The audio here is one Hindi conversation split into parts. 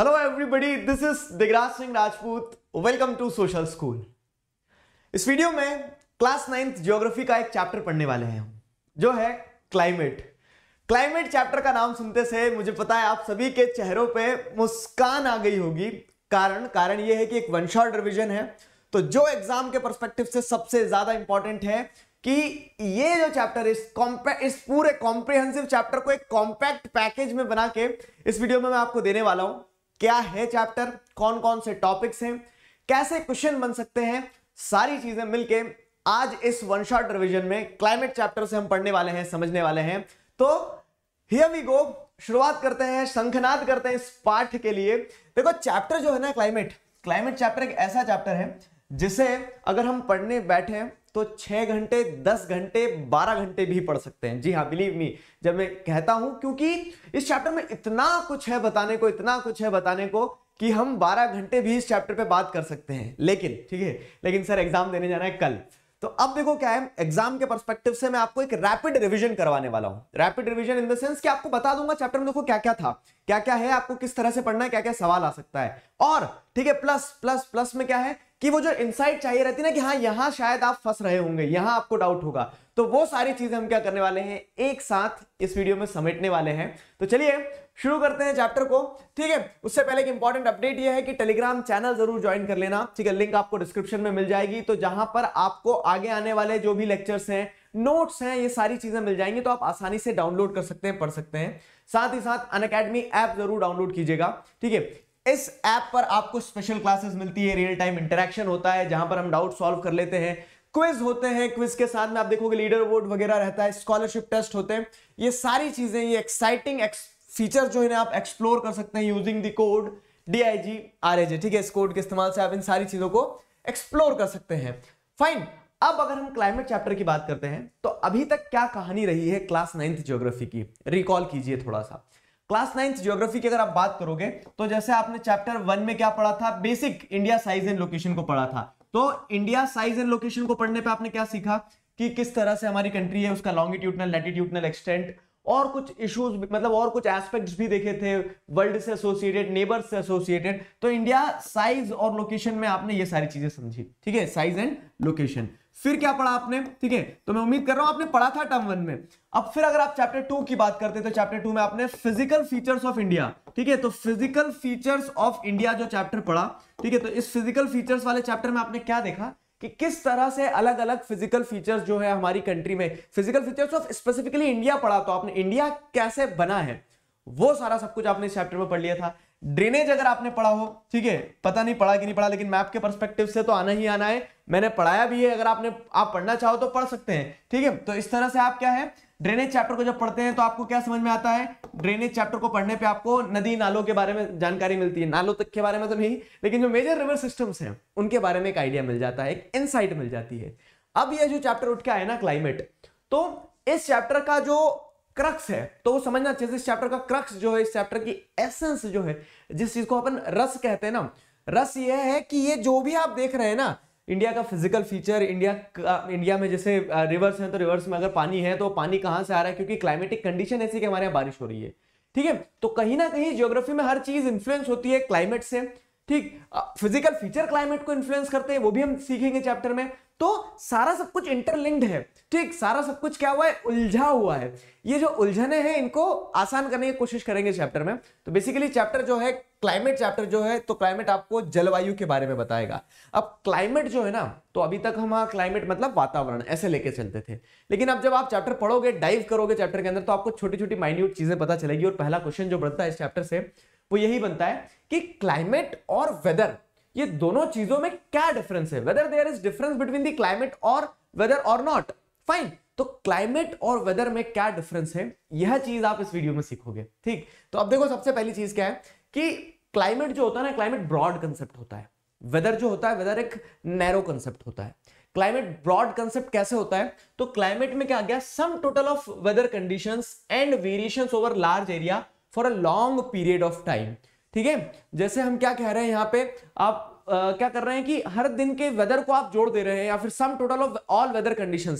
Hello everybody this is Digraj Singh Rajput welcome to social school इस वीडियो में क्लास नाइन्थ ज्योग्राफी का एक चैप्टर पढ़ने वाले हैं जो है क्लाइमेट क्लाइमेट चैप्टर का नाम सुनते से मुझे पता है आप सभी के चेहरों पे मुस्कान आ गई होगी कारण कारण ये है कि एक वन शॉट रिविजन है तो जो एग्जाम के परस्पेक्टिव से सबसे ज्यादा इंपॉर्टेंट है कि ये जो चैप्टर इस कॉम्पैक्ट इस पूरे कॉम्प्रिहेंसिव चैप्टर को एक कॉम्पैक्ट पैकेज में बना के इस वीडियो में मैं आपको देने वाला हूं क्या है चैप्टर कौन कौन से टॉपिक्स हैं कैसे क्वेश्चन बन सकते हैं सारी चीजें मिलके आज इस वन शॉट रिविजन में क्लाइमेट चैप्टर से हम पढ़ने वाले हैं समझने वाले हैं तो हियर वी गो शुरुआत करते हैं शंखनाद करते हैं इस पाठ के लिए देखो चैप्टर जो है ना क्लाइमेट क्लाइमेट चैप्टर एक ऐसा चैप्टर है जिसे अगर हम पढ़ने बैठे तो छह घंटे दस घंटे बारह घंटे भी पढ़ सकते हैं जी हाँ बिलीव मी जब मैं कहता हूं क्योंकि इस चैप्टर में इतना कुछ है बताने को इतना कुछ है बताने को कि हम बारह घंटे भी इस चैप्टर पे बात कर सकते हैं लेकिन ठीक है लेकिन सर एग्जाम देने जाना है कल तो अब देखो क्या है एग्जाम के परस्पेक्टिव से मैं आपको एक रैपिड रिविजन करवाने वाला हूं rapid revision in the sense कि आपको बता दूंगा चैप्टर में देखो क्या क्या था क्या क्या है आपको किस तरह से पढ़ना है क्या क्या सवाल आ सकता है और ठीक है प्लस प्लस प्लस में क्या है कि वो जो इनसाइट चाहिए रहती ना कि हाँ यहां शायद आप फंस रहे होंगे यहां आपको डाउट होगा तो वो सारी चीजें हम क्या करने वाले हैं एक साथ इस वीडियो में समेटने वाले हैं तो चलिए शुरू करते हैं चैप्टर को ठीक है उससे पहले एक इंपॉर्टेंट अपडेट ये है कि टेलीग्राम चैनल जरूर ज्वाइन कर लेना ठीक है लिंक आपको डिस्क्रिप्शन में मिल जाएगी तो जहां पर आपको आगे आने वाले जो भी लेक्चर्स हैं नोट्स हैं ये सारी चीजें मिल जाएंगी तो आप आसानी से डाउनलोड कर सकते हैं पढ़ सकते हैं साथ ही साथ अन अकेडमी ऐप जरूर डाउनलोड कीजिएगा ठीक है इस ऐप पर आपको स्पेशल क्लासेस मिलती है रियल टाइम इंटरेक्शन होता है जहां पर हम डाउट सॉल्व कर लेते हैं क्विज होते हैं क्विज के साथ में आप देखोगे लीडर बोर्ड वगैरह रहता है स्कॉलरशिप टेस्ट होते हैं ये सारी चीजें ये एक्साइटिंग फीचर जो इन्हें आप एक्सप्लोर कर सकते हैं using the code D I G R A J ठीक है इस कोड के इस्तेमाल से आप इन सारी चीजों को एक्सप्लोर कर सकते हैं फाइन अब अगर हम क्लाइमेट चैप्टर की बात करते हैं तो अभी तक क्या कहानी रही है क्लास नाइन्थ ज्योग्राफी की रिकॉल कीजिए थोड़ा सा क्लास नाइन्थ ज्योग्राफी की अगर आप बात करोगे तो जैसे आपने चैप्टर वन में क्या पढ़ा था basic India size and location को पढ़ा था तो इंडिया साइज एंड लोकेशन को पढ़ने पे आपने क्या सीखा कि किस तरह से हमारी कंट्री है उसका लॉन्गिट्यूडनल लैटिट्यूडनल एक्सटेंट और कुछ इश्यूज मतलब और कुछ एस्पेक्ट्स भी देखे थे वर्ल्ड से एसोसिएटेड नेबर्स से एसोसिएटेड तो इंडिया साइज और लोकेशन में आपने ये सारी चीजें समझी ठीक है साइज एंड लोकेशन फिर क्या पढ़ा आपने ठीक है तो मैं उम्मीद कर रहा हूं आपने पढ़ा था टर्म वन में अब फिर अगर आप चैप्टर टू की बात करते हैं तो चैप्टर टू में आपने फिजिकल फीचर्स ऑफ इंडिया ठीक है तो फिजिकल फीचर्स ऑफ इंडिया जो चैप्टर पढ़ा ठीक है तो इस फिजिकल फीचर्स वाले चैप्टर में आपने क्या देखा कि किस तरह से अलग अलग फिजिकल फीचर्स जो है हमारी कंट्री में physical features of specifically India पढ़ा तो आपने इंडिया कैसे बना है वो सारा सब कुछ आपने इस चैप्टर में पढ़ लिया था ड्रेनेज अगर आपने पढ़ा हो ठीक है पता नहीं पढ़ा कि नहीं पढ़ा लेकिन मैप के परस्पेक्टिव से तो आना ही आना है मैंने पढ़ाया भी है अगर आपने आप पढ़ना चाहो तो पढ़ सकते हैं ठीक है तो इस तरह से आप क्या है ड्रेनेज चैप्टर को जब पढ़ते हैं तो आपको क्या समझ में आता है ड्रेनेज चैप्टर को पढ़ने पे आपको नदी नालों के बारे में जानकारी मिलती है नालों तक के बारे में तो नहीं लेकिन जो मेजर रिवर सिस्टम्स हैं उनके बारे में एक आइडिया मिल जाता है एक इनसाइट मिल जाती है अब यह जो चैप्टर उठ के आया ना क्लाइमेट तो इस चैप्टर का जो क्रक्स है तो वो समझना चाहिए इस चैप्टर का क्रक्स जो है इस चैप्टर की एसेंस जो है जिस चीज को अपन रस कहते हैं ना रस ये है कि ये जो भी आप देख रहे हैं ना इंडिया का फिजिकल फीचर इंडिया का इंडिया में जैसे रिवर्स है तो रिवर्स में अगर पानी है तो पानी कहाँ से आ रहा है क्योंकि क्लाइमेटिक कंडीशन ऐसी कि हमारे यहाँ बारिश हो रही है ठीक है तो कहीं ना कहीं जियोग्राफी में हर चीज इन्फ्लुएंस होती है क्लाइमेट से ठीक फिजिकल फीचर क्लाइमेट को इन्फ्लुएंस करते हैं वो भी हम सीखेंगे चैप्टर में तो सारा सब कुछ इंटरलिंक्ड है ठीक सारा सब कुछ क्या हुआ है उलझा हुआ है ये जो उलझने हैं इनको आसान करने की कोशिश करेंगे चैप्टर में तो बेसिकली चैप्टर जो है क्लाइमेट चैप्टर जो है तो क्लाइमेट आपको जलवायु के बारे में बताएगा अब क्लाइमेट जो है ना तो अभी तक हम क्लाइमेट हाँ, मतलब वातावरण ऐसे लेके चलते थे लेकिन अब जब आप चैप्टर पढ़ोगे डाइव करोगे चैप्टर के अंदर तो आपको छोटी छोटी माइन्यूट चीजें पता चलेगी और पहला क्वेश्चन जो बनता है इस चैप्टर से वो यही बनता है कि क्लाइमेट और वेदर ये दोनों चीजों में क्या डिफरेंस है weather there is difference between the climate और वेदर तो और नॉट फाइन तो क्लाइमेट और वेदर में क्या डिफरेंस है यह चीज आप इस वीडियो में सीखोगे ठीक तो अब देखो सबसे पहली चीज क्या है कि क्लाइमेट जो होता है ना क्लाइमेट ब्रॉड कंसेप्ट होता है वेदर जो होता है वेदर एक नैरो कंसेप्ट होता है क्लाइमेट ब्रॉड कंसेप्ट कैसे होता है तो क्लाइमेट में क्या आ गया sum total of weather conditions and variations over large area for a long period of time ठीक है जैसे हम क्या कह रहे हैं यहाँ पे आप Uh, क्या कर रहे हैं कि हर दिन के वेदर को आप जोड़ दे रहे हैं या फिर sum total of all weather condition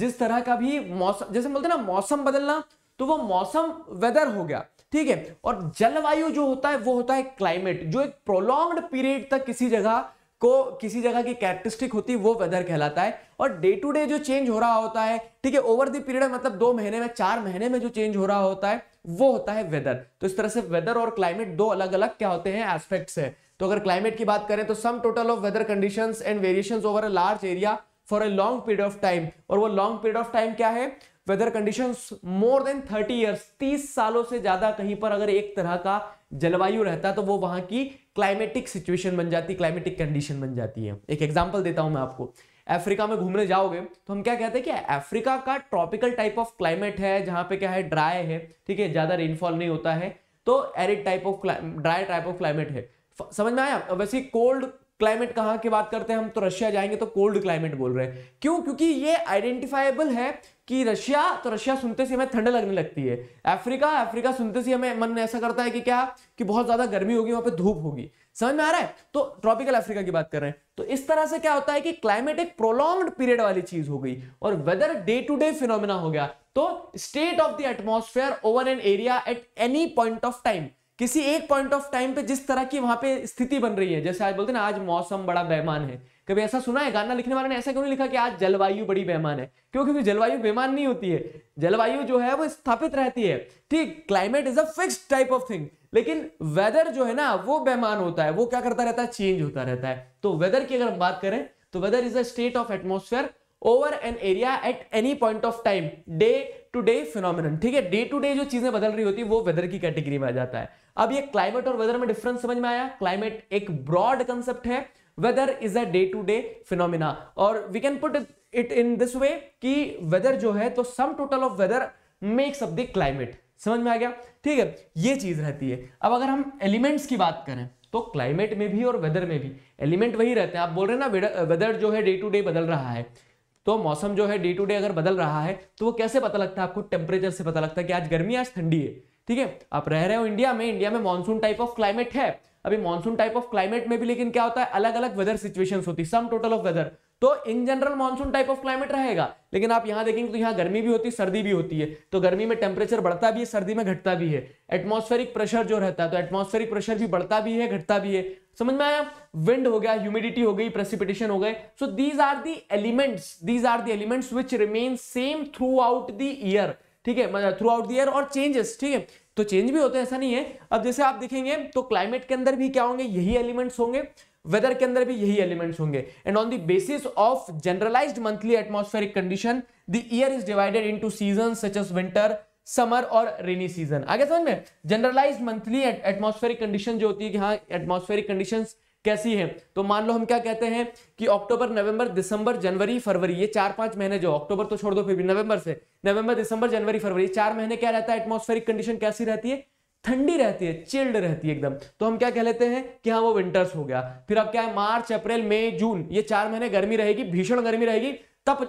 जिस तरह का भी मौसम जैसे बोलते हैं ना मौसम बदलना तो वो मौसम वेदर हो गया ठीक है और जलवायु जो होता है वो होता है क्लाइमेट जो एक प्रोलॉन्ग पीरियड तक किसी जगह को किसी जगह की कैरेक्टरिस्टिक होती है वो वेदर कहलाता है और डे टू डे जो चेंज हो रहा होता है ठीक है ओवर द पीरियड मतलब दो महीने में चार महीने में जो चेंज हो रहा होता है वो होता है वेदर तो इस तरह से वेदर और क्लाइमेट दो अलग अलग क्या होते हैं एस्पेक्ट्स है तो अगर क्लाइमेट की बात करें तो sum total of weather condition and variation over a large area for a long period of time और वो लॉन्ग पीरियड ऑफ टाइम क्या है weather condition more than thirty years तीस सालों से ज्यादा कहीं पर अगर एक तरह का जलवायु रहता तो वो वहां की क्लाइमेटिक सिचुएशन बन जाती क्लाइमेटिक कंडीशन बन जाती है एक एग्जाम्पल देता हूं मैं आपको अफ्रीका में घूमने जाओगे तो हम क्या कहते हैं कि अफ्रीका का ट्रॉपिकल टाइप ऑफ क्लाइमेट है जहाँ पे क्या है ड्राई है ठीक है ज़्यादा रेनफॉल नहीं होता है तो arid type of dry type of climate है समझ में आया वैसे कोल्ड क्लाइमेट कहाँ की बात करते हैं हम तो रशिया जाएंगे तो कोल्ड क्लाइमेट बोल रहे हैं क्यों क्योंकि ये आइडेंटिफाइबल है कि रशिया तो रशिया सुनते से हमें ठंड लगने लगती है अफ्रीका अफ्रीका सुनते से हमें मन ऐसा करता है कि क्या कि बहुत ज़्यादा गर्मी होगी वहाँ पे धूप होगी समझ में आ रहा है तो ट्रॉपिकल अफ्रीका की बात कर रहे हैं तो इस तरह से क्या होता है कि क्लाइमेट एक प्रोलॉन्ग पीरियड वाली चीज हो गई और weather day to day phenomena हो गया तो state of the atmosphere over an area at any point of time किसी एक पॉइंट ऑफ टाइम पे जिस तरह की वहां पे स्थिति बन रही है जैसे आज बोलते हैं ना आज मौसम बड़ा बेमान है कभी ऐसा सुना है गाना लिखने वाले ने ऐसा क्यों नहीं लिखा कि आज जलवायु बड़ी बेमान है क्यों क्योंकि जलवायु बेमान नहीं होती है जलवायु जो है वो स्थापित रहती है ठीक climate is a fix type of thing लेकिन वेदर जो है ना वो बेमान होता है वो क्या करता रहता है चेंज होता रहता है तो वेदर की अगर हम बात करें तो weather is a state of atmosphere over an area at any point of time day to day phenomenon ठीक है डे टू डे जो चीजें बदल रही होती है वो वेदर की कैटेगरी में आ जाता है अब ये क्लाइमेट और वेदर में डिफरेंस समझ में आया क्लाइमेट एक ब्रॉड कंसेप्ट है weather is a day to day phenomena और we can put it in this way कि वेदर जो है तो sum total of weather makes up the climate समझ में आ गया ठीक है ये चीज रहती है अब अगर हम एलिमेंट्स की बात करें तो क्लाइमेट में भी और वेदर में भी एलिमेंट वही रहते हैं आप बोल रहे हैं ना वेदर जो है डे टू डे बदल रहा है तो मौसम जो है डे टू डे अगर बदल रहा है तो वो कैसे पता लगता है आपको टेम्परेचर से पता लगता है कि आज गर्मी आज ठंडी है ठीक है आप रह रहे हो इंडिया में इंडिया में मानसून टाइप ऑफ क्लाइमेट है अभी मानसून टाइप ऑफ क्लाइमेट में भी लेकिन क्या होता है अलग अलग वेदर सिचुएशंस होती सम टोटल ऑफ वेदर तो in general monsoon type of climate रहेगा लेकिन आप यहां देखेंगे तो यहां गर्मी भी होती है सर्दी भी होती है तो गर्मी में टेम्परेचर बढ़ता भी है सर्दी में घटता भी है एटमोस्फेरिक प्रेशर जो रहता है तो एटमोस्फेरिक प्रेशर भी बढ़ता भी है घटता भी है समझ में आया विंड हो गया ह्यूमिडिटी हो गई प्रेसिपिटेशन हो गए so these are the elements these are the elements which remain same throughout the year ठीक है मतलब थ्रू आउट द ईयर और चेंजेस ठीक है तो चेंज भी होते हैं ऐसा नहीं है अब जैसे आप देखेंगे तो क्लाइमेट के अंदर भी क्या होंगे यही एलिमेंट्स होंगे वेदर के अंदर भी यही एलिमेंट्स होंगे and on the basis of generalise monthly atmospheric condition the year is divided into season such as winter summer और रेनी सीजन आगे समझ में जनरलाइज मंथली एटमोस्फेरिक कंडीशन जो होती है कि हाँ एटमोस्फेरिक कंडीशन कैसी है तो मान लो हम क्या कहते हैं कि अक्टूबर नवंबर दिसंबर जनवरी फरवरी ये चार पांच महीने जो अक्टूबर तो छोड़ दो फिर भी नवंबर से नवंबर दिसंबर जनवरी फरवरी चार महीने क्या रहता है एटमॉस्फेरिक कंडीशन कैसी रहती है ठंडी रहती है चिल्ड रहती है एकदम तो हम क्या कह लेते हैं कि हाँ वो विंटर्स हो गया फिर अब क्या है मार्च अप्रैल मई जून ये चार महीने गर्मी रहेगी भीषण गर्मी रहेगी तब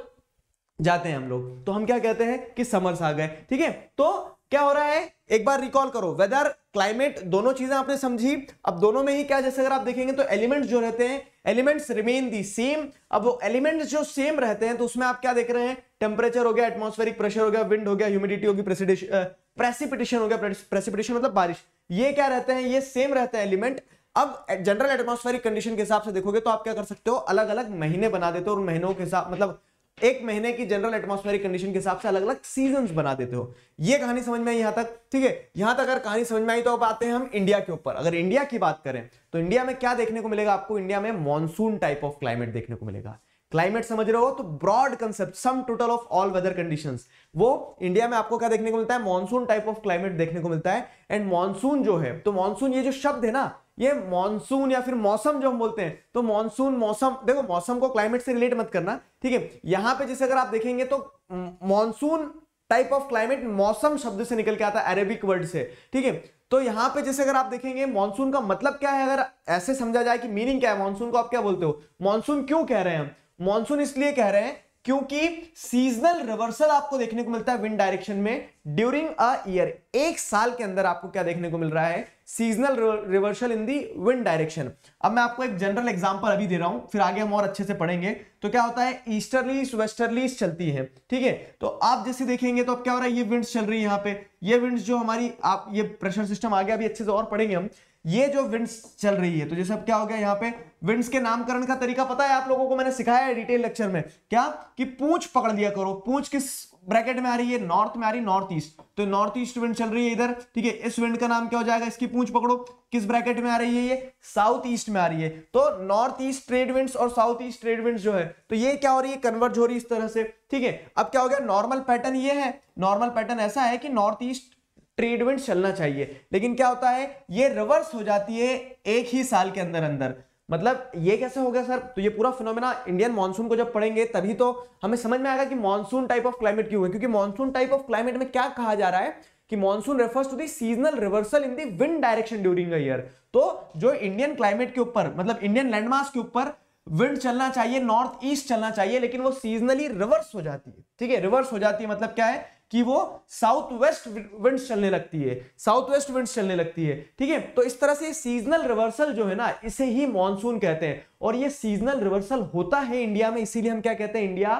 जाते हैं हम लोग तो हम क्या कहते हैं कि समर्स आ गए ठीक है तो क्या हो रहा है एक बार रिकॉल करो वेदर क्लाइमेट दोनों चीजें आपने समझी अब दोनों में ही क्या जैसे अगर आप देखेंगे तो एलिमेंट्स जो रहते हैं एलिमेंट्स रिमेन दी सेम अब वो एलिमेंट्स जो सेम रहते हैं तो उसमें आप क्या देख रहे हैं टेम्परेचर हो गया एटमोस्फेरिक प्रेशर हो गया विंड हो गया ह्यूमिडिटी होगी प्रेसिपिटेशन हो गया प्रेसिपिटेशन मतलब बारिश ये क्या रहते हैं ये सेम रहते हैं एलिमेंट अब जनरल एटमोस्फेरिक कंडीशन के हिसाब से देखोगे तो आप क्या कर सकते हो अलग अलग महीने बना देते हो और महीनों के हिसाब मतलब एक महीने की जनरल एटमोस्फेरिक कंडीशन के हिसाब से अलग अलग सीजन बना देते हो ये कहानी समझ में आई यहां तक ठीक है यहां तक अगर कहानी समझ में आई तो अब आते हैं हम इंडिया के ऊपर अगर इंडिया की बात करें तो इंडिया में क्या देखने को मिलेगा आपको इंडिया में मॉनसून टाइप ऑफ क्लाइमेट देखने को मिलेगा क्लाइमेट समझ रहे हो तो broad concept sum total of all weather conditions वो इंडिया में आपको क्या देखने को मिलता है मॉनसून टाइप ऑफ क्लाइमेट देखने को मिलता है एंड मॉनसून जो है तो मॉनसून ये जो शब्द है ना ये मॉनसून या फिर मौसम जो हम बोलते हैं तो मॉनसून मौसम देखो मौसम को क्लाइमेट से रिलेट मत करना ठीक है यहां पे जैसे अगर आप देखेंगे तो मॉनसून टाइप ऑफ क्लाइमेट मौसम शब्द से निकल के आता है अरेबिक वर्ड से ठीक है तो यहां पे जैसे अगर आप देखेंगे मॉनसून का मतलब क्या है अगर ऐसे समझा जाए कि मीनिंग क्या है मानसून को आप क्या बोलते हो मानसून क्यों कह रहे हैं हम मानसून इसलिए कह रहे हैं क्योंकि सीजनल रिवर्सल आपको देखने को मिलता है विंड डायरेक्शन में ड्यूरिंग अ ईयर एक साल के अंदर आपको क्या देखने को मिल रहा है seasonal reversal in the wind direction अब मैं आपको एक जनरल एग्जांपल अभी दे रहा हूं फिर आगे हम और अच्छे से पढ़ेंगे तो क्या होता है ईस्टरली वेस्टर्ली चलती है ठीक है तो आप जैसे देखेंगे तो अब क्या हो रहा है ये विंड्स चल रही है यहाँ पे ये विंड्स जो हमारी आप ये प्रेशर सिस्टम आगे अभी अच्छे से और पढ़ेंगे हम ये जो विंड्स चल रही है तो जैसे अब क्या हो गया यहाँ पे विंड्स के नामकरण का तरीका पता है आप लोगों को मैंने सिखाया है डिटेल लेक्चर में क्या कि पूंछ पकड़ लिया करो पूंछ किस ब्रैकेट में आ रही है नॉर्थ में आ रही है नॉर्थ ईस्ट तो नॉर्थ ईस्ट विंड चल रही है इधर ठीक है इस विंड का नाम क्या हो जाएगा इसकी पूंछ पकड़ो किस ब्रैकेट में आ रही है ये साउथ ईस्ट में आ रही है तो नॉर्थ ईस्ट ट्रेड विंड्स और साउथ ईस्ट ट्रेड विंड्स जो है तो ये क्या हो रही है कन्वर्ज हो रही है इस तरह से ठीक है अब क्या हो गया नॉर्मल पैटर्न ये है नॉर्मल पैटर्न ऐसा है कि नॉर्थ ईस्ट ट्रीटमेंट चलना चाहिए लेकिन क्या होता है ये रिवर्स हो जाती है एक ही साल के अंदर अंदर मतलब ये कैसे हो गया सर तो ये पूरा फिनोमेना इंडियन मानसून को जब पढ़ेंगे तभी तो हमें समझ में आएगा कि मानसून टाइप ऑफ क्लाइमेट क्यों है क्योंकि मानसून टाइप ऑफ क्लाइमेट में क्या कहा जा रहा है कि monsoon refers to seasonal reversal in the wind direction during a year तो जो इंडियन क्लाइमेट के ऊपर मतलब इंडियन लैंडमार्क के ऊपर विंड चलना चाहिए नॉर्थ ईस्ट चलना चाहिए लेकिन वो सीजनली रिवर्स हो जाती है ठीक है रिवर्स हो जाती है मतलब क्या है कि वो साउथ वेस्ट विंड चलने लगती है साउथ वेस्ट विंड चलने लगती है ठीक है तो इस तरह से सीजनल रिवर्सल जो है ना इसे ही मानसून कहते हैं और ये सीजनल रिवर्सल होता है इंडिया में इसीलिए हम क्या कहते हैं इंडिया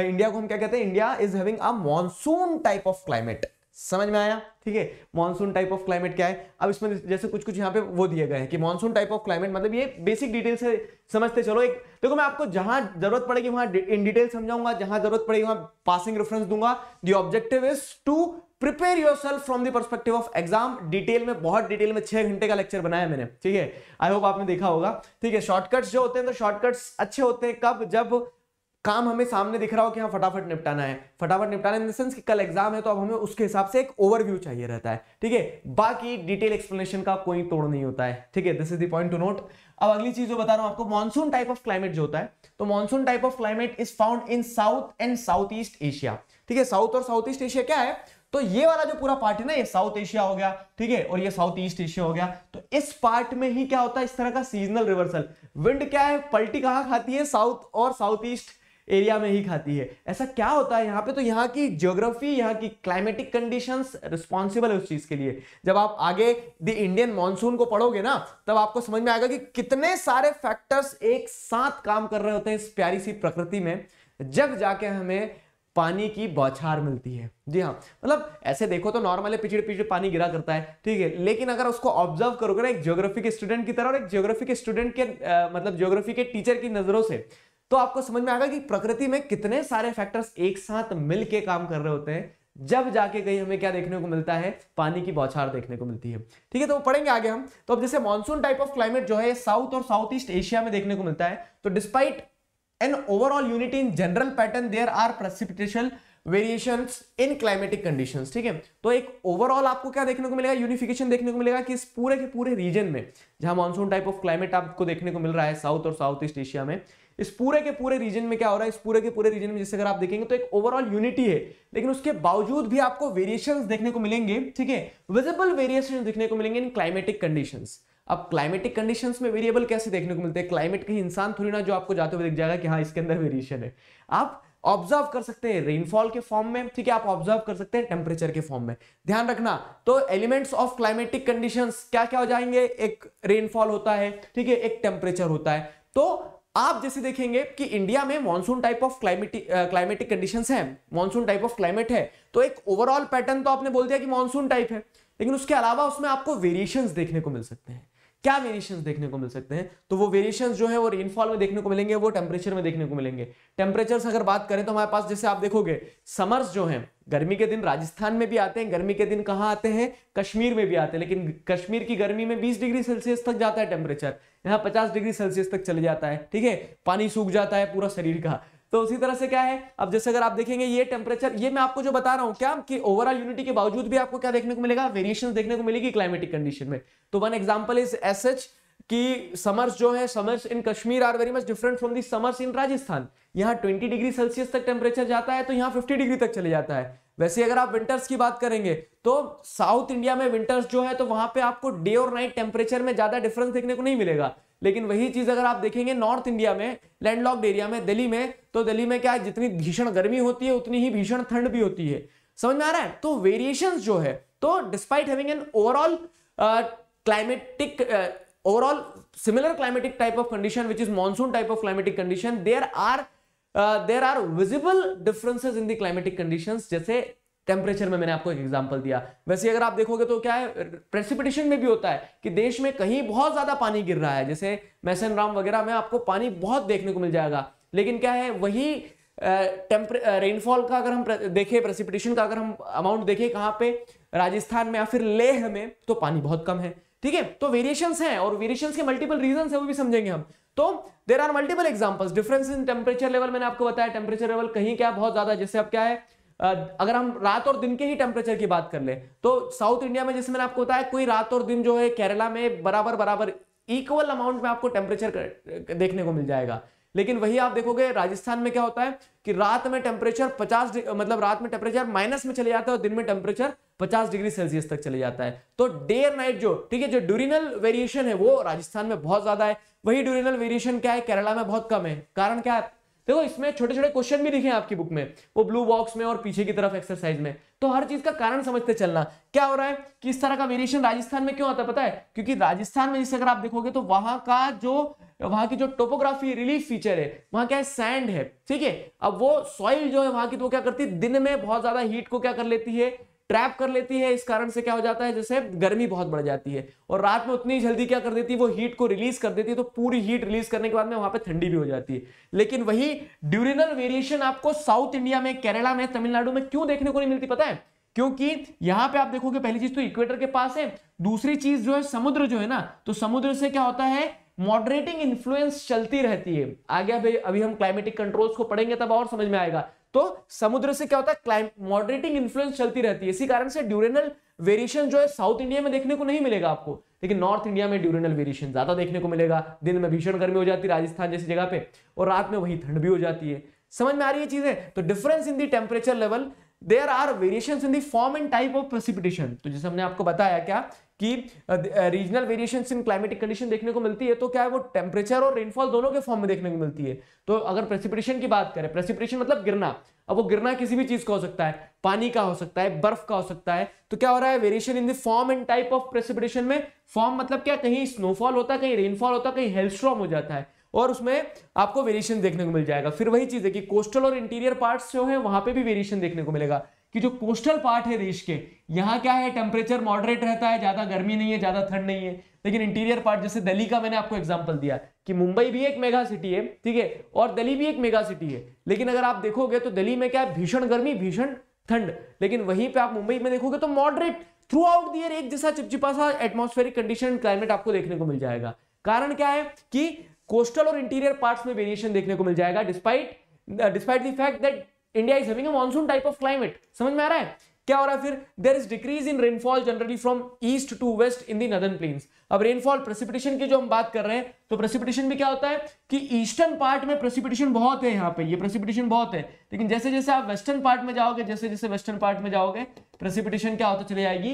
इंडिया को हम क्या कहते हैं India is having a monsoon type of climate समझ में आया ठीक है मॉनसून टाइप ऑफ क्लाइमेट क्या है अब इसमें जैसे कुछ कुछ यहाँ पे वो दिए गए हैं कि मॉनसून टाइप ऑफ क्लाइमेट मतलब ये बेसिक डिटेल से समझते चलो एक देखो मैं आपको जहां जरूरत पड़ेगी वहां इन डिटेल समझाऊंगा जहां जरूरत पड़ेगी वहां पासिंग रेफरेंस दूंगा the objective is to prepare yourself from the perspective of exam detail में बहुत डिटेल में छह घंटे का लेक्चर बनाया मैंने ठीक है आई होप आपने देखा होगा ठीक है शॉर्टकट्स जो होते हैं तो शॉर्टकट्स अच्छे होते हैं कब जब काम हमें सामने दिख रहा हो कि हाँ फटाफट निपटाना है फटाफट निपटाना इन देंस कि कल एग्जाम है तो अब हमें उसके हिसाब से एक ओवरव्यू चाहिए रहता है ठीक है बाकी डिटेल एक्सप्लेनेशन का कोई तोड़ नहीं होता है ठीक है this is the point to note अब अगली चीज जो बता रहा हूं आपको मानसून टाइप ऑफ क्लाइमेट जो होता है तो monsoon type of climate is found in south and south east Asia ठीक है साउथ और साउथ ईस्ट एशिया क्या है तो ये वाला जो पूरा पार्ट है ना ये साउथ एशिया हो गया ठीक है और ये साउथ ईस्ट एशिया हो गया तो इस पार्ट में ही क्या होता है इस तरह का सीजनल रिवर्सल विंड क्या है पलटी कहां खाती है साउथ और साउथ ईस्ट एरिया में ही खाती है ऐसा क्या होता है यहाँ पे तो यहाँ की ज्योग्राफी यहाँ की क्लाइमेटिक कंडीशंस रिस्पॉन्सिबल है उस चीज के लिए जब आप आगे द इंडियन मानसून को पढ़ोगे ना तब आपको समझ में आएगा कि कितने सारे फैक्टर्स एक साथ काम कर रहे होते हैं इस प्यारी सी प्रकृति में जब जाके हमें पानी की बौछार मिलती है जी हाँ मतलब ऐसे देखो तो नॉर्मल है पिछड़े पिछड़े पानी गिरा करता है ठीक है लेकिन अगर उसको ऑब्जर्व करोगे ना एक ज्योग्राफी के स्टूडेंट की तरह और एक ज्योग्राफी के स्टूडेंट के आ, मतलब ज्योग्राफी के टीचर की नज़रों से तो आपको समझ में आएगा कि प्रकृति में कितने सारे फैक्टर्स एक साथ मिलकर काम कर रहे होते हैं जब जाके कहीं हमें क्या देखने को मिलता है पानी की बौछार देखने को मिलती है ठीक है तो पढ़ेंगे आगे हम तो अब जैसे मानसून टाइप ऑफ क्लाइमेट जो है साउथ और साउथ ईस्ट एशिया में देखने को मिलता है तो despite an overall unity in general pattern there are precipitation variation in climatic condition ठीक है तो एक ओवरऑल आपको क्या देखने को मिलेगा यूनिफिकेशन देखने को मिलेगा कि इस पूरे के पूरे रीजन में जहां मानसून टाइप ऑफ क्लाइमेट आपको देखने को मिल रहा है साउथ और साउथ ईस्ट एशिया में इस पूरे के पूरे रीजन में क्या हो रहा है इस पूरे के पूरे रीजन में जैसे अगर आप देखेंगे तो एक ओवरऑल यूनिटी है लेकिन उसके बावजूद भी आपको वेरिएशंस देखने को मिलेंगे ठीक है विजिबल वेरिएशन देखने को मिलेंगे इन क्लाइमेटिक कंडीशन अब क्लाइमेटिक कंडीशन में वेरिएबल कैसे देखने को मिलते हैं क्लाइमेट कहीं इंसान थोड़ी ना जो आपको जाते हुए दिख जाएगा कि हाँ इसके अंदर वेरिएशन है आप ऑब्जर्व कर सकते हैं रेनफॉल के फॉर्म में ठीक है आप ऑब्जर्व कर सकते हैं टेम्परेचर के फॉर्म में ध्यान रखना तो एलिमेंट्स ऑफ क्लाइमेटिक कंडीशंस क्या क्या हो जाएंगे एक रेनफॉल होता है ठीक है एक टेम्परेचर होता है तो आप जैसे देखेंगे कि इंडिया में monsoon type of climatic climatic condition है मॉनसून टाइप ऑफ क्लाइमेट है तो एक ओवरऑल पैटर्न तो आपने बोल दिया कि मॉनसून टाइप है लेकिन उसके अलावा उसमें आपको वेरिएशन देखने को मिल सकते हैं क्या वेरिएशन देखने को मिल सकते हैं तो वो वेरिएशन जो है वो रेनफॉल में देखने को मिलेंगे वो टेम्परेचर में देखने को मिलेंगे टेम्परेचर अगर बात करें तो हमारे पास जैसे आप देखोगे समर्स जो है गर्मी के दिन राजस्थान में भी आते हैं गर्मी के दिन कहाँ आते हैं कश्मीर में भी आते हैं लेकिन कश्मीर की गर्मी में बीस डिग्री सेल्सियस तक जाता है टेम्परेचर यहाँ पचास डिग्री सेल्सियस तक चले जाता है ठीक है पानी सूख जाता है पूरा शरीर का तो उसी तरह से क्या है अब जैसे अगर आप देखेंगे ये टेम्परेचर ये मैं आपको जो बता रहा हूँ क्या कि ओवरऑल यूनिटी के बावजूद भी आपको क्या देखने को मिलेगा वेरिएशन देखने को मिलेगी क्लाइमेटिक कंडीशन में तो वन एग्जाम्पल इज एस एच कि समर्स जो है summers in Kashmir are very much different from the summers in Rajasthan यहाँ 20 डिग्री सेल्सियस तक टेम्परेचर जाता है तो यहाँ 50 डिग्री तक चले जाता है वैसे अगर आप विंटर्स की बात करेंगे तो साउथ इंडिया में विंटर्स जो है तो वहां पे आपको डे और नाइट टेम्परेचर में ज्यादा डिफरेंस देखने को नहीं मिलेगा लेकिन वही चीज अगर आप देखेंगे नॉर्थ इंडिया में लैंडलॉक्ड एरिया में दिल्ली में तो दिल्ली में क्या है जितनी भीषण गर्मी होती है उतनी ही भीषण ठंड भी होती है समझ में आ रहा है तो वेरिएशन जो है तो despite having an overall climatic overall similar climatic type of condition which is monsoon type of climatic condition there are uh, there are visible differences in the climatic conditions जैसे टेम्परेचर में मैंने आपको एक एग्जांपल दिया वैसे अगर आप देखोगे तो क्या है प्रेसिपिटेशन में भी होता है कि देश में कहीं बहुत ज्यादा पानी गिर रहा है जैसे मैसन राम वगैरह में आपको पानी बहुत देखने को मिल जाएगा लेकिन क्या है वही टेम्परे रेनफॉल का अगर हम देखें प्रेसिपिटेशन का अगर हम अमाउंट देखें कहाँ पे राजस्थान में या फिर लेह में तो पानी बहुत कम है ठीक है तो वेरिएशंस हैं और वेरिएशंस के मल्टीपल रीजन है वो भी समझेंगे हम तो there are multiple examples difference in temperature level मैंने आपको बताया टेम्परेचर लेवल कहीं क्या बहुत ज्यादा जैसे अब क्या है अगर हम रात और दिन के ही टेम्परेचर की बात कर ले तो साउथ इंडिया में जैसे मैंने आपको बताया कोई रात और दिन जो है केरला में बराबर बराबर इक्वल अमाउंट में आपको टेम्परेचर देखने को मिल जाएगा लेकिन वही आप देखोगे राजस्थान में क्या होता है कि रात में टेम्परेचर 50 मतलब रात में टेम्परेचर माइनस में चले जाता है और दिन में टेम्परेचर 50 डिग्री सेल्सियस तक चले जाता है तो डे नाइट जो ठीक है जो ड्यूरिनल वेरिएशन है वो राजस्थान में बहुत ज्यादा है वही ड्यूरिनल वेरिएशन क्या है केरला में बहुत कम है कारण क्या है देखो इसमें छोटे छोटे क्वेश्चन भी लिखे हैं आपकी बुक में वो ब्लू बॉक्स में और पीछे की तरफ एक्सरसाइज में तो हर चीज का कारण समझते चलना क्या हो रहा है किस तरह का वेरिएशन राजस्थान में क्यों आता है पता है क्योंकि राजस्थान में जिससे अगर आप देखोगे तो वहां का जो वहां की जो टोपोग्राफी रिलीफ फीचर है वहां क्या है सैंड है ठीक है अब वो सॉइल जो है वहां की तो क्या करती है दिन में बहुत ज़्यादा हीट को क्या कर लेती है ट्रैप कर लेती है इस कारण से क्या हो जाता है जैसे गर्मी बहुत बढ़ जाती है और रात में उतनी जल्दी क्या कर देती है वो हीट को रिलीज कर देती है तो पूरी हीट रिलीज करने के बाद में वहां पे ठंडी भी हो जाती है लेकिन वही ड्यूरिनल वेरिएशन आपको साउथ इंडिया में केरला में तमिलनाडु में क्यों देखने को नहीं मिलती पता है क्योंकि यहाँ पे आप देखोगे पहली चीज तो इक्वेटर के पास है दूसरी चीज जो है समुद्र जो है ना तो समुद्र से क्या होता है मॉडरेटिंग इन्फ्लुएंस चलती रहती है आगे अभी अभी हम क्लाइमेटिक कंट्रोल्स को पढ़ेंगे तब और समझ में आएगा तो समुद्र से क्या होता है मॉडरेटिंग इन्फ्लुएंस चलती रहती है इसी कारण से ड्यूरेनल वेरिएशन जो है साउथ इंडिया में देखने को नहीं मिलेगा आपको लेकिन नॉर्थ इंडिया में ड्यूरेनल वेरिएशन ज्यादा देखने को मिलेगा दिन में भीषण गर्मी हो जाती है राजस्थान जैसी जगह पे और रात में वही ठंड भी हो जाती है समझ में आ रही है चीजें तो difference in the temperature level there are variation in the form and type of precipitation तो जैसे हमने आपको बताया क्या कि regional variation in climatic condition देखने को मिलती है तो क्या है वो टेम्परेचर और रेनफॉल दोनों के फॉर्म में देखने को मिलती है तो अगर प्रेसिपिटेशन की बात करें प्रेसिपिटेशन मतलब गिरना अब वो गिरना किसी भी चीज का हो सकता है पानी का हो सकता है बर्फ का हो सकता है तो क्या हो रहा है variation in the form and type of precipitation में फॉर्म मतलब क्या कहीं स्नोफॉल होता है कहीं रेनफॉल होता है कहीं हेल्स्ट्रॉम हो जाता है और उसमें आपको वेरिएशन देखने को मिल जाएगा फिर वही चीज है कि कोस्टल और इंटीरियर पार्ट्स जो है वहां पे भी वेरिएशन देखने को मिलेगा कि जो कोस्टल पार्ट है देश के यहाँ क्या है टेम्परेचर मॉडरेट रहता है ज़्यादा गर्मी नहीं है ज़्यादा ठंड नहीं है लेकिन इंटीरियर पार्ट जैसे दिल्ली का मैंने आपको एग्जाम्पल दिया कि मुंबई भी एक मेगा सिटी है ठीक है और दिल्ली भी एक मेगा सिटी है लेकिन अगर आप देखोगे तो दिल्ली में क्या है भीषण गर्मी भीषण ठंड लेकिन वहीं पर आप मुंबई में देखोगे तो मॉडरेट थ्रू आउट दर एक जैसा चिपचिपा सा एटमोस्फेरिक कंडीशन क्लाइमेट आपको देखने को मिल जाएगा कारण क्या है कि कोस्टल और इंटीरियर पार्ट में वेरिएशन देखने को मिल जाएगा despite despite the fact that India is having a monsoon type of climate समझ में आ रहा है क्या हो रहा है फिर there is decrease in rainfall generally from east to west in the northern plains अब रेनफॉल प्रेसिपिटेशन की जो हम बात कर रहे हैं तो प्रेसिपिटेशन भी क्या होता है कि ईस्टर्न पार्ट में प्रेसिपिटेशन बहुत है यहाँ पे ये प्रेसिपिटेशन बहुत है लेकिन जैसे जैसे आप वेस्टर्न पार्ट में जाओगे जैसे जैसे वेस्टर्न पार्ट में जाओगे प्रेसिपिटेशन क्या होता चली जाएगी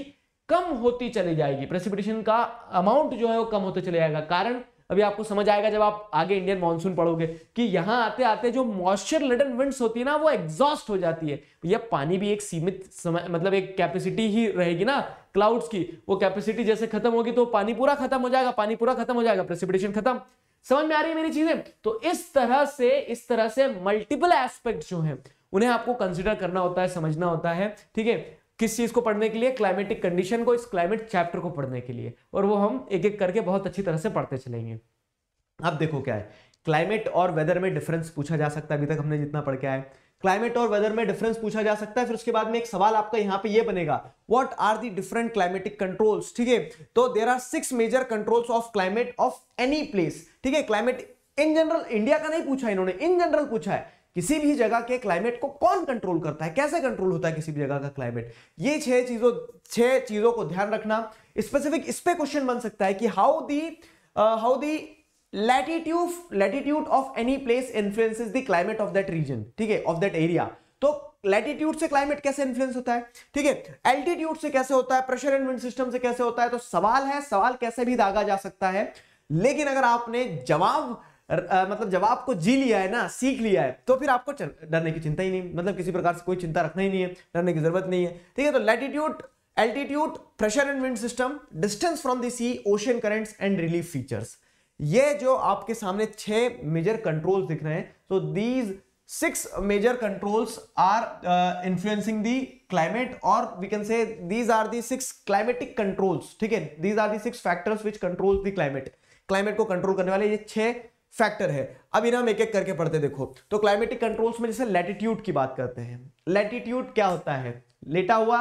कम होती चली जाएगी प्रेसिपिटेशन का अमाउंट जो है वो कम होते चले जाएगा कारण अभी आपको समझ आएगा जब आप आगे इंडियन मानसून पढ़ोगे कि यहां आते आते जो मॉइस्चर लेडन विंड्स होती है ना वो एग्जॉस्ट हो जाती है भैया पानी भी एक सीमित समय मतलब एक कैपेसिटी ही रहेगी ना क्लाउड्स की वो कैपेसिटी जैसे खत्म होगी तो पानी पूरा खत्म हो जाएगा पानी पूरा खत्म हो जाएगा प्रेसिपिटेशन खत्म समझ में आ रही है मेरी चीजें तो इस तरह से इस तरह से मल्टीपल एस्पेक्ट जो है उन्हें आपको कंसिडर करना होता है समझना होता है ठीक है किस चीज़ को पढ़ने के लिए क्लाइमेटिक कंडीशन को इस क्लाइमेट चैप्टर को पढ़ने के लिए और वो हम एक एक करके बहुत अच्छी तरह से पढ़ते चलेंगे अब देखो क्या है क्लाइमेट और वेदर में डिफरेंस पूछा जा सकता है अभी तक हमने जितना पढ़ के आए है क्लाइमेट और वेदर में डिफरेंस पूछा जा सकता है फिर उसके बाद में एक सवाल आपका यहाँ पे ये बनेगा what are the different climatic controls ठीक है तो there are six major controls of climate of any place ठीक है क्लाइमेट इन जनरल इंडिया का नहीं पूछा इन्होंने इन जनरल पूछा है किसी भी जगह के क्लाइमेट को कौन कंट्रोल करता है कैसे कंट्रोल होता है किसी भी जगह का क्लाइमेट ये छह चीजों छह चीजों को ध्यान रखना स्पेसिफिक इस पे क्वेश्चन बन सकता है कि how the how the latitude latitude of any place influence the climate of that region ठीक है ऑफ दैट एरिया तो लैटिट्यूड से क्लाइमेट कैसे इन्फ्लुएंस होता है ठीक है एल्टीट्यूड से कैसे होता है प्रेशर एंड विंड सिस्टम से कैसे होता है तो सवाल है सवाल कैसे भी दागा जा सकता है लेकिन अगर आपने जवाब आ, मतलब जब आपको जी लिया है ना सीख लिया है तो फिर आपको डरने की चिंता ही नहीं मतलब किसी प्रकार से कोई चिंता रखना ही नहीं है डरने की जरूरत नहीं है ठीक है तो latitude altitude pressure and wind system distance from the sea ocean currents and relief features ये जो आपके सामने छह मेजर कंट्रोल्स दिख रहे हैं so these six major controls are influencing the climate और we can say these are the six climatic controls ठीक है these are the six factors which controls the climate climate को कंट्रोल करने वाले ये छह फैक्टर है अब इन्हें हम एक एक करके पढ़ते देखो तो क्लाइमेटिक कंट्रोल्स में जैसे लैटिट्यूड की बात करते हैं लैटिट्यूड क्या होता है लेटा हुआ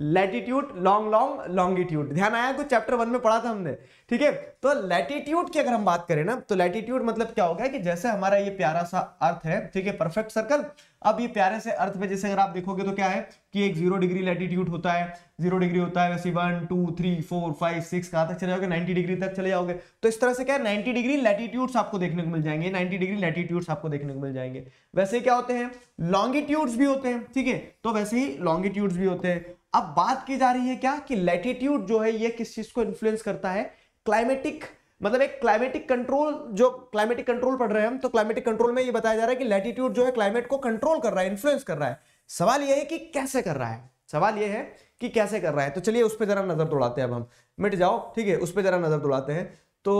लैटिट्यूड लॉन्ग लॉन्ग लॉन्गिट्यूड ध्यान आया कुछ चैप्टर वन में पढ़ा था हमने ठीक है तो लैटिट्यूड की अगर हम बात करें ना तो लैटिट्यूड मतलब क्या होगा कि जैसे हमारा ये प्यारा सा अर्थ है ठीक है परफेक्ट सर्कल अब ये प्यारे से अर्थ में जैसे अगर आप देखोगे तो क्या है कि एक जीरो डिग्री लैटिट्यूड होता है जीरो डिग्री होता है वैसे one two three four five six कहाँ तक चले जाओगे नाइन्टी डिग्री तक चले जाओगे तो इस तरह से क्या है नाइन्टी डिग्री लैटिट्यूड्स आपको देखने को मिल जाएंगे नाइन्टी डिग्री लैटिट्यूड्स आपको देखने को मिल जाएंगे वैसे क्या होते हैं लॉन्गिट्यूड्स भी होते हैं ठीक है तो वैसे ही लॉन्गिट्यूड्स भी होते हैं अब बात की जा रही है क्या कि लैटिट्यूड जो है ये किस चीज को इन्फ्लुएंस करता है क्लाइमेटिक मतलब एक क्लाइमेटिक कंट्रोल जो क्लाइमेटिक कंट्रोल पढ़ रहे हैं हम तो क्लाइमेटिक कंट्रोल में ये बताया जा रहा है कि लैटिट्यूड जो है क्लाइमेट को कंट्रोल कर रहा है इन्फ्लुएंस कर रहा है सवाल यह है कि कैसे कर रहा है सवाल यह है कि कैसे कर रहा है तो चलिए उस पर जरा नजर दौड़ाते हैं अब हम मिट जाओ ठीक है उस पर जरा नजर दौड़ाते हैं तो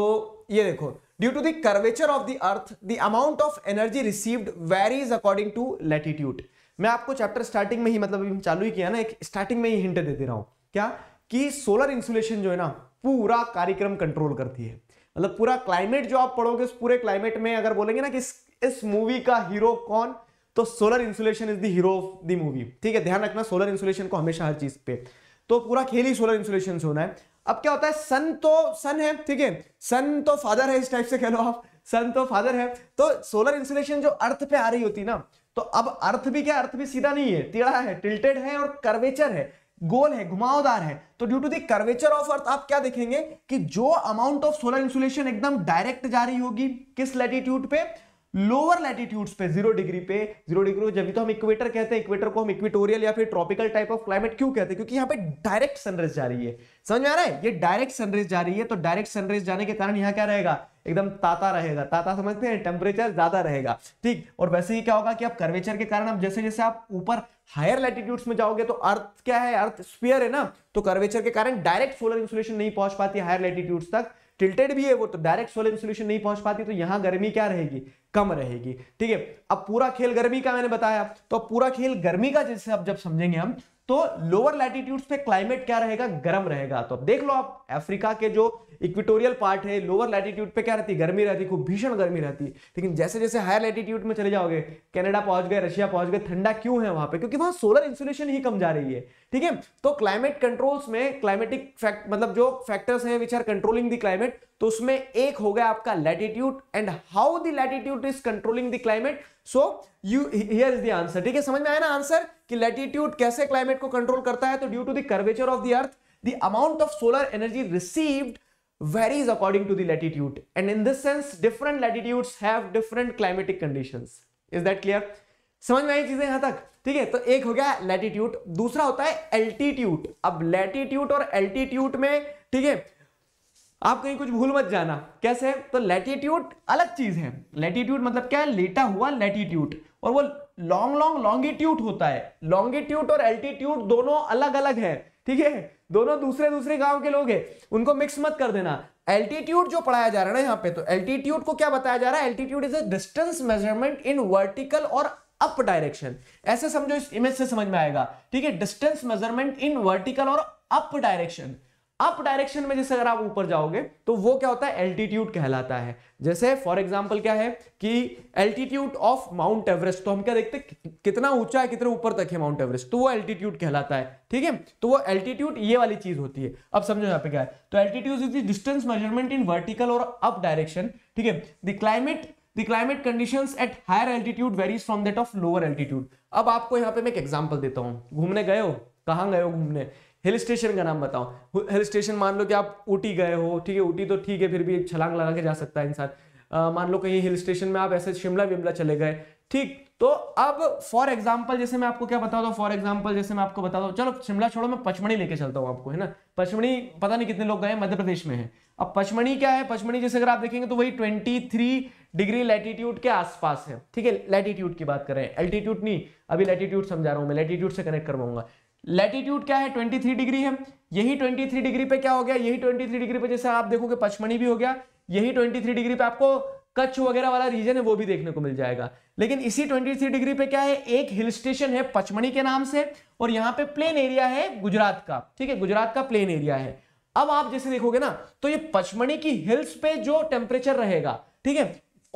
ये देखो due to curvature of the earth the amount of energy received varies according to latitude मैं आपको चैप्टर स्टार्टिंग में ही मतलब चालू ही किया ना एक स्टार्टिंग में ही हिंट दे दे रहा हूं क्या कि सोलर इंसुलेशन जो है ना पूरा कार्यक्रम कंट्रोल करती है मतलब पूरा क्लाइमेट जो आप पढ़ोगे उस पूरे क्लाइमेट में अगर बोलेंगे ना कि इस इस मूवी का हीरो कौन तो solar insulation is the hero of the movie ठीक है ध्यान रखना सोलर इंसुलेशन को हमेशा हर चीज पे तो पूरा खेल ही सोलर इंसुलेशन से होना है अब क्या होता है सन तो सन है ठीक है सन तो फादर है इस टाइप से कह लो आप सन तो फादर है तो सोलर इंसुलेशन जो अर्थ पे आ रही होती ना तो अब अर्थ भी क्या अर्थ भी सीधा नहीं है टेढ़ा है टिल्टेड है और कर्वेचर है गोल है घुमावदार है तो due to the curvature of earth आप क्या देखेंगे कि जो अमाउंट ऑफ सोलर इंसुलेशन एकदम डायरेक्ट जा रही होगी किस लेटीट्यूड पे लोअर लैटिट्यूड्स पे जीरो डिग्री पे जीरो डिग्री जब तो हम इक्वेटर कहते हैं इक्वेटर को हम इक्वेटोरियल या फिर ट्रॉपिकल टाइप ऑफ क्लाइमेट क्यों कहते हैं क्योंकि यहाँ पे डायरेक्ट सनरेज जा रही है समझ में आ रहा है ये डायरेक्ट सनरेज जा रही है तो डायरेक्ट सनरेज जाने के कारण यहाँ क्या रहेगा एकदम ताता रहेगा ताता समझते हैं टेम्परेचर ज्यादा रहेगा ठीक और वैसे ही क्या होगा कि आप कर्वेचर के कारण आप जैसे जैसे आप ऊपर हायर लैटिट्यूड्स में जाओगे तो अर्थ क्या है अर्थ स्पीयर है ना तो कर्वेचर के कारण डायरेक्ट सोलर इंसुलेशन नहीं पहुंच पाती हायर लैटिट्यूड्स तक टिल्टेड भी है वो तो डायरेक्ट सोलर सोल्यूशन नहीं पहुंच पाती तो यहां गर्मी क्या रहेगी कम रहेगी ठीक है अब पूरा खेल गर्मी का मैंने बताया तो पूरा खेल गर्मी का जैसे अब जब समझेंगे हम तो लोअर लैटिट्यूड्स पे क्लाइमेट क्या रहेगा गर्म रहेगा तो अब देख लो आप अफ्रीका के जो इक्विटोरियल पार्ट है लोअर लैटिट्यूड पे क्या रहती है गर्मी रहती खूब भीषण गर्मी रहती है लेकिन जैसे जैसे हायर लैटिट्यूड में चले जाओगे कनाडा पहुंच गए रशिया पहुंच गए ठंडा क्यों है वहां पे क्योंकि वहां सोलर इंसुलेशन ही कम जा रही है ठीक है तो क्लाइमेट कंट्रोल्स में क्लाइमेटिक फैक्ट मतलब जो फैक्टर्स हैं which are controlling the climate तो उसमें एक हो गया आपका latitude and how the latitude is controlling the climate so you here is the answer ठीक है समझ में आया ना आंसर कि लैटिट्यूड कैसे क्लाइमेट को कंट्रोल करता है तो due to the curvature of the earth the amount of solar energy received varies according to the latitude and in this sense different latitudes have different climatic conditions is that clear समझ में आई चीजें यहां तक ठीक है तो एक हो गया लैटिट्यूड दूसरा होता है एल्टीट्यूड अब लैटिट्यूड और एल्टीट्यूड में ठीक है आप कहीं कुछ भूल मत जाना कैसे तो लैटिट्यूड अलग चीज है लैटिट्यूड मतलब क्या है लेटा हुआ लैटिट्यूड और वो लॉन्ग लॉन्ग लॉन्गिट्यूड होता है लॉन्गिट्यूड और एल्टीट्यूड दोनों अलग अलग है ठीक है दोनों दूसरे दूसरे गांव के लोग हैं उनको मिक्स मत कर देना एल्टीट्यूड जो पढ़ाया जा रहा है ना यहाँ पे तो एल्टीट्यूड को क्या बताया जा रहा है altitude is a distance measurement in vertical और अप डायरेक्शन ऐसे समझो इस इमेज से समझ में आएगा ठीक है डिस्टेंस मेजरमेंट इन वर्टिकल और अप डायरेक्शन अप डायरेक्शन में जैसे अगर आप ऊपर जाओगे तो वो क्या होता है एल्टीट्यूड कहलाता है जैसे फॉर एग्जाम्पल क्या है कि एल्टीट्यूड ऑफ माउंट एवरेस्ट तो हम क्या देखते हैं कितना ऊंचा है कितने ऊपर तक है माउंट एवरेस्ट तो वो एल्टीट्यूड कहलाता है ठीक है तो वो एल्टीट्यूड ये वाली चीज होती है अब समझो यहाँ पे क्या है तो altitude is the distance measurement in vertical और अप डायरेक्शन ठीक है the climate the climate condition at higher altitude varies from that of lower altitude अब आपको यहाँ पे मैं एक एग्जाम्पल देता हूँ घूमने गए हो कहाँ गए हो घूमने हिल स्टेशन का नाम बताओ हिल स्टेशन मान लो कि आप ऊटी गए हो ठीक है ऊटी तो ठीक है फिर भी एक छलांग लगा के जा सकता है इंसान मान लो कहीं हिल स्टेशन में आप ऐसे शिमला विमला चले गए ठीक तो अब फॉर एग्जाम्पल जैसे मैं आपको क्या बता दो फॉर एग्जाम्पल जैसे मैं आपको बता दो चलो शिमला छोड़ो मैं पचमणी लेके चलता हूँ आपको है ना पचमणी पता नहीं कितने लोग गए मध्य प्रदेश में है अब पचमणी क्या है पचमणी जैसे अगर आप देखेंगे तो वही 23 डिग्री लैटिट्यूड के आसपास है ठीक है लैटिट्यूड की बात करें एल्टीट्यूड नहीं अभी लेटीट्यूड समझा रहा हूँ मैं लेटीट्यूड से कनेक्ट करवाऊंगा लेटीट्यूड क्या है 23 डिग्री है यही 23 डिग्री पे क्या हो गया यही 23 डिग्री पे जैसे आप देखोगे पचमणी भी हो गया यही 23 डिग्री पे आपको कच्छ वगैरह वाला रीजन है वो भी देखने को मिल जाएगा लेकिन इसी 23 डिग्री पे क्या है एक हिल स्टेशन है पचमणी के नाम से और यहाँ पे प्लेन एरिया है गुजरात का ठीक है गुजरात का प्लेन एरिया है अब आप जैसे देखोगे ना तो ये पचमणी की हिल्स पे जो टेम्परेचर रहेगा ठीक है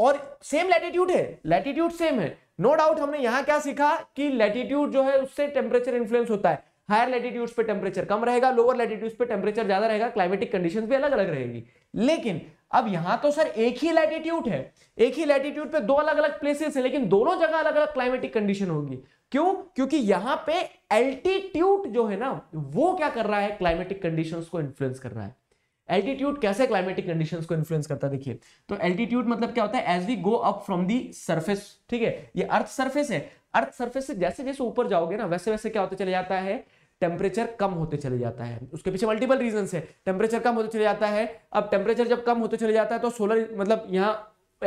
और सेम लैटिट्यूड है लैटिट्यूड सेम है नो no डाउट हमने यहां क्या सीखा कि लेटीट्यूड जो है उससे टेम्परेचर इन्फ्लुएंस होता है हायर लेटीट्यूड पे टेम्परेचर कम रहेगा लोअर लेटीट्यूड्स पे टेम्परेचर ज्यादा रहेगा क्लाइमेटिक कंडीशन भी अलग अलग रहेगी लेकिन अब यहां तो सर एक ही लैटीट्यूड है एक ही लैटीट्यूड पे दो अलग अलग प्लेसेस है लेकिन दोनों जगह अलग अलग क्लाइमेटिक कंडीशन होगी क्यों क्योंकि यहां पे एल्टीट्यूड जो है ना वो क्या कर रहा है क्लाइमेटिक कंडीशंस को इन्फ्लुएंस कर रहा है एल्टीट्यूड कैसे क्लाइमेटिक कंडीशंस को इन्फ्लुएंस करता है देखिए तो एल्टीट्यूड मतलब क्या होता है as we go up from the surface ठीक है ये अर्थ सर्फेस है अर्थ सर्फेस से जैसे जैसे ऊपर जाओगे ना वैसे वैसे क्या होते चले जाता है टेम्परेचर कम होते चले जाता है उसके पीछे मल्टीपल रीजन है टेम्परेचर कम होते चले जाता है अब टेम्परेचर जब कम होते चले जाता है तो सोलर मतलब यहाँ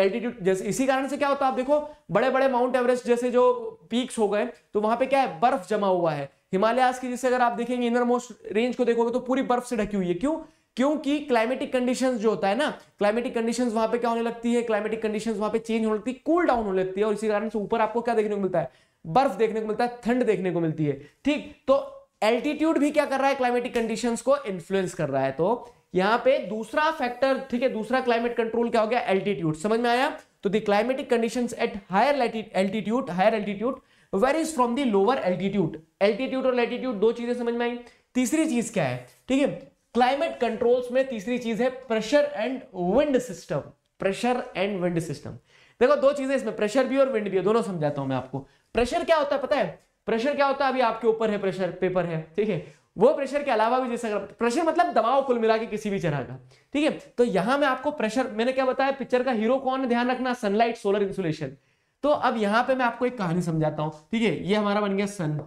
एल्टीट्यूड जैसे इसी कारण से क्या होता है आप देखो बड़े बड़े माउंट एवरेस्ट जैसे जो पीक्स हो गए तो वहां पे क्या है बर्फ जमा हुआ है हिमालयास की जैसे अगर आप देखेंगे इनर मोस्ट रेंज को देखोगे तो पूरी बर्फ से ढकी हुई है क्यों क्योंकि क्लाइमेटिक कंडीशंस जो होता है ना क्लाइमेटिक कंडीशंस वहां पे क्या होने लगती है क्लाइमेटिक कंडीशंस वहां पे चेंज होने लगती है कूल डाउन होने लगती है और इसी कारण से ऊपर आपको क्या देखने को मिलता है बर्फ देखने को मिलता है ठंड देखने को मिलती है ठीक तो एल्टीट्यूड भी क्या कर रहा है क्लाइमेटिक कंडीशन को इन्फ्लुएंस कर रहा है तो यहां पे दूसरा फैक्टर ठीक है दूसरा क्लाइमेट कंट्रोल क्या हो गया एल्टीट्यूड समझ में आया तो the climatic condition at higher altitude higher altitude varies from the lower altitude altitude और लेटीट्यूड दो चीजें समझ में आई तीसरी चीज क्या है ठीक है क्लाइमेट कंट्रोल्स में तीसरी चीज है pressure and wind system pressure and wind system देखो दो चीजें इसमें प्रेशर भी और विंड भी है दोनों समझाता हूं मैं आपको प्रेशर क्या होता है पता है प्रेशर क्या होता है अभी आपके ऊपर है प्रेशर पेपर है ठीक है वो प्रेशर के अलावा भी जैसे प्रेशर मतलब दबाव कुल मिला के किसी भी तरह का ठीक है तो यहां मैं आपको प्रेशर मैंने क्या बताया पिक्चर का हीरो कौन है ध्यान रखना सनलाइट सोलर इंसुलेशन तो अब यहां पे मैं आपको एक कहानी समझाता हूं ठीक है ये हमारा बन गया सन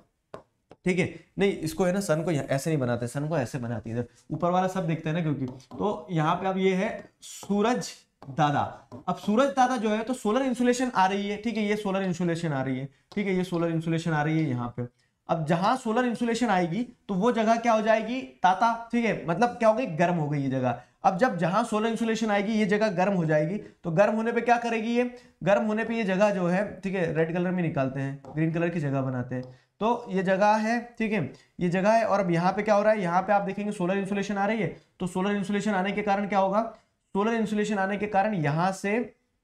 ठीक है नहीं इसको है ना सन को ऐसे नहीं बनाते सन को ऐसे बनाती है ऊपर वाला सब देखते हैं ना क्योंकि तो यहाँ पे अब ये है सूरज दादा अब सूरज दादा जो है तो सोलर इंसुलेशन आ रही है ठीक है ये सोलर इंसुलेशन आ रही है ठीक है ये सोलर इंसुलेशन आ रही है यहाँ पे अब जहां सोलर इंसुलेशन आएगी तो वो जगह क्या हो जाएगी ताता ठीक है मतलब क्या हो गई गर्म हो गई ये जगह अब जब जहां सोलर इंसुलेशन आएगी ये जगह गर्म हो जाएगी तो गर्म होने पे क्या करेगी ये गर्म होने पे ये जगह जो है ठीक है रेड कलर में निकालते हैं ग्रीन कलर की जगह बनाते हैं तो ये जगह है ठीक है ये जगह है और अब यहाँ पे क्या हो रहा है यहाँ पे आप देखेंगे सोलर इंसुलेशन आ रही है तो सोलर इंसुलेशन आने के कारण क्या होगा सोलर इंसुलेशन आने के कारण यहाँ से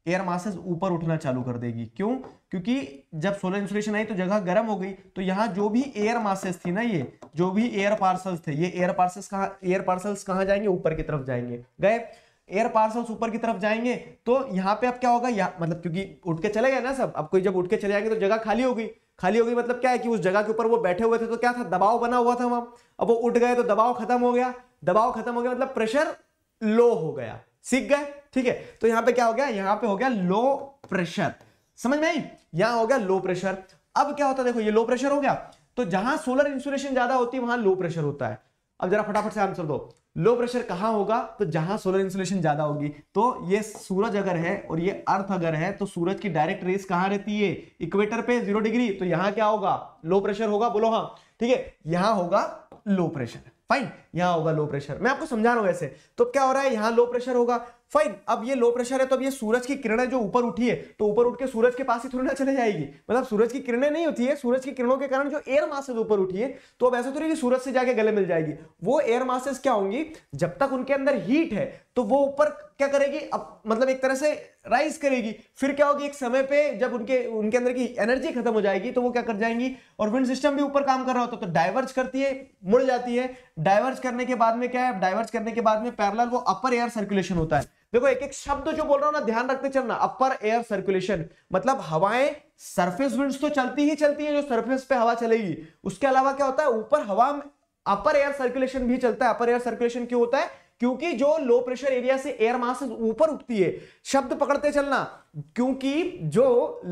एयर मासेस ऊपर उठना चालू कर देगी क्यों क्योंकि जब सोलर इंसुलेशन आई तो जगह गर्म हो गई तो यहाँ जो भी एयर मासेस थी ना ये जो भी एयर पार्सल्स थे ये एयर पार्सल्स कहाँ एयर पार्सल्स कहाँ जाएंगे ऊपर की तरफ जाएंगे गए एयर पार्सल्स ऊपर की तरफ जाएंगे तो यहाँ पे अब क्या होगा मतलब क्योंकि उठ के चले गए ना सब अब कोई जब उठ के चले जाएंगे तो जगह खाली हो गई खाली हो गई मतलब क्या है कि उस जगह के ऊपर वो बैठे हुए थे तो क्या था दबाव बना हुआ था वहां अब वो उठ गए तो दबाव खत्म हो गया दबाव खत्म हो गया मतलब प्रेशर लो हो गया सीख गए ठीक है तो यहां पे क्या हो गया यहाँ पे हो गया लो प्रेशर समझ में आई यहां हो गया लो प्रेशर अब क्या होता है देखो ये लो प्रेशर हो गया तो जहां सोलर इंसुलेशन ज्यादा होती है वहां लो प्रेशर होता है अब जरा फटाफट से आंसर दो लो प्रेशर कहाँ होगा तो जहां सोलर इंसुलेशन ज्यादा होगी तो ये सूरज अगर है और ये अर्थ अगर है तो सूरज की डायरेक्ट रेस कहां रहती है इक्वेटर पे जीरो डिग्री तो यहां क्या होगा लो प्रेशर होगा बोलो हाँ ठीक है यहां होगा लो प्रेशर फाइन यहां होगा लो प्रेशर मैं आपको समझा रहा हूं ऐसे तो क्या हो रहा है यहां लो प्रेशर होगा फाइन अब ये लो प्रेशर है तो अब ये सूरज की किरणें जो ऊपर उठी है तो ऊपर उठ के सूरज के पास ही थोड़ी ना चले जाएगी मतलब सूरज की किरणें नहीं होती है सूरज की किरणों के कारण जो एयर मासेज ऊपर उठी है तो अब ऐसा थोड़ी तो कि सूरज से जाके गले मिल जाएगी वो एयर मासेज क्या होंगी जब तक उनके अंदर हीट है तो वो ऊपर क्या करेगी अब मतलब एक तरह से राइज करेगी फिर क्या होगी एक समय पे जब उनके उनके अंदर की एनर्जी खत्म हो जाएगी तो वो क्या कर जाएंगी और विंड सिस्टम भी ऊपर काम कर रहा होता तो डाइवर्ज करती है मुड़ जाती है डाइवर्ज करने के बाद में क्या है डाइवर्ज करने के बाद में पैरल वो अपर एयर सर्कुलेशन होता है देखो एक एक शब्द जो बोल रहा हूं ना ध्यान रखते चलना अपर एयर सर्कुलेशन मतलब हवाएं सरफेस विंड्स तो चलती ही चलती है जो सरफेस पे हवा चलेगी उसके अलावा क्या होता है ऊपर हवा अपर एयर सर्कुलेशन भी चलता है अपर एयर सर्कुलेशन क्यों होता है क्योंकि जो लो प्रेशर एरिया से एयर मास ऊपर उठती है शब्द पकड़ते चलना क्योंकि जो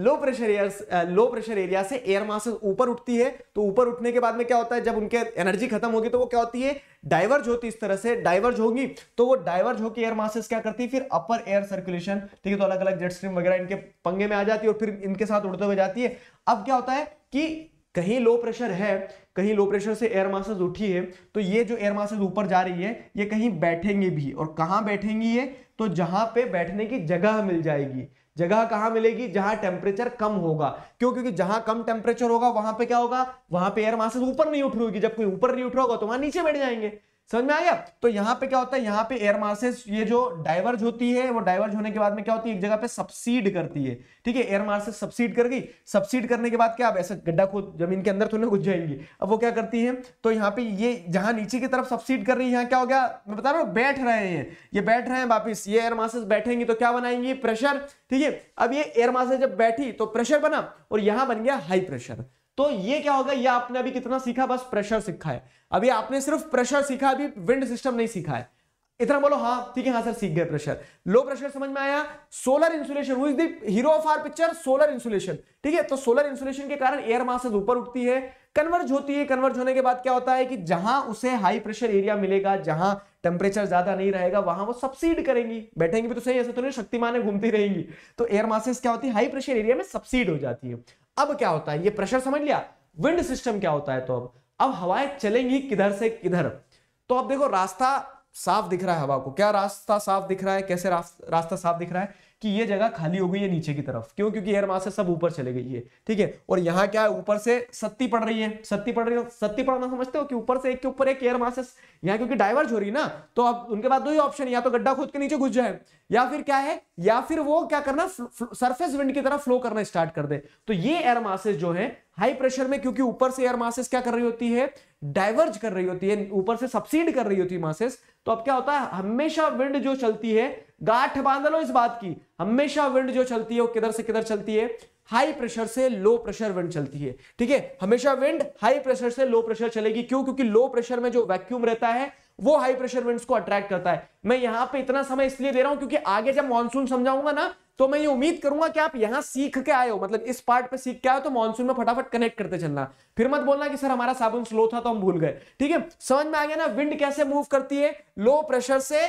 low pressure air low pressure area से एयर मास ऊपर उठती है तो ऊपर उठने के बाद में क्या होता है जब उनके एनर्जी खत्म होगी तो वो क्या होती है डाइवर्ज होती है इस तरह से डाइवर्ज होगी तो वो डाइवर्ज होकर एयर मासेस क्या करती है फिर अपर एयर सर्कुलेशन ठीक है तो अलग अलग जेट स्ट्रीम वगैरह इनके पंगे में आ जाती है और फिर इनके साथ उड़ते हुए जाती है अब क्या होता है कि कहीं लो प्रेशर है कहीं लो प्रेशर से एयर मासेज उठी है तो ये जो एयर मासेज ऊपर जा रही है ये कहीं बैठेंगे भी और कहाँ बैठेंगी ये तो जहाँ पे बैठने की जगह मिल जाएगी जगह कहाँ मिलेगी जहाँ टेम्परेचर कम होगा क्यों क्योंकि जहाँ कम टेम्परेचर होगा वहां पे क्या होगा वहां पे एयर मासेज ऊपर नहीं उठ रही जब कोई ऊपर नहीं उठ रहा होगा तो वहां नीचे बैठ जाएंगे समझ में आ गया तो यहाँ पे क्या होता है यहाँ पे एयर मार्सेस ये जो डाइवर्ज होती है वो डाइवर्ज होने के बाद में क्या होती है एक जगह पे सब्सिड करती है ठीक है एयर मार्सेस सब्सिड कर गई सब्सिड करने के बाद क्या ऐसा गड्ढा खोद जमीन के अंदर थोड़े घुस जाएंगी अब वो क्या करती है तो यहाँ पे ये जहां नीचे की तरफ सब्सीड कर रही है यहाँ क्या हो गया मैं बता रहा हूँ बैठ रहे हैं ये बैठ रहे हैं वापिस ये एयर मार्सेस बैठेंगी तो क्या बनाएंगे प्रेशर ठीक है अब ये एयर मार्सेस जब बैठी तो प्रेशर बना और यहां बन गया हाई प्रेशर तो ये क्या होगा ये आपने अभी कितना सीखा बस प्रेशर सीखा है अभी आपने सिर्फ प्रेशर सीखा अभी विंड सिस्टम नहीं सीखा है इतना बोलो हाँ ठीक है हाँ सर सीख गए प्रेशर लो प्रेशर समझ में आया solar insulation who is the hero of our picture solar insulation ठीक है तो सोलर इंसुलेशन के कारण एयर मासेज ऊपर उठती है कन्वर्ज होती है कन्वर्ज होने के बाद क्या होता है कि जहां उसे हाई प्रेशर एरिया मिलेगा जहां टेम्परेचर ज्यादा नहीं रहेगा वहां वो सब्सिड करेंगी बैठेंगी भी तो सही ऐसे तो नहीं शक्तिमान घूमती रहेंगी तो एयर मासेस क्या होती है हाई प्रेशर एरिया में सब्सिड हो जाती है अब क्या होता है ये प्रेशर समझ लिया विंड सिस्टम क्या होता है तो अब अब हवाएं चलेंगी किधर से किधर तो अब देखो रास्ता साफ दिख रहा है हवा को क्या रास्ता साफ दिख रहा है कैसे रास्ता साफ दिख रहा है कि ये जगह खाली हो गई है नीचे की तरफ क्यों क्योंकि एयर मास सब ऊपर चले गई है ठीक है और यहाँ क्या है ऊपर से सत्ती पड़ रही है सत्ती पड़ रही है सत्ती पड़ना समझते हो कि ऊपर से एक के ऊपर एक एयर मासेस यहाँ क्योंकि डाइवर्ज हो रही ना तो अब उनके बाद दो ही ऑप्शन या तो गड्ढा खोद के नीचे घुस जाए या फिर क्या है या फिर वो क्या करना सरफेस विंड की तरफ फ्लो करना स्टार्ट कर दे तो ये एयर मासेस जो है हाई प्रेशर में क्योंकि ऊपर से एयर मासेस क्या कर रही होती है डाइवर्ज कर रही होती है ऊपर से सब्सिड कर रही होती है मासेस तो अब क्या होता है हमेशा विंड जो चलती है गांठ बांध लो इस बात की हमेशा विंड जो चलती है वो किधर से किधर चलती है हाई प्रेशर से लो प्रेशर विंड चलती है ठीक है हमेशा विंड हाई प्रेशर से लो प्रेशर चलेगी क्यों क्योंकि लो प्रेशर में जो वैक्यूम रहता है वो हाई प्रेशर विंड्स को अट्रैक्ट करता है मैं यहां पे इतना समय इसलिए दे रहा हूं क्योंकि आगे जब मानसून समझाऊंगा ना तो मैं ये उम्मीद करूंगा कि आप यहां सीख के आए हो मतलब इस पार्ट पे सीख के आए तो मानसून में फटाफट कनेक्ट करते चलना फिर मत बोलना कि सर हमारा साबुन स्लो था तो हम भूल गए ठीक है समझ में आ गया ना विंड कैसे मूव करती है लो प्रेशर से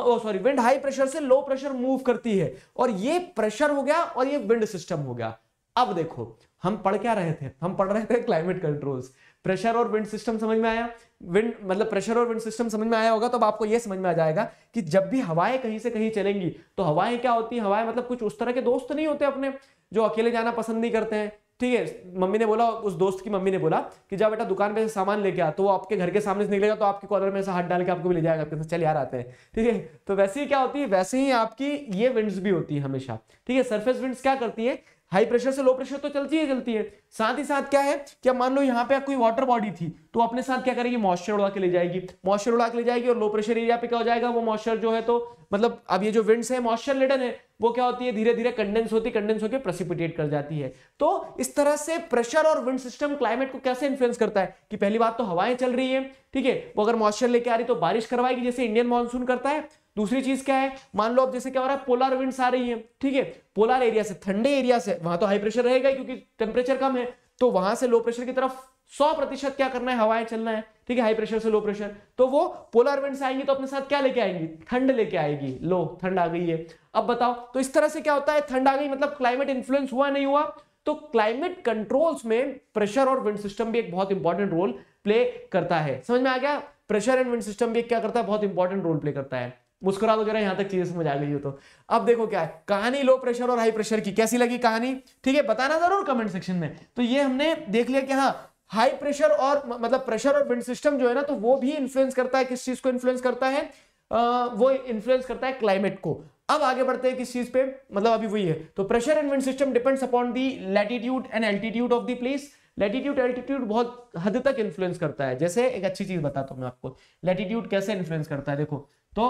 सॉरी विंड हाई प्रेशर से लो प्रेशर मूव करती है और ये प्रेशर हो गया और ये विंड सिस्टम हो गया अब देखो हम पढ़ क्या रहे थे हम पढ़ रहे थे क्लाइमेट कंट्रोल्स प्रेशर और विंड सिस्टम समझ में आया विंड मतलब प्रेशर और विंड सिस्टम समझ में आया होगा तो अब आपको यह समझ में आ जाएगा कि जब भी हवाएं कहीं से कहीं चलेंगी तो हवाएं क्या होती है हवाएं मतलब कुछ उस तरह के दोस्त नहीं होते अपने जो अकेले जाना पसंद नहीं करते हैं ठीक है मम्मी ने बोला उस दोस्त की मम्मी ने बोला कि जब बेटा दुकान पे सामान लेके आ तो वो आपके घर के सामने से निकलेगा तो आपके कॉलर में ऐसा हाथ डाल के आपको भी ले जाएगा आपके चल यार आते हैं ठीक है तो वैसे ही क्या होती है वैसे ही आपकी ये विंड्स भी होती है हमेशा ठीक है सरफेस विंड्स क्या करती है हाई प्रेशर से लो प्रेशर तो चलती है चलती है साथ ही साथ क्या है क्या मान लो यहाँ पे कोई वाटर बॉडी थी तो अपने साथ क्या करेगी मॉइस्चर उड़ा के ले जाएगी मॉइस्चर उड़ा के ले जाएगी और लो प्रेशर एरिया पे क्या हो जाएगा वो मॉइस्चर जो है तो मतलब अब ये जो विंड्स है मॉइस्चर लेडन है वो क्या होती है धीरे धीरे कंडेंस होती है कंडेंस होकर प्रेसिपिटेट कर जाती है तो इस तरह से प्रेशर और विंड सिस्टम क्लाइमेट को कैसे इन्फ्लुएंस करता है कि पहली बात तो हवाएं चल रही है ठीक है वो अगर मॉइस्चर लेके आ रही तो बारिश करवाएगी जैसे इंडियन मानसून करता है दूसरी चीज क्या है मान लो अब जैसे क्या हो रहा है पोलर विंड्स आ रही है ठीक है पोलर एरिया से ठंडे एरिया से वहां तो हाई प्रेशर रहेगा क्योंकि टेम्परेचर कम है तो वहां से लो प्रेशर की तरफ सौ प्रतिशत क्या करना है हवाएं चलना है ठीक है हाई प्रेशर से लो प्रेशर तो वो पोलर विंड्स आएंगी तो अपने साथ क्या लेके आएंगी ठंड लेके आएगी लो ठंड आ गई है अब बताओ तो इस तरह से क्या होता है ठंड आ गई मतलब क्लाइमेट इन्फ्लुएंस हुआ नहीं हुआ तो क्लाइमेट कंट्रोल्स में प्रेशर और विंड सिस्टम भी एक बहुत इंपॉर्टेंट रोल प्ले करता है समझ में आ गया प्रेशर एंड विंड सिस्टम भी क्या करता है बहुत इंपॉर्टेंट रोल प्ले करता है दो वगैरह यहाँ तक चीजें समझ आ गई हो तो अब देखो क्या है कहानी लो प्रेशर और हाई प्रेशर की कैसी लगी कहानी ठीक है बताना जरूर कमेंट सेक्शन में तो ये हमने देख लिया कि हाँ हाई प्रेशर और मतलब प्रेशर और विंड सिस्टम जो है ना तो वो भी इन्फ्लुएंस करता है किस चीज को इन्फ्लुएंस करता है आ, वो इन्फ्लुएंस करता है क्लाइमेट को अब आगे बढ़ते हैं किस चीज पे मतलब अभी वही है तो pressure and wind system depends upon the latitude and altitude of the place latitude altitude बहुत हद तक इन्फ्लुएंस करता है जैसे एक अच्छी चीज बताता हूँ मैं आपको लैटिट्यूड कैसे इन्फ्लुएंस करता है देखो तो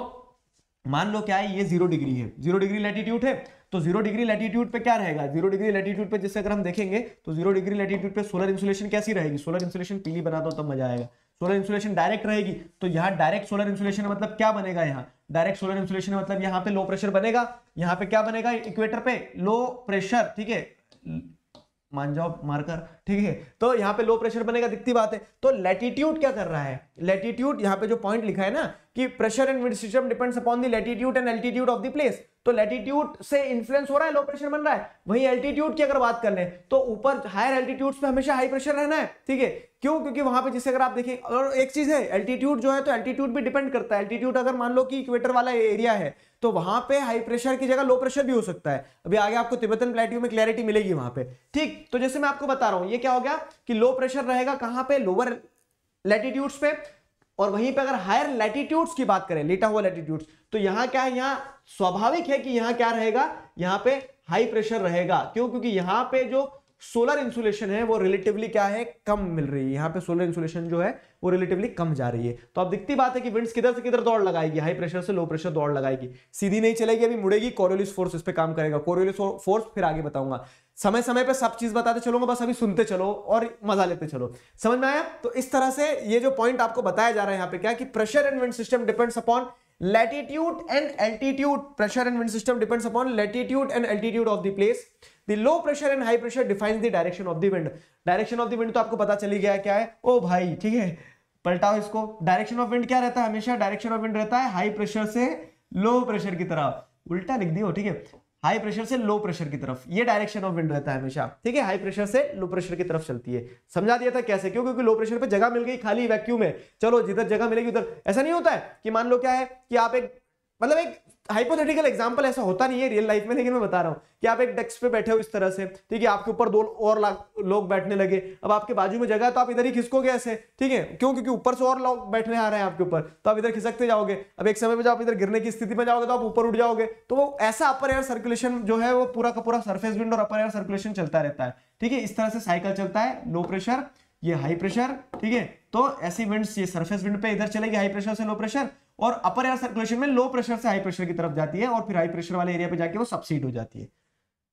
मान लो क्या है ये जीरो डिग्री है जीरो डिग्री लैटिट्यूड है तो जीरो डिग्री लैटिट्यूड पे क्या रहेगा जीरो डिग्री लैटिट्यूड पे जैसे अगर हम देखेंगे तो जीरो डिग्री लैटिट्यूड पे सोलर इंसुलेशन कैसी रहेगी सोलर इंसुलेशन पीली बना दो तब मजा आएगा सोलर इंसुलेशन डायरेक्ट रहेगी तो यहाँ डायरेक्ट सोलर इंसुलेशन मतलब क्या बनेगा यहाँ डायरेक्ट सोलर इंसुलेशन मतलब यहाँ पे लो प्रेशर बनेगा यहाँ पे क्या बनेगा इक्वेटर पे लो प्रेशर ठीक है मान जाओ मारकर ठीक है तो यहाँ पे लो प्रेशर बनेगा दिखती बात है तो लेटीट्यूड क्या कर रहा है लेटीट्यूड यहाँ पे जो पॉइंट लिखा है ना कि pressure and wind system depends upon the latitude and altitude of the place तो लेटीट्यूड से इन्फ्लुएंस हो रहा है लो प्रेशर बन रहा है वहीं एल्टीट्यूड की अगर बात कर ले तो ऊपर हायर एल्टीट्यूड पे हमेशा हाई प्रेशर रहना है ठीक है क्यों क्योंकि वहां पे जिसे अगर आप देखें और एक चीज है एल्टीट्यूड जो है तो एल्टीट्यूड भी डिपेंड करता है एल्टीट्यूड अगर मान लो कि इक्वेटर वाला एरिया है तो वहां पे हाई प्रेशर की जगह लो प्रेशर भी हो सकता है अभी आगे आपको तिब्बतन प्लेट्यू में क्लैरिटी मिलेगी वहां पे ठीक तो जैसे मैं आपको बता रहा हूं ये क्या हो गया कि लो प्रेशर रहेगा कहां पे लोअर लैटिट्यूड्स पे और वहीं पे अगर हायर लैटिट्यूड्स की बात करें लेटा हुआ लैटिट्यूड्स तो यहां क्या है यहां स्वाभाविक है कि यहां क्या रहेगा यहां पर हाई प्रेशर रहेगा क्यों क्योंकि यहां पर जो सोलर इंसुलेशन है वो रिलेटिवली क्या है कम मिल रही है यहाँ पे सोलर इंसुलेशन जो है वो रिलेटिवली कम जा रही है तो अब दिखती बात है कि विंड्स किधर से किधर दौड़ लगाएगी हाई प्रेशर से लो प्रेशर दौड़ लगाएगी सीधी नहीं चलेगी अभी मुड़ेगी कोरियोलिस फोर्स इस पर काम करेगा कोरियोलिस फोर्स फिर आगे बताऊंगा समय समय पे सब चीज बताते चलूंगा बस अभी सुनते चलो और मजा लेते चलो समझ में आया तो इस तरह से ये जो पॉइंट आपको बताया जा रहा है यहाँ पे क्या कि pressure and wind system depends upon latitude and altitude pressure and wind system depends upon latitude and altitude of the place the low pressure and high pressure define the direction of the wind direction of the wind तो आपको पता चली गया क्या है ओ भाई ठीक है पलटाओ इसको डायरेक्शन ऑफ विंड क्या रहता है हमेशा डायरेक्शन ऑफ विंड रहता है हाई प्रेशर से लो प्रेशर की तरफ उल्टा लिख दियो ठीक है हाई प्रेशर से लो प्रेशर की तरफ ये डायरेक्शन ऑफ विंड रहता है हमेशा ठीक है हाई प्रेशर से लो प्रेशर की तरफ चलती है समझा दिया था कैसे क्यों क्योंकि लो प्रेशर पे जगह मिल गई खाली वैक्यूम है चलो जिधर जगह मिलेगी उधर ऐसा नहीं होता है कि मान लो क्या है कि आप एक मतलब एक हाइपोथेटिकल एग्जाम्पल ऐसा होता नहीं है रियल लाइफ में लेकिन मैं बता रहा हूँ कि आप एक डेस्क पे बैठे हो इस तरह से ठीक है आपके ऊपर दो और लोग बैठने लगे अब आपके बाजू में जगह है तो आप इधर ही खिसकोगे ऐसे ठीक है क्यों क्योंकि ऊपर से और लोग बैठने आ रहे हैं आपके ऊपर तो आप इधर खिसकते जाओगे अब एक समय पर जब आप इधर गिरने की स्थिति में जाओगे तो आप ऊपर उठ जाओगे तो वो ऐसा अपर एयर सर्कुलेशन जो है वो पूरा का पूरा सर्फेस विंड और अपर एयर सर्कुलेशन चलता रहता है ठीक है इस तरह से साइकिल चलता है लो प्रेशर ये हाई प्रेशर ठीक है तो ऐसी विंड्स ये सरफेस विंड पे इधर चलेगी हाई प्रेशर से लो प्रेशर और अपर एयर सर्कुलेशन में लो प्रेशर से हाई प्रेशर की तरफ जाती है और फिर हाई प्रेशर वाले एरिया पे जाके वो सबसीड हो जाती है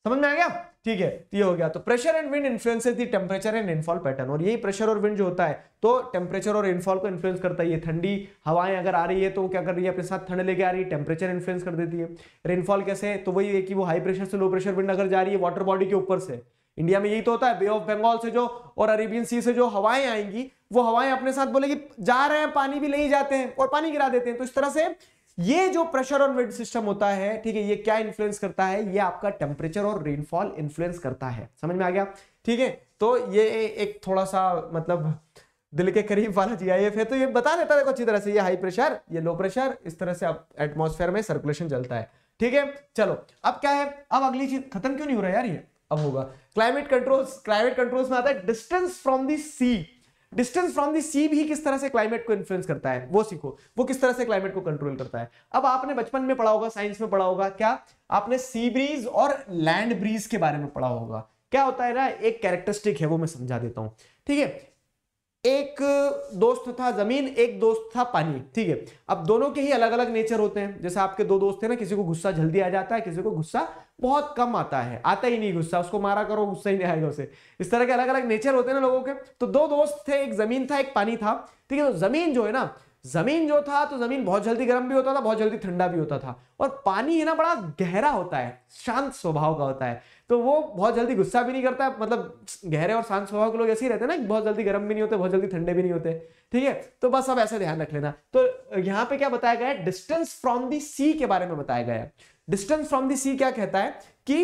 समझ में आ गया ठीक है तो ये हो गया तो pressure and wind influence the temperature and rainfall pattern और यही प्रेशर और विंड जो होता है तो टेम्परेचर और रेनफॉल को इन्फ्लुएंस करता है ये ठंडी हवाएं अगर आ रही है तो क्या कर रही है अपने साथ ठंड लेके आ रही है टेम्परेचर इन्फ्लुएंस कर देती है रेनफॉल कैसे है तो वही है कि वो हाई प्रेशर से लो प्रेशर विंड अगर जा रही है वाटर बॉडी के ऊपर से इंडिया में यही तो होता है बे ऑफ बंगाल से जो और अरेबियन सी से जो हवाएं आएंगी वो हवाएं अपने साथ बोलेगी जा रहे हैं पानी भी नहीं जाते हैं और पानी गिरा देते हैं तो इस तरह से ये जो प्रेशर और वेट सिस्टम होता है ठीक है ये क्या इन्फ्लुएंस करता है ये आपका टेम्परेचर और रेनफॉल इन्फ्लुएंस करता है समझ में आ गया ठीक है तो ये एक थोड़ा सा मतलब दिल के करीब वाला जी आई है तो ये बता देता है अच्छी तरह से ये हाई प्रेशर ये लो प्रेशर इस तरह से अब एटमोसफेयर में सर्कुलेशन चलता है ठीक है चलो अब क्या है अब अगली चीज खत्म क्यों नहीं हो रहा यार ये अब होगा क्लाइमेट कंट्रोल्स क्लाइमेट कंट्रोल्स में आता है distance from the sea distance from the sea भी किस तरह से क्लाइमेट को इन्फ्लुएंस करता है वो सीखो वो किस तरह से क्लाइमेट को कंट्रोल करता है अब आपने बचपन में पढ़ा होगा साइंस में पढ़ा होगा क्या आपने सी ब्रीज और लैंड ब्रीज के बारे में पढ़ा होगा क्या होता है ना एक कैरेक्टरिस्टिक है वो मैं समझा देता हूँ ठीक है एक दोस्त था जमीन एक दोस्त था पानी ठीक है अब दोनों के ही अलग अलग नेचर होते हैं जैसे आपके दो दोस्त हैं ना किसी को गुस्सा जल्दी आ जाता है किसी को गुस्सा बहुत कम आता है आता ही नहीं गुस्सा उसको मारा करो गुस्सा ही नहीं आएगा उसे इस तरह के अलग अलग नेचर होते हैं ना लोगों के तो दो दोस्त थे एक जमीन था एक पानी था ठीक है तो जमीन जो है ना जमीन जो था तो जमीन बहुत जल्दी गर्म भी होता था बहुत जल्दी ठंडा भी होता था और पानी है ना बड़ा गहरा होता है शांत स्वभाव का होता है तो वो बहुत जल्दी गुस्सा भी नहीं करता मतलब गहरे और शांत स्वभाव के लोग ऐसे ही रहते हैं ना बहुत जल्दी गर्म भी नहीं होते बहुत जल्दी ठंडे भी नहीं होते ठीक है तो बस अब ऐसा ध्यान रख लेना तो यहाँ पे क्या बताया गया है डिस्टेंस फ्रॉम दी सी के बारे में बताया गया है डिस्टेंस फ्रॉम दी सी क्या कहता है कि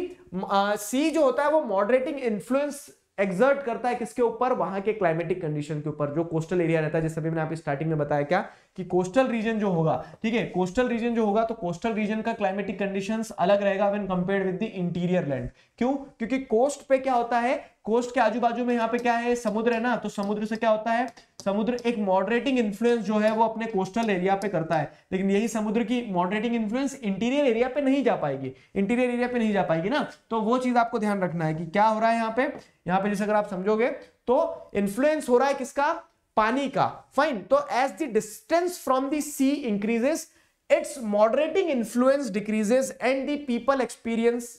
सी जो होता है वो मॉडरेटिंग इन्फ्लुएंस एग्जर्ट करता है किसके ऊपर वहां के क्लाइमेटिक कंडीशन के ऊपर जो कोस्टल एरिया रहता है जैसे मैंने आप स्टार्टिंग में बताया क्या कि कोस्टल रीजन जो होगा ठीक है कोस्टल रीजन जो होगा तो कोस्टल रीजन का क्लाइमेटिक कंडीशंस अलग रहेगा when compared with the interior land क्यों क्योंकि कोस्ट पे क्या होता है कोस्ट के आजू बाजू में यहाँ पे क्या है समुद्र है ना तो समुद्र से क्या होता है समुद्र एक मॉडरेटिंग इन्फ्लुएंस जो है वो अपने कोस्टल एरिया पे करता है लेकिन यही समुद्र की मॉडरेटिंग इन्फ्लुएंस इंटीरियर एरिया पे नहीं जा पाएगी इंटीरियर एरिया पे नहीं जा पाएगी ना तो वो चीज आपको ध्यान रखना है कि क्या हो रहा है यहाँ पे यहाँ पे जैसे अगर आप समझोगे तो इन्फ्लुएंस हो रहा है किसका पानी का फाइन तो as the distance from the sea increases its moderating influence decreases and the people experience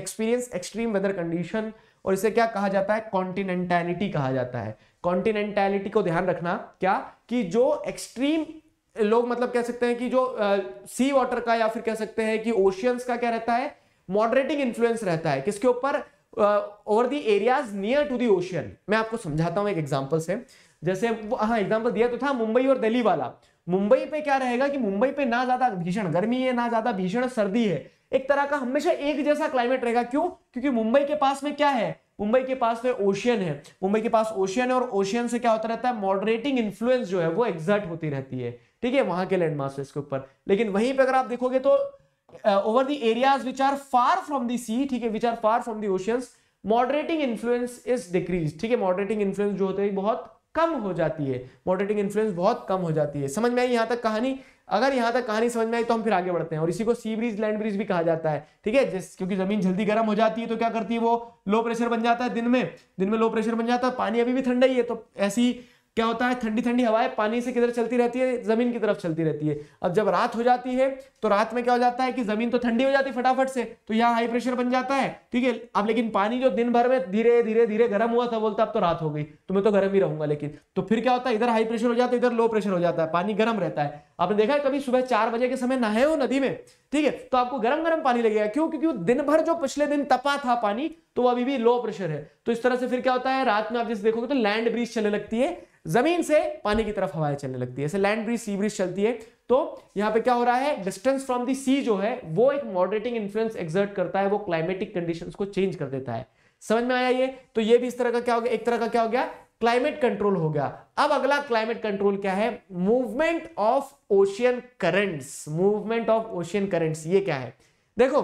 experience extreme weather condition और इसे क्या कहा जाता है कॉन्टिनेंटैलिटी कहा जाता है कॉन्टिनेंटैलिटी को ध्यान रखना क्या कि जो एक्सट्रीम लोग मतलब कह सकते हैं कि जो सी uh, वाटर का या फिर कह सकते हैं कि ओशियंस का क्या रहता है मॉडरेटिंग इन्फ्लुएंस रहता है किसके ऊपर over the areas near to the ocean मैं आपको समझाता हूं एक एग्जांपल से जैसे हाँ एग्जाम्पल दिया तो था मुंबई और दिल्ली वाला मुंबई पे क्या रहेगा कि मुंबई पे ना ज्यादा भीषण गर्मी है ना ज्यादा भीषण सर्दी है एक तरह का हमेशा एक जैसा क्लाइमेट रहेगा क्यों क्योंकि मुंबई के पास में क्या है मुंबई के पास में ओशियन है मुंबई के पास ओशियन है और ओशियन से क्या होता रहता है मॉडरेटिंग इन्फ्लुएंस जो है वो एग्जर्ट होती रहती है ठीक है वहां के लैंडमार्क के ऊपर लेकिन वहीं पर अगर आप देखोगे तो over the areas which are far from the sea ठीक है which are far from the oceans moderating influence is decrease ठीक है मॉडरेटिंग इन्फ्लुएंस जो होते हैं बहुत कम हो जाती है मॉडरेटिंग इन्फ्लुएंस बहुत कम हो जाती है समझ में आई यहाँ तक कहानी अगर यहाँ तक कहानी समझ में आई तो हम फिर आगे बढ़ते हैं और इसी को सी ब्रिज लैंड ब्रिज भी कहा जाता है ठीक है जिस क्योंकि जमीन जल्दी गर्म हो जाती है तो क्या करती है वो लो प्रेशर बन जाता है दिन में दिन में लो प्रेशर बन जाता है पानी अभी भी ठंडा ही है तो ऐसी क्या होता है ठंडी ठंडी हवाएं पानी से किधर चलती रहती है जमीन की तरफ चलती रहती है अब जब रात हो जाती है तो रात में क्या हो जाता है कि जमीन तो ठंडी हो जाती है फटाफट से तो यहाँ हाई प्रेशर बन जाता है ठीक है अब लेकिन पानी जो दिन भर में धीरे धीरे धीरे गर्म हुआ था बोलता अब तो रात हो गई तो मैं तो गर्म ही रहूंगा लेकिन तो फिर क्या होता है इधर हाई प्रेशर हो जाता है इधर लो प्रेशर हो जाता है पानी गर्म रहता है आपने देखा है कभी सुबह चार बजे के समय नहाए हो नदी में ठीक है तो आपको गरम गरम पानी लगेगा क्यों क्योंकि वो दिन भर जो पिछले दिन तपा था पानी तो वो अभी भी लो प्रेशर है तो इस तरह से फिर क्या होता है रात में आप जैसे देखोगे तो लैंड ब्रिज चलने लगती है जमीन से पानी की तरफ हवाएं चलने लगती है ऐसे लैंड ब्रिज सी ब्रिज चलती है तो यहाँ पे क्या हो रहा है डिस्टेंस फ्रॉम दी सी जो है वो एक मॉडरेटिंग इन्फ्लुएंस एक्सर्ट करता है वो क्लाइमेटिक कंडीशन को चेंज कर देता है समझ में आया ये तो ये भी इस तरह का क्या हो गया एक तरह का क्या हो गया क्लाइमेट कंट्रोल हो गया अब अगला क्लाइमेट कंट्रोल क्या है movement of ocean currents movement of ocean currents ये क्या है देखो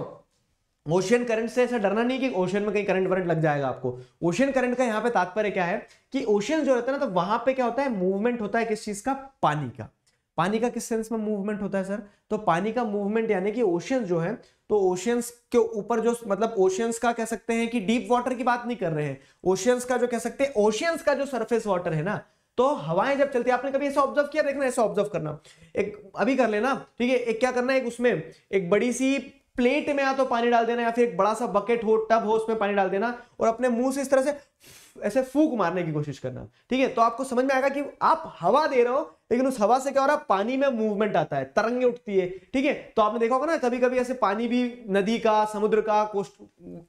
ओशियन करंट से ऐसा डरना नहीं कि ओशियन में कहीं करंट वरंट लग जाएगा आपको ओशियन करंट का यहाँ पे तात्पर्य क्या है कि ओशियन जो रहता है ना तो वहां पे क्या होता है मूवमेंट होता है किस चीज का पानी का पानी का किस सेंस में मूवमेंट होता है सर तो पानी का मूवमेंट यानी कि ओशियन जो है तो ओशियंस के ऊपर जो मतलब ओशियंस का कह सकते हैं कि डीप वाटर की बात नहीं कर रहे हैं ओशियंस का जो कह सकते हैं ओशियंस का जो सरफेस वाटर है ना तो हवाएं जब चलती है आपने कभी ऐसा ऑब्जर्व किया देखना ऐसा ऑब्जर्व करना एक अभी कर लेना ठीक है एक क्या करना है एक उसमें एक बड़ी सी प्लेट में या तो पानी डाल देना या फिर एक बड़ा सा बकेट हो टब हो उसमें पानी डाल देना और अपने मुंह से इस तरह से ऐसे फूक मारने की कोशिश करना ठीक है तो आपको समझ में आएगा कि आप हवा दे रहे हो लेकिन उस हवा से क्या हो रहा है पानी में मूवमेंट आता है तरंगे उठती है ठीक है तो आपने देखा होगा ना कभी कभी ऐसे पानी भी नदी का समुद्र का कोस्ट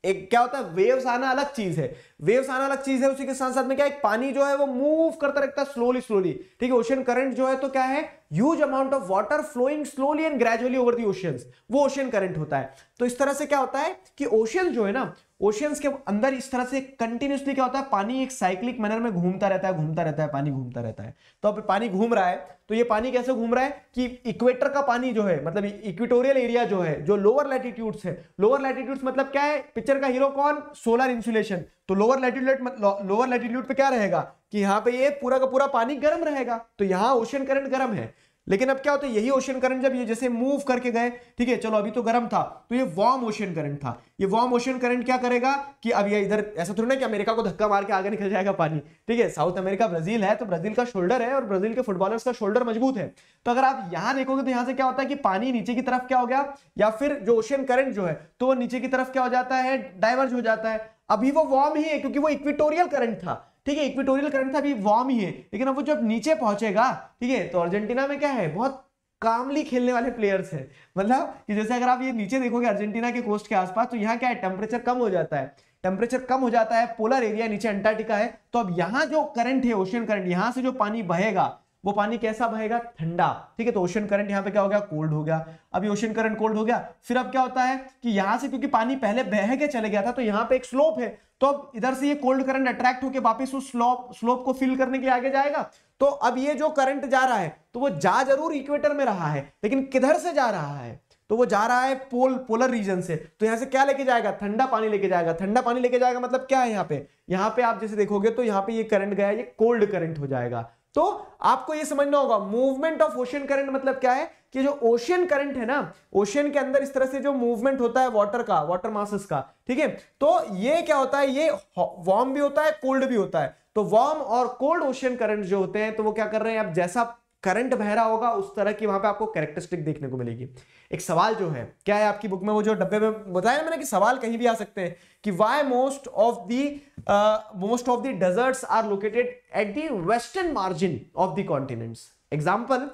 एक क्या होता है वेव्स आना अलग चीज है वेव्स आना अलग चीज है उसी के साथ साथ में क्या एक पानी जो है वो मूव करता रहता है स्लोली स्लोली ठीक है ओशियन करंट जो है तो क्या है huge amount of water flowing slowly and gradually over the oceans वो ओशियन करंट होता है तो इस तरह से क्या होता है कि ओशियन जो है ना ओशियंस के अंदर इस तरह से कंटिन्यूसली क्या होता है पानी एक साइक्लिक मैनर में घूमता रहता है घूमता रहता है पानी घूमता रहता है तो अब पानी घूम रहा है तो ये पानी कैसे घूम रहा है कि इक्वेटर का पानी जो है मतलब इक्वेटोरियल एरिया जो है जो लोअर लैटिट्यूड्स है लोअर लैटिट्यूड्स मतलब क्या है पिक्चर का हीरो कौन सोलर इंसुलेशन तो लोअर लैटिट्यूड लोअर लैटिट्यूड पर क्या रहेगा कि यहां पे ये पूरा का पूरा पानी गर्म रहेगा तो यहां ओशन करंट गर्म है लेकिन अब क्या होता है यही ओशन करंट जब ये जैसे मूव करके गए ठीक है चलो अभी तो गर्म था तो ये वार्म ओशन करंट था ये वार्म ओशन करंट क्या करेगा कि अब ये इधर ऐसा थोड़ा ना कि अमेरिका को धक्का मार के आगे निकल जाएगा पानी ठीक है साउथ अमेरिका ब्राजील है तो ब्राजील का शोल्डर है और ब्राजील के फुटबॉलर्स का शोल्डर मजबूत है तो अगर आप यहां देखोगे तो यहां से क्या होता है कि पानी नीचे की तरफ क्या हो गया या फिर जो ओशन करंट जो है तो वो नीचे की तरफ क्या हो जाता है डाइवर्ज हो जाता है अभी वो वार्म ही है क्योंकि वो इक्विटोरियल करंट था ठीक है इक्विटोरियल करंट था अभी वार्म ही है लेकिन अब वो जब नीचे पहुंचेगा ठीक है तो अर्जेंटीना में क्या है बहुत कामली खेलने वाले प्लेयर्स है मतलब कि जैसे अगर आप ये नीचे देखोगे अर्जेंटीना के कोस्ट के आसपास तो यहाँ क्या है टेम्परेचर कम हो जाता है टेम्परेचर कम हो जाता है पोलर एरिया नीचे अंटार्कटिका है तो अब यहाँ जो करंट है ओशियन करंट यहाँ से जो पानी बहेगा वो पानी कैसा बहेगा ठंडा ठीक है तो ओशन करंट यहाँ पे क्या हो गया कोल्ड हो गया अभी ओशन करंट कोल्ड हो गया फिर अब क्या होता है कि यहाँ से क्योंकि पानी पहले बह के चले गया था तो यहाँ पे एक स्लोप है तो अब इधर से ये कोल्ड करंट अट्रैक्ट होकर वापिस उस स्लोप स्लोप को फिल करने के लिए आगे जाएगा तो अब ये जो करंट जा रहा है तो वो जा जरूर इक्वेटर में रहा है लेकिन किधर से जा रहा है तो वो जा रहा है पोल पोलर रीजन से तो यहाँ से क्या लेके जाएगा ठंडा पानी लेके जाएगा ठंडा पानी लेके जाएगा मतलब क्या है यहाँ पे यहाँ पे आप जैसे देखोगे तो यहाँ पे ये करंट गया ये कोल्ड करंट हो जाएगा तो आपको यह समझना होगा मूवमेंट ऑफ ओशियन करंट मतलब क्या है कि जो ओशियन करंट है ना ओशियन के अंदर इस तरह से जो मूवमेंट होता है वाटर का वाटर मासस का ठीक है तो ये क्या होता है ये वार्म भी होता है कोल्ड भी होता है तो वार्म और कोल्ड ओशियन करंट जो होते हैं तो वो क्या कर रहे हैं आप जैसा करंट बह रहा होगा उस तरह की वहां पे आपको कैरेक्टरिस्टिक देखने को मिलेगी एक सवाल जो है क्या है आपकी बुक में वो जो डब्बे में बताया मैंने कि सवाल कहीं भी आ सकते हैं कि why most of the most of the deserts are located at the western margin of the continents example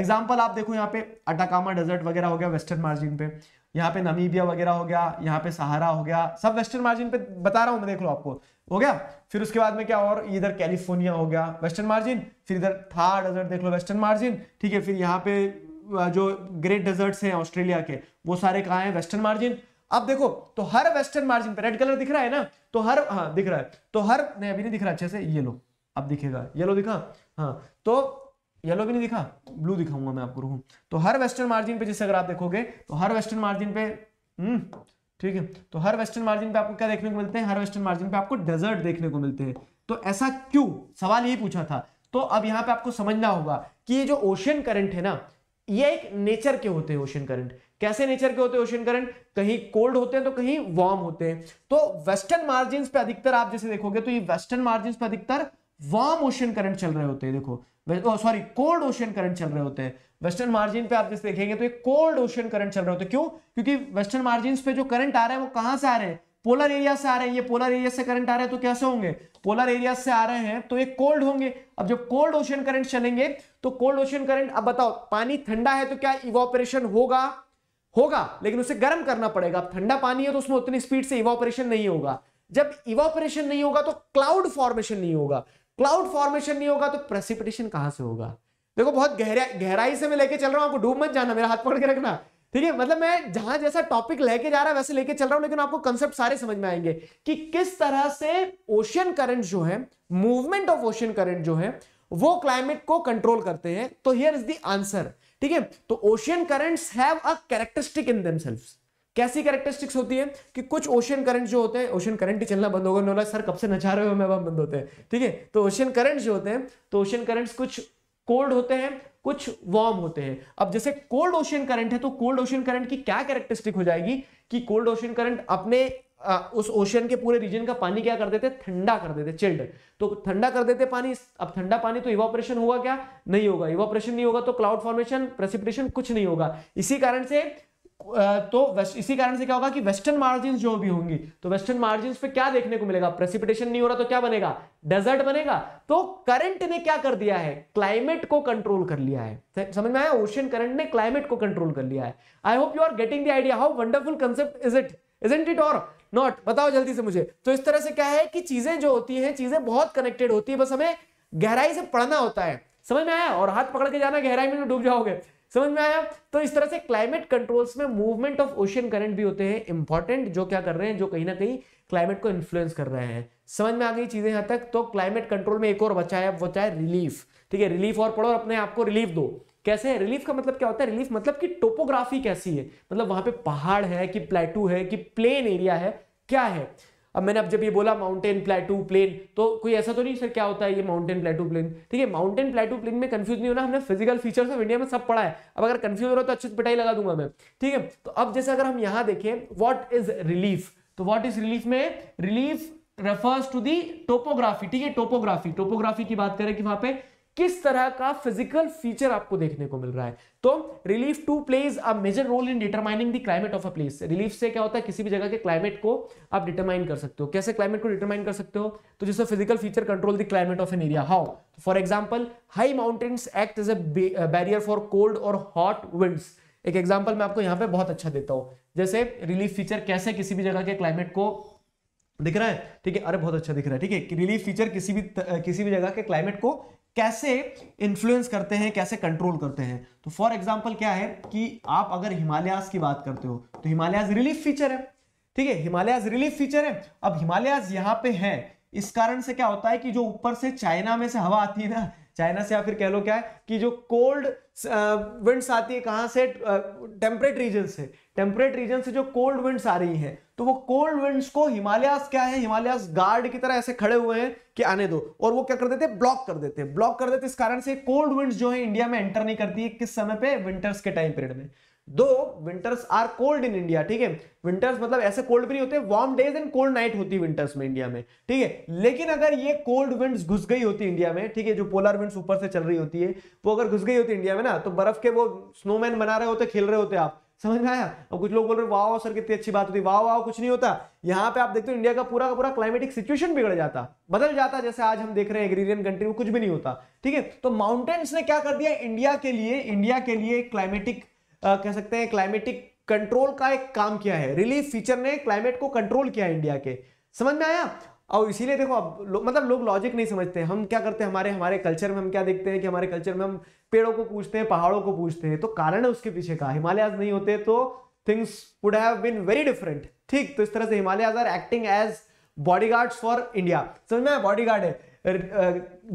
example आप देखो यहाँ पे अटाकामा डेजर्ट वगैरह हो गया वेस्टर्न मार्जिन पे यहाँ पे नमीबिया वगैरह हो गया यहाँ पे सहारा हो गया सब वेस्टर्न मार्जिन पे बता रहा हूँ मैं देख लो आपको हो गया फिर उसके बाद में क्या और इधर कैलिफोर्निया हो गया वेस्टर्न मार्जिन फिर इधर थार डेजर्ट देख लो वेस्टर्न मार्जिन ठीक है फिर यहाँ पे जो ग्रेट डेजर्ट्स हैं ऑस्ट्रेलिया के वो सारे कहा है वेस्टर्न मार्जिन अब देखो तो हर वेस्टर्न मार्जिन पे रेड कलर दिख रहा है ना तो हर हाँ दिख रहा है तो हर नहीं अभी नहीं दिख रहा अच्छे से ये लो अब दिखेगा येलो दिखा हाँ तो येलो भी नहीं दिखा ब्लू दिखाऊंगा मैं आपको रुकू तो हर वेस्टर्न मार्जिन पे जैसे अगर आप देखोगे तो हर वेस्टर्न मार्जिन पे हम्म ठीक है तो हर वेस्टर्न मार्जिन पे आपको क्या देखने को मिलते हैं हर वेस्टर्न मार्जिन पे आपको डेजर्ट देखने को मिलते हैं तो ऐसा क्यों सवाल यही पूछा था तो अब यहाँ पे आपको समझना होगा कि ये जो ओशियन करंट है ना ये एक नेचर के होते हैं ओशियन करंट कैसे नेचर के होते हैं ओशियन करंट कहीं कोल्ड होते हैं तो कहीं वार्म होते हैं तो वेस्टर्न मार्जिन पे अधिकतर आप जैसे देखोगे तो ये वेस्टर्न मार्जिन पे अधिकतर वार्म ओशियन करंट चल रहे होते हैं देखो सॉरी कोल्ड ओशियन करंट चल रहे होते हैं वेस्टर्न मार्जिन पे आप जैसे देखेंगे तो एक कोल्ड ओशन करंट चल रहे होते क्यों क्योंकि वेस्टर्न मार्जिन पे जो करंट आ रहा है वो कहां से आ रहे हैं पोलर एरिया से आ रहे हैं ये पोलर एरिया से करंट आ रहे हैं तो कैसे होंगे पोलर एरिया से आ रहे हैं तो ये कोल्ड होंगे अब जब कोल्ड ओशन करंट चलेंगे तो कोल्ड ओशन करंट अब बताओ पानी ठंडा है तो क्या इवॉपरेशन होगा होगा लेकिन उसे गर्म करना पड़ेगा अब ठंडा पानी है तो उसमें उतनी स्पीड से इवॉपरेशन नहीं होगा जब इवॉपरेशन नहीं होगा तो क्लाउड फॉर्मेशन नहीं होगा क्लाउड फॉर्मेशन नहीं होगा तो प्रेसिपिटेशन कहां से होगा देखो बहुत गहरा गहराई से मैं लेके चल रहा हूँ आपको डूब मत जाना मेरा हाथ पकड़ के रखना ठीक है मतलब मैं जहां जैसा टॉपिक लेके जा रहा है वैसे लेके चल रहा हूं लेकिन आपको कंसेप्ट सारे समझ में आएंगे कि किस तरह से ओशियन करंट जो है मूवमेंट ऑफ ओशियन करंट जो है वो क्लाइमेट को कंट्रोल करते हैं तो हियर इज द आंसर ठीक है तो ocean currents have a characteristic in themselves कैसी कैरेक्टरिस्टिक्स होती है कि कुछ ओशियन करंट जो होते हैं ओशियन करंट ही चलना बंद होगा सर कब से नचा रहे हो मैं बंद होते हैं ठीक है तो ओशियन करंट जो होते हैं तो ओशियन करंट्स कुछ कोल्ड होते हैं कुछ वार्म होते हैं अब जैसे कोल्ड ओशियन करंट है तो कोल्ड ओशियन करंट की क्या कैरेक्टरिस्टिक हो जाएगी कि कोल्ड ओशियन करंट अपने आ, उस ओशियन के पूरे रीजन का पानी क्या कर देते ठंडा कर देते चिल्ड तो ठंडा कर देते पानी अब ठंडा पानी तो इवापरेशन हुआ क्या नहीं होगा इवापरेशन नहीं होगा तो क्लाउड फॉर्मेशन प्रेसिपिटेशन कुछ नहीं होगा इसी कारण से तो इसी कारण से क्या होगा कि वेस्टर्न मार्जिन जो भी होंगी तो वेस्टर्न मार्जिन पे क्या देखने को मिलेगा प्रेसिपिटेशन नहीं हो रहा तो क्या बनेगा डेजर्ट बनेगा तो करंट ने क्या कर दिया है क्लाइमेट को कंट्रोल कर लिया है समझ में आया ओशियन करंट ने क्लाइमेट को कंट्रोल कर लिया है I hope you are getting the idea how wonderful concept is it is it और नॉट बताओ जल्दी से मुझे तो इस तरह से क्या है कि चीजें जो होती है चीजें बहुत कनेक्टेड होती है बस हमें गहराई से पढ़ना होता है समझ में आया और हाथ पकड़ के जाना गहराई में तो डूब जाओगे समझ में आया तो इस तरह से क्लाइमेट कंट्रोल्स में मूवमेंट ऑफ ओशियन करंट भी होते हैं इंपॉर्टेंट जो क्या कर रहे हैं जो कहीं ना कहीं क्लाइमेट को इन्फ्लुएंस कर रहे हैं समझ में आ गई चीजें यहां तक तो क्लाइमेट कंट्रोल में एक और बचा है बचा है रिलीफ ठीक है रिलीफ और पढ़ो और अपने आप को रिलीफ दो कैसे है रिलीफ का मतलब क्या होता है रिलीफ मतलब कि टोपोग्राफी कैसी है मतलब वहां पे पहाड़ है कि प्लेटू है कि प्लेन एरिया है क्या है अब मैंने अब जब ये बोला माउंटेन प्लेटू प्लेन तो कोई ऐसा तो नहीं सर क्या होता है ये माउंटेन प्लेटू प्लेन ठीक है माउंटेन प्लेटू प्लेन में कंफ्यूज नहीं होना हमने फिजिकल फीचर्स ऑफ इंडिया में सब पढ़ा है अब अगर कंफ्यूज हो रहा तो अच्छे पिटाई लगा दूंगा मैं ठीक है तो अब जैसे अगर हम यहां देखें वॉट इज रिलीफ तो वॉट इज रिलीफ में relief refers to the topography ठीक है टोपोग्राफी टोपोग्राफी की बात करें कि वहां पर किस तरह का फिजिकल फीचर आपको देखने को मिल रहा है तो relief too plays a major role in determining the climate of a place relief से क्या होता है किसी भी जगह के क्लाइमेट को आप डिटरमाइन कर सकते हो कैसे क्लाइमेट को डिटरमाइन कर सकते हो तो जैसे physical feature control the climate of an area how for example high mountains act as a barrier for cold और हॉट विंड्स एक एग्जाम्पल मैं आपको यहां पर बहुत अच्छा देता हूं जैसे रिलीफ फीचर कैसे किसी भी जगह के क्लाइमेट को दिख रहा है ठीक है अरे बहुत अच्छा दिख रहा है ठीक है रिलीफ फीचर किसी भी किसी भी जगह के क्लाइमेट को कैसे इन्फ्लुएंस करते हैं कैसे कंट्रोल करते हैं तो फॉर एग्जाम्पल क्या है कि आप अगर हिमालयास की बात करते हो तो हिमालयाज रिलीफ फीचर है ठीक है हिमालयाज रिलीफ फीचर है अब हिमालयाज यहाँ पे है इस कारण से क्या होता है कि जो ऊपर से चाइना में से हवा आती है ना चाइना से या फिर कह लो क्या है कि जो कोल्ड विंड्स uh, आती है कहां से टेम्परेट uh, रीजन से टेम्परेट रीजन से जो कोल्ड विंड्स आ रही हैं तो वो कोल्ड विंड्स को हिमालयस क्या है हिमालयस गार्ड की तरह ऐसे खड़े हुए हैं कि आने दो और वो क्या कर देते हैं ब्लॉक कर देते हैं ब्लॉक कर देते इस कारण से कोल्ड विंड्स जो है इंडिया में एंटर नहीं करती है किस समय पे विंटर्स के टाइम पीरियड में दो winters are cold in India ठीक है विंटर्स मतलब ऐसे कोल्ड भी नहीं होते warm days and cold night होती है विंटर्स में इंडिया में ठीक है लेकिन अगर ये कोल्ड विंड्स घुस गई होती इंडिया में ठीक है जो पोलर विंड्स ऊपर से चल रही होती है वो अगर घुस गई होती इंडिया में ना तो बर्फ के वो स्नोमैन बना रहे होते खेल रहे होते आप समझ में आया और कुछ लोग बोल रहे वाह सर कितनी अच्छी बात होती वाह वाह कुछ नहीं होता यहाँ पे आप देखते हो इंडिया का पूरा का पूरा क्लाइमेटिक सिचुएशन बिगड़ जाता बदल जाता जैसे आज हम देख रहे हैं एग्रीरियन कंट्री में कुछ भी नहीं होता ठीक है तो माउंटेन्स ने क्या कर दिया इंडिया के लिए इंडिया के लिए क्लाइमेटिक कह सकते हैं क्लाइमेटिक कंट्रोल का एक काम किया है रिलीफ फीचर ने क्लाइमेट को कंट्रोल किया है इंडिया के समझ में आया और इसीलिए देखो अब लो, मतलब लोग लॉजिक नहीं समझते हम क्या करते हैं हमारे हमारे कल्चर में हम क्या देखते हैं कि हमारे कल्चर में हम पेड़ों को पूछते हैं पहाड़ों को पूछते हैं तो कारण है उसके पीछे का हिमालयाज नहीं होते तो things would have been very different ठीक तो इस तरह से Himalayas are acting as body for India समझ में बॉडी है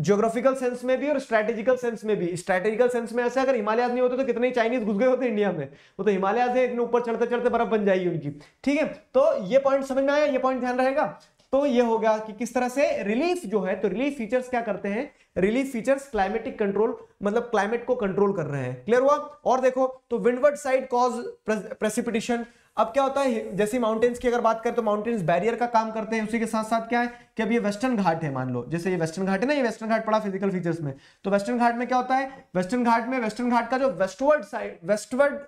ज्योग्राफिकल सेंस में भी और स्ट्रेटेजिकल सेंस में भी स्ट्रेटेजिकल सेंस में ऐसे अगर हिमालयाज नहीं होते तो कितने चाइनीज घुस गए होते इंडिया में वो तो हिमालयाज है इतने ऊपर चढ़ते चढ़ते बर्फ बन जाएगी उनकी ठीक है तो ये पॉइंट समझ में आया ये पॉइंट ध्यान रहेगा तो ये हो गया कि किस तरह से रिलीफ जो है तो रिलीफ फीचर्स क्या करते हैं रिलीफ फीचर्स क्लाइमेटिक कंट्रोल मतलब क्लाइमेट को कंट्रोल कर रहे हैं क्लियर हुआ और देखो तो विंडवर्ड साइड कॉज प्रेसिपिटेशन अब क्या होता है जैसे माउंटेन्स की अगर बात करें तो माउंटेन्स बैरियर का काम करते हैं उसी के साथ साथ क्या है कि अब ये वेस्टर्न घाट है मान लो जैसे ये वेस्टर्न घाट है ना ये वेस्टर्न घाट पड़ा फिजिकल फीचर्स में तो वेस्टर्न घाट में क्या होता है वेस्टर्न घाट में वेस्टर्न घाट का जो westward side westward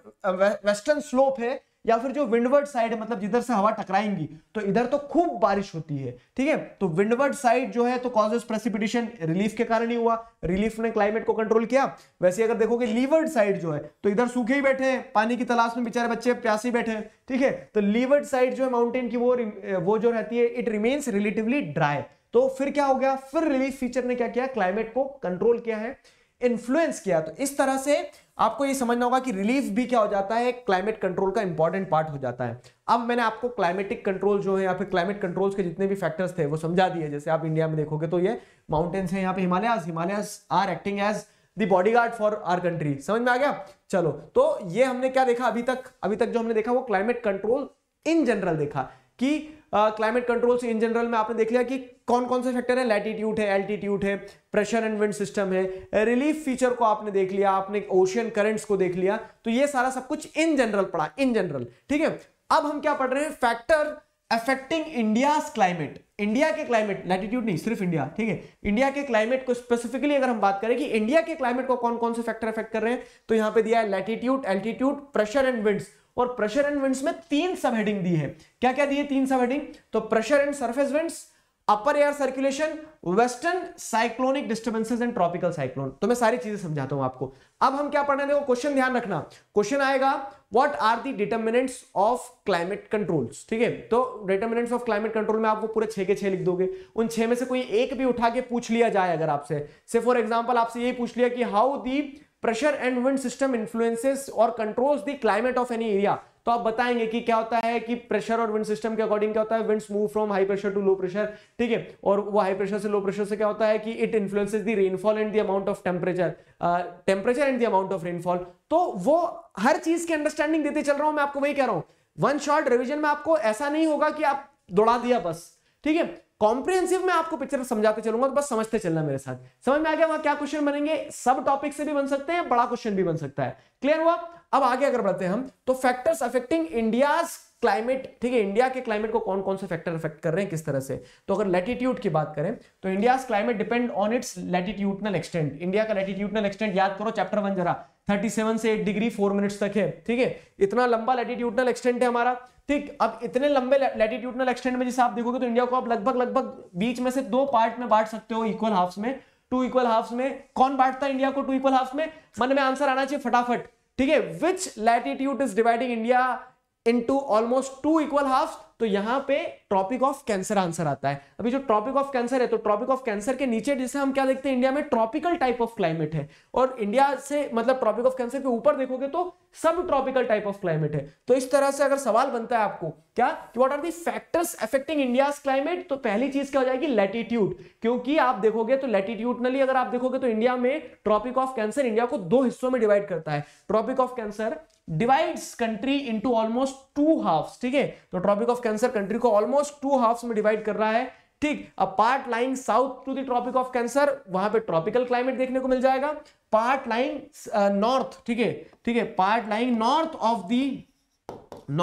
western slope है या फिर जो विंडवर्ड साइड है मतलब जिधर से हवा टकराएंगी तो इधर तो खूब बारिश होती है ठीक है तो विंडवर्ड साइड जो है तो कॉजेस प्रेसिपिटेशन रिलीफ के कारण ही हुआ रिलीफ ने क्लाइमेट को कंट्रोल किया वैसे अगर देखोगे लीवर्ड साइड जो है तो इधर सूखे ही बैठे हैं पानी की तलाश में बेचारे बच्चे प्यासी बैठे हैं ठीक है तो लीवर्ड साइड जो है माउंटेन की वो वो जो रहती है इट रिमेन्स रिलेटिवली ड्राई तो फिर क्या हो गया फिर रिलीफ फीचर ने क्या किया क्लाइमेट को कंट्रोल किया है इन्फ्लुएंस किया तो इस तरह से आपको ये समझना होगा कि रिलीफ भी क्या हो जाता है क्लाइमेट कंट्रोल का इंपॉर्टेंट पार्ट हो जाता है अब मैंने आपको क्लाइमेटिक कंट्रोल जो है या फिर क्लाइमेट कंट्रोल्स के जितने भी फैक्टर्स थे वो समझा दिए जैसे आप इंडिया में देखोगे तो ये माउंटेन्स हैं यहाँ पे Himalayas Himalayas are acting as the body for our country समझ में आ गया चलो तो ये हमने क्या देखा अभी तक अभी तक जो हमने देखा वो क्लाइमेट कंट्रोल इन जनरल देखा कि क्लाइमेट कंट्रोल से इन जनरल में आपने देख लिया कि कौन कौन से फैक्टर है लैटीट्यूड है एल्टीट्यूड है प्रेशर एंड विंड सिस्टम है रिलीफ फीचर को आपने देख लिया आपने ओशियन करेंट्स को देख लिया तो ये सारा सब कुछ इन जनरल पढ़ा इन जनरल ठीक है अब हम क्या पढ़ रहे हैं factor affecting India climate India के क्लाइमेट लैटीट्यूड नहीं सिर्फ इंडिया ठीक है इंडिया के क्लाइमेट को स्पेसिफिकली अगर हम बात करें कि इंडिया के क्लाइमेट को कौन कौन से फैक्टर अफेक्ट कर रहे हैं तो यहां पे दिया है latitude altitude pressure and winds और प्रेशर एंड विंड्स में तीन सब हेडिंग दी है क्या क्या दिए तीन सब हेडिंग तो pressure and surface winds upper air circulation western cyclonic disturbances and tropical cyclone तो मैं सारी चीजें समझाता हूं आपको अब हम क्या पढ़ने देखो क्वेश्चन ध्यान रखना क्वेश्चन आएगा what are the determinants of climate controls ठीक है तो डिटर्मिनेंट्स ऑफ क्लाइमेट कंट्रोल में आपको पूरे छह के छह लिख दोगे उन छह में से कोई एक भी उठा के पूछ लिया जाए अगर आपसे से फॉर एग्जाम्पल आपसे यही पूछ लिया कि how the pressure and wind system influences और controls the climate of any area तो आप बताएंगे कि क्या होता है कि प्रेशर और विंड सिस्टम के अकॉर्डिंग क्या होता है winds move from high pressure to low pressure ठीक है और वो हाई प्रेशर से लो प्रेशर से क्या होता है कि it influences the rainfall and the amount of temperature temperature and the amount of rainfall तो वो हर चीज की अंडरस्टैंडिंग देते चल रहा हूं मैं आपको वही कह रहा हूं वन शॉर्ट रिविजन में आपको ऐसा नहीं होगा कि आप दौड़ा दिया बस ठीक है कॉम्प्रिहेंसिव में आपको पिक्चर समझाते चलूंगा तो बस समझते चलना मेरे साथ समझ में आ गया वहां क्या क्वेश्चन बनेंगे सब टॉपिक से भी बन सकते हैं बड़ा क्वेश्चन भी बन सकता है क्लियर हुआ अब आगे अगर बढ़ते हैं हम तो फैक्टर्स अफेक्टिंग इंडिया क्लाइमेट ठीक है इंडिया के क्लाइमेट को कौन कौन से फैक्टर अफेक्ट कर रहे हैं किस तरह से तो अगर लेटीट्यूड की बात करें तो India climate depend on its latitudinal extent India का लेटीट्यूडनल एक्सटेंट याद करो चैप्टर वन जरा 37 से 8 डिग्री 4 मिनट्स तक है ठीक है इतना लंबा लेटीट्यूडनल एक्सटेंट है हमारा ठीक अब इतने लंबे लैटिट्यूडनल एक्सटेंड में जैसे आप देखोगे तो इंडिया को आप लगभग लगभग बीच में से दो पार्ट में बांट सकते हो इक्वल हाफ्स में टू इक्वल हाफ्स में कौन बांटता है इंडिया को टू इक्वल हाफ्स में मन में आंसर आना चाहिए फटाफट ठीक है which latitude is dividing India into almost two equal halves तो यहाँ पे ट्रॉपिक ऑफ कैंसर आंसर आता है अभी जो ट्रॉपिक ऑफ कैंसर है तो ट्रॉपिक ऑफ कैंसर के नीचे जैसे हम क्या देखते हैं इंडिया में ट्रॉपिकल टाइप ऑफ क्लाइमेट है और इंडिया से मतलब ट्रॉपिक ऑफ कैंसर के ऊपर देखोगे तो सब ट्रॉपिकल टाइप ऑफ क्लाइमेट है तो इस तरह से अगर सवाल बनता है आपको क्या what are the factors affecting India climate तो पहली चीज क्या हो जाएगी लेटीट्यूड क्योंकि आप देखोगे तो लेटीट्यूडनली अगर आप देखोगे तो इंडिया में ट्रॉपिक ऑफ कैंसर इंडिया को दो हिस्सों में डिवाइड करता है tropic of cancer divides country into almost two halves ठीक है तो ट्रॉपिक ऑफ कैंसर कंट्री को ऑलमोस्ट टू हाफ्स में डिवाइड कर रहा है ठीक a part lying south to the tropic of cancer वहां पे ट्रॉपिकल क्लाइमेट देखने को मिल जाएगा पार्ट लाइंग नॉर्थ ठीक है ठीक है part lying north of the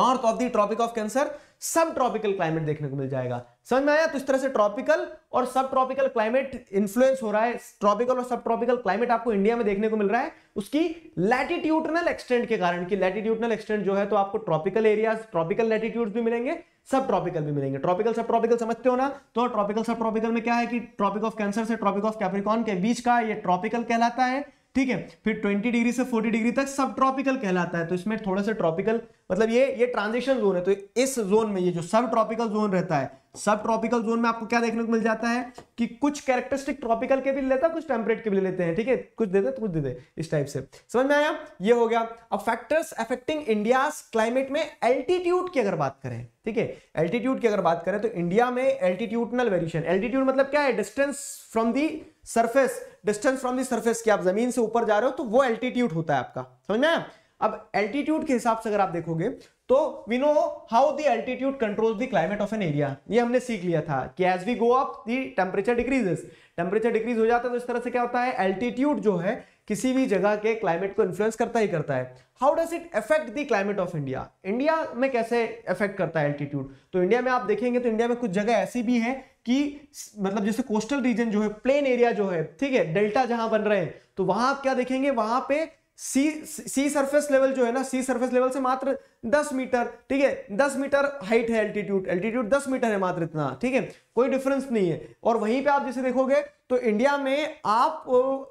north of the tropic of cancer subtropical climate देखने को मिल जाएगा समझ में आया तो इस तरह से ट्रॉपिकल और सब ट्रॉपिकल क्लाइमेट इन्फ्लुएंस हो रहा है ट्रॉपिकल और सब ट्रॉपिकल क्लाइमेट आपको इंडिया में देखने को मिल रहा है उसकी लैटिट्यूडनल एक्सटेंट के कारण कि लैटिट्यूडनल एक्सटेंट जो है तो आपको ट्रॉपिकल एरियाज ट्रॉपिकल लैटिट्यूड भी मिलेंगे सब ट्रॉपिकल भी मिलेंगे ट्रॉपिकल सब ट्रॉपिकल समझते हो ना तो ट्रॉपिकल सब ट्रॉपिकल में क्या है कि ट्रॉपिक ऑफ कैंसर से ट्रॉपिक ऑफ कैप्रिकॉन के बीच का ये ट्रॉपिकल कहलाता है ठीक है फिर 20 डिग्री से 40 डिग्री तक सब ट्रॉपिकल कहलाता है तो इसमें थोड़ा सा ट्रॉपिकल मतलब ये ये ट्रांजिशन जोन है तो इस जोन में ये जो सब ट्रॉपिकल जोन रहता है सब ट्रॉपिकल जोन में आपको क्या देखने को मिल जाता है कि कुछ कैरेक्टरिस्टिक ट्रॉपिकल के भी लेता है कुछ टेम्परेट के भी लेते हैं ठीक है कुछ देते तो कुछ देते इस टाइप से समझ में आया ये हो गया अब फैक्टर्स अफेक्टिंग इंडिया क्लाइमेट में एल्टीट्यूड की अगर बात करें ठीक है एल्टीट्यूड की अगर बात करें तो इंडिया में एल्टीट्यूडनल वेरिएशन एल्टीट्यूड मतलब क्या है distance from the surface distance from the surface की आप जमीन से ऊपर जा रहे हो तो वो एल्टीट्यूड होता है आपका समझ में अब एल्टीट्यूड के हिसाब से अगर आप देखोगे तो we know how the altitude control the climate of an area ये हमने सीख लिया था कि as we go up the temperature decreases temperature decrease हो जाता है तो इस तरह से क्या होता है एल्टीट्यूड जो है किसी भी जगह के क्लाइमेट को इन्फ्लुएंस करता ही करता है how does it affect the climate of India India में कैसे अफेक्ट करता है एल्टीट्यूड तो इंडिया में आप देखेंगे तो इंडिया में कुछ जगह ऐसी भी है कि मतलब जैसे कोस्टल रीजन जो है प्लेन एरिया जो है ठीक है डेल्टा जहां बन रहे हैं तो वहां आप क्या देखेंगे वहां पे सी सी सरफेस लेवल जो है ना सी सरफेस लेवल से मात्र 10 मीटर ठीक है 10 मीटर हाइट है एल्टीट्यूड एल्टीट्यूड 10 मीटर है मात्र इतना ठीक है कोई डिफरेंस नहीं है और वहीं पे आप जैसे देखोगे तो इंडिया में आप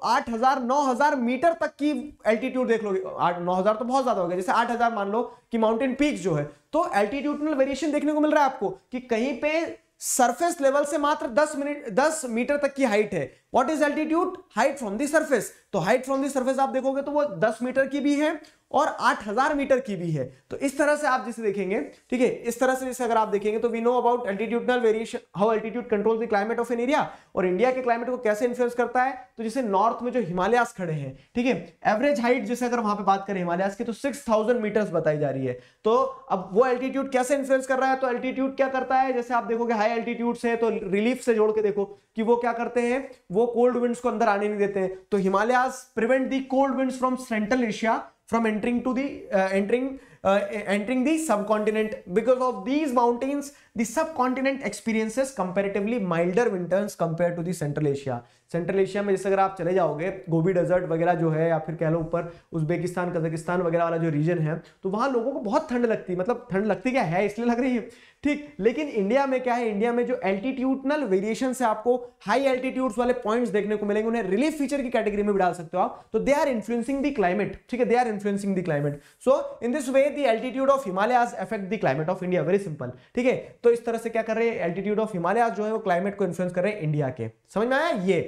8000 9000 मीटर तक की एल्टीट्यूड देख लोगे नौ हजार तो बहुत ज्यादा हो गया जैसे 8000 मान लो कि माउंटेन पीक जो है तो एल्टीट्यूडनल वेरिएशन देखने को मिल रहा है आपको कि कहीं पे सरफेस लेवल से मात्र 10 मिनट 10 मीटर तक की हाइट है what is altitude height from the surface तो हाइट फ्रॉम दी सरफेस आप देखोगे तो वो 10 मीटर की भी है और 8000 मीटर की भी है तो इस तरह से आप जिसे देखेंगे ठीक है इस तरह से जिसे अगर आप देखेंगे तो we know about altitudinal variation how altitude control the climate of an area और इंडिया के क्लाइमेट को कैसे इन्फ्लुएंस करता है तो जैसे नॉर्थ में जो हिमालयास खड़े हैं ठीक है एवरेज हाइट जैसे अगर वहां पर बात करें हिमालयास की तो सिक्स थाउजेंड मीटर्स बताई जा रही है तो अब वो एल्टीट्यूड कैसे इन्फ्लुएंस कर रहा है तो एल्टीट्यूड क्या करता है जैसे आप देखोगे हाई एल्टीट्यूड से तो रिलीफ से जोड़ के देखो कि वो क्या करते हैं वो कोल्ड विंड्स को अंदर आने नहीं देते हैं तो Himalayas prevent the cold winds from central Asia from entering to the uh, entering uh, entering the subcontinent because of these mountains the subcontinent experiences comparatively milder winters compared to the central asia central Asia में जैसे अगर आप चले जाओगे गोबी डेजर्ट वगैरह जो है या फिर कह लो ऊपर उज्बेकिस्तान कजाकिस्तान वगैरह वाला जो रीजन है तो वहाँ लोगों को बहुत ठंड लगती है मतलब ठंड लगती क्या है इसलिए लग रही है ठीक लेकिन इंडिया में क्या है इंडिया में जो एल्टीट्यूडनल वेरिएशन से आपको हाई एल्टीट्यूड्स वाले पॉइंट्स देखने को मिलेंगे उन्हें रिलीफ फीचर की कैटेगरी में भी डाल सकते हो आप तो they are influencing the climate ठीक है they are influencing the climate so in this way the altitude of Himalayas effect the climate of India very simple ठीक है तो इस तरह से क्या कर रहे हैं एल्टीट्यूड ऑफ हिमालयाज जो है वो क्लाइमेट को इन्फ्लुएंस कर रहे हैं इंडिया के समझ में आया ये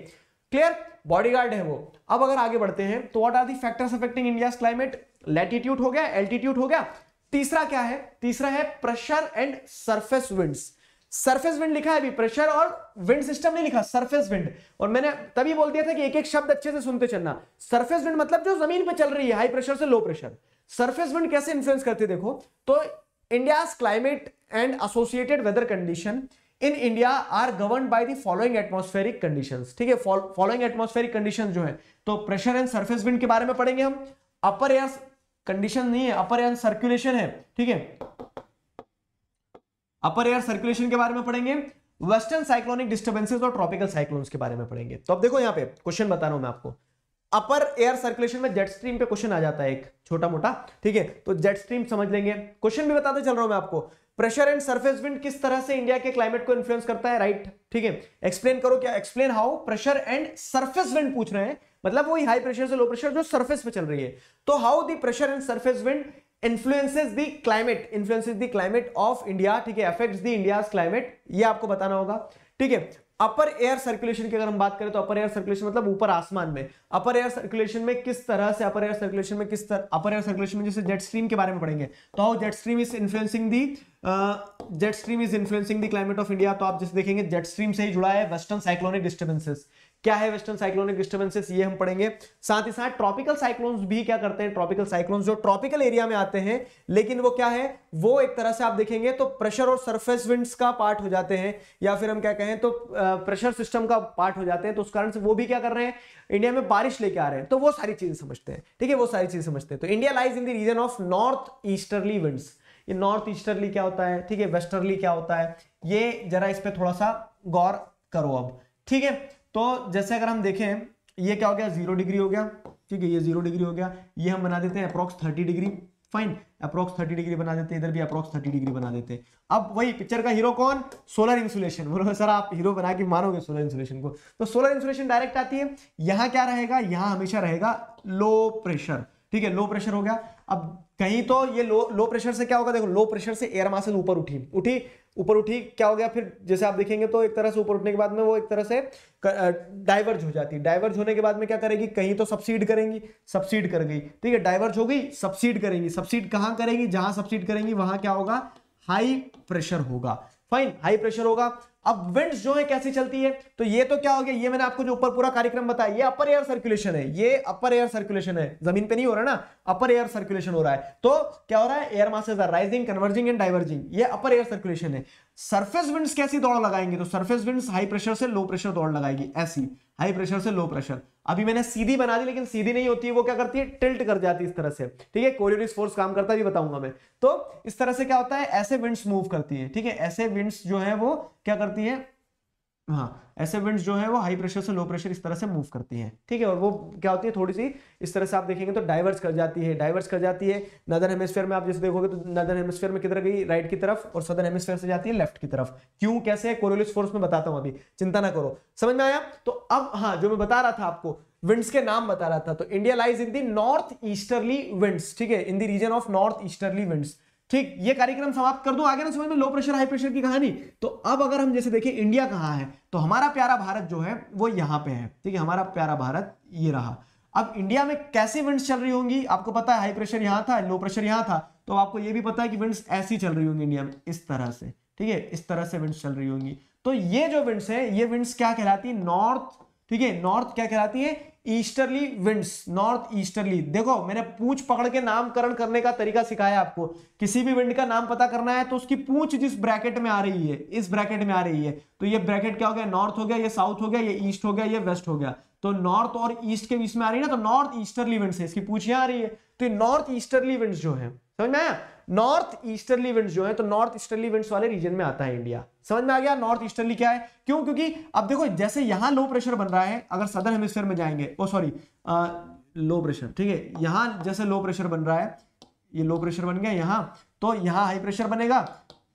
क्लियर बॉडीगार्ड है वो अब अगर आगे बढ़ते हैं तो what are the factors affecting India climate latitude हो गया एल्टीट्यूड हो गया तीसरा क्या है तीसरा है pressure and surface winds surface wind लिखा है अभी प्रेशर और विंड सिस्टम नहीं लिखा सरफेस विंड और मैंने तभी बोल दिया था कि एक एक शब्द अच्छे से सुनते चलना सरफेस विंड मतलब जो जमीन पर चल रही है हाई प्रेशर से लो प्रेशर सरफेस विंड कैसे इन्फ्लुएंस करते देखो तो India climate and associated weather condition in India are govern by the following atmospheric condition ठीक है फॉलोइंग एटमॉस्फेरिक कंडीशन जो है तो प्रेशर एंड सर्फेस विंड के बारे में पढ़ेंगे हम अपर एयर कंडीशन नहीं है अपर एयर सर्कुलेशन है ठीक है अपर एयर सर्कुलेशन के बारे में पढ़ेंगे वेस्टर्न साइक्लोनिक डिस्टर्बेंसेज और ट्रॉपिकल साइक्लोन्स के बारे में पढ़ेंगे तो अब देखो यहां पे क्वेश्चन बता रहा हूं मैं आपको अपर एयर सर्कुलेशन में जेट स्ट्रीम पे क्वेश्चन आ जाता है एक छोटा मोटा ठीक है तो जेट स्ट्रीम समझ लेंगे क्वेश्चन भी बताते चल रहा हूं मैं आपको प्रेशर एंड सरफेस विंड किस तरह से इंडिया के क्लाइमेट को इन्फ्लुएंस करता है राइट ठीक है एक्सप्लेन करो क्या explain how pressure and surface wind पूछ रहे हैं मतलब वही हाई प्रेशर से लो प्रेशर जो सर्फेस पे चल रही है तो how the pressure and surface wind influences the climate influences the climate of India ठीक है अफेक्ट दी इंडिया क्लाइमेट ये आपको बताना होगा ठीक है अपर एयर सर्कुलेशन की अगर हम बात करें तो अपर एयर सर्कुलेशन मतलब ऊपर आसमान में अपर एयर सर्कुलेशन में किस तरह से अपर एयर सर्कुलेशन में किस तरह अपर एयर सर्कुलेशन में जैसे जेट स्ट्रीम के बारे में पढ़ेंगे तो how jet stream is influencing the jet stream is influencing the climate of India तो आप जैसे देखेंगे जेट स्ट्रीम से ही जुड़ा है वेस्टर्न साइक्लोनिक डिस्टर्बेंसेस क्या है वेस्टर्न साइक्लोनिक डिस्टर्बेंसेस ये हम पढ़ेंगे साथ ही साथ ट्रॉपिकल साइक्लोन्स भी क्या करते हैं ट्रॉपिकल साइक्लोन्स जो ट्रॉपिकल एरिया में आते हैं लेकिन वो क्या है वो एक तरह से आप देखेंगे तो प्रेशर और सरफेस विंड्स का पार्ट हो जाते हैं या फिर हम क्या कहें तो प्रेशर सिस्टम का पार्ट हो जाते हैं तो उस कारण से वो भी क्या कर रहे हैं इंडिया में बारिश लेके आ रहे हैं तो वो सारी चीजें समझते हैं ठीक है वो सारी चीजें समझते हैं तो India lies in the region of north easterly winds ये नॉर्थ ईस्टर्ली क्या होता है ठीक है वेस्टर्ली क्या होता है ये जरा इस पर थोड़ा सा गौर करो अब ठीक है तो जैसे अगर हम देखें ये क्या हो गया जीरो डिग्री हो गया ठीक है ये जीरो डिग्री हो गया ये हम बना देते हैं approx thirty degree fine approx thirty degree बना देते हैं इधर भी अप्रोक्स थर्टी डिग्री बना देते हैं अब वही पिक्चर का हीरो कौन सोलर इंसुलेशन बोलो सर आप हीरो बना के मानोगे सोलर इंसुलेशन को तो सोलर इंसुलेशन डायरेक्ट आती है यहां क्या रहेगा यहां हमेशा रहेगा लो प्रेशर ठीक है लो प्रेशर हो गया अब कहीं तो ये लो लो प्रेशर से क्या होगा देखो लो प्रेशर से एयर मासेज ऊपर उठी उठी ऊपर उठी क्या हो गया फिर जैसे आप देखेंगे तो एक तरह से ऊपर उठने के बाद में वो एक तरह से डाइवर्ज हो जाती है डाइवर्ज होने के बाद में क्या करेगी कहीं तो सब्सिड करेंगी सब्सिड कर गई ठीक है डाइवर्ज हो गई सब्सिड करेंगी सब्सिड कहाँ करेंगी जहां सब्सिड करेंगी वहां क्या होगा हाई प्रेशर होगा फाइन हाई प्रेशर होगा अब विंड्स जो है कैसी चलती है तो ये तो क्या हो गया ये मैंने आपको जो ऊपर पूरा कार्यक्रम बताया ये अपर एयर सर्कुलेशन है ये अपर एयर सर्कुलेशन है जमीन पे नहीं हो रहा ना अपर एयर सर्कुलेशन हो रहा है तो क्या हो रहा है air masses are rising converging and diverging ये अपर एयर सर्कुलेशन है सरफेस विंड्स कैसी दौड़ लगाएंगे तो सरफेस विंड्स हाई प्रेशर से लो प्रेशर दौड़ लगाएगी ऐसी हाई प्रेशर से लो प्रेशर अभी मैंने सीधी बना दी लेकिन सीधी नहीं होती है वो क्या करती है टिल्ट कर जाती है इस तरह से ठीक है कोरियोरिस फोर्स काम करता है भी बताऊंगा मैं तो इस तरह से क्या होता है ऐसे विंड्स मूव करती है ठीक है ऐसे विंड्स जो है वो क्या करती है हाँ ऐसे विंड्स जो है वो हाई प्रेशर से लो प्रेशर इस तरह से मूव करती हैं ठीक है और वो क्या होती है थोड़ी सी इस तरह से आप देखेंगे तो डाइवर्स कर जाती है डाइवर्स कर जाती है नदर हेमस्फेयर में आप जैसे देखोगे तो नदर हेमस्फेयर में किधर गई राइट की तरफ और सदर हेमस्फेयर से जाती है लेफ्ट की तरफ क्यों कैसे कोरोलिस फोर्स में बताता हूँ अभी चिंता ना करो समझ में आया तो अब हाँ जो मैं बता रहा था आपको विंड्स के नाम बता रहा था तो India lies in the north easterly winds ठीक है in the region of north easterly winds ठीक ये कार्यक्रम समाप्त कर दूं आगे ना समझ में लो प्रेशर हाई प्रेशर की कहानी तो अब अगर हम जैसे देखें इंडिया कहाँ है तो हमारा प्यारा भारत जो है वो यहाँ पे है ठीक है हमारा प्यारा भारत ये रहा अब इंडिया में कैसी विंड्स चल रही होंगी आपको पता है हाई प्रेशर यहाँ था लो प्रेशर यहाँ था तो आपको ये भी पता है कि विंड्स ऐसी चल रही होंगी इंडिया में इस तरह से ठीक है इस तरह से विंड्स चल रही होंगी तो ये जो विंड्स है ये विंड्स क्या कहलाती है नॉर्थ ठीक है नॉर्थ क्या कहलाती है ईस्टर्ली विंड्स नॉर्थ ईस्टर्ली देखो मैंने पूछ पकड़ के नामकरण करने का तरीका सिखाया आपको किसी भी विंड का नाम पता करना है तो उसकी पूछ जिस ब्रैकेट में आ रही है इस ब्रैकेट में आ रही है तो ये ब्रैकेट क्या हो गया नॉर्थ हो गया ये साउथ हो गया ये ईस्ट हो गया ये वेस्ट हो गया तो नॉर्थ और ईस्ट के बीच में आ रही है ना तो नॉर्थ ईस्टर्ली विंड्स है इसकी पूछ यहाँ आ रही है तो नॉर्थ ईस्टर्ली विंड्स जो है समझ में आया नॉर्थ ईस्टर्ली विंड्स जो है तो नॉर्थ ईस्टर्ली विंड्स वाले रीजन में आता है इंडिया समझ में आ गया नॉर्थ ईस्टर्ली क्या है क्यों क्योंकि अब देखो जैसे यहां लो प्रेशर बन रहा है अगर सदर हेमिस्फेयर में जाएंगे ओ सॉरी लो प्रेशर ठीक है यहां जैसे लो प्रेशर बन रहा है ये लो प्रेशर बन गया यहां तो यहां हाई प्रेशर बनेगा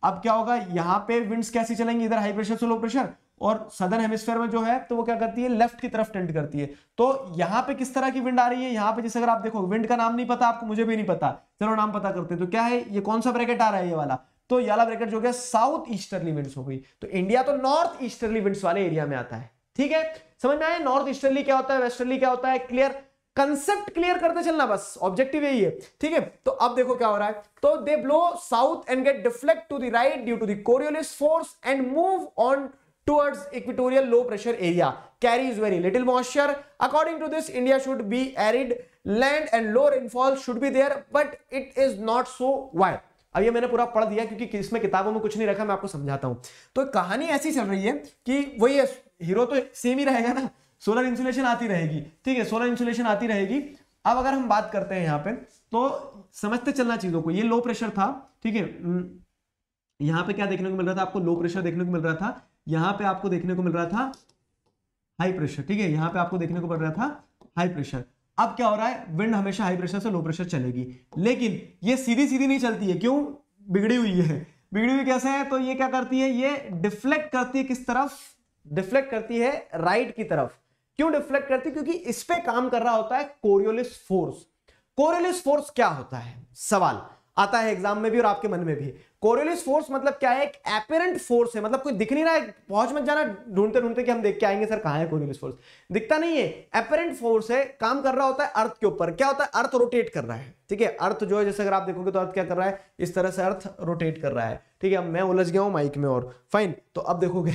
अब क्या होगा यहां पे विंड्स कैसे चलेंगे इधर हाई प्रेशर से लो प्रेशर और सदर हेमिस्फेयर में जो है तो वो क्या करती है लेफ्ट की तरफ टेंट करती है तो यहाँ पे किस तरह की विंड आ रही है यहाँ पे जैसे अगर आप देखो विंड का नाम नहीं पता आपको मुझे भी नहीं पता चलो नाम पता करते हैं तो क्या है ये कौन सा ब्रैकेट आ रहा है ये वाला तो ये ब्रैकेट जो गया साउथ ईस्टर्ली विंड हो गई तो इंडिया तो नॉर्थ ईस्टर्ली विंड वाले एरिया में आता है ठीक है समझ में आया नॉर्थ ईस्टर्ली क्या होता है वेस्टर्ली क्या होता है क्लियर कंसेप्ट क्लियर करते चलना बस ऑब्जेक्टिव यही है ठीक है तो अब देखो क्या हो रहा है तो they blow south and get deflect to the right due to the Coriolis force and move on towards equatorial low pressure area carries very little moisture according to this india should be arid land and low rainfall should be there but it is not so why अब ये मैंने पूरा पढ़ दिया क्योंकि इसमें किताबों में कुछ नहीं रखा मैं आपको समझाता हूं तो कहानी ऐसी चल रही है कि वही है, हीरो तो सेम ही रहेगा ना सोलर इंसुलेशन आती रहेगी ठीक है सोलर इंसुलेशन आती रहेगी अब अगर हम बात करते हैं यहाँ पे तो समझते चलना चीजों को ये लो प्रेशर था ठीक है हम्म, यहाँ पे क्या देखने को मिल रहा था आपको लो प्रेशर देखने को मिल रहा था यहां पे आपको देखने को मिल रहा था हाई प्रेशर ठीक है यहां पे आपको देखने को मिल रहा था हाई प्रेशर अब क्या हो रहा है विंड हमेशा हाई प्रेशर से लो प्रेशर चलेगी लेकिन ये सीधी सीधी नहीं चलती है क्यों बिगड़ी हुई है बिगड़ी हुई कैसे है तो ये क्या करती है ये डिफ्लेक्ट करती है किस तरफ डिफ्लेक्ट करती है राइट की तरफ क्यों डिफ्लेक्ट करती है क्योंकि इस पर काम कर रहा होता है कोरियोलिस फोर्स कोरियोलिस फोर्स क्या होता है सवाल आता है एग्जाम में भी और आपके मन में भी कोरियोलिस फोर्स मतलब क्या है एक एपेरेंट फोर्स है मतलब कोई दिख नहीं रहा है पहुंच मत जाना ढूंढते ढूंढते कि हम देख के आएंगे सर कहाँ है कोरियोलिस फोर्स दिखता नहीं है एपेरेंट फोर्स है काम कर रहा होता है अर्थ के ऊपर क्या होता है अर्थ रोटेट कर रहा है ठीक है अर्थ जो है जैसे अगर आप देखोगे तो अर्थ क्या कर रहा है इस तरह से अर्थ रोटेट कर रहा है ठीक है मैं उलझ गया हूं माइक में और फाइन तो अब देखोगे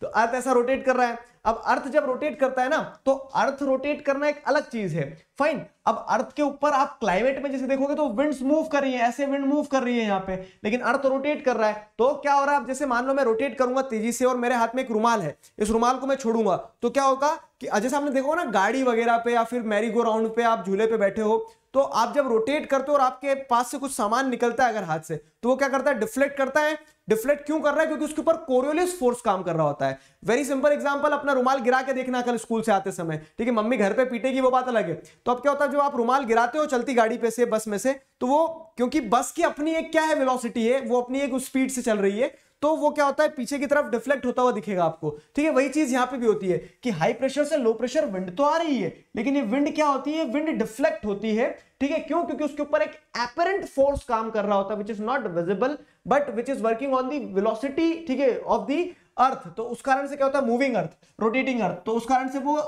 तो अर्थ ऐसा रोटेट कर रहा है अब अर्थ जब रोटेट करता है ना तो अर्थ रोटेट करना एक अलग चीज है फाइन अब अर्थ के ऊपर आप क्लाइमेट में जैसे देखोगे तो विंड्स मूव कर रही है ऐसे विंड मूव कर रही है यहाँ पे लेकिन अर्थ रोटेट कर रहा है तो क्या हो रहा है आप जैसे मान लो मैं रोटेट करूंगा तेजी से और मेरे हाथ में एक रुमाल है इस रुमाल को मैं छोड़ूंगा तो क्या होगा कि जैसे आपने देखो ना गाड़ी वगैरह पे या फिर मैरी गो राउंड पे आप झूले पे बैठे हो तो आप जब रोटेट करते हो और आपके पास से कुछ सामान निकलता है अगर हाथ से तो वो क्या करता है डिफ्लेक्ट करता है डिफ्लेक्ट क्यों कर रहा है क्योंकि उसके ऊपर कोरियोलिस फोर्स काम कर रहा होता है वेरी सिंपल एग्जांपल अपना रुमाल गिरा के देखना कल स्कूल से आते समय ठीक है मम्मी घर पे पीटेगी वो बात अलग है तो अब क्या होता है जब आप रुमाल गिराते हो चलती गाड़ी पे से बस में से तो वो क्योंकि बस की अपनी एक क्या है वेलोसिटी है वो अपनी एक स्पीड से चल रही है तो वो क्या होता है पीछे की तरफ डिफ्लेक्ट होता हुआ दिखेगा आपको ठीक है वही चीज यहाँ पे भी होती है कि हाई प्रेशर से लो प्रेशर विंड तो आ रही है लेकिन ये विंड क्या होती है विंड डिफ्लेक्ट होती है ठीक है क्यों क्योंकि उसके ऊपर एक एपरेंट फोर्स काम कर रहा होता है which is not visible but which is working on the velocity ठीक है ऑफ दी अर्थ तो उस कारण से क्या होता है मूविंग अर्थ रोटेटिंग अर्थ तो उस कारण से वो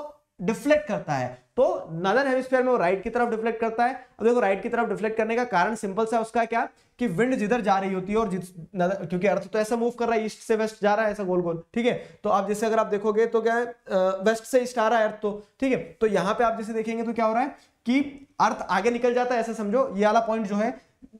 डिफ्लेक्ट करता है तो नदन हेमिस्फेयर में वो राइट की तरफ डिफ्लेक्ट करता है अब देखो राइट की तरफ डिफ्लेक्ट करने का कारण सिंपल सा उसका क्या कि विंड जिधर जा रही होती है और जिस क्योंकि अर्थ तो ऐसा मूव कर रहा है ईस्ट से वेस्ट जा रहा है ऐसा गोल गोल ठीक है तो आप जैसे अगर आप देखोगे तो क्या है वेस्ट से ईस्ट आ रहा है अर्थ तो ठीक है तो यहां पर आप जैसे देखेंगे तो क्या हो रहा है कि अर्थ आगे निकल जाता है ऐसा समझो ये वाला पॉइंट जो है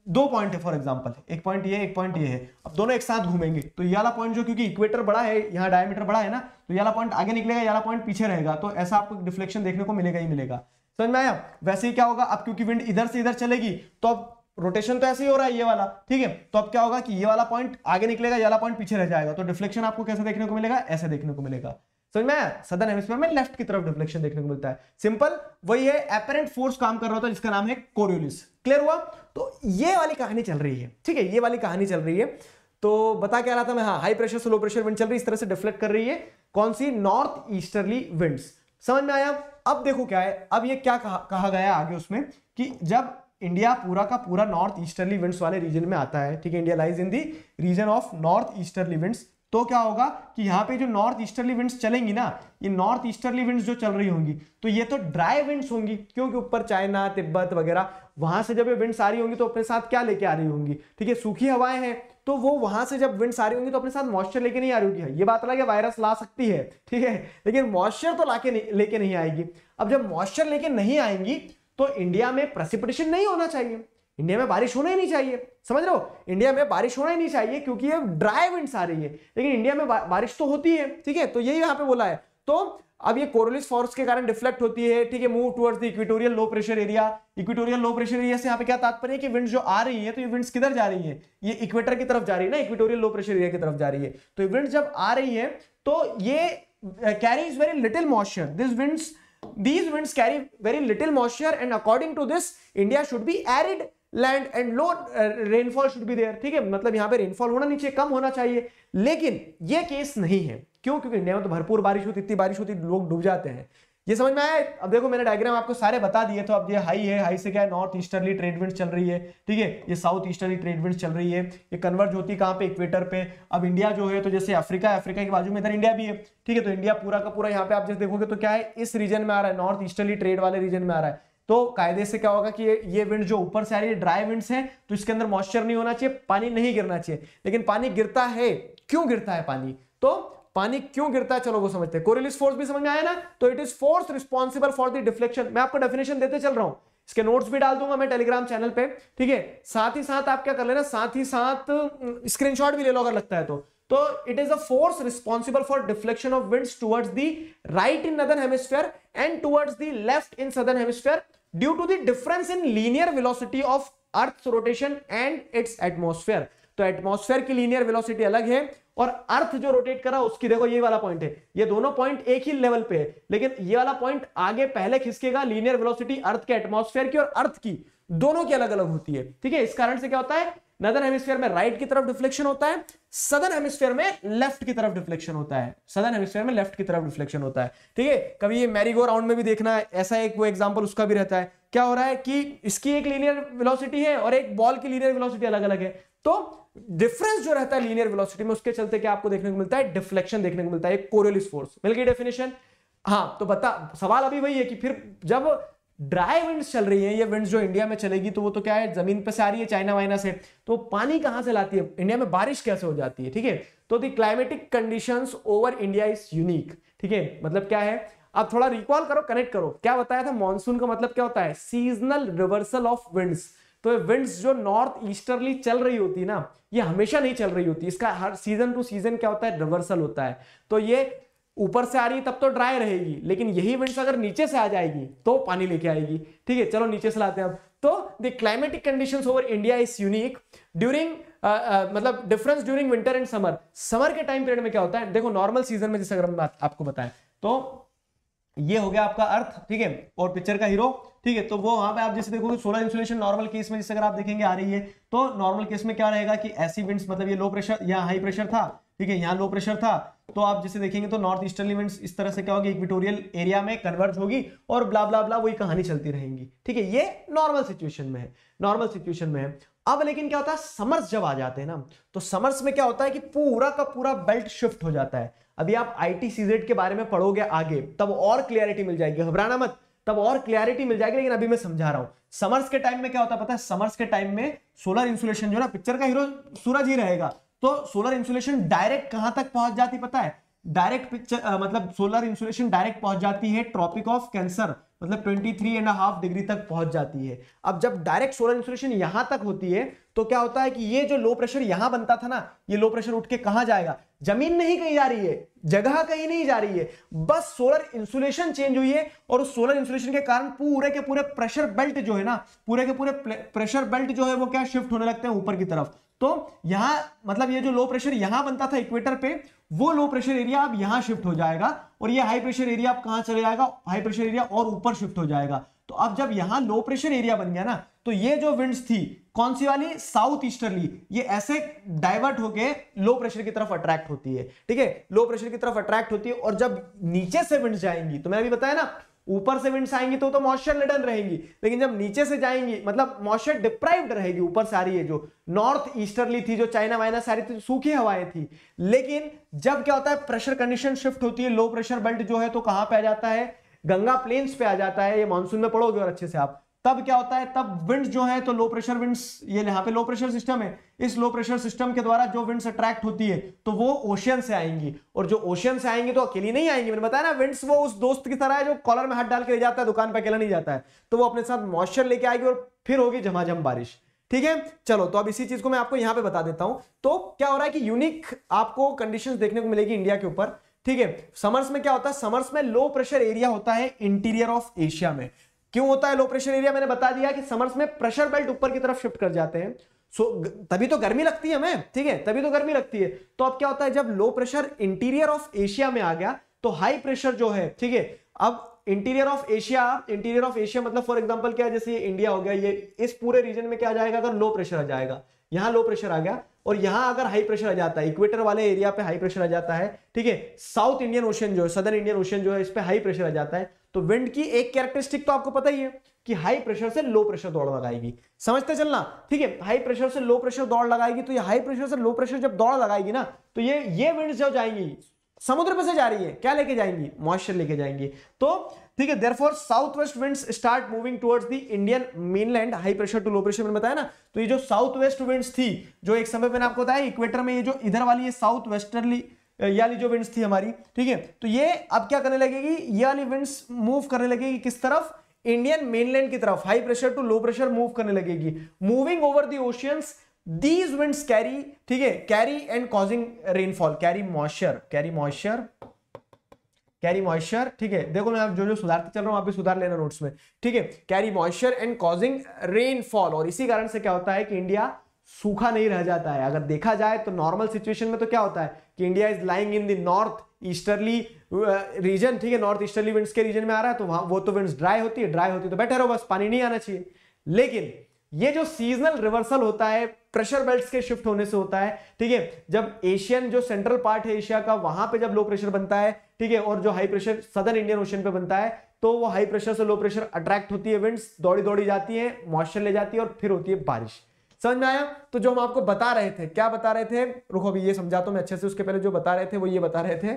दो पॉइंट है फॉर एग्जाम्पल एक पॉइंट ये एक पॉइंट ये है अब दोनों एक साथ घूमेंगे तो ये वाला पॉइंट जो क्योंकि इक्वेटर बड़ा है यहाँ डायमीटर बड़ा है ना तो ये वाला पॉइंट आगे निकलेगा ये वाला पॉइंट पीछे रहेगा तो ऐसा आपको डिफ्लेक्शन देखने को मिलेगा ही मिलेगा समझ में आया वैसे ही क्या होगा अब क्योंकि विंड इधर से इधर चलेगी तो अब रोटेशन तो ऐसे ही हो रहा है ये वाला ठीक है तो अब क्या होगा कि ये वाला पॉइंट आगे निकलेगा ये वाला पॉइंट पीछे रह जाएगा तो डिफ्लेक्शन आपको कैसे देखने को मिलेगा ऐसे देखने को मिलेगा समझ में सदन हेमिस्फीयर में लेफ्ट की तरफ डिफ्लेक्शन देखने को मिलता है सिंपल वही है अपेरेंट फोर्स काम कर रहा होता है जिसका नाम है कोरियोलिस क्लियर हुआ तो ये वाली कहानी चल रही है ठीक है ये वाली कहानी चल रही है तो बता क्या रहा था मैं हाँ हाई प्रेशर से लो प्रेशर विंड चल रही है इस तरह से डिफ्लेक्ट कर रही है कौन सी नॉर्थ ईस्टर्ली विंड्स समझ में आया अब देखो क्या है अब ये क्या कहा, कहा गया आगे उसमें कि जब इंडिया पूरा का पूरा नॉर्थ ईस्टर्ली विंड्स वाले रीजन में आता है ठीक है India lies in the region of north easterly winds तो क्या होगा कि यहाँ पे जो नॉर्थ ईस्टर्ली विंड्स चलेंगी ना ये नॉर्थ ईस्टर्ली विंड्स जो चल रही होंगी तो ये तो ड्राई विंड्स होंगी क्योंकि ऊपर चाइना तिब्बत वगैरह वहां से जब ये विंड्स आ रही होंगी तो अपने साथ क्या लेके आ रही होंगी ठीक है सूखी हवाएं हैं तो वो वहां से जब विंड्स आ रही होंगी तो अपने साथ मॉइस्चर लेके नहीं आ रही होगी ये बात अलग है वायरस ला सकती है ठीक है लेकिन मॉइस्चर तो लाके लेके नहीं आएगी अब जब मॉइस्चर लेके नहीं आएंगी तो इंडिया में प्रेसिपिटेशन नहीं होना चाहिए इंडिया में बारिश होना ही नहीं चाहिए समझ लो इंडिया में बारिश होना ही नहीं चाहिए क्योंकि ये ड्राई विंड्स आ रही है लेकिन इंडिया में बारिश तो होती है ठीक है तो यही यहाँ पे बोला है तो अब ये कोरोलिस फोर्स के कारण डिफ्लेक्ट होती है ठीक है move towards the equatorial low pressure area equatorial low pressure area से यहाँ पे क्या तात्पर्य है कि विंड जो आ रही है तो ये विंड्स किधर जा रही है ये इक्वेटर की तरफ जा रही है ना इक्विटोरियल लो प्रेशर एरिया की तरफ जा रही है तो ये विंड जब आ रही है तो ये carries very little moisture this winds these winds carry very little moisture and according to this india should be arid land and low rainfall should be there ठीक है मतलब यहाँ पे रेनफॉल होना नीचे कम होना चाहिए लेकिन ये केस नहीं है क्यों क्योंकि इंडिया में तो भरपूर बारिश होती इतनी बारिश होती लोग डूब जाते हैं ये समझ में आया अब देखो मैंने डायग्राम आपको सारे बता दिए तो अब ये हाई है हाई से क्या है नॉर्थ ईस्टर्ली ट्रेड विंड चल रही है ठीक है ये साउथ ईस्टर्ली ट्रेड विंड चल रही है ये कन्वर्ज होती कहाँ पे इक्वेटर पे अब इंडिया जो है तो जैसे अफ्रीका है अफ्रीका के बाजू में इधर इंडिया भी है ठीक है तो इंडिया पूरा का पूरा यहाँ पे आप जैसे देखोगे तो क्या है इस रीजन में आ रहा है नॉर्थ ईस्टर्ली ट्रेड वाले रीजन में आ रहा है तो कायदे से क्या होगा कि ये ये विंड जो ऊपर से आ रही है ड्राई विंड्स हैं तो इसके अंदर मॉइस्चर नहीं होना चाहिए पानी नहीं गिरना चाहिए लेकिन पानी गिरता है क्यों गिरता है पानी तो पानी क्यों गिरता है चलो वो समझते हैं कोरिलिस फोर्स भी समझ में आया ना तो it is force responsible for the deflection मैं आपको डेफिनेशन देते चल रहा हूं इसके नोट्स भी डाल दूंगा मैं टेलीग्राम चैनल पे ठीक है साथ ही साथ आप क्या कर लेना साथ ही साथ स्क्रीनशॉट हम्म, भी ले लो अगर लगता है तो तो it is a force responsible for deflection of wind towards the right in northern hemisphere and towards the left in southern hemisphere due to the difference in linear velocity of earth rotation and its atmosphere तो एटमोस्फेयर की लीनियर विलोसिटी अलग है और अर्थ जो रोटेट करा उसकी देखो ये वाला पॉइंट है ये दोनों पॉइंट एक ही लेवल पे है लेकिन ये वाला पॉइंट आगे पहले खिसकेगा लीनियर वेलोसिटी अर्थ के एटमॉस्फेयर की और अर्थ की दोनों की अलग अलग होती है ठीक है इस कारण से क्या होता है नदर हेमिस्फीयर में राइट की तरफ डिफ्लेक्शन होता है सदर हेमिस्फीयर में लेफ्ट की तरफ डिफ्लेक्शन होता है सदर हेमिस्फीयर में लेफ्ट की तरफ डिफ्लेक्शन होता है ठीक है कभी ये मैरीगो राउंड में भी देखना है ऐसा एक वो एग्जाम्पल उसका भी रहता है क्या हो रहा है कि इसकी एक लीनियर वेलोसिटी है और एक बॉल की लीनियर वेलोसिटी अलग अलग है तो डिफरेंस जो रहता है लीनियर वेलोसिटी में उसके चलते क्या आपको देखने को मिलता है डिफ्लेक्शन देखने को मिलता है एक कोरियोलिस फोर्स मिल गई डेफिनेशन हाँ तो बता सवाल अभी वही है कि फिर जब ड्राई विंड्स चल रही हैं ये विंड्स जो इंडिया में चलेगी तो वो तो क्या है जमीन पे से आ रही है चाइना वाइना से तो पानी कहां से लाती है इंडिया में बारिश कैसे हो जाती है ठीक है तो the climatic conditions over India is unique ठीक है मतलब क्या है अब थोड़ा रिकॉल करो कनेक्ट करो क्या बताया था मानसून का मतलब क्या होता है सीजनल रिवर्सल ऑफ विंड्स तो ये विंड्स जो नॉर्थ ईस्टर्ली चल रही होती है ना ये हमेशा नहीं चल रही होती इसका हर सीजन टू सीजन क्या होता है रिवर्सल होता है तो ये ऊपर से आ रही है तब तो ड्राई रहेगी लेकिन यही विंड्स अगर नीचे से आ जाएगी तो पानी लेके आएगी ठीक है चलो नीचे से लाते हैं अब तो the climatic condition over India is unique during मतलब difference during winter and summer summer के टाइम पीरियड में क्या होता है देखो नॉर्मल सीजन में जैसे अगर हम आपको बताएं तो ये हो गया आपका अर्थ ठीक है और पिक्चर का हीरो ठीक है तो वो वहां पे आप जैसे देखोगे सोलर इंसुलेशन नॉर्मल केस में जैसे अगर आप देखेंगे आ रही है तो नॉर्मल केस में क्या रहेगा कि ऐसी विंड्स मतलब ये लो प्रेशर यहाँ हाई प्रेशर था ठीक है यहाँ लो प्रेशर था तो आप जैसे देखेंगे तो नॉर्थ ईस्टर्न इवेंट्स इस तरह से क्या होगी इक्विटोरियल एरिया में कन्वर्ज होगी और ब्ला ब्ला ब्ला वही कहानी चलती रहेंगी ठीक है ये नॉर्मल सिचुएशन में है नॉर्मल सिचुएशन में है अब लेकिन क्या होता है समर्स जब आ जाते हैं ना तो समर्स में क्या होता है कि पूरा का पूरा बेल्ट शिफ्ट हो जाता है अभी आप आई टी के बारे में पढ़ोगे आगे तब और क्लियरिटी मिल जाएगी घबराना मत तब और क्लियरिटी मिल जाएगी लेकिन अभी मैं समझा रहा हूं समर्स के टाइम में क्या होता है पता है समर्स के टाइम में सोलर इंसुलेशन जो ना पिक्चर का हीरो सूरज ही रहेगा तो सोलर इंसुलेशन डायरेक्ट कहां तक पहुंच जाती पता है डायरेक्ट पिक्चर मतलब सोलर इंसुलेशन डायरेक्ट पहुंच जाती है ट्रॉपिक ऑफ कैंसर मतलब 23 एंड हाफ डिग्री तक पहुंच जाती है अब जब डायरेक्ट सोलर इंसुलेशन यहां तक होती है तो क्या होता है कि ये जो लो प्रेशर यहां बनता था ना ये लो प्रेशर उठ के कहा जाएगा जमीन नहीं कहीं जा रही है जगह कहीं नहीं जा रही है बस सोलर इंसुलेशन चेंज हुई है और उस सोलर इंसुलेशन के कारण पूरे के पूरे प्रेशर बेल्ट जो है ना पूरे के पूरे प्रेशर बेल्ट जो है वो क्या शिफ्ट होने लगते हैं ऊपर की तरफ तो यहां मतलब ये जो लो प्रेशर यहां बनता था इक्वेटर पे वो लो प्रेशर एरिया अब यहां शिफ्ट हो जाएगा और ये हाई प्रेशर एरिया अब कहां चले जाएगा हाई प्रेशर एरिया और ऊपर शिफ्ट हो जाएगा तो अब जब यहां लो प्रेशर एरिया बन गया ना तो ये जो विंड्स थी कौन सी वाली साउथ ईस्टर्ली ये ऐसे डाइवर्ट होके लो प्रेशर की तरफ अट्रैक्ट होती है ठीक है लो प्रेशर की तरफ अट्रैक्ट होती है और जब नीचे से विंड्स जाएंगी तो मैंने अभी बताया ना ऊपर से विंड्स आएंगी तो तो मॉइस्चर रिटर्न रहेंगी लेकिन जब नीचे से जाएंगी मतलब मॉइस्चर डिप्राइव्ड रहेगी ऊपर सारी है जो नॉर्थ ईस्टर्ली थी जो चाइना वाइना सारी थी सूखी हवाएं थी लेकिन जब क्या होता है प्रेशर कंडीशन शिफ्ट होती है लो प्रेशर बेल्ट जो है तो कहां पे आ जाता है गंगा प्लेन्स पे आ जाता है ये मानसून में पड़ोगे और अच्छे से आप तब क्या होता है तब विंड जो है तो लो प्रेशर विंड्स ये यहाँ पे लो प्रेशर सिस्टम है इस लो प्रेशर सिस्टम के द्वारा जो विंड्स अट्रैक्ट होती है तो वो ओशियन से आएंगी और जो ओशियन से आएंगी तो अकेली नहीं आएंगी मैंने बताया ना विंड्स वो उस दोस्त की तरह है जो कॉलर में हाथ डाल के ले जाता है दुकान पर अकेला नहीं जाता है तो वो अपने साथ मॉइस्चर लेके आएगी और फिर होगी झमाझम बारिश ठीक है चलो तो अब इसी चीज को मैं आपको यहां पे बता देता हूं तो क्या हो रहा है कि यूनिक आपको कंडीशन देखने को मिलेगी इंडिया के ऊपर ठीक है समर्स में क्या होता है समर्स में लो प्रेशर एरिया होता है इंटीरियर ऑफ एशिया में क्यों होता है लो प्रेशर एरिया मैंने बता दिया कि समर्स में प्रेशर बेल्ट ऊपर की तरफ शिफ्ट कर जाते हैं सो तभी तो गर्मी लगती है हमें ठीक है तभी तो गर्मी लगती है तो अब क्या होता है जब low pressure interior of Asia में आ गया तो हाई प्रेशर जो है ठीक है अब interior of Asia interior of Asia मतलब फॉर एग्जाम्पल क्या जैसे ये इंडिया हो गया ये इस पूरे रीजन में क्या आ जाएगा अगर लो प्रेशर आ जाएगा यहां लो प्रेशर आ गया और यहां अगर हाई प्रेशर आ जाता है इक्वेटर वाले एरिया पे हाई प्रेशर आ जाता है ठीक है साउथ इंडियन ओशन जो है सदर इंडियन ओशन जो है इस पर हाई प्रेशर आ जाता है तो विंड की एक कैरेक्टरिस्टिक तो आपको पता ही है कि हाई प्रेशर से लो प्रेशर दौड़ लगाएगी समझते चलना ठीक है हाई प्रेशर से लो प्रेशर दौड़ लगाएगी तो ये हाई प्रेशर से लो प्रेशर जब दौड़ लगाएगी ना तो ये ये विंड जो जाएंगी समुद्र पे से जा रही है क्या लेके जाएंगी मॉइस्चर लेके जाएंगी तो ठीक है therefore south west wind start moving towards the Indian mainland high pressure to low pressure मैंने बताया ना तो ये जो साउथ वेस्ट विंड्स थी जो एक समय मैंने आपको बताया इक्वेटर में ये जो इधर वाली ये साउथ वेस्टर्ली यानी जो विंड्स थी हमारी ठीक है तो ये अब क्या करने लगेगी ये वाली विंड्स मूव करने लगेगी किस तरफ इंडियन मेनलैंड की तरफ high pressure to low pressure move करने लगेगी moving over the oceans these winds carry ठीक है carry and causing rainfall carry moisture carry moisture carry moisture ठीक है देखो मैं आप जो जो सुधारते चल रहा हूं आप भी सुधार लेना नोट्स में ठीक है carry moisture and causing rainfall और इसी कारण से क्या होता है कि इंडिया सूखा नहीं रह जाता है अगर देखा जाए तो नॉर्मल सिचुएशन में तो क्या होता है कि India is lying in the north easterly region ठीक है नॉर्थ ईस्टर्ली विंड्स के रीजन में आ रहा है तो वहां वो तो विंड्स ड्राई होती है ड्राई होती है तो बेटर हो बस पानी नहीं आना चाहिए लेकिन ये जो सीजनल रिवर्सल होता है प्रेशर बेल्ट्स के शिफ्ट होने से होता है ठीक है जब एशियन जो सेंट्रल पार्ट है एशिया का वहां पे जब लो प्रेशर बनता है ठीक है और जो high pressure southern Indian ocean पे बनता है तो वो हाई प्रेशर से लो प्रेशर अट्रैक्ट होती है विंड्स दौड़ी दौड़ी जाती है मॉइस्चर ले जाती है और फिर होती है बारिश समझ में आया तो जो हम आपको बता रहे थे क्या बता रहे थे रुको अभी ये समझाता तो हूँ मैं अच्छे से उसके पहले जो बता रहे थे वो ये बता रहे थे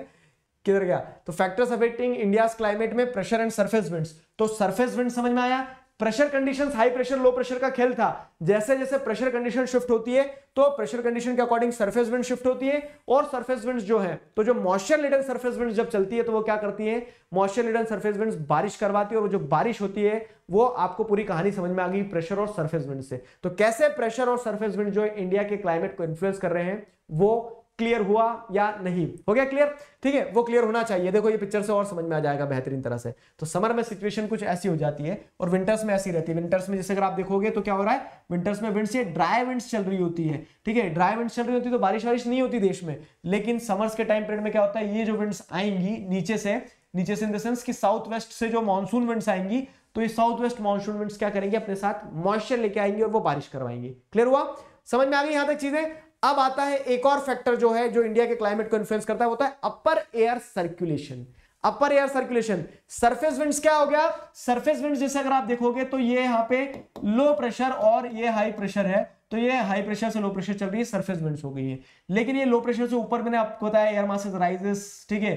किधर गया तो फैक्टर्स अफेक्टिंग इंडिया क्लाइमेट में प्रेशर एंड सर्फेस विंड्स तो सर्फेस विंड समझ में आया pressure conditions high pressure low pressure का खेल था जैसे जैसे प्रेशर कंडीशन शिफ्ट होती है तो प्रेशर कंडीशन के अकॉर्डिंग सरफेस विंड शिफ्ट होती है और सरफेस विंड जो है तो जो मॉइस्चर लिडन सरफेस विंड जब चलती है तो वो क्या करती है मॉइस्चर लिडन सरफेस विंड बारिश करवाती है और जो बारिश होती है वो आपको पूरी कहानी समझ में आ गई प्रेशर और सर्फेस विंड से तो कैसे प्रेशर और सर्फेस विंड जो इंडिया के क्लाइमेट को इन्फ्लुएंस कर रहे हैं वो क्लियर हुआ या नहीं हो गया क्लियर ठीक है वो क्लियर होना चाहिए देखो ये पिक्चर से और समझ में आ जाएगा बेहतरीन तरह से तो समर में सिचुएशन कुछ ऐसी हो जाती है और विंटर्स में ऐसी रहती है विंटर्स में जैसे अगर आप देखोगे तो क्या हो रहा है विंटर्स में विंड्स ये ड्राई विंड्स चल रही होती है ठीक है ड्राई विंड्स चल रही होती है तो बारिश वारिश नहीं होती देश में लेकिन समर्स के टाइम पीरियड में क्या होता है ये जो विंड्स आएंगी नीचे से नीचे से इन द सेंस कि साउथ वेस्ट से जो मानसून विंड्स आएंगी तो ये साउथ वेस्ट मानसून विंड्स क्या करेंगे अपने साथ मॉइस्चर लेके आएंगे और वो बारिश करवाएंगे क्लियर हुआ समझ में आ गई यहां तक चीजें अब आता है एक और फैक्टर जो है जो इंडिया के क्लाइमेट को इन्फ्लुएंस करता है वो होता है upper air circulation upper air circulation surface winds क्या हो गया सरफेस विंड्स जैसे अगर आप देखोगे तो ये यहां पे लो प्रेशर और ये हाई प्रेशर है तो ये हाई प्रेशर से लो प्रेशर चल रही है सरफेस विंड्स हो गई है लेकिन ये लो प्रेशर से ऊपर मैंने आपको बताया एयर मासेस राइजेस ठीक है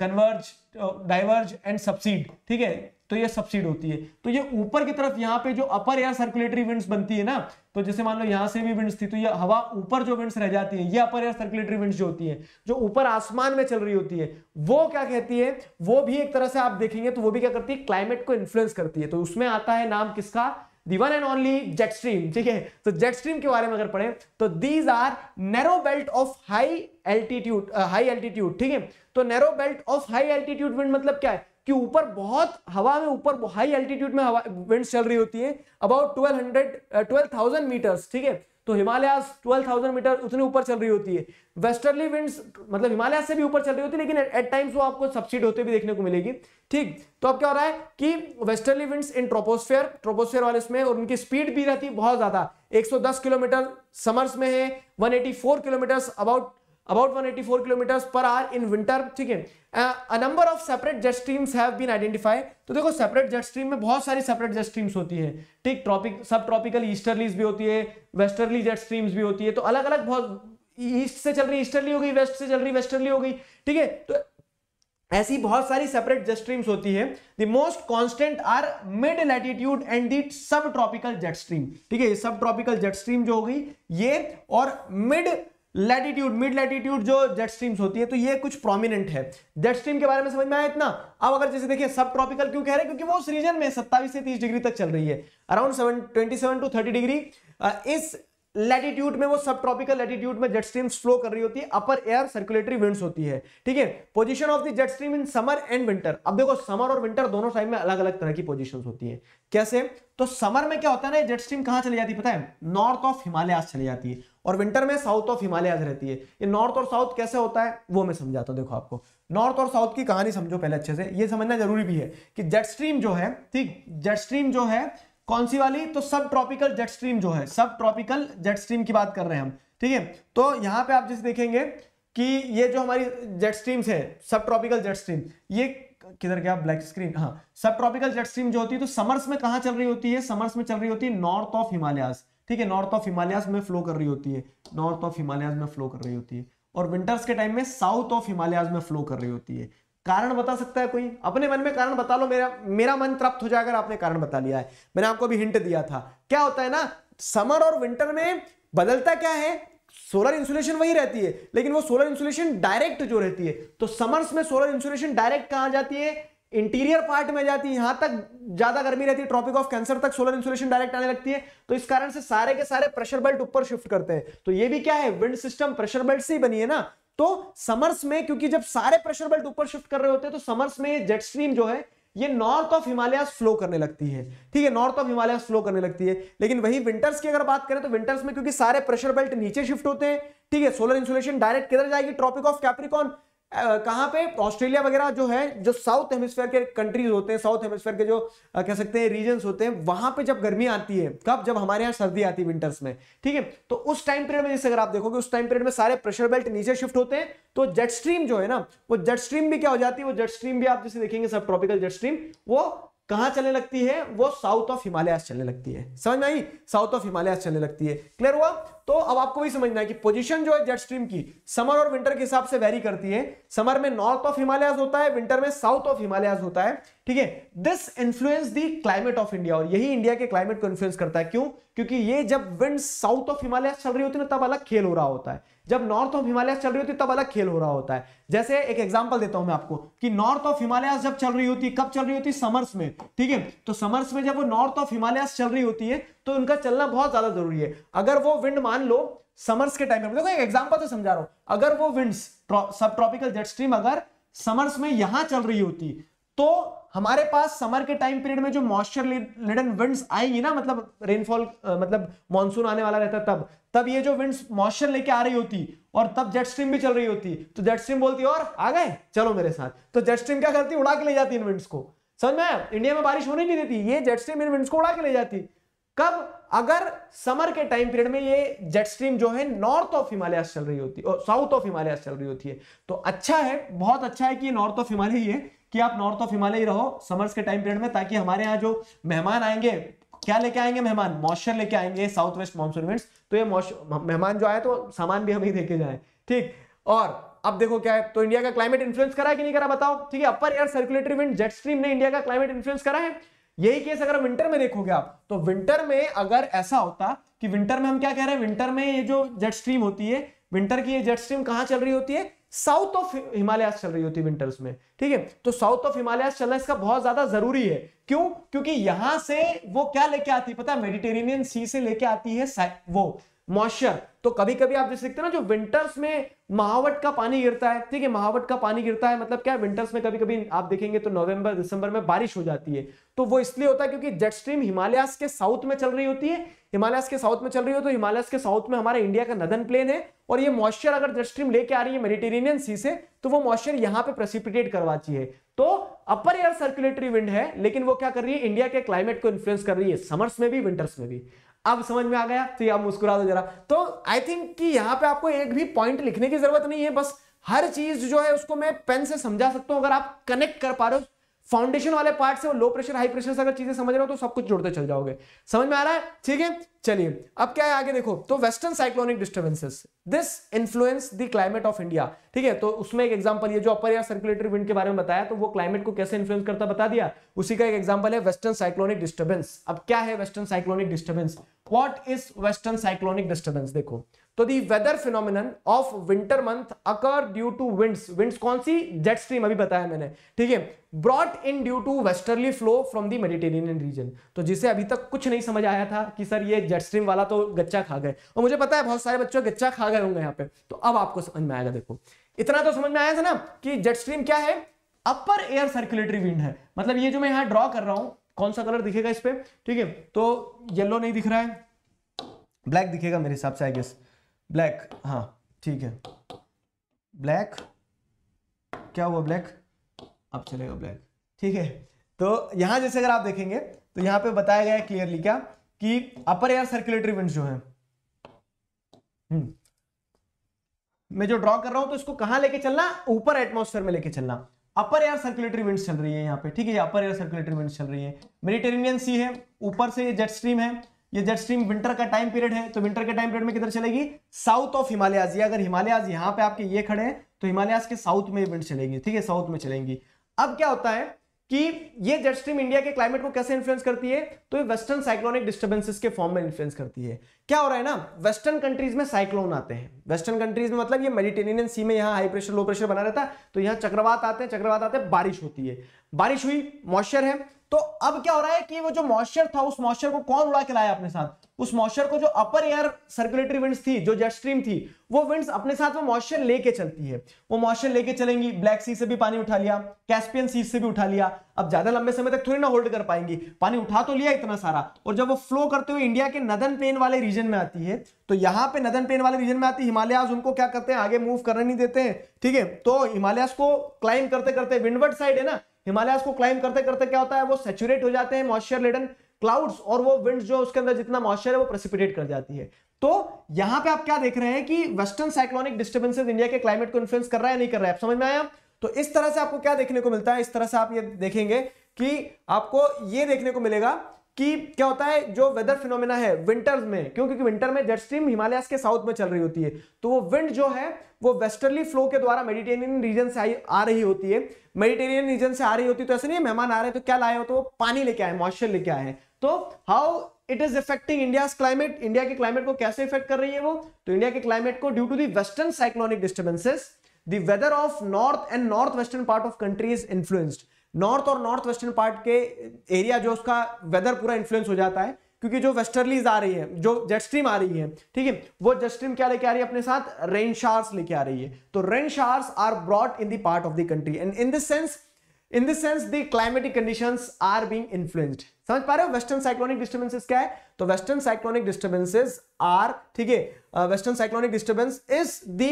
कन्वर्ज डाइवर्ज एंड सब्सिड ठीक है तो ये सब्सिड होती है तो ये ऊपर की तरफ यहाँ पे जो अपर एयर सर्कुलेटरी विंड्स बनती है ना तो जैसे मान लो यहाँ से भी विंड्स थी तो ये हवा ऊपर जो विंड्स रह जाती है ये अपर एयर सर्कुलेटरी विंड्स जो होती है जो ऊपर आसमान में चल रही होती है वो क्या कहती है वो भी एक तरह से आप देखेंगे तो वो भी क्या करती है क्लाइमेट को इन्फ्लुएंस करती है तो उसमें आता है नाम किसका the one and only jet stream ठीक है तो जेट स्ट्रीम के बारे में अगर पढ़े तो these are narrow belt of high altitude high altitude ठीक है तो narrow belt of high altitude wind मतलब क्या है कि ऊपर बहुत हवा में ऊपर हाई एल्टीट्यूड में हवा विंड्स चल रही होती है about twelve hundred twelve thousand metres ठीक है तो हिमालयाज 12,000 मीटर उतने ऊपर चल रही होती है वेस्टर्ली विंड्स मतलब हिमालय से भी ऊपर चल रही होती है लेकिन एट टाइम्स वो आपको सब्सिड होते भी देखने को मिलेगी ठीक तो अब क्या हो रहा है कि westerly winds in troposphere troposphere वाले इसमें और उनकी स्पीड भी रहती है बहुत ज्यादा 110 किलोमीटर समर्स में है 184 kilometre about about 184 kilometers per hour in winter ठीक है a number of separate jet streams have been identified तो देखो separate jet stream में बहुत सारी separate jet streams होती है ठीक tropic सब tropical easterlies भी होती है westerly jet streams भी होती है तो अलग अलग बहुत ईस्ट से चल रही ईस्टर्ली हो गई वेस्ट से चल रही वेस्टर्ली हो गई ठीक है तो ऐसी बहुत सारी सेपरेट जेट स्ट्रीम्स होती है the most constant are mid latitude and the sub tropical jet stream ठीक है सब ट्रॉपिकल जेट स्ट्रीम जो होगी ये और मिड लैटिट्यूड मिड लैटिट्यूड जो जेट स्ट्रीम्स होती है तो ये कुछ प्रोमिनेंट है जेट स्ट्रीम के बारे में समझ में आया इतना अब अगर जैसे देखिए सब ट्रॉपिकल क्यों कह रहे हैं क्योंकि वो उस रीजन में सत्ताईस से तीस डिग्री तक चल रही है around seven twenty seven to thirty degree इस लेटीट्यूड में वो सब ट्रॉपिकल लेटीट्यूड में जेट स्ट्रीम फ्लो कर रही होती है अपर एयर सर्कुलेटरी विंड्स होती है ठीक है position of the jet stream in summer and winter अब देखो समर और विंटर दोनों टाइम में अलग अलग तरह की पोजीशंस होती है कैसे तो समर में क्या होता है ना जेट स्ट्रीम कहां चली जाती पता है नॉर्थ ऑफ हिमालयाज चली जाती है और विंटर में साउथ ऑफ हिमालयाज रहती है ये नॉर्थ और साउथ कैसे होता है वो मैं समझाता हूँ देखो आपको नॉर्थ और साउथ की कहानी समझो पहले अच्छे से ये समझना जरूरी भी है कि जेट स्ट्रीम जो है ठीक जेट स्ट्रीम जो है कौन सी वाली तो सब ट्रॉपिकल जेट स्ट्रीम जो है सब ट्रॉपिकल जेट स्ट्रीम की बात कर रहे हैं हम ठीक है तो यहाँ पे आप जैसे देखेंगे कि ये जो हमारी जेट स्ट्रीम्स है सब ट्रॉपिकल जेट स्ट्रीम ये किधर गया ब्लैक स्क्रीन हाँ सब ट्रॉपिकल जेट स्ट्रीम जो होती है तो समर्स में कहाँ चल रही होती है समर्स में चल रही होती है नॉर्थ ऑफ हिमालयस ठीक है नॉर्थ ऑफ हिमालयस में फ्लो कर रही होती है नॉर्थ ऑफ हिमालयस में फ्लो कर रही होती है और विंटर्स के टाइम में साउथ ऑफ हिमालयस में फ्लो कर रही होती है कारण बता सकता है कोई अपने मन में कारण बता लो मेरा मेरा मन तृप्त हो जाएगा आपने कारण बता लिया है मैंने आपको भी हिंट दिया था क्या होता है ना समर और विंटर में बदलता क्या है सोलर इंसुलेशन वही रहती है लेकिन वो सोलर इंसुलेशन डायरेक्ट जो रहती है तो समर्स में सोलर इंसुलेशन डायरेक्ट कहां जाती है इंटीरियर पार्ट में जाती है यहां तक ज्यादा गर्मी रहती है ट्रॉपिक ऑफ कैंसर तक सोलर इंसुलेशन डायरेक्ट आने लगती है तो इस कारण से सारे के सारे प्रेशर बेल्ट ऊपर शिफ्ट करते हैं तो ये भी क्या है विंड सिस्टम प्रेशर बेल्ट से ही बनी है ना तो समर्स में क्योंकि जब सारे प्रेशर बेल्ट ऊपर शिफ्ट कर रहे होते हैं तो समर्स में जेट स्ट्रीम जो है ये नॉर्थ ऑफ हिमालय फ्लो करने लगती है ठीक है नॉर्थ ऑफ हिमालयाज फ्लो करने लगती है लेकिन वही विंटर्स की अगर बात करें तो विंटर्स में क्योंकि सारे प्रेशर बेल्ट नीचे शिफ्ट होते हैं ठीक है सोलर इंसुलेशन डायरेक्ट किधर जाएगी ट्रॉपिक ऑफ कैप्रिकॉन कहाँ पे ऑस्ट्रेलिया वगैरह जो है जो साउथ हेमिस्फेयर के कंट्रीज होते हैं साउथ हेमिस्फेयर के जो कह सकते हैं रीजन होते हैं वहां पे जब गर्मी आती है कब जब हमारे यहाँ सर्दी आती है विंटर्स में ठीक है तो उस टाइम पीरियड में जैसे अगर आप देखोगे उस टाइम पीरियड में सारे प्रेशर बेल्ट नीचे शिफ्ट होते हैं तो जेट स्ट्रीम जो है ना वो जेट स्ट्रीम भी क्या हो जाती है वो जेट स्ट्रीम भी आप जैसे देखेंगे सब ट्रॉपिकल जेट स्ट्रीम वो कहाँ चलने लगती है वो साउथ ऑफ हिमालयास चलने लगती है समझ में आई साउथ ऑफ हिमालयास चलने लगती है क्लियर हुआ तो अब आपको भी समझना है कि पोजीशन जो है जेट स्ट्रीम की समर और विंटर के हिसाब से वेरी करती है समर में नॉर्थ ऑफ हिमालयाज होता है विंटर में साउथ ऑफ हिमालयाज होता है ठीक है this influence the climate of India और यही इंडिया के क्लाइमेट को इन्फ्लुएंस करता है क्यों क्योंकि ये जब विंड साउथ ऑफ हिमालयाज चल रही होती है ना तब अलग खेल हो रहा होता है जब नॉर्थ ऑफ हिमालयाज चल रही होती है तब अलग खेल हो रहा होता है जैसे एक एग्जांपल देता हूं मैं आपको कि नॉर्थ ऑफ हिमालयाज जब चल रही होती है कब चल रही होती है समर्स में ठीक है तो समर्स में जब वो नॉर्थ ऑफ हिमालयाज चल रही होती है तो उनका चलना बहुत ज्यादा जरूरी है अगर वो विंड मान मान लो समर्स के टाइम पे देखो एक एग्जांपल तो समझा रहा हूं अगर वो winds sub tropical jet stream अगर समर्स में यहां चल रही होती तो हमारे पास समर के टाइम पीरियड में जो मॉइस्चर लिडन विंड्स आएंगी ना मतलब रेनफॉल मतलब मॉनसून आने वाला रहता तब तब ये जो विंड्स मॉइस्चर लेके आ रही होती और तब जेट स्ट्रीम भी चल रही होती तो जेट स्ट्रीम बोलती और आ गए चलो मेरे साथ तो जेट स्ट्रीम क्या करती उड़ा के ले जाती इन विंड्स को समझ में इंडिया में बारिश होने नहीं देती ये जेट स्ट्रीम इन विंड्स को उड़ा के ले जाती कब अगर समर के टाइम पीरियड में ये जेट स्ट्रीम जो है नॉर्थ ऑफ हिमालय चल रही होती है साउथ ऑफ हिमालय चल रही होती है तो अच्छा है बहुत अच्छा है कि नॉर्थ ऑफ हिमालय ही है कि आप नॉर्थ ऑफ हिमालय ही रहो समर्स के टाइम पीरियड में ताकि हमारे यहाँ जो मेहमान आएंगे क्या लेके आएंगे मेहमान मॉइस्चर लेके आएंगे साउथ वेस्ट मॉनसून इवेंट्स तो ये मेहमान जो आए तो सामान भी हमें देखे जाए ठीक और अब देखो क्या है तो इंडिया का क्लाइमेट इन्फ्लुएंस करा है कि नहीं करा बताओ ठीक है upper air circulatory wind jet stream ने इंडिया का क्लाइमेट इन्फ्लुएंस करा है यही केस अगर विंटर में देखोगे आप तो विंटर में अगर ऐसा होता कि विंटर में हम क्या कह रहे हैं विंटर में ये जो जेट स्ट्रीम होती है विंटर की ये जेट स्ट्रीम कहां चल रही होती है साउथ ऑफ हिमालयास चल रही होती है विंटर्स में ठीक है तो साउथ ऑफ हिमालयास चलना इसका बहुत ज्यादा जरूरी है क्यों क्योंकि यहां से वो क्या लेके आती है पता है मेडिटेरेनियन सी से लेके आती है वो मॉइस्चर तो कभी कभी आप जैसे सकते हैं ना जो विंटर्स में महावट का पानी गिरता है ठीक है महावट का पानी गिरता है मतलब क्या विंटर्स में कभी कभी आप देखेंगे तो नवंबर दिसंबर में बारिश हो जाती है तो वो इसलिए होता है क्योंकि जेट स्ट्रीम हिमालयास के साउथ में चल रही होती है हिमालय के साउथ में चल रही हो तो हिमालय के साउथ में हमारे इंडिया का नदन प्लेन है और ये मॉइस्चर अगर जेट स्ट्रीम लेके आ रही है मेडिटेरेनियन सी से तो वो मॉइस्चर यहाँ पे प्रेसिपिटेट करवाती है तो अपर एयर सर्कुलेटरी विंड है लेकिन वो क्या कर रही है इंडिया के क्लाइमेट को इन्फ्लुएंस कर रही है समर्स में भी विंटर्स में भी अब समझ में आ गया तो आप मुस्कुरा दो जरा तो आई थिंक कि यहाँ पे आपको एक भी पॉइंट लिखने की जरूरत नहीं है बस हर चीज जो है उसको मैं पेन से समझा सकता हूं अगर आप कनेक्ट कर पा रहे हो फाउंडेशन वाले पार्ट से वो लो प्रेशर हाई प्रेशर से अगर चीजें समझ रहे हो तो सब कुछ जोड़ते चल जाओगे समझ में आ रहा है ठीक है चलिए अब क्या है आगे देखो तो western cyclonic disturbances this influence the climate of India ठीक है तो उसमें एक एग्जांपल ये जो अपर या सर्कुलेटरी विंड के बारे में बताया तो वो क्लाइमेट को कैसे इन्फ्लुएंस करता बता दिया उसी का एक एग्जाम्पल है वेस्टर्न साइक्लोनिक डिस्टर्बेंस अब क्या है western cyclonic disturbance what is western cyclonic disturbance देखो तो the weather phenomenon of winter month occur due to winds winds कौन सी जेट स्ट्रीम अभी बताया मैंने ठीक है brought in due to westerly flow from the Mediterranean region तो जिसे अभी तक कुछ नहीं समझ आया था कि सर ये जेट स्ट्रीम वाला तो गच्चा खा गए और मुझे पता है बहुत सारे बच्चों गच्चा खा गए होंगे यहाँ पे तो अब आपको समझ में आएगा देखो इतना तो समझ में आया था ना कि जेट स्ट्रीम क्या है अपर एयर सर्कुलेटरी विंड है मतलब ये जो मैं यहाँ ड्रॉ कर रहा हूँ कौन सा कलर दिखेगा इस पर ठीक है तो येलो नहीं दिख रहा है ब्लैक दिखेगा मेरे हिसाब से आई गेस्ट ब्लैक हाँ ठीक है ब्लैक क्या हुआ ब्लैक अब चलेगा ब्लैक ठीक है तो यहां जैसे अगर आप देखेंगे तो यहां पे बताया गया है क्लियरली क्या कि अपर एयर सर्कुलेटरी विंड जो है हम्म, मैं जो ड्रॉ कर रहा हूं तो इसको कहां लेके चलना ऊपर एटमोस्फेयर में लेके चलना अपर एयर सर्कुलेटरी विंड चल रही है यहाँ पे ठीक है अपर एयर सर्कुलेटरी विंड चल रही है मेडिटेरेनियन सी है ऊपर से ये जेट स्ट्रीम है ये जेट स्ट्रीम विंटर का टाइम पीरियड है तो विंटर के टाइम पीरियड में किधर चलेगी साउथ ऑफ हिमालयाज ये अगर हिमालयाज यहाँ पे आपके ये खड़े हैं तो हिमालयाज के साउथ में विंड चलेगी ठीक है साउथ में चलेंगी अब क्या होता है कि ये जेट स्ट्रीम इंडिया के क्लाइमेट को कैसे इन्फ्लुएंस करती है तो ये वेस्टर्न साइक्लोनिक डिस्टर्बेंसेस के फॉर्म में इन्फ्लुएंस करती है क्या हो रहा है ना वेस्टर्न कंट्रीज में साइक्लोन आते हैं वेस्टर्न कंट्रीज में मतलब ये मेडिटेरेनियन सी में यहाँ हाई प्रेशर लो प्रेशर बना रहता है तो यहाँ चक्रवात आते हैं चक्रवात आते हैं बारिश होती है बारिश हुई मॉइस्चर है तो अब क्या हो रहा है कि वो जो मॉइस्चर था उस मॉइस्चर को कौन उड़ा के लाया अपने साथ उस मॉइस्चर को जो अपर एयर सर्कुलेटरी विंड्स थी जो जेट स्ट्रीम थी वो विंड्स अपने साथ वो मॉइस्चर लेके चलती है वो मॉइस्चर लेके चलेंगी ब्लैक सी से भी पानी उठा लिया कैस्पियन सी से भी उठा लिया अब ज्यादा लंबे समय तक थोड़ी ना होल्ड कर पाएंगी पानी उठा तो लिया इतना सारा और जब वो फ्लो करते हुए इंडिया के नदन प्लेन वाले रीजन में आती है तो यहां पर नदन प्लेन वाले रीजन में आती हिमालयाज उनको क्या करते हैं आगे मूव करने नहीं देते हैं ठीक है तो हिमालयाज को क्लाइम करते करते विंडवर्ड साइड है ना हिमालय को क्लाइम करते करते क्या होता है वो सेचुरेट हो जाते हैं मॉइस्चर लेडन क्लाउड्स और वो विंड जो उसके अंदर जितना मॉइस्चर है वो प्रेसिपिटेट कर जाती है तो यहां पे आप क्या देख रहे हैं कि वेस्टर्न साइक्लोनिक डिस्टर्बेंसेज इंडिया के क्लाइमेट को इन्फ्लुएंस कर रहा है नहीं कर रहा है आप समझ में आया तो इस तरह से आपको क्या देखने को मिलता है इस तरह से आप ये देखेंगे कि आपको ये देखने को मिलेगा कि क्या होता है जो वेदर फिनोमेना है विंटर्स में क्यों क्योंकि विंटर में जेट स्ट्रीम हिमालयस के साउथ में चल रही होती है तो वो विंड जो है वो वेस्टर्ली फ्लो के द्वारा मेडिटेरियन रीजन से आ रही होती है मेडिटेरियन रीजन से आ रही होती है तो ऐसे नहीं मेहमान आ रहे हैं तो क्या लाए हो तो वो पानी लेके आए मॉइस्चर लेके आए तो how it is affecting India climate India के क्लाइमेट को कैसे इफेक्ट कर रही है वो तो इंडिया के क्लाइमेट को due to the western cyclonic disturbances weather of north and north western part of country is influenced north और नॉर्थ वेस्टर्न पार्ट के एरिया जो उसका वेदर पूरा इन्फ्लुएंस हो जाता है क्योंकि जो वेस्टर्लीज आ रही है जो जेट स्ट्रीम आ रही है ठीक है वो जेट स्ट्रीम क्या लेके आ रही है अपने साथ रेन शार्स लेके आ रही है तो rain showers are brought in दार्ट part of the country and in this sense in this sense the climatic condition are being influenced समझ पा रहे हो वेस्टर्न साइक्लोनिक डिस्टर्बेंसेस क्या है तो वेस्टर्न साइक्लोनिक डिस्टर्बेंसेस आर ठीक है western cyclonic disturbance is the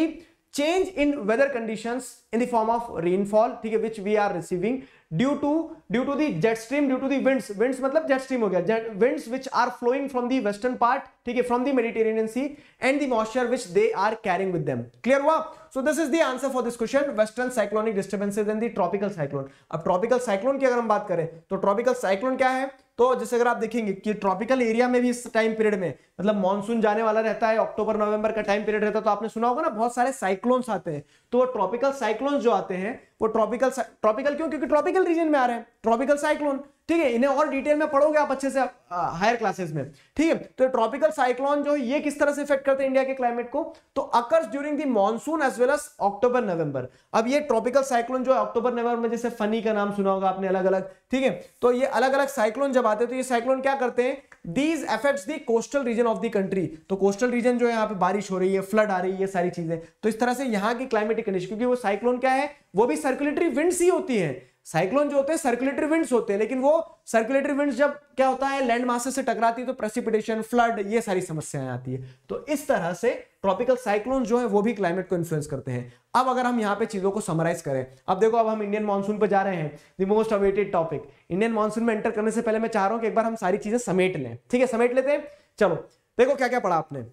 in weather conditions in the form of rainfall ठीक है which we are receiving due to due to the jet stream due to the winds winds मतलब जेट स्ट्रीम हो गया winds which are flowing from the western part ठीक है from the Mediterranean sea and the moisture which they are carrying with them clear हुआ so this is the answer for this question western cyclonic disturbances and the tropical cyclone अब ट्रॉपिकल साइक्लोन की अगर हम बात करें तो ट्रॉपिकल साइक्लोन क्या है तो जैसे अगर आप देखेंगे कि ट्रॉपिकल एरिया में भी इस टाइम पीरियड में मतलब मानसून जाने वाला रहता है अक्टूबर नवंबर का टाइम पीरियड रहता है तो आपने सुना होगा ना बहुत सारे साइक्लोन्स आते हैं तो वो ट्रॉपिकल साइक्लोन्स जो आते हैं वो ट्रॉपिकल ट्रॉपिकल क्यों क्योंकि ट्रॉपिकल रीजन में आ रहे हैं ट्रॉपिकल साइक्लोन ठीक है इन्हें और डिटेल में पढ़ोगे आप अच्छे से हायर क्लासेस में ठीक है तो ट्रॉपिकल साइक्लोन जो है ये किस तरह से इफेक्ट करते हैं इंडिया के क्लाइमेट को तो occurs during the monsoon as well as October November अब ये ट्रॉपिकल साइक्लोन जो है अक्टूबर नवंबर में जैसे फनी का नाम सुना होगा आपने अलग अलग ठीक है तो ये अलग अलग साइक्लोन जब आते हैं तो ये साइक्लोन क्या करते हैं these effects the coastal region of the country तो कोस्टल रीजन जो है यहाँ पे बारिश हो रही है फ्लड आ रही है सारी चीजें तो इस तरह से यहाँ की क्लाइमेटिक कंडीशन क्योंकि वो साइक्लोन क्या है वो भी सर्कुलेटरी विंड्स ही होती है साइक्लोन जो होते हैं सर्कुलेटरी विंड्स होते हैं लेकिन वो सर्कुलेटरी विंड्स जब क्या होता है लैंड मासेस से टकराती है तो प्रेसिपिटेशन फ्लड ये सारी समस्याएं आती है तो इस तरह से ट्रॉपिकल साइक्लोन जो है वो भी क्लाइमेट को इन्फ्लुएंस करते हैं अब अगर हम यहाँ पे चीजों को समराइज करें अब देखो अब हम इंडियन मानसून पर जा रहे हैं the most awaited topic Indian monsoon में एंटर करने से पहले मैं चाह रहा हूँ कि एक बार हम सारी चीजें समेट लें ठीक है समेट लेते हैं चलो देखो क्या क्या पढ़ा आपने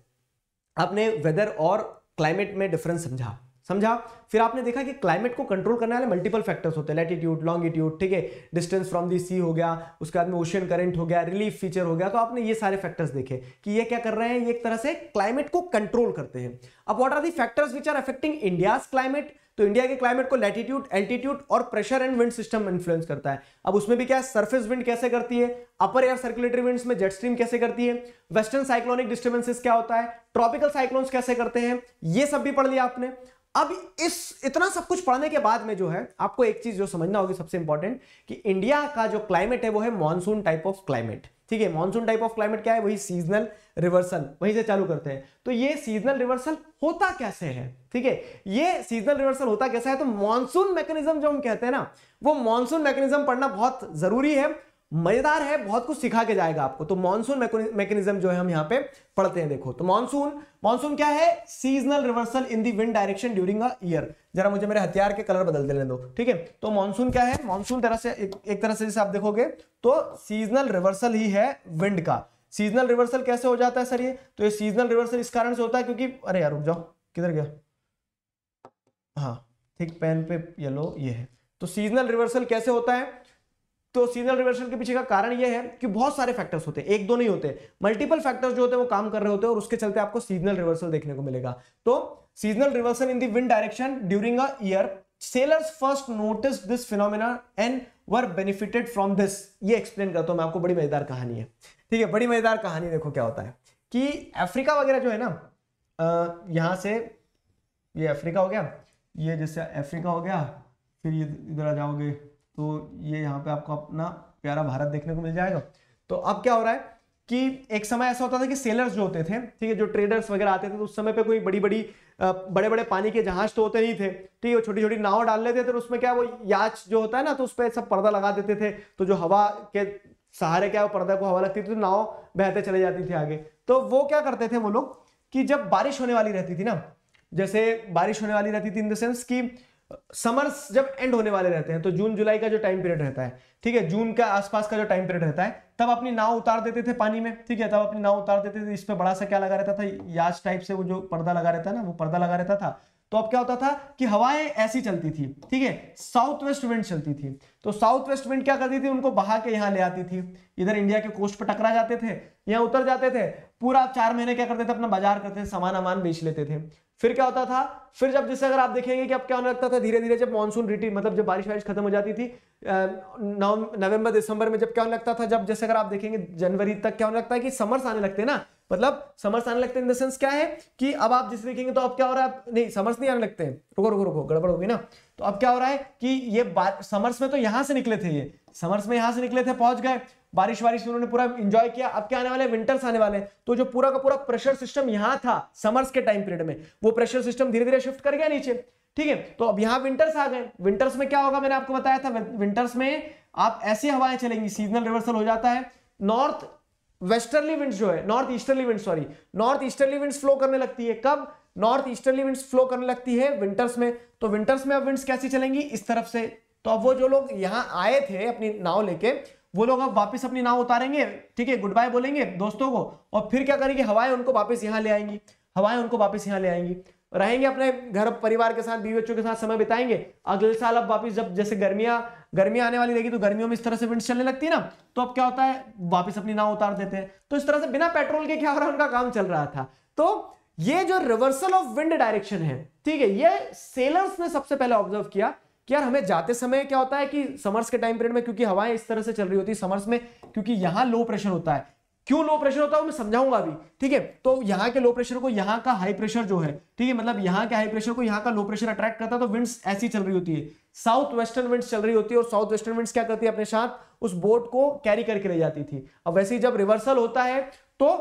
आपने वेदर और क्लाइमेट में डिफरेंस समझा समझा फिर आपने देखा कि क्लाइमेट को कंट्रोल करने वाले मल्टीपल फैक्टर्स होते हैं लैटिट्यूड लॉन्गिट्यूड ठीक है डिस्टेंस फ्रॉम दी सी हो गया उसके बाद में ओशियन करंट हो गया रिलीफ फीचर हो गया तो आपने ये सारे फैक्टर्स देखे कि ये क्या कर रहे हैं ये एक तरह से क्लाइमेट को कंट्रोल करते हैं अब what are the factors which are affecting India's climate तो इंडिया के क्लाइमेट को लैटिट्यूड एल्टीट्यूड और pressure and wind system influence करता है अब उसमें भी क्या है सर्फेस विंड कैसे करती है अपर एयर सर्कुलेटरी विंड्स में जेट स्ट्रीम कैसे करती है वेस्टर्न साइक्लोनिक डिस्टर्बेंसेस क्या होता है ट्रॉपिकल साइक्लोन्स कैसे करते हैं ये सब भी पढ़ लिया आपने अब इस इतना सब कुछ पढ़ने के बाद में जो है आपको एक चीज जो समझना होगी सबसे इंपॉर्टेंट कि इंडिया का जो क्लाइमेट है वो है मानसून टाइप ऑफ क्लाइमेट ठीक है मानसून टाइप ऑफ क्लाइमेट क्या है वही सीजनल रिवर्सल वहीं से चालू करते हैं तो ये सीजनल रिवर्सल होता कैसे है ठीक है ये सीजनल रिवर्सल होता कैसा है तो मानसून मैकेनिज्म जो हम कहते हैं ना वो मानसून मैकेनिज्म पढ़ना बहुत जरूरी है मजेदार है बहुत कुछ सिखा के जाएगा आपको तो मॉनसून मैकेनिज्म जो है हम यहाँ पे पढ़ते हैं देखो तो मॉनसून मॉनसून क्या है seasonal reversal in the wind direction during a year जरा मुझे मेरे हथियार के कलर बदल देने दो ठीक है तो मॉनसून क्या है मॉनसून तरह से एक, एक तरह से जैसे आप देखोगे तो सीजनल रिवर्सल ही है विंड का सीजनल रिवर्सल कैसे हो जाता है सर ये तो ये सीजनल रिवर्सल इस कारण से होता है क्योंकि अरे यार रुक जाओ किधर गया हाँ ठीक पेन पे येलो ये है तो सीजनल रिवर्सल कैसे होता है तो सीजनल रिवर्सल के पीछे का कारण यह है कि बहुत सारे फैक्टर्स होते हैं एक दो नहीं होते मल्टीपल फैक्टर्स जो होते हैं वो काम कर रहे होते हैं और उसके चलते आपको सीजनल रिवर्सल देखने को मिलेगा तो सीजनल रिवर्सल इन दिन direction during a year sailors first notice this phenomena and were benefited from this ये एक्सप्लेन करता हूं मैं आपको बड़ी मजेदार कहानी है ठीक है बड़ी मजेदार कहानी देखो क्या होता है कि अफ्रीका वगैरह जो है ना यहां से ये अफ्रीका हो गया ये जैसे अफ्रीका हो गया फिर ये इधर आ जाओगे तो ये यहाँ पे आपको अपना प्यारा भारत देखने को मिल जाएगा तो अब क्या हो रहा है कि एक समय ऐसा होता था कि सेलर्स जो होते थे ठीक है जो ट्रेडर्स वगैरह आते थे तो उस समय पे कोई बड़ी बड़ी बड़े बड़े पानी के जहाज तो होते नहीं थे ठीक है वो छोटी छोटी नाव डाल लेते थे तो उसमें क्या वो याच जो होता है ना तो उस पर सब पर्दा लगा देते थे तो जो हवा के सहारे क्या वो पर्दा को हवा लगती थी तो नाव बहते चले जाती थी आगे तो वो क्या करते थे वो लोग कि जब बारिश होने वाली रहती थी ना जैसे बारिश होने वाली रहती थी इन द सेंस कि समर्स जब एंड होने वाले रहते हैं तो जून जुलाई का जो टाइम पीरियड रहता है ठीक है जून के आसपास का जो टाइम पीरियड रहता है तब अपनी नाव उतार देते थे पानी में ठीक है तब अपनी नाव उतार देते थे इस पर बड़ा सा क्या लगा रहता था याच टाइप से वो जो पर्दा लगा रहता है ना वो पर्दा लगा रहता था तो अब क्या होता था कि हवाएं ऐसी चलती थी ठीक है साउथ वेस्ट विंड चलती थी तो साउथ वेस्ट विंड क्या करती थी उनको बहा के यहां ले आती थी इधर इंडिया के कोस्ट पर टकरा जाते थे यहां उतर जाते थे पूरा चार महीने क्या करते थे अपना बाजार करते थे सामान वामान बेच लेते थे फिर क्या होता था फिर जब जैसे अगर आप देखेंगे कि अब क्या होने लगता था धीरे धीरे जब मानसून रिटी मतलब जब बारिश वारिश खत्म हो जाती थी नवंबर दिसंबर में जब क्या होने लगता था जब जैसे अगर आप देखेंगे जनवरी तक क्या होने लगता है कि समर्स आने लगते हैं ना मतलब समर्स आने लगते हैं इन द सेंस क्या है कि अब आप जैसे देखेंगे तो अब क्या हो रहा है नहीं समर्स नहीं आने लगते हैं रुको रुको रुको गड़बड़ होगी ना तो अब क्या हो रहा है कि ये समर्स में तो यहां से निकले थे ये समर्स में यहां से निकले थे पहुंच गए बारिश वारिश में उन्होंने पूरा इंजॉय किया अब क्या आने वाले विंटर्स आने वाले तो जो पूरा का पूरा प्रेशर सिस्टम यहां था समर्स के टाइम पीरियड में वो प्रेशर सिस्टम धीरे धीरे शिफ्ट कर गया नीचे ठीक है तो अब यहां विंटर्स आ गए विंटर्स में क्या होगा मैंने आपको बताया था विंटर्स में आप ऐसी हवाएं चलेंगी सीजनल रिवर्सल हो जाता है नॉर्थ वेस्टर्ली विंड जो है north easterly wind sorry north easterly wind flow करने लगती है कब नॉर्थ ईस्टर्ली विंड फ्लो करने लगती है विंटर्स में तो विंटर्स में अब विंड कैसी चलेंगी इस तरफ से तो अब वो जो लोग यहां आए थे अपनी नाव लेके वो लोग अब वापस अपनी नाव उतारेंगे ठीक है गुड बाय बोलेंगे दोस्तों को और फिर क्या करेंगे हवाएं उनको वापस यहाँ ले आएंगी हवाएं उनको वापस यहाँ ले आएंगी रहेंगे अपने घर परिवार के साथ बीवी बच्चों के साथ समय बिताएंगे अगले साल अब वापस जब जैसे गर्मियां गर्मियां आने वाली रहेगी तो गर्मियों में इस तरह से विंड चलने लगती है ना तो अब क्या होता है वापस अपनी नाव उतार देते हैं तो इस तरह से बिना पेट्रोल के क्या हो रहा है उनका काम चल रहा था तो ये जो रिवर्सल ऑफ विंड डायरेक्शन है ठीक है ये सेलर्स ने सबसे पहले ऑब्जर्व किया यार हमें जाते समय क्या होता है कि समर्स के टाइम पीरियड में क्योंकि हवाएं इस तरह से चल रही होती है समर्स में क्योंकि यहां लो प्रेशर होता है क्यों लो प्रेशर होता है मैं समझाऊंगा अभी ठीक है तो यहाँ के लो प्रेशर को यहाँ का हाई प्रेशर जो है ठीक है मतलब यहाँ के हाई प्रेशर को यहाँ का लो प्रेशर अट्रैक्ट करता है तो विंड्स ऐसी चल रही होती है साउथ वेस्टर्न विंड्स चल रही होती है और साउथ वेस्टर्न विंड्स क्या करती है अपने साथ उस बोट को कैरी करके ले जाती थी अब वैसे ही जब रिवर्सल होता है तो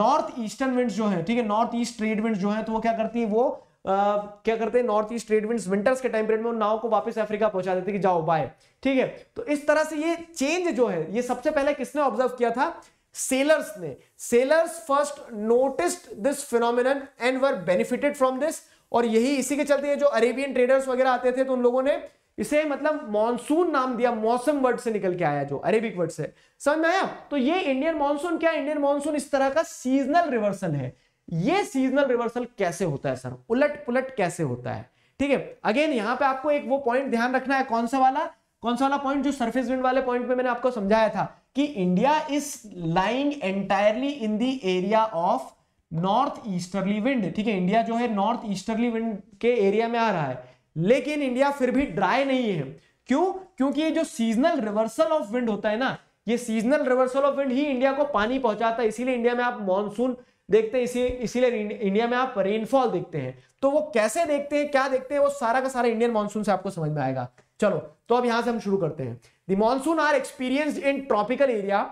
नॉर्थ ईस्टर्न विंड्स जो है ठीक है नॉर्थ ईस्ट ट्रेड विंड्स जो है तो वो क्या करती है वो क्या करते हैं north east trade wind winters के टाइम पीरियड में उन नाव को वापस अफ्रीका पहुंचा देते कि जाओ बाय ठीक है तो इस तरह से ये चेंज जो है ये सबसे पहले किसने ऑब्जर्व किया था सेलर्स ने sailors first noticed this phenomenon and were benefited from this और यही इसी के चलते जो अरेबियन ट्रेडर्स वगैरह आते थे तो उन लोगों ने इसे मतलब मॉनसून नाम दिया मौसम वर्ड से निकल के आया जो अरेबिक वर्ड से समझ में आया तो ये इंडियन मॉनसून क्या इंडियन मॉनसून इस तरह का सीजनल रिवर्सल है ये सीजनल रिवर्सल कैसे होता है सर उलट पुलट कैसे होता है ठीक है अगेन यहां पे आपको एक वो पॉइंट ध्यान रखना है कौन सा वाला कौन सा वाला पॉइंट जो सरफेस विंड वाले पॉइंट में मैंने आपको समझाया था कि India is lying entirely in the area of north easterly wind ठीक है इंडिया जो है नॉर्थ ईस्टर्ली विंड के एरिया में आ रहा है लेकिन इंडिया फिर भी ड्राई नहीं है क्यों क्योंकि ये जो सीजनल रिवर्सल ऑफ विंड होता है ना ये सीजनल रिवर्सल ऑफ विंड ही इंडिया को पानी पहुंचाता है इसीलिए इंडिया में आप मानसून देखते हैं इसी इसीलिए इंडिया में आप रेनफॉल देखते हैं तो वो कैसे देखते हैं क्या देखते हैं वो सारा का सारा इंडियन मानसून से आपको समझ में आएगा चलो तो अब यहां से हम शुरू करते हैं the monsoon are experience in tropical area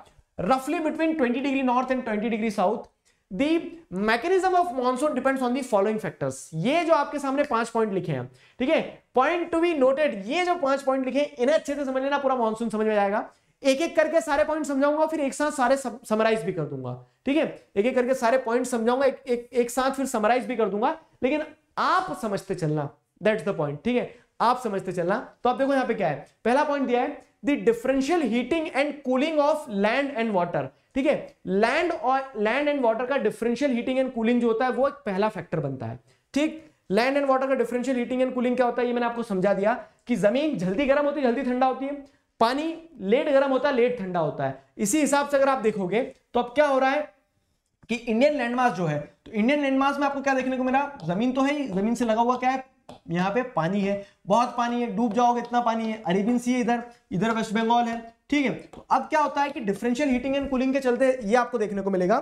रफली between twenty degree north and twenty degree south the mechanism of monsoon depends on the following ये जो आपके सामने पांच पॉइंट लिखे हैं ठीक है पॉइंट टू बी नोटेड ये जो पांच पॉइंट लिखे हैं इन्हें अच्छे से समझ लेना पूरा मानसून समझ में आएगा एक एक करके सारे पॉइंट समझाऊंगा फिर एक साथ सारे समराइज भी कर दूंगा ठीक है एक एक करके सारे पॉइंट समझाऊंगा एक, एक एक साथ फिर समराइज भी कर दूंगा लेकिन आप समझते चलना दैट द पॉइंट ठीक है आप समझते चलना तो आप देखो यहां पे क्या है पहला पॉइंट दिया है the differential heating and cooling of land and water ठीक है लैंड और लैंड एंड वाटर का डिफरेंशियल हीटिंग एंड कूलिंग जो होता है वो एक पहला फैक्टर बनता है ठीक लैंड एंड वाटर का डिफरेंशियल हीटिंग एंड कूलिंग क्या होता है ये मैंने आपको समझा दिया कि जमीन जल्दी गर्म होती है जल्दी ठंडा होती है पानी लेट गर्म होता है लेट ठंडा होता है इसी हिसाब से अगर आप देखोगे तो अब क्या हो रहा है कि इंडियन लैंडमार्क जो है तो इंडियन लैंडमार्क में आपको क्या देखने को मिला जमीन तो है ही जमीन से लगा हुआ क्या है यहाँ पे पानी है बहुत पानी है डूब जाओगे इतना पानी है अरेबियन सी है इधर इधर वेस्ट बंगाल है ठीक है तो अब क्या होता है कि डिफरेंशियल हीटिंग एंड कूलिंग के चलते ये आपको देखने को मिलेगा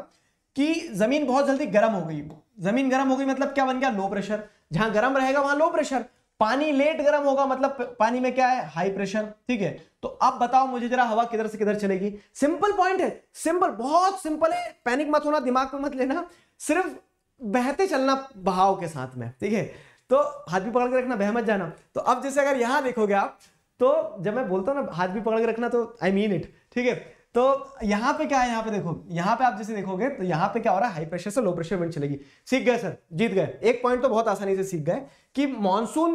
कि जमीन बहुत जल्दी गर्म हो गई जमीन गर्म हो गई मतलब क्या बन गया लो प्रेशर जहां गर्म रहेगा वहां लो प्रेशर पानी लेट गर्म होगा मतलब पानी में क्या है हाई प्रेशर ठीक है तो अब बताओ मुझे जरा हवा किधर से किधर चलेगी सिंपल पॉइंट है सिंपल बहुत सिंपल है पैनिक मत होना दिमाग में मत लेना सिर्फ बहते चलना बहाव के साथ में ठीक है तो हाथ भी पकड़ के रखना बह मत जाना तो अब जैसे अगर यहां देखोगे आप तो जब मैं बोलता हूँ ना हाथ भी पकड़ के रखना तो आई मीन इट ठीक है तो यहाँ पे क्या है यहाँ पे देखो यहाँ पे आप जैसे देखोगे तो यहाँ पे क्या हो रहा है हाई प्रेशर से लो प्रेशर विंड चलेगी सीख गए सर जीत गए एक पॉइंट तो बहुत आसानी से सीख गए कि मानसून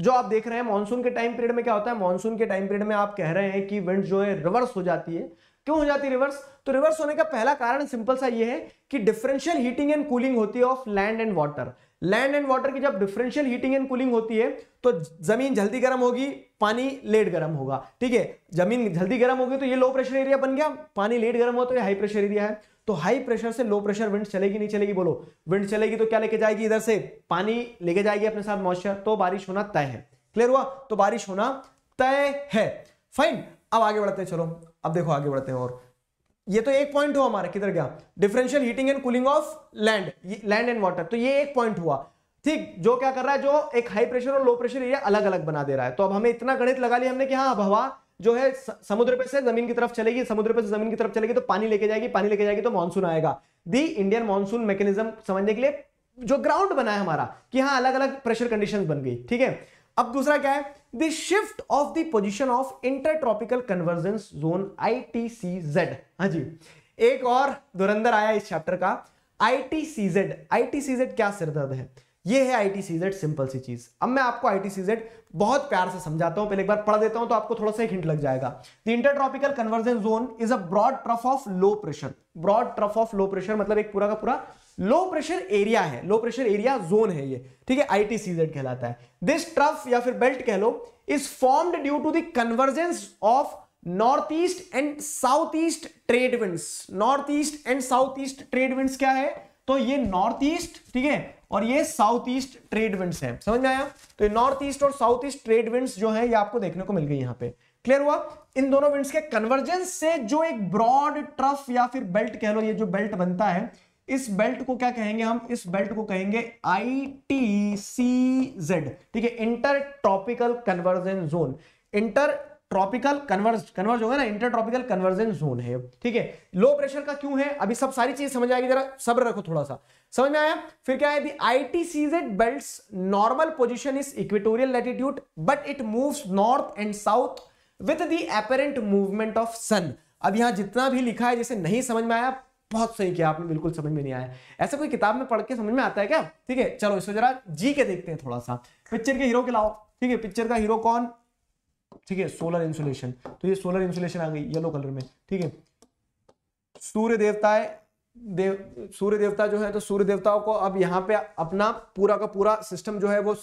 जो आप देख रहे हैं मानसून के टाइम पीरियड में क्या होता है मानसून के टाइम पीरियड में आप कह रहे हैं कि विंड जो है रिवर्स हो जाती है क्यों हो जाती है रिवर्स तो रिवर्स होने का पहला कारण सिंपल सा ये है कि डिफरेंशियल हीटिंग एंड कूलिंग होती है of land and water land and water की जब डिफरेंशियल हीटिंग एंड कूलिंग होती है तो जमीन जल्दी गर्म होगी पानी लेट गर्म होगा ठीक है जमीन जल्दी गर्म होगी तो ये लो प्रेशर एरिया बन गया पानी लेट गर्म हो तो ये हाई प्रेशर एरिया है तो हाई प्रेशर से लो प्रेशर विंड चलेगी नहीं चलेगी बोलो विंड चलेगी तो क्या लेके जाएगी इधर से पानी लेके जाएगी अपने साथ मॉइस्चर तो बारिश होना तय है क्लियर हुआ तो बारिश होना तय है फाइन अब आगे बढ़ते हैं चलो अब देखो आगे बढ़ते हैं और ये तो एक पॉइंट हुआ हमारा किधर गया differential heating and cooling of land land and water तो ये एक पॉइंट हुआ ठीक जो क्या कर रहा है जो एक हाई प्रेशर और लो प्रेशर एरिया अलग अलग बना दे रहा है तो अब हमें इतना गणित लगा लिया हमने कि हाँ अब हवा जो है समुद्र पे से जमीन की तरफ चलेगी समुद्र पे से जमीन की तरफ चलेगी तो पानी लेके जाएगी पानी लेके जाएगी तो मानसून आएगा दी इंडियन मानसून मैकेनिज्म समझने के लिए जो ग्राउंड बना है हमारा कि हाँ अलग अलग प्रेशर कंडीशन बन गई ठीक है अब दूसरा क्या है the shift of the position of intertropical convergence zone I T C Z हाँ जी एक और दुरंधर आया इस चैप्टर का I T C Z I T C Z क्या सिरदर्द है ये है आई टी सिंपल सी चीज अब मैं आपको आई टी बहुत प्यार से समझाता हूं पहले एक बार पढ़ देता हूं तो आपको थोड़ा सा हिंट लग जाएगा the intertropical convergence zone is a broad trough of low pressure broad trough of low pressure मतलब एक पूरा का पूरा लो प्रेशर एरिया है लो प्रेशर एरिया जोन है ये ठीक है आई टी कहलाता है दिस ट्रफ या फिर बेल्ट कह लो is formed due to convergence of north east and south east trade winds north east and south east trade winds क्या है तो ये नॉर्थ ईस्ट ठीक है और ये साउथ ईस्ट ट्रेड विंड्स है समझ में आया तो ये नॉर्थ ईस्ट और साउथ ईस्ट ट्रेड विंड्स जो है ये आपको देखने को मिल गई यहां पे क्लियर हुआ इन दोनों विंड्स के कन्वर्जेंस से जो एक ब्रॉड ट्रफ या फिर बेल्ट कह लो ये जो बेल्ट बनता है इस बेल्ट को क्या कहेंगे हम इस बेल्ट को कहेंगे आई टी सी जेड ठीक है inter tropical convergence zone inter tropical converge converge होगा ना इंटर ट्रॉपिकल कन्वर्जन जोन है ठीक है लो प्रेशर का क्यों है अभी सब सारी चीज समझ आएगी जरा सब्र रखो थोड़ा सा समझ में आया फिर क्या है I the ITCZ belt normal position is equatorial latitude but it move north and south with the apparent movement of sun अब यहां जितना भी लिखा है जैसे नहीं समझ में आया बहुत सही किया आपने बिल्कुल समझ में नहीं आया ऐसा कोई किताब में पढ़ के समझ में आता है क्या ठीक है चलो इसको जरा जी के देखते हैं थोड़ा सा पिक्चर के हीरो के लाओ ठीक है पिक्चर का हीरो कौन ठीक है सोलर इंसुलेशन तो ये सोलर इंसुलेशन आ गई येलो कलर में ठीक है सूर्य देवता देव सूर्य देवता जो है तो सूर्य देवताओं को अब यहाँ पे अपना पूरा का पूरा सिस्टम जो है वो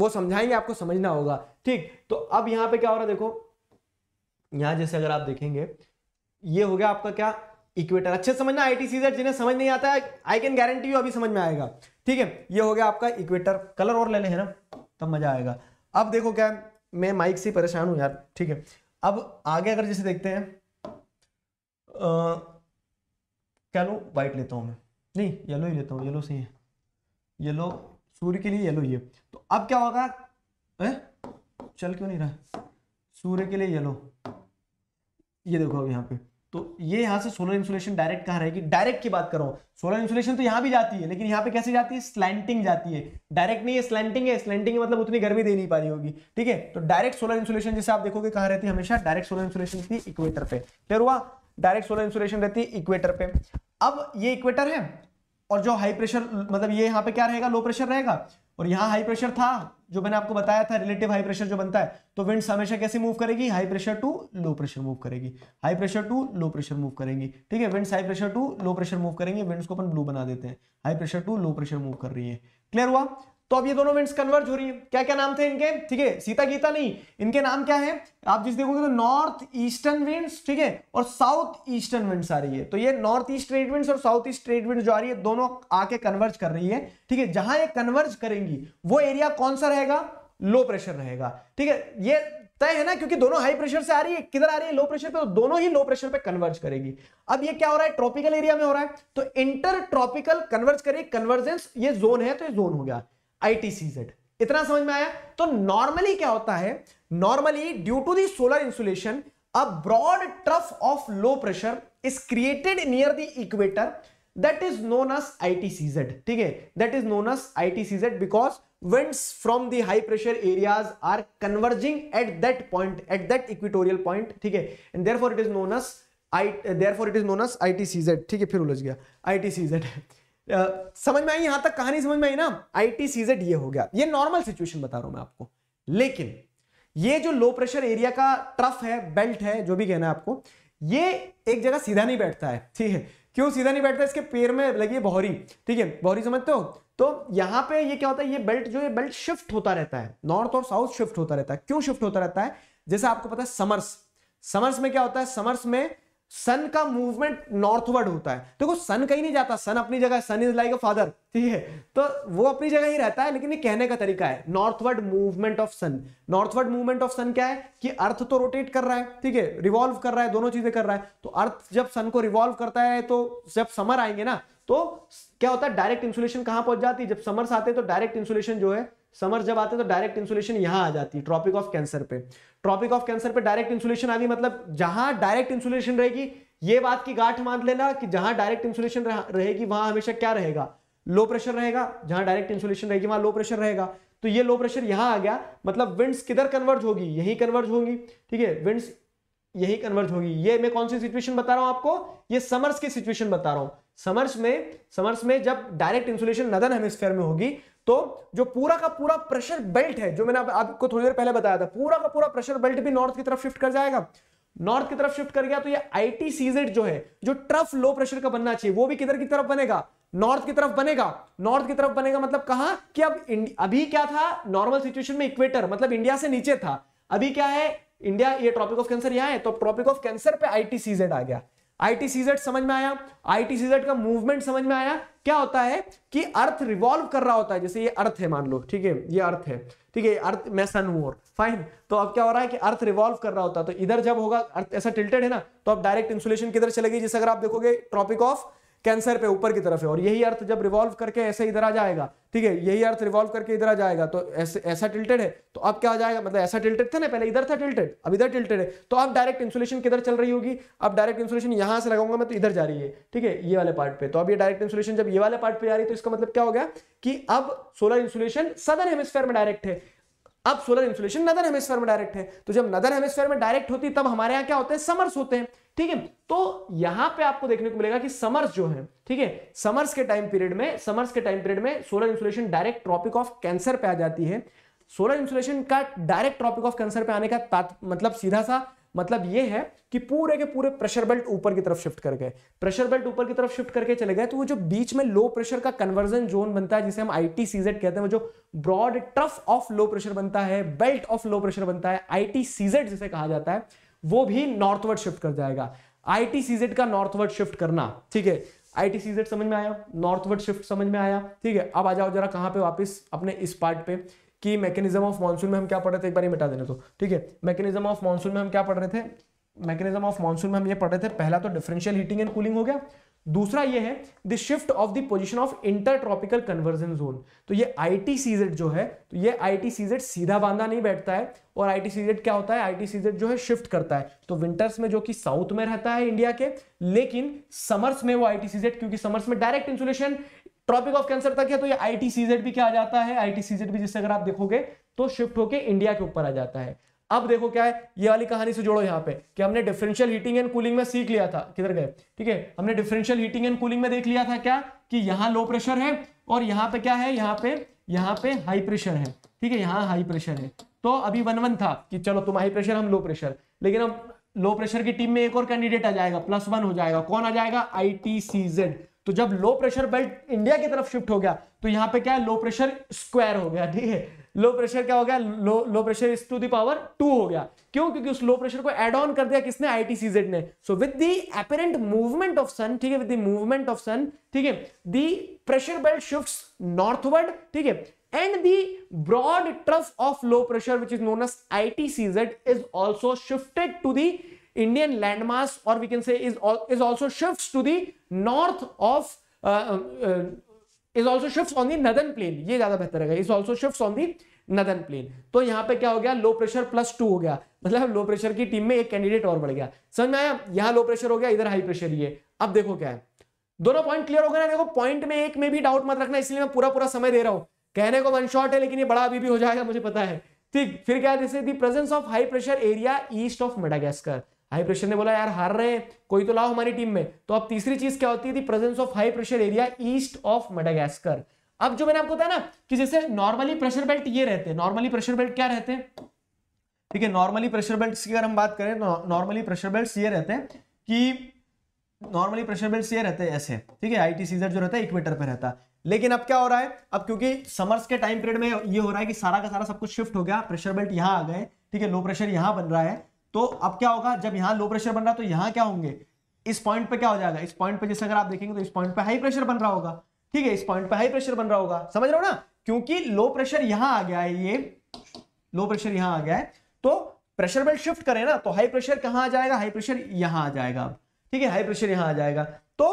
वो समझाएंगे आपको समझना होगा ठीक तो अब यहाँ पे क्या हो रहा है देखो यहाँ जैसे अगर आप देखेंगे ये हो गया आपका क्या इक्वेटर अच्छे समझना आई टी सीजर जिन्हें समझ नहीं आता है आई कैन गारंटी यू अभी समझ में आएगा ठीक है ये हो गया आपका इक्वेटर कलर और ले लें ना तब मजा आएगा अब देखो क्या मैं माइक से परेशान हूँ यार ठीक है अब आगे अगर जैसे देखते हैं क्या लो वाइट लेता हूँ मैं नहीं येलो ही लेता हूँ येलो सही है येलो सूर्य के लिए येलो ही है तो अब क्या होगा ए? चल क्यों नहीं रहा सूर्य के लिए येलो ये देखो अब यहाँ पे तो ये यहां से सोलर इंसुलेशन डायरेक्ट कहाँ रहेगी डायरेक्ट की बात करो सोलर इंसुलेशन तो यहां भी जाती है लेकिन यहां पे कैसे जाती है स्लैंटिंग जाती है डायरेक्ट नहीं है स्लैंटिंग है स्लैंटिंग मतलब उतनी गर्मी दे नहीं पा रही होगी ठीक है तो डायरेक्ट सोलर इंसुलेशन जैसे आप देखोगे कहाँ रहती है हमेशा डायरेक्ट सोलर इंसुलेशन थी इक्वेटर पे क्लियर हुआ डायरेक्ट सोलर इंसुलेशन रहती है इक्वेटर पे अब ये इक्वेटर है और जो हाई प्रेशर मतलब ये यहाँ पे क्या रहेगा लो प्रेशर रहेगा और यहाँ हाई प्रेशर था जो मैंने आपको बताया था रिलेटिव हाई प्रेशर जो बनता है तो विंड हमेशा कैसे मूव करेगी high pressure to low pressure move करेगी high pressure to low pressure move करेंगी ठीक है winds high pressure to low pressure move करेंगे विंड्स को अपन ब्लू बना देते हैं high pressure to low pressure move कर रही है क्लियर हुआ तो अब ये दोनों मिनट्स कन्वर्ज हो रही है क्या क्या नाम थे इनके ठीक है सीता गीता नहीं इनके नाम क्या है आप जिस देखोगे तो नॉर्थ ईस्टर्न विंड्स ठीक है और साउथ ईस्टर्न विंड्स आ रही है तो ये नॉर्थ ईस्ट ट्रेड विंड्स और साउथ ईस्ट ट्रेड विंड्स जो आ रही है दोनों आके कन्वर्ज कर रही है ठीक है जहां ये कन्वर्ज करेंगी वो एरिया कौन सा रहेगा लो प्रेशर रहेगा ठीक है ये तय है ना क्योंकि दोनों हाई प्रेशर से आ रही है किधर आ रही है लो प्रेशर पे तो दोनों ही लो प्रेशर पे कन्वर्ज करेगी अब ये क्या हो रहा है ट्रॉपिकल एरिया में हो रहा है तो इंटर ट्रॉपिकल कन्वर्ज करेगी कन्वर्जेंस ये जोन है तो ये जोन हो गया ITCZ. इतना समझ में आया तो नॉर्मली क्या होता है normally due to the solar insulation a broad trough of low pressure is created near the equator that is known as ITCZ. ठीक है that is known as ITCZ because winds from the high pressure areas are converging at that point at that equatorial point theek hai and therefore it is known as i therefore it is known as itcz theek hai fir ulaj gaya itcz समझ में आई यहां तक कहानी समझ में आई ना आई टी सीजेड ये हो गया ये नॉर्मल सिचुएशन बता रहा हूं मैं आपको लेकिन ये जो लो प्रेशर एरिया का ट्रफ है बेल्ट है जो भी कहना है आपको ये एक जगह सीधा नहीं बैठता है ठीक है क्यों सीधा नहीं बैठता इसके पैर में लगी है बहरी ठीक है बहरी समझते हो तो यहां पे ये क्या होता है ये बेल्ट जो ये बेल्ट शिफ्ट होता रहता है नॉर्थ और साउथ शिफ्ट होता रहता है क्यों शिफ्ट होता रहता है जैसे आपको पता है समर्स समर्स में क्या होता है समर्स में सन का मूवमेंट नॉर्थवर्ड होता है देखो तो सन कहीं नहीं जाता सन अपनी जगह sun is like a father ठीक है तो वो अपनी जगह ही रहता है लेकिन ये कहने का तरीका है northward movement of sun northward movement of sun क्या है कि अर्थ तो रोटेट कर रहा है ठीक है रिवॉल्व कर रहा है दोनों चीजें कर रहा है तो अर्थ जब सन को रिवॉल्व करता है तो जब समर आएंगे ना तो क्या होता है डायरेक्ट इंसुलेशन कहां पहुंच जाती है जब समर्स आते हैं तो डायरेक्ट इंसुलेशन जो है समर जब आते हैं तो डायरेक्ट इंसुलेशन यहां आ जाती है ट्रॉपिक ऑफ कैंसर पे ट्रॉपिक ऑफ कैंसर पे डायरेक्ट इंसुलेशन आ गई मतलब जहां डायरेक्ट इंसुलेशन रहेगी ये बात की गांठ मान लेना कि जहां डायरेक्ट इंसुलेशन रहेगी वहां हमेशा क्या रहेगा लो प्रेशर रहेगा जहां डायरेक्ट इंसुलेशन रहेगी वहां लो प्रेशर रहेगा तो ये लो प्रेशर यहां आ गया मतलब विंड्स किधर कन्वर्ज होगी यही कन्वर्ज होगी ठीक है विंड्स यही कन्वर्ज होगी ये मैं कौन सी सिचुएशन बता रहा हूं आपको ये समर्स की सिचुएशन बता रहा हूं समर्स में समर्स में जब डायरेक्ट इंसुलेशन नदन हेमिस्फेयर में होगी तो जो पूरा का पूरा प्रेशर बेल्ट है जो मैंने आप, आपको थोड़ी देर पहले बताया था पूरा का पूरा प्रेशर बेल्ट भी नॉर्थ की तरफ शिफ्ट कर जाएगा नॉर्थ की तरफ शिफ्ट कर गया तो ये आईटीसीजेड जो है जो ट्रफ लो प्रेशर का बनना चाहिए वो भी किधर की तरफ बनेगा नॉर्थ की तरफ बनेगा नॉर्थ की तरफ बनेगा मतलब कहा कि अब अभी क्या था नॉर्मल सिचुएशन में इक्वेटर मतलब इंडिया से नीचे था अभी क्या है इंडिया ये ट्रॉपिक ऑफ कैंसर यहां है तो ट्रॉपिक ऑफ कैंसर पे आईटीसीजेड आ गया आईटीसीजेड समझ में आया आईटीसीजेड का मूवमेंट समझ में आया क्या होता है कि अर्थ रिवॉल्व कर रहा होता है जैसे ये अर्थ है मान लो ठीक है ये अर्थ है ठीक है अर्थ मैं सन हूं और फाइन तो अब क्या हो रहा है कि अर्थ रिवॉल्व कर रहा होता है तो इधर जब होगा अर्थ ऐसा टिल्टेड है ना तो अब डायरेक्ट इंसुलेशन किधर चलेगी जैसे अगर आप देखोगे ट्रॉपिक ऑफ कैंसर पे ऊपर की तरफ है और यही अर्थ जब रिवॉल्व करके ऐसे इधर आ जाएगा ठीक है यही अर्थ रिवॉल्व करके इधर आ जाएगा तो ऐसे ऐसा टिल्टेड है तो अब क्या आ जाएगा मतलब ऐसा टिल्टेड था ना पहले इधर था टिल्टेड अब इधर टिल्टेड है तो अब डायरेक्ट इंसुलेशन किधर चल रही होगी अब डायरेक्ट इंसुलेशन यहां से लगाऊंगा मैं तो इधर जा रही है ठीक है ये वाले पार्ट पे तो अब ये डायरेक्ट इंसुलेशन जब ये वाले पार्ट पे आ रही है तो इसका मतलब क्या हो गया कि अब सोलर इंसुलेशन सदर हेमिस्फेयर में डायरेक्ट है अब सोलर इंसुलेशन नदर हेमिस्फेयर में डायरेक्ट है तो जब नदर हेमिस्फेयर में डायरेक्ट होती तब हमारे यहाँ क्या होते हैं समर्स होते हैं ठीक है तो यहां पे आपको देखने को मिलेगा कि समर्स जो है ठीक है समर्स के टाइम पीरियड में समर्स के टाइम पीरियड में solar insulation direct tropic of cancer पे आ जाती है सोलर इंसुलेशन का डायरेक्ट ट्रॉपिक ऑफ कैंसर पे आने का मतलब सीधा सा मतलब ये है कि पूरे के पूरे प्रेशर बेल्ट ऊपर की तरफ शिफ्ट कर गए प्रेशर बेल्ट ऊपर की तरफ शिफ्ट करके चले गए तो वो जो बीच में लो प्रेशर का कन्वर्जन जोन बनता है जिसे हम आई टी सीजेड कहते हैं वो जो broad trough of low pressure बनता है बेल्ट ऑफ लो प्रेशर बनता है आई टी सीजेड जिसे कहा जाता है वो भी नॉर्थवर्ड शिफ्ट कर जाएगा आई टी सीजेड का नॉर्थवर्ड शिफ्ट करना ठीक है आई टी सीजेड समझ में आया नॉर्थवर्ड शिफ्ट समझ में आया ठीक है अब आ जाओ जरा कहां पे वापस अपने इस पार्ट पे कि मैकेनिज्म ऑफ मानसून में हम क्या पढ़ रहे थे एक बार मिटा देने तो ठीक है मैकेनिज्म ऑफ मानसून में हम क्या पढ़ रहे थे मैकेनिज्म ऑफ मानसून में हम ये पढ़ रहे थे पहला तो डिफरेंशियल हीटिंग एंड कूलिंग हो गया दूसरा ये है the shift of the position of inter tropical convergence zone तो ये आई टी सीजेड जो है तो ये आई टी सीजेड सीधा बांधा नहीं बैठता है और आई टी सीजेड क्या होता है आई टी सीजेड जो है शिफ्ट करता है तो विंटर्स में जो कि साउथ में रहता है इंडिया के लेकिन समर्स में वो आई टी सीजेड क्योंकि समर्स में direct insulation tropic of cancer तक है तो ये आई भी क्या आ जाता है आई भी जिससे अगर आप देखोगे तो शिफ्ट होके इंडिया के ऊपर आ जाता है अब देखो क्या है ये वाली कहानी से जोड़ो यहाँ पे कि हमने डिफरेंशियल हीटिंग एंड कूलिंग में सीख लिया था किधर गए ठीक है हमने डिफरेंशियल हीटिंग एंड कूलिंग में देख लिया था क्या कि यहाँ लो प्रेशर है और यहाँ पे क्या है यहाँ पे यहाँ पे हाई प्रेशर है ठीक है यहाँ हाई प्रेशर है तो अभी वन वन था कि चलो तुम हाई प्रेशर हम लो प्रेशर लेकिन अब लो प्रेशर की टीम में एक और कैंडिडेट आ जाएगा प्लस वन हो जाएगा कौन आ जाएगा आई तो जब लो प्रेशर बेल्ट इंडिया की तरफ शिफ्ट हो गया तो यहां पे क्या है लो प्रेशर स्क्वायर हो गया ठीक है लो प्रेशर क्या हो गया low low pressure is to दावर टू हो गया क्यों क्योंकि उस लो प्रेशर को एड ऑन कर दिया किसने आईटीसीजेड ने so with the apparent movement of sun ठीक है with the movement of sun ठीक है the pressure belt shift northward ठीक है and the broad trough of low pressure which is known as ITCZ is also shifted to the Indian landmark और we can say is al is also shifts to the north of uh, um, uh, is also shifts on ये ज्यादा बेहतर रहेगा is also shift on the northern plain तो यहां पे क्या हो गया लो प्रेशर प्लस टू हो गया मतलब लो प्रेशर की टीम में एक कैंडिडेट और बढ़ गया समझ में आया यहां लो प्रेशर हो गया इधर हाई प्रेशर ये अब देखो क्या है दोनों पॉइंट क्लियर हो गए ना देखो पॉइंट में एक में भी डाउट मत रखना इसलिए मैं पूरा पूरा समय दे रहा हूं कहने को वन शॉट है लेकिन ये बड़ा अभी भी हो जाएगा मुझे पता है ठीक फिर क्या जैसे the presence of high pressure area east of Madagascar high pressure ने बोला यार हार रहे हैं कोई तो लाओ हमारी टीम में तो अब तीसरी चीज क्या होती है presence of high pressure area east of Madagascar अब जो मैंने आपको बताया ना कि जैसे नॉर्मली प्रेशर बेल्ट ये रहते हैं नॉर्मली प्रेशर बेल्ट क्या रहते हैं ठीक है नॉर्मली प्रेशर बेल्ट की अगर हम बात करें नॉर्मली प्रेशर बेल्ट ये रहते हैं कि नॉर्मली प्रेशर बेल्ट ये रहते हैं ऐसे ठीक है आई सीजर जो रहता है इक्वेटर पे रहता है लेकिन अब क्या हो रहा है अब क्योंकि समर्स के टाइम पीरियड में ये हो रहा है कि सारा का सारा सब कुछ शिफ्ट हो गया प्रेशर बेल्ट यहाँ आ गए ठीक है लो प्रेशर यहाँ बन रहा है तो अब क्या होगा जब यहां लो प्रेशर बन रहा तो यहां क्या होंगे इस पॉइंट पे क्या हो जाएगा इस पॉइंट पे जैसे अगर आप देखेंगे तो इस पॉइंट पे हाई प्रेशर बन रहा होगा ठीक है इस पॉइंट पे हाई प्रेशर बन रहा होगा समझ रहे हो ना क्योंकि लो प्रेशर यहां आ गया है ये लो प्रेशर यहां आ गया है तो प्रेशर बेल्ट शिफ्ट करें ना तो हाई प्रेशर कहां आ जाएगा हाई प्रेशर यहां आ जाएगा ठीक है हाई प्रेशर यहां आ जाएगा तो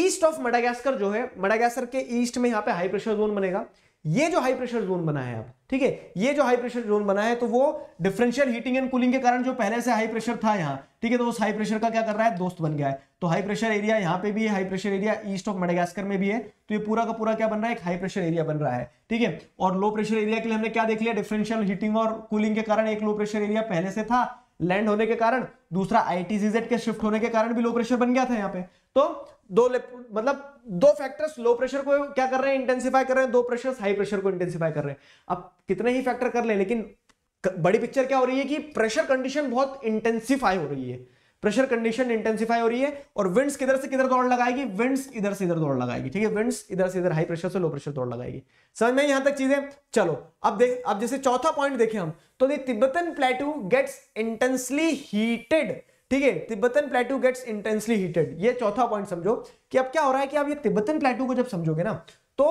ईस्ट ऑफ मडागास्कर जो है मडागास्कर के ईस्ट में यहां पे हाई प्रेशर जोन बनेगा ये जो हाई प्रेशर जोन बना है अब ठीक है ये जो हाई प्रेशर जोन बना है तो वो डिफरेंशियल हीटिंग एंड कूलिंग के कारण जो पहले से हाई प्रेशर था यहाँ ठीक है तो उस हाई प्रेशर का क्या कर रहा है दोस्त बन गया है तो हाई प्रेशर एरिया यहाँ पे भी है high pressure area east of Madagascar में भी है तो ये पूरा का पूरा क्या बन रहा है एक हाई प्रेशर एरिया बन रहा है ठीक है और लो प्रेशर एरिया के लिए हमने क्या देख लिया डिफरेंशियल हीटिंग और कूलिंग के कारण एक लो प्रेशर एरिया पहले से था लैंड होने के कारण दूसरा आईटीसीजेड के शिफ्ट होने के कारण भी लो प्रेशर बन गया था यहाँ पे तो दो मतलब दो फैक्टर्स लो प्रेशर को क्या कर रहे हैं इंटेंसिफाई कर रहे हैं दो प्रेशर्स हाई प्रेशर को इंटेंसिफाई कर रहे हैं अब कितने ही फैक्टर कर ले, लेकिन बड़ी पिक्चर क्या हो रही है कि प्रेशर कंडीशन बहुत इंटेंसिफाई हो रही है प्रेशर कंडीशन इंटेंसिफाई हो रही है और विंड्स किधर से किधर दौड़ लगाएगी विंड्स इधर से इधर दौड़ लगाएगी ठीक है विंड्स इधर से इधर हाई प्रेशर से लो प्रेशर दौड़ लगाएगी समझ में यहां तक चीजें चलो अब देख अब जैसे चौथा पॉइंट देखें हम तो Tibetan plateau gets intensely heated ठीक है Tibetan plateau gets intensely heated ये चौथा पॉइंट समझो कि अब क्या हो रहा है कि आप ये तिब्बतन प्लेटू को जब समझोगे ना तो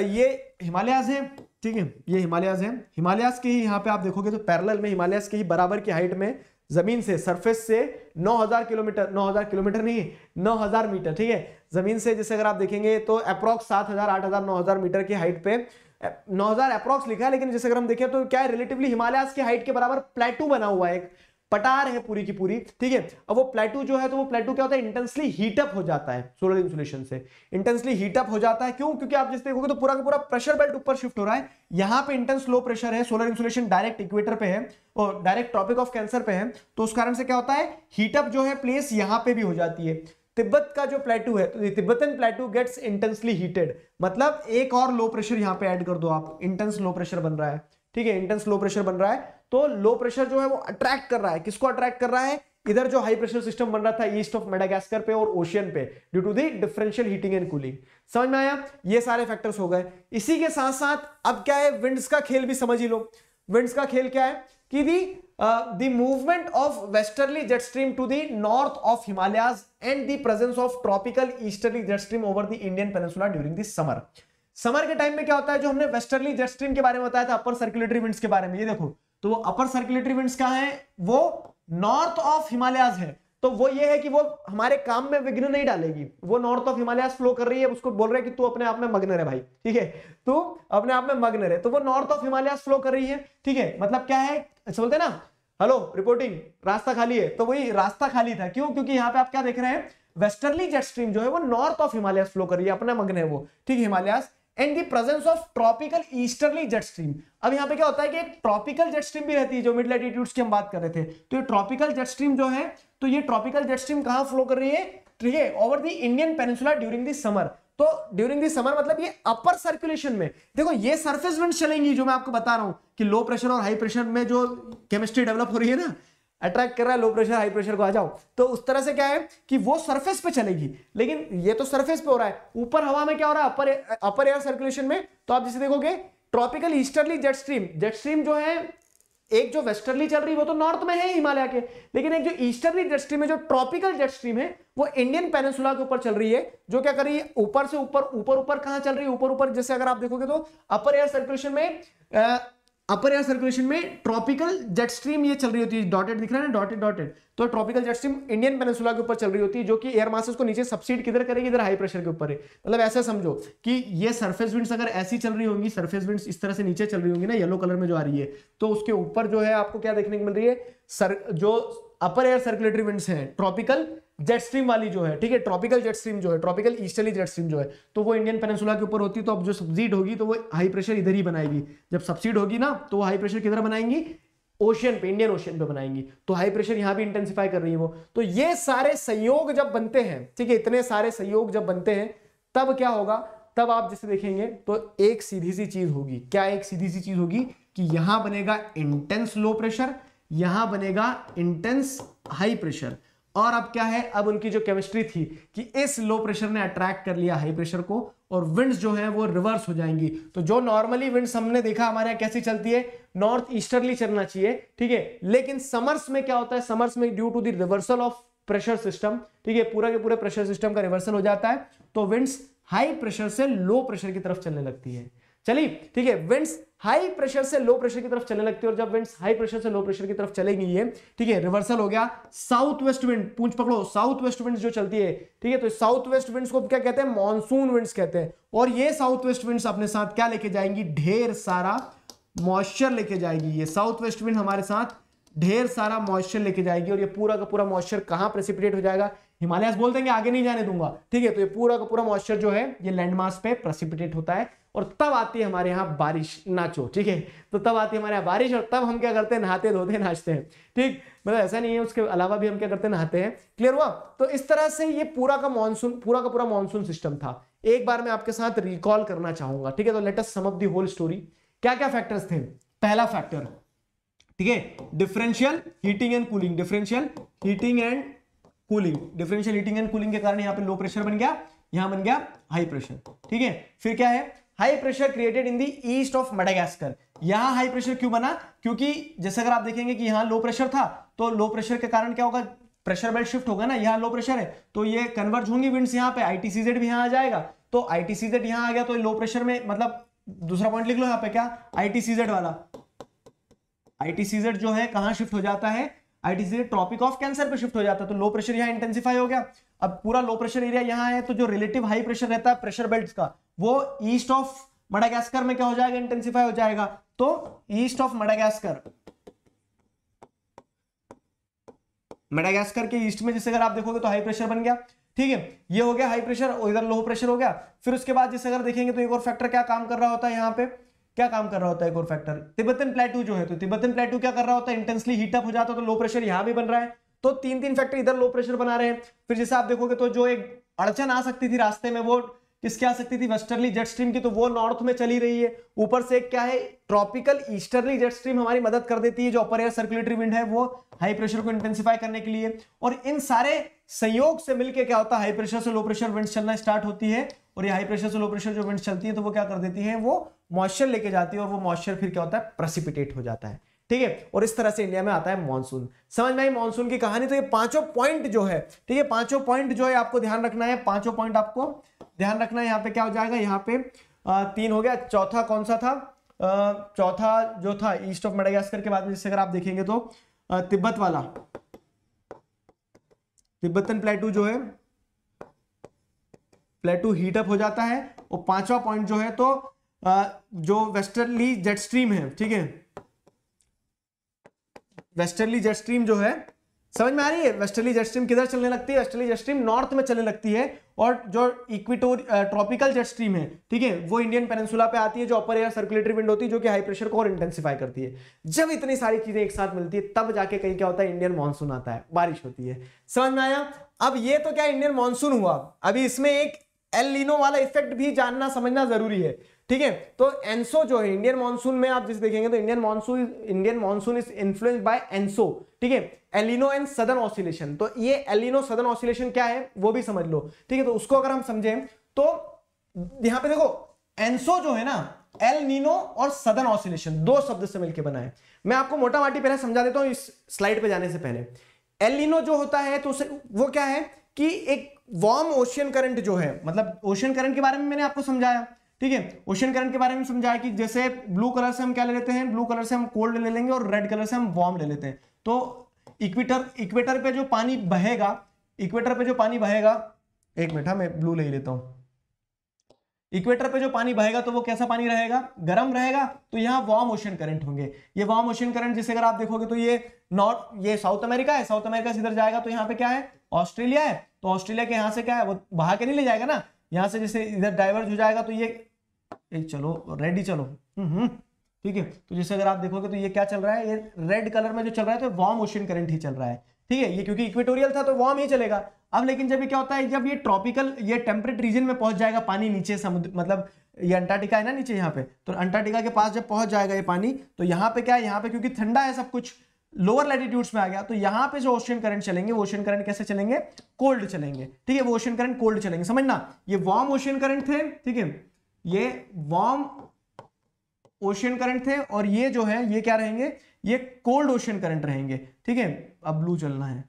ये हिमालयाज है ठीक है ये हिमालयाज है हिमालयाज के ही यहाँ पे आप देखोगे तो पैरेलल में हिमालयाज के ही बराबर की हाइट में जमीन से सरफेस से 9000 किलोमीटर 9000 किलोमीटर नहीं 9000 मीटर ठीक है जमीन से जैसे अगर आप देखेंगे तो अप्रोक्स 7000 8000 9000 मीटर की हाइट पे 9000 अप्रॉक्स लिखा है लेकिन जैसे अगर हम देखें तो क्या है रिलेटिवली हिमालयाज के हाइट के बराबर प्लेटू बना हुआ है रहे हैं पूरी की पूरी ठीक है अब वो प्लेटू जो है तो वो प्लेटू क्या होता है इंटेंसली हीटअप हो जाता है सोलर इंसुलेशन से इंटेंसली हीटअप हो जाता है क्यों क्योंकि आप जिस देखोगे तो पूरा का पूरा प्रेशर बेल्ट ऊपर शिफ्ट हो रहा है यहाँ पे इंटेंस लो प्रेशर है सोलर इंसुलेशन डायरेक्ट इक्वेटर पे है और डायरेक्ट ट्रॉपिक ऑफ कैंसर पे है तो उस कारण से क्या होता है हीटअप जो है प्लेस यहाँ पे भी हो जाती है तिब्बत का जो प्लेटू है तो Tibetan plateau gets intensely heated मतलब एक और लो प्रेशर यहाँ पे ऐड कर दो आप इंटेंस लो प्रेशर बन रहा है ठीक है इंटेंस लो प्रेशर बन रहा है तो लो प्रेशर जो है वो अट्रैक्ट कर रहा है किसको अट्रैक्ट कर रहा है इधर जो हाई प्रेशर सिस्टम बन रहा था ईस्ट ऑफ मेडागैस्कर पे और ओशियन पे due to the differential heating and cooling समझ में आया ये सारे फैक्टर्स हो गए इसी के साथ साथ अब क्या है विंड्स का खेल भी समझ ही लो विंड्स का खेल क्या है कि the the movement of westerly jet stream to the north of Himalayas and the presence of tropical easterly jet stream over the Indian peninsula during this summer summer के टाइम में क्या होता है जो हमने वेस्टर्ली जेट स्ट्रीम के बारे में बताया था अपर सर्कुलेटरी विंड्स के बारे में ये देखो तो वो अपर सर्कुलेटरी विंड्स कहाँ है वो नॉर्थ ऑफ हिमालयाज है तो वो ये है कि वो हमारे काम में विघ्न नहीं डालेगी वो नॉर्थ ऑफ हिमालयाज फ्लो कर रही है उसको बोल रहे हैं कि तू अपने आप में मग्न रहे भाई ठीक है तू अपने आप में मग्न रहे तो वो नॉर्थ ऑफ हिमालयाज फ्लो कर रही है ठीक है मतलब क्या है बोलते ना हेलो रिपोर्टिंग रास्ता खाली है तो वही रास्ता खाली था क्यों क्योंकि यहाँ पे आप क्या देख रहे हैं वेस्टर्ली जेट स्ट्रीम जो है वो नॉर्थ ऑफ हिमालयाज फ्लो कर रही है अपना मग्न है वो ठीक है Himalayas and the presence of tropical easterly jet stream अब यहाँ पे क्या होता है कि एक ट्रॉपिकल जेट स्ट्रीम भी रहती है जो मिड लैटिट्यूड्स की हम बात कर रहे थे तो ये ट्रॉपिकल जेट स्ट्रीम जो है तो ये ट्रॉपिकल जेट स्ट्रीम कहाँ फ्लो कर रही है ठीक है over the Indian peninsula during the summer तो ड्यूरिंग दी समर मतलब ये अपर सर्कुलेशन में देखो ये सरफेस विंड चलेंगी जो मैं आपको बता रहा हूँ कि लो प्रेशर और हाई प्रेशर में जो केमिस्ट्री डेवलप हो रही है ना अट्रैक्ट कर रहा है लो प्रेशर हाई प्रेशर को आ जाओ तो उस तरह से क्या है कि वो सरफेस पे चलेगी लेकिन ये तो सरफेस पे हो रहा है ऊपर हवा में क्या हो रहा है अपर अपर एयर सर्कुलेशन में तो आप जैसे देखोगे tropical easterly jet stream jet stream जो है एक जो वेस्टर्ली चल रही है वो तो नॉर्थ में है हिमालय के लेकिन एक जो ईस्टर्ली जेट स्ट्रीम है जो ट्रॉपिकल जेट स्ट्रीम है वो इंडियन पेनेसुला के ऊपर चल रही है जो क्या कर रही है ऊपर से ऊपर ऊपर ऊपर कहां चल रही है ऊपर ऊपर जैसे अगर आप देखोगे तो अपर एयर सर्कुलेशन में अपर एयर सर्कुलेशन में ट्रॉपिकल जेट स्ट्रीम ये चल रही होती है डॉटेड दिख रहा है ना डॉटेड डॉटेड तो tropical jet stream Indian peninsula के ऊपर चल रही होती है जो कि एयर मासेस को नीचे सब्सिड किधर करेगी इधर हाई प्रेशर के ऊपर है मतलब ऐसा समझो कि ये सरफेस विंड्स अगर ऐसी चल रही होंगी सरफेस विंड्स इस तरह से नीचे चल रही होंगी ना येलो कलर में जो आ रही है तो उसके ऊपर जो है आपको क्या देखने को मिल रही है सर जो अपर एयर सर्कुलेटरी विंड्स हैं ट्रॉपिकल जेट स्ट्रीम वाली जो है ठीक है ट्रॉपिकल जेट स्ट्रीम जो है ट्रॉपिकल ईस्टर्ली जेट स्ट्रीम जो है तो वो इंडियन पेनसुला के ऊपर होती है तो अब जो सब्सिड होगी तो वो हाई प्रेशर इधर ही बनाएगी जब सब्सिड होगी ना तो हाई प्रेशर किधर बनाएंगी ओशियन पे इंडियन ओशियन पे बनाएंगी तो हाई प्रेशर यहां भी इंटेंसिफाई कर रही है वो तो ये सारे संयोग जब बनते हैं ठीक है इतने सारे संयोग जब बनते हैं तब क्या होगा तब आप जैसे देखेंगे तो एक सीधी सी चीज होगी क्या एक सीधी सी चीज होगी कि यहां बनेगा इंटेंस लो प्रेशर यहां बनेगा इंटेंस हाई प्रेशर और अब क्या है अब उनकी जो केमिस्ट्री थी कि इस लो प्रेशर ने अट्रैक्ट कर लिया हाई प्रेशर को और विंड्स जो है वो रिवर्स हो जाएंगी तो जो नॉर्मली विंड्स हमने देखा हमारे यहाँ कैसी चलती है नॉर्थ ईस्टर्ली चलना चाहिए ठीक है लेकिन समर्स में क्या होता है समर्स में due to the reversal of pressure system ठीक है पूरा के पूरे प्रेशर सिस्टम का रिवर्सल हो जाता है तो विंड्स हाई प्रेशर से लो प्रेशर की तरफ चलने लगती है चलिए ठीक है विंड्स हाई प्रेशर से लो प्रेशर की तरफ चलने लगती है और जब विंड्स हाई प्रेशर से लो प्रेशर की तरफ चलेंगी ये ठीक है रिवर्सल हो गया साउथ वेस्ट विंड पूछ पकड़ो साउथ वेस्ट विंड जो चलती है ठीक है तो साउथ वेस्ट विंड्स को क्या कहते हैं मॉनसून विंड्स कहते हैं और ये साउथ वेस्ट विंड्स अपने साथ क्या लेके जाएंगी ढेर सारा मॉइस्चर लेके जाएगी ये साउथ वेस्ट विंड हमारे साथ ढेर सारा मॉइस्चर लेके जाएगी और ये पूरा का पूरा मॉइस्चर कहाँ प्रेसिपिटेट हो जाएगा हिमालयस बोल देंगे आगे नहीं जाने दूंगा ठीक है तो ये पूरा का पूरा मॉइस्चर जो है ये लैंडमार्क पे प्रेसिपिटेट होता है और तब आती है हमारे यहाँ बारिश नाचो ठीक है तो तब आती है हमारे यहाँ बारिश और तब हम क्या करते हैं नहाते धोते नाचते हैं ठीक मतलब ऐसा नहीं है उसके अलावा भी हम क्या करते हैं नहाते हैं क्लियर हुआ तो इस तरह से ये पूरा का मानसून पूरा का पूरा मानसून सिस्टम था एक बार मैं आपके साथ रिकॉल करना चाहूंगा ठीक है तो latest sum of the whole story क्या क्या फैक्टर्स थे पहला फैक्टर ठीक है differential heating and cooling differential heating and cooling differential heating and cooling के कारण यहाँ पे लो प्रेशर बन गया यहां बन गया हाई प्रेशर ठीक है फिर क्या है high pressure created in the east of Madagascar यहां हाई प्रेशर क्यों बना क्योंकि जैसे अगर आप देखेंगे कि यहां लो प्रेशर था तो लो प्रेशर के कारण क्या होगा प्रेशर बेल्ट शिफ्ट होगा ना यहाँ लो प्रेशर है तो ये कन्वर्ज होंगी विंड्स यहां पे आईटीसीजेड भी यहां आ जाएगा तो आईटीसीजेड यहां आ गया तो लो प्रेशर में मतलब दूसरा पॉइंट लिख लो यहां पे क्या आईटीसीजेड वाला आईटीसीजेड जो है कहां शिफ्ट हो जाता है आईटी सीधे ट्रॉपिक ऑफ कैंसर पे शिफ्ट हो जाता है तो लो प्रेशर यहाँ इंटेंसिफाई हो गया अब पूरा लो प्रेशर एरिया यहाँ है तो जो रिलेटिव हाई प्रेशर रहता है प्रेशर बेल्ट का वो ईस्ट ऑफ मडागैस्कर में क्या हो जाएगा इंटेंसिफाई हो जाएगा तो ईस्ट ऑफ मडागैस्कर मेडागास्कर के ईस्ट में जैसे अगर आप देखोगे तो हाई प्रेशर बन गया ठीक है ये हो गया हाई प्रेशर और इधर लो प्रेशर हो गया फिर उसके बाद जैसे अगर देखेंगे तो एक और फैक्टर क्या काम कर रहा होता है यहाँ पे क्या काम कर रहा होता है एक और फैक्टर तिब्बतन प्लेटू जो है तो तिब्बतन प्लेटू क्या कर रहा होता है इंटेंसली हीटअप हो जाता है तो लो प्रेशर यहां भी बन रहा है तो तीन तीन फैक्टर इधर लो प्रेशर बना रहे हैं फिर जैसे आप देखोगे तो जो एक अड़चन आ सकती थी रास्ते में वो किसकी आ सकती थी वेस्टर्ली जेट स्ट्रीम की तो वो नॉर्थ में चली रही है ऊपर से क्या है ट्रॉपिकल ईस्टर्ली जेट स्ट्रीम हमारी मदद कर देती है जो अपर एयर सर्कुलेटरी विंड है वो हाई प्रेशर को इंटेंसिफाई करने के लिए और इन सारे संयोग से मिलकर क्या होता है हाई प्रेशर से लो प्रेशर विंड चलना स्टार्ट होती है और ये हाई प्रेशर से लो प्रेशर जो विंड्स चलती है तो वो क्या कर देती है वो मॉइस्चर लेके जाती है और वो मॉइस्चर फिर क्या होता है प्रसिपिटेट हो जाता है ठीक है और इस तरह से इंडिया में आता है मॉनसून समझ में आई मॉनसून की कहानी तो ये पांचों पॉइंट जो है ठीक है पांचों पॉइंट जो है आपको ध्यान रखना है पांचों पॉइंट आपको ध्यान रखना है यहाँ पे क्या हो जाएगा यहाँ पे तीन हो गया चौथा कौन सा था चौथा जो था ईस्ट ऑफ मेडागास्कर के बाद में जैसे अगर आप देखेंगे तो तिब्बत वाला तिब्बतन प्लेटू जो है प्लेटू हीटअप हो जाता है और पांचवा पॉइंट जो है तो जो वेस्टर्ली जेट स्ट्रीम है ठीक है वेस्टर्ली जेट स्ट्रीम जो है समझ में आ रही है वेस्टर्ली जेट स्ट्रीम किधर चलने लगती है वेस्टर्ली जेट स्ट्रीम नॉर्थ में चलने लगती है और जो इक्विटोर ट्रॉपिकल जेट स्ट्रीम है ठीक है वो इंडियन पेनेंसुला पे आती है जो अपर एयर सर्कुलेटरी विंड होती है जो कि हाई प्रेशर को और इंटेंसिफाई करती है जब इतनी सारी चीजें एक साथ मिलती है तब जाके कहीं क्या होता है इंडियन मानसून आता है बारिश होती है समझ में आया अब ये तो क्या इंडियन मानसून हुआ अभी इसमें एक एल लिनो वाला इफेक्ट भी जानना समझना जरूरी है ठीक है तो एनसो जो है इंडियन मानसून में आप जिस देखेंगे तो Indian monsoon Indian monsoon is influenced by ENSO ठीक है एलिनो एंड सदन ऑसिलेशन तो ये एलिनो सदन ऑसिलेशन क्या है वो भी समझ लो ठीक है तो उसको अगर हम समझें तो यहां पे देखो एनसो जो है ना एल नीनो और सदन ऑसिलेशन दो शब्द से मिलकर बनाए मैं आपको मोटा माटी पहले समझा देता हूं इस स्लाइड पे जाने से पहले एल नीनो जो होता है तो उसे वो क्या है कि एक वार्म ओशियन करंट जो है मतलब ओशियन करंट के बारे में मैंने आपको समझाया ठीक है ओशियन करंट के बारे में समझाया कि जैसे ब्लू कलर से हम क्या ले लेते हैं ब्लू कलर से हम कोल्ड ले लेंगे और रेड कलर से हम वार्म ले लेते हैं तो इक्वेटर इक्वेटर पे जो पानी बहेगा इक्वेटर पे जो पानी बहेगा एक मिनट हाँ, मैं ब्लू ले लेता हूं इक्वेटर पे जो पानी बहेगा तो वो कैसा पानी रहेगा गर्म रहेगा तो यहाँ वार्म ओशन करंट होंगे ये वार्म ओशन करंट जिसे अगर आप देखोगे तो ये नॉर्थ ये साउथ अमेरिका है साउथ अमेरिका से इधर जाएगा तो यहाँ पे क्या है ऑस्ट्रेलिया है तो ऑस्ट्रेलिया के यहाँ से क्या है वो बहा के नहीं ले जाएगा ना यहाँ से जैसे इधर डाइवर्ट हो जाएगा तो ये एक चलो रेड ही चलो ठीक है तो जैसे अगर आप देखोगे तो ये क्या चल रहा है ये रेड कलर में जो चल रहा है तो वार्म ओशियन करंट ही चल रहा है ठीक है ये क्योंकि इक्वेटोरियल था तो वार्म ही चलेगा अब लेकिन जब ये क्या होता है जब ये ट्रॉपिकल ये टेम्परेट रीजन में पहुंच जाएगा पानी नीचे समुद्र मतलब ये अंटार्टिका है ना नीचे यहाँ पे तो अंटार्टिका के पास जब पहुंच जाएगा ये पानी तो यहाँ पे क्या है यहाँ पे क्योंकि ठंडा है सब कुछ लोअर लैटिट्यूड्स में आ गया तो यहां पे जो ओशियन करंट चलेंगे वो ओशियन करंट कैसे चलेंगे कोल्ड चलेंगे ठीक है वो ओशियन करंट कोल्ड चलेंगे समझना ये वार्म ओशियन करंट थे ठीक है ये वार्म ओशियन करंट थे और ये जो है ये क्या रहेंगे ये कोल्ड ओशियन करंट रहेंगे ठीक है अब ब्लू चलना है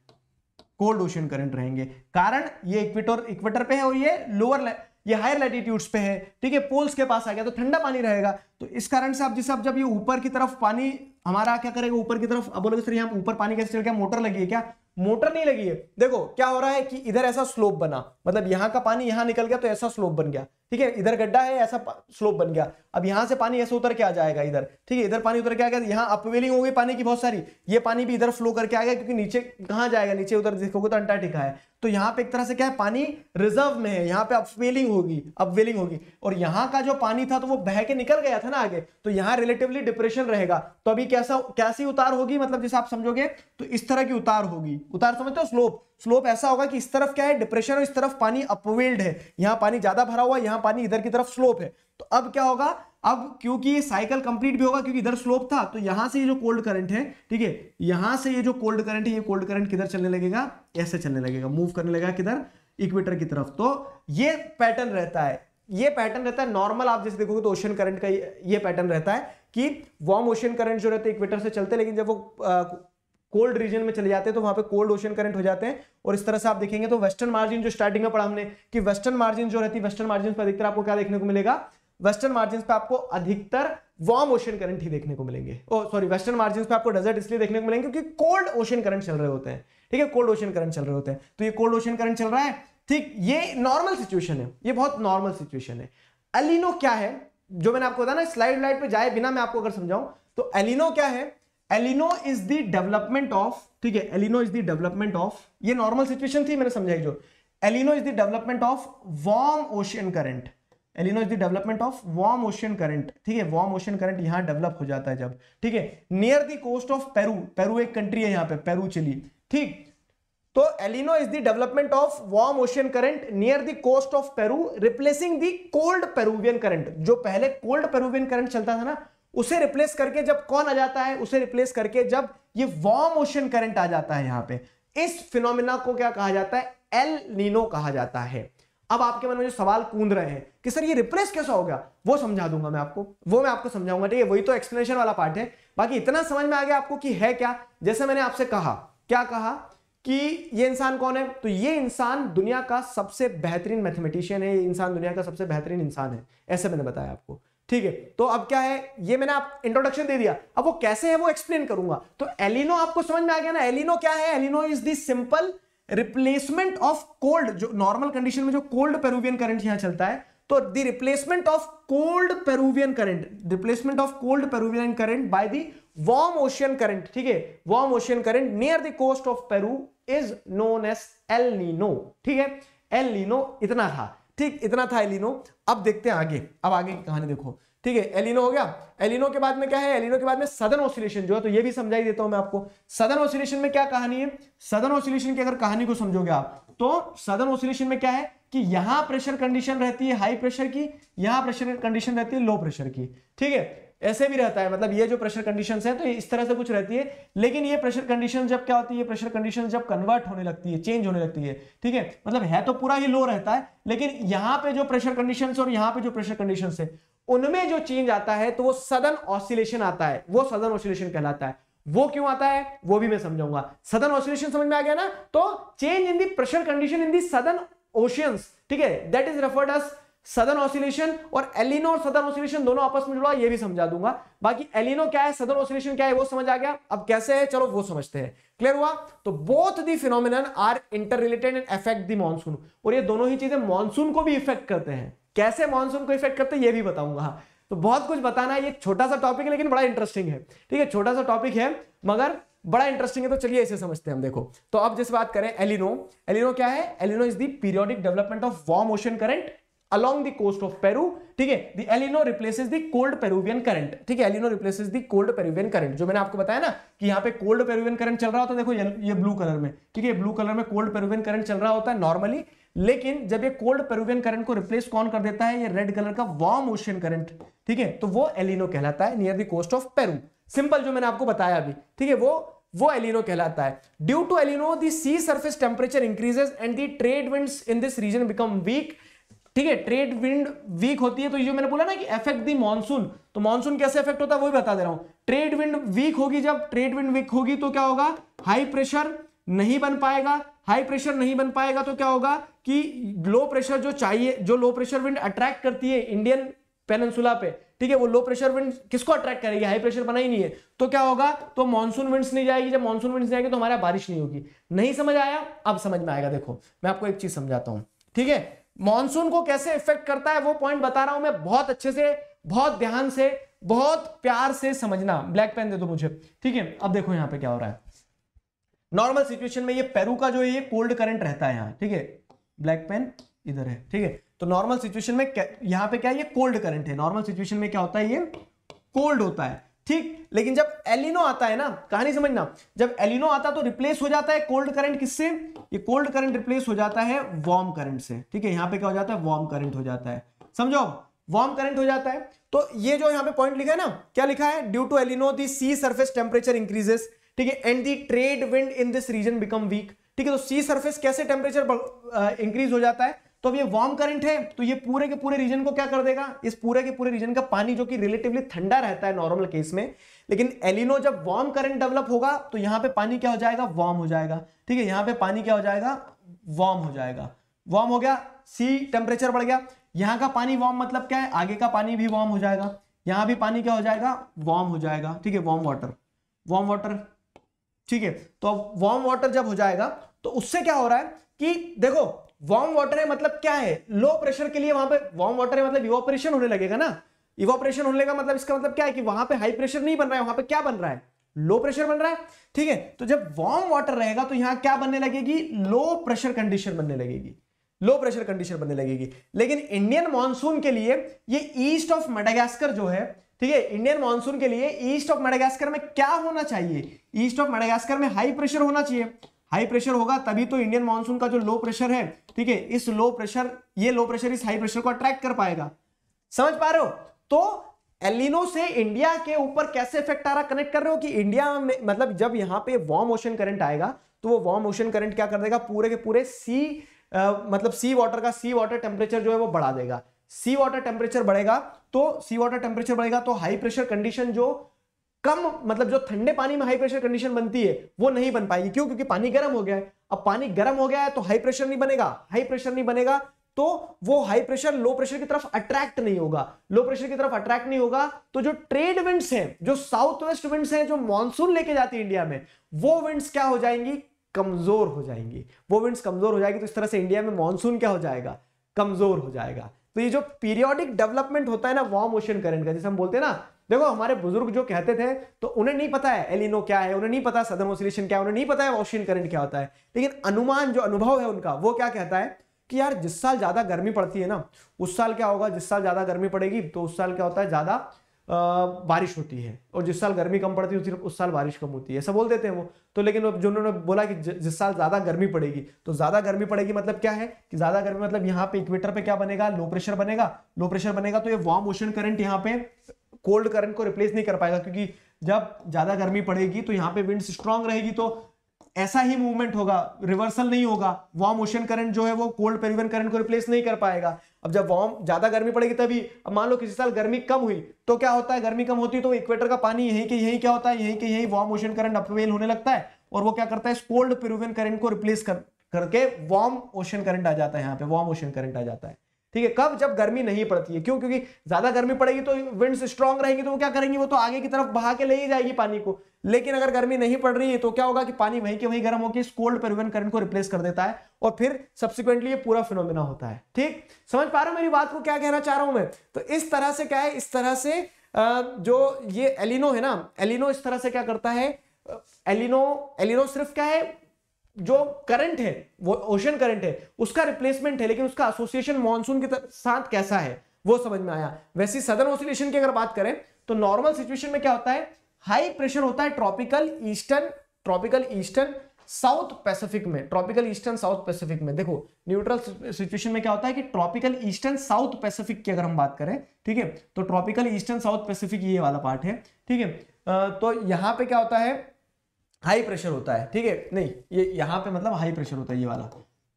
कोल्ड ओशियन करंट रहेंगे कारण ये इक्वेटर इक्वेटर पे है और ये लोअर ये हायर लैटिट्यूड्स पे है ठीक है पोल्स के पास आ गया तो ठंडा पानी रहेगा तो इस कारण से आप जिस आप जब ये ऊपर की तरफ पानी हमारा क्या करेगा ऊपर की तरफ अब बोलोगे सर यहाँ ऊपर पानी कैसे चल गया मोटर लगी है क्या मोटर नहीं लगी है देखो क्या हो रहा है कि इधर ऐसा स्लोप बना मतलब यहाँ का पानी यहाँ निकल गया तो ऐसा स्लोप बन गया ठीक है इधर गड्ढा है ऐसा स्लोप बन गया अब यहाँ से पानी ऐसे उतर के आ जाएगा इधर ठीक है इधर पानी उतर के आ गया यहाँ अपवेलिंग हो गई पानी की बहुत सारी ये पानी भी इधर फ्लो करके आ गया क्योंकि नीचे कहाँ जाएगा नीचे उधर देखोगे तो अंटार्टिका है तो यहां पे एक तरह से क्या है पानी रिजर्व में है यहां पे अपवेलिंग होगी अपवेलिंग होगी और यहां का जो पानी था तो वो बह के निकल गया था ना आगे तो यहां रिलेटिवली डिप्रेशन रहेगा तो अभी कैसा कैसी उतार होगी मतलब जैसे आप समझोगे तो इस तरह की उतार होगी उतार समझते हो स्लोप स्लोप ऐसा होगा कि इस तरफ क्या है डिप्रेशन और इस तरफ पानी अपवेल्ड है यहां पानी ज्यादा भरा हुआ है यहां पानी इधर की तरफ स्लोप है तो अब क्या होगा अब क्योंकि ये साइकिल कंप्लीट भी होगा क्योंकि इधर स्लोप था तो यहां से ये जो कोल्ड करंट है ठीक है यहां से ये जो कोल्ड करंट है ये कोल्ड करंट किधर चलने लगेगा ऐसे चलने लगेगा मूव करने लगेगा किधर इक्वेटर की तरफ तो ये पैटर्न रहता है ये पैटर्न रहता है नॉर्मल आप जैसे देखोगे तो ओशन करंट का ये पैटर्न रहता है कि वार्म ओशन करंट जो रहते हैं इक्वेटर से चलते लेकिन जब वो कोल्ड रीजन में चले जाते हैं तो वहां पे कोल्ड ओशन करंट हो जाते हैं और इस तरह से आप देखेंगे तो वेस्टर्न मार्जिन जो स्टार्टिंग में पढ़ा हमने कि वेस्टर्न मार्जिन जो रहती है वेस्टर्न मार्जिन पर अधिकतर आपको क्या देखने को मिलेगा वेस्टर्न मार्जिन पे आपको अधिकतर वार्म ओशन करंट ही देखने को मिलेंगे ओ सॉरी वेस्टर्न मार्जिन पे आपको डेजर्ट इसलिए देखने को मिलेंगे क्योंकि कोल्ड ओशन करंट चल रहे होते हैं ठीक है कोल्ड ओशन करंट चल रहे होते हैं तो ये कोल्ड ओशन करंट चल रहा है ठीक ये नॉर्मल सिचुएशन है ये बहुत नॉर्मल सिचुएशन है अलिनो क्या है जो मैंने आपको बताया ना स्लाइड लाइट पे जाए बिना मैं आपको अगर समझाऊं तो एलिनो क्या है El Nino is the development of ठीक है El Nino is the development of ये नॉर्मल सिचुएशन थी मैंने समझाई जो El Nino is the development of warm ocean current El Nino is the development of warm ocean current ठीक है वार्म ओशियन करंट यहां डेवलप हो जाता है जब ठीक है near the coast of Peru Peru एक कंट्री है यहां पे पेरू चिली ठीक तो El Nino is the development of warm ocean current near the coast of Peru replacing the cold Peruvian current जो पहले कोल्ड पेरुवियन करंट चलता था ना उसे रिप्लेस करके जब कौन आ जाता है उसे रिप्लेस करके जब ये वार्म ओशियन करंट आ जाता है यहां पे इस फिनोमिना को क्या कहा जाता है एल नीनो कहा जाता है अब आपके मन में जो सवाल कूद रहे हैं कि सर ये रिप्लेस कैसा हो गया वो समझा दूंगा मैं आपको वो मैं आपको समझाऊंगा ठीक है वही तो एक्सप्लेनेशन वाला पार्ट है बाकी इतना समझ में आ गया आपको कि है क्या जैसे मैंने आपसे कहा क्या कहा कि ये इंसान कौन है तो ये इंसान दुनिया का सबसे बेहतरीन मैथमेटिशियन है ये इंसान दुनिया का सबसे बेहतरीन इंसान है ऐसे मैंने बताया आपको ठीक है तो अब क्या है ये मैंने आप इंट्रोडक्शन दे दिया अब वो कैसे है वो एक्सप्लेन करूंगा तो एलिनो आपको समझ में आ गया ना एलिनो क्या है El Nino is this simple replacement of cold जो नॉर्मल कंडीशन में जो कोल्ड पेरूवियन करंट यहां चलता है तो the replacement of cold Peruvian current replacement of cold Peruvian current by the warm ocean current ठीक है warm ocean current near the coast of Peru is known as El Nino ठीक है एल नीनो इतना था ठीक इतना था एलिनो अब देखते हैं आगे अब आगे की कहानी देखो ठीक है एलिनो हो गया एलिनो के बाद में क्या है एलिनो के बाद में सदन ऑसिलेशन जो है तो ये भी समझाई देता हूं मैं आपको सदन ऑसिलेशन में क्या कहानी है सदन ऑसिलेशन की अगर कहानी को समझोगे आप तो सदन ऑसिलेशन में क्या है कि यहां प्रेशर कंडीशन रहती है हाई प्रेशर की यहां प्रेशर कंडीशन रहती है लो प्रेशर की ठीक है ऐसे भी रहता है मतलब ये जो प्रेशर कंडीशन है तो इस तरह से कुछ रहती है लेकिन ये प्रेशर कंडीशन जब क्या होती है प्रेशर कंडीशन जब कन्वर्ट होने लगती है चेंज होने लगती है ठीक है मतलब है तो पूरा ही लो रहता है लेकिन यहाँ पे जो प्रेशर कंडीशन और यहाँ पे जो प्रेशर कंडीशन है उनमें जो चेंज आता है तो वो सदन ऑसिलेशन आता है वो सदन ऑसिलेशन कहलाता है वो क्यों आता है वो भी मैं समझाऊंगा सदन ऑसिलेशन समझ में आ गया ना तो change in the pressure condition in the southern oceans ठीक है that is referred as southern oscillation और एलिनो और सदर्न ऑसिलेशन दोनों आपस में जुड़ा ये भी समझा दूंगा बाकी एलिनो क्या है सदर्न ऑसिलेशन क्या है वो समझ आ गया अब कैसे है चलो वो समझते हैं क्लियर हुआ तो both the phenomena are interrelated and affect the monsoon और ये दोनों ही चीजें मानसून को भी इफेक्ट करते हैं कैसे मानसून को इफेक्ट करते हैं ये भी बताऊंगा हाँ, तो बहुत कुछ बताना है ये छोटा सा टॉपिक है लेकिन बड़ा इंटरेस्टिंग है ठीक है छोटा सा टॉपिक है मगर बड़ा इंटरेस्टिंग है तो चलिए इसे समझते हैं हम देखो तो अब जैसे बात करें एलिनो एलिनो क्या है El Nino is the periodic development of warm ocean current along the coast of Peru. ठीक है the El Nino replaces the cold Peruvian current ठीक है El Nino replaces the cold Peruvian current जो मैंने आपको बताया ना कि यहाँ पे कोल्ड पेरुवियन करंट चल रहा होता है देखो ये ब्लू कलर में ठीक है ब्लू कलर में कोल्ड पेरुवियन करंट चल रहा होता है नॉर्मली लेकिन जब ये कोल्ड पेरुवियन करंट को रिप्लेस कौन कर देता है ये रेड कलर का वार्म ओशियन करंट ठीक है तो वो एलिनो कहलाता है near the coast of Peru simple जो मैंने आपको बताया अभी ठीक है वो वो एलिनो कहलाता है due to El Nino the sea surface temperature increases and the trade winds in this region become weak ठीक है ट्रेड विंड वीक होती है तो ये जो मैंने बोला ना कि इफेक्ट दी मॉनसून तो मॉनसून कैसे इफेक्ट होता है वही बता दे रहा हूं ट्रेड विंड वीक होगी जब ट्रेड विंड वीक होगी तो क्या होगा हाई प्रेशर नहीं बन पाएगा हाई प्रेशर नहीं बन पाएगा तो क्या होगा कि लो प्रेशर जो चाहिए जो लो प्रेशर विंड अट्रैक्ट करती है इंडियन पेनसुला पे ठीक है वो लो प्रेशर विंड किसको अट्रैक्ट करेगी हाई प्रेशर बना ही नहीं है तो क्या होगा तो मानसून विंड्स नहीं जाएगी जब मानसून विंड्स नहीं आएगी तो हमारा बारिश नहीं होगी नहीं समझ आया अब समझ में आएगा देखो मैं आपको एक चीज समझाता हूँ ठीक है मॉनसून को कैसे इफेक्ट करता है वो पॉइंट बता रहा हूं मैं बहुत अच्छे से बहुत ध्यान से बहुत प्यार से समझना ब्लैक पेन दे दो मुझे ठीक है अब देखो यहां पे क्या हो रहा है नॉर्मल सिचुएशन में ये पेरू का जो है ये कोल्ड करंट रहता है यहां ठीक है ब्लैक पेन इधर है ठीक है तो नॉर्मल सिचुएशन में यहां पे क्या ये कोल्ड करंट है नॉर्मल सिचुएशन में क्या होता है ये कोल्ड होता है ठीक लेकिन जब एलिनो e आता है ना कहानी समझना जब एलिनो e आता तो रिप्लेस हो जाता है कोल्ड करंट किससे ये कोल्ड करंट रिप्लेस हो जाता है वार्म करंट से ठीक है यहां पे क्या हो जाता है वार्म करंट हो जाता है समझो वार्म करंट हो जाता है तो ये जो यहां पे पॉइंट लिखा है ना क्या लिखा है due to El Nino the sea surface temperature increases ठीक है and the trade wind in this region become weak ठीक है तो सी सर्फेस कैसे टेम्परेचर इंक्रीज हो जाता है तो अब ये वार्म करंट है तो ये पूरे के पूरे रीजन को क्या कर देगा इस पूरे के पूरे रीजन का पानी जो कि रिलेटिवली ठंडा रहता है नॉर्मल केस में लेकिन एलिनो जब वार्म करंट डेवलप होगा तो यहां पे पानी क्या हो जाएगा वार्म हो जाएगा ठीक है यहां पे पानी क्या हो जाएगा वार्म हो जाएगा वार्म हो गया सी टेम्परेचर बढ़ गया यहाँ का पानी वार्म मतलब क्या है आगे का पानी भी वार्म हो जाएगा यहां भी पानी क्या हो जाएगा वार्म हो जाएगा ठीक है वार्म वाटर वार्म वाटर ठीक है तो अब वार्म वाटर जब हो जाएगा तो उससे क्या हो रहा है कि देखो वार्म वाटर है मतलब क्या है लो प्रेशर के लिए वहां पे वार्म वाटर है मतलब इवोपरेशन होने लगेगा ना इवोपरेशन होने लगेगा मतलब इसका मतलब क्या है कि वहां पे हाई प्रेशर नहीं बन रहा है वहां पे क्या बन रहा है लो प्रेशर बन रहा है ठीक है तो जब वार्म वाटर रहेगा तो यहां क्या बनने लगेगी लो प्रेशर कंडीशन बनने लगेगी लो प्रेशर कंडीशन बनने लगेगी लेकिन इंडियन मानसून के लिए ये ईस्ट ऑफ मेडागास्कर जो है ठीक है इंडियन मानसून के लिए ईस्ट ऑफ मेडागास्कर में क्या होना चाहिए ईस्ट ऑफ मेडागास्कर में हाई प्रेशर होना चाहिए हाई प्रेशर होगा तभी तो इंडियन मानसून का जो लो प्रेशर है ठीक है इस लो प्रेशर ये लो प्रेशर इस हाई प्रेशर को अट्रैक्ट कर पाएगा समझ पा रहे हो तो एलिनो से इंडिया के ऊपर कैसे इफेक्ट आ रहा कनेक्ट कर रहे हो कि इंडिया में मतलब जब यहां पे वार्म ओशन करंट आएगा तो वो वार्म ओशन करंट क्या कर देगा पूरे के पूरे सी आ, मतलब सी वाटर का सी वाटर टेम्परेचर जो है वो बढ़ा देगा सी वाटर टेम्परेचर बढ़ेगा तो सी वाटर टेम्परेचर बढ़ेगा तो हाई प्रेशर कंडीशन जो कम मतलब जो ठंडे पानी में हाई प्रेशर कंडीशन बनती है वो नहीं बन पाएगी क्यों क्योंकि पानी गर्म हो गया है अब पानी गर्म हो गया है तो हाई प्रेशर नहीं बनेगा हाई प्रेशर नहीं बनेगा तो वो हाई प्रेशर लो प्रेशर की तरफ अट्रैक्ट नहीं होगा लो प्रेशर की तरफ अट्रैक्ट नहीं होगा तो जो ट्रेड विंड्स हैं जो साउथ वेस्ट विंड्स हैं जो मानसून लेके जाती है इंडिया में वो विंड्स क्या हो जाएंगी कमजोर हो जाएंगी वो विंड्स कमजोर हो जाएगी तो इस तरह से इंडिया में मानसून क्या हो जाएगा कमजोर हो जाएगा तो ये जो पीरियोडिक डेवलपमेंट होता है ना वार्म ओशन करंट का जैसे हम बोलते हैं ना देखो हमारे बुजुर्ग जो कहते थे तो उन्हें नहीं पता है एलिनो क्या है उन्हें नहीं पता सदन ओसिलेशन क्या है उन्हें नहीं पता है ओशियन करंट क्या होता है लेकिन अनुमान जो अनुभव है उनका वो क्या कहता है कि यार जिस साल ज्यादा गर्मी पड़ती है ना उस साल क्या होगा जिस साल ज्यादा गर्मी पड़ेगी तो उस साल क्या होता है ज्यादा बारिश होती है और जिस साल गर्मी कम पड़ती है उस साल बारिश कम होती है ऐसा बोल देते हैं वो तो लेकिन जो उन्होंने बोला कि जिस साल ज़्यादा गर्मी पड़ेगी तो ज़्यादा गर्मी पड़ेगी मतलब क्या है कि ज़्यादा गर्मी मतलब यहाँ पे इक्वेटर पे क्या बनेगा लो प्रेशर बनेगा लो प्रेशर बनेगा तो ये वार्म ओशन करंट यहाँ पे कोल्ड करंट को रिप्लेस नहीं कर पाएगा क्योंकि जब ज्यादा गर्मी पड़ेगी तो यहाँ पे विंड स्ट्रांग रहेगी तो ऐसा ही मूवमेंट होगा रिवर्सल नहीं होगा वार्म ओशन करंट जो है वो कोल्ड पेरिवन करंट को रिप्लेस नहीं कर पाएगा अब जब वार्म ज्यादा गर्मी पड़ेगी तभी अब मान लो किसी साल गर्मी कम हुई तो क्या होता है गर्मी कम होती है तो इक्वेटर का पानी यहीं के यहीं क्या होता है यहीं के यहीं वार्म ओशन करंट अपवेल होने लगता है और वो क्या करता है कोल्ड पेरिवन करंट को रिप्लेस कर करके वार्म ओशन करंट आ जाता है यहाँ पे वार्म ओशन करंट आ जाता है ठीक है कब जब गर्मी नहीं पड़ती है क्यों क्योंकि ज्यादा गर्मी पड़ेगी तो विंड्स स्ट्रांग रहेंगी तो वो क्या करेंगी वो तो आगे की तरफ बहा के ले ही जाएगी पानी को लेकिन अगर गर्मी नहीं पड़ रही है तो क्या होगा कि पानी वहीं के वहीं गर्म होकर इस कोल्ड परिवहन करंट को रिप्लेस कर देता है और फिर सब्सिक्वेंटली ये पूरा फिनोमिना होता है ठीक समझ पा रहे हो मेरी बात को क्या कहना चाह रहा हूं मैं तो इस तरह से क्या है इस तरह से जो ये एलिनो e है ना एलिनो e इस तरह से क्या करता है एलिनो एलिनो e सिर्फ क्या है जो करंट है वो ओशन करंट है उसका रिप्लेसमेंट है लेकिन उसका एसोसिएशन मानसून के साथ कैसा है वो समझ में आया वैसे सदर ऑसिलेशन की अगर बात करें तो नॉर्मल सिचुएशन में क्या होता है हाई प्रेशर होता है tropical eastern tropical eastern south Pacific में ट्रॉपिकल ईस्टर्न साउथ पैसिफिक में देखो न्यूट्रल सिचुएशन में क्या होता है कि ट्रॉपिकल ईस्टर्न साउथ पैसिफिक की अगर हम बात करें ठीक है तो ट्रॉपिकल ईस्टर्न साउथ पैसिफिक ये वाला पार्ट है ठीक है तो यहां पे क्या होता है हाई प्रेशर होता है ठीक है नहीं ये यहाँ पे मतलब हाई प्रेशर होता है ये वाला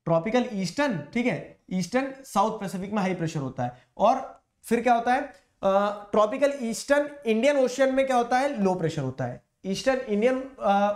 ट्रॉपिकल ईस्टर्न ठीक है ईस्टर्न साउथ पैसिफिक में हाई प्रेशर होता है और फिर क्या होता है ट्रॉपिकल ईस्टर्न इंडियन ओशियन में क्या होता है लो प्रेशर होता है ईस्टर्न इंडियन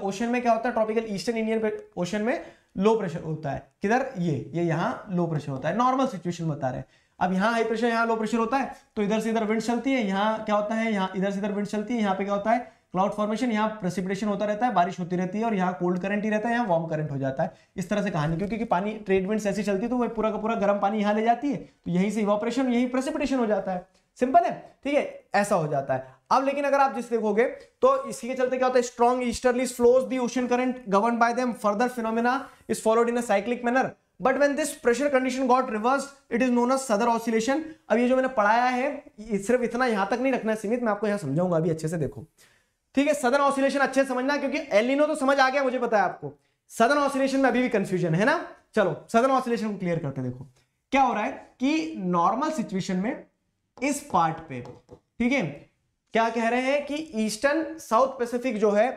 ओशन में क्या होता है ट्रॉपिकल ईस्टर्न इंडियन ओशन में लो प्रेशर होता है किधर ये ये यहाँ लो प्रेशर होता है नॉर्मल सिचुएशन बता रहे हैं अब यहाँ हाई प्रेशर यहाँ लो प्रेशर होता है तो इधर से इधर विंड चलती है यहाँ क्या होता है यहाँ इधर से इधर विंड चलती है यहाँ पे क्या होता है क्लाउड फॉर्मेशन यहाँ प्रेसिपिटेशन होता रहता है बारिश होती रहती है और यहाँ कोल्ड करंट ही रहता है यहाँ वार्म करंट हो जाता है इस तरह से कहानी क्योंकि पानी ट्रीटमेंट्स ऐसी चलती है तो वह पूरा का पूरा गर्म पानी यहाँ ले जाती है तो यहीं से इवापरेशन यही प्रेसिपिटेशन हो जाता है सिंपल है ठीक है ऐसा हो जाता है अब लेकिन अगर आप जिस देखोगे तो इसी के चलते क्या होता है strong easterly flows the ocean current govern by them further phenomena is followed in a cyclic manner but when this pressure condition got reverse it is known southern oscillation अब ये जो मैंने पढ़ाया है सिर्फ इतना यहां तक नहीं रखना है सीमित मैं आपको यहां समझाऊंगा अभी अच्छे से देखो ठीक है सदन ऑसिलेशन अच्छे समझना क्योंकि एलिनो तो समझ आ गया मुझे पता है आपको सदन ऑसिलेशन में अभी भी कंफ्यूजन है ना चलो सदन ऑसिलेशन को क्लियर करते देखो क्या हो रहा है कि नॉर्मल सिचुएशन में इस पार्ट पे ठीक है क्या कह रहे हैं कि ईस्टर्न साउथ पैसिफिक जो है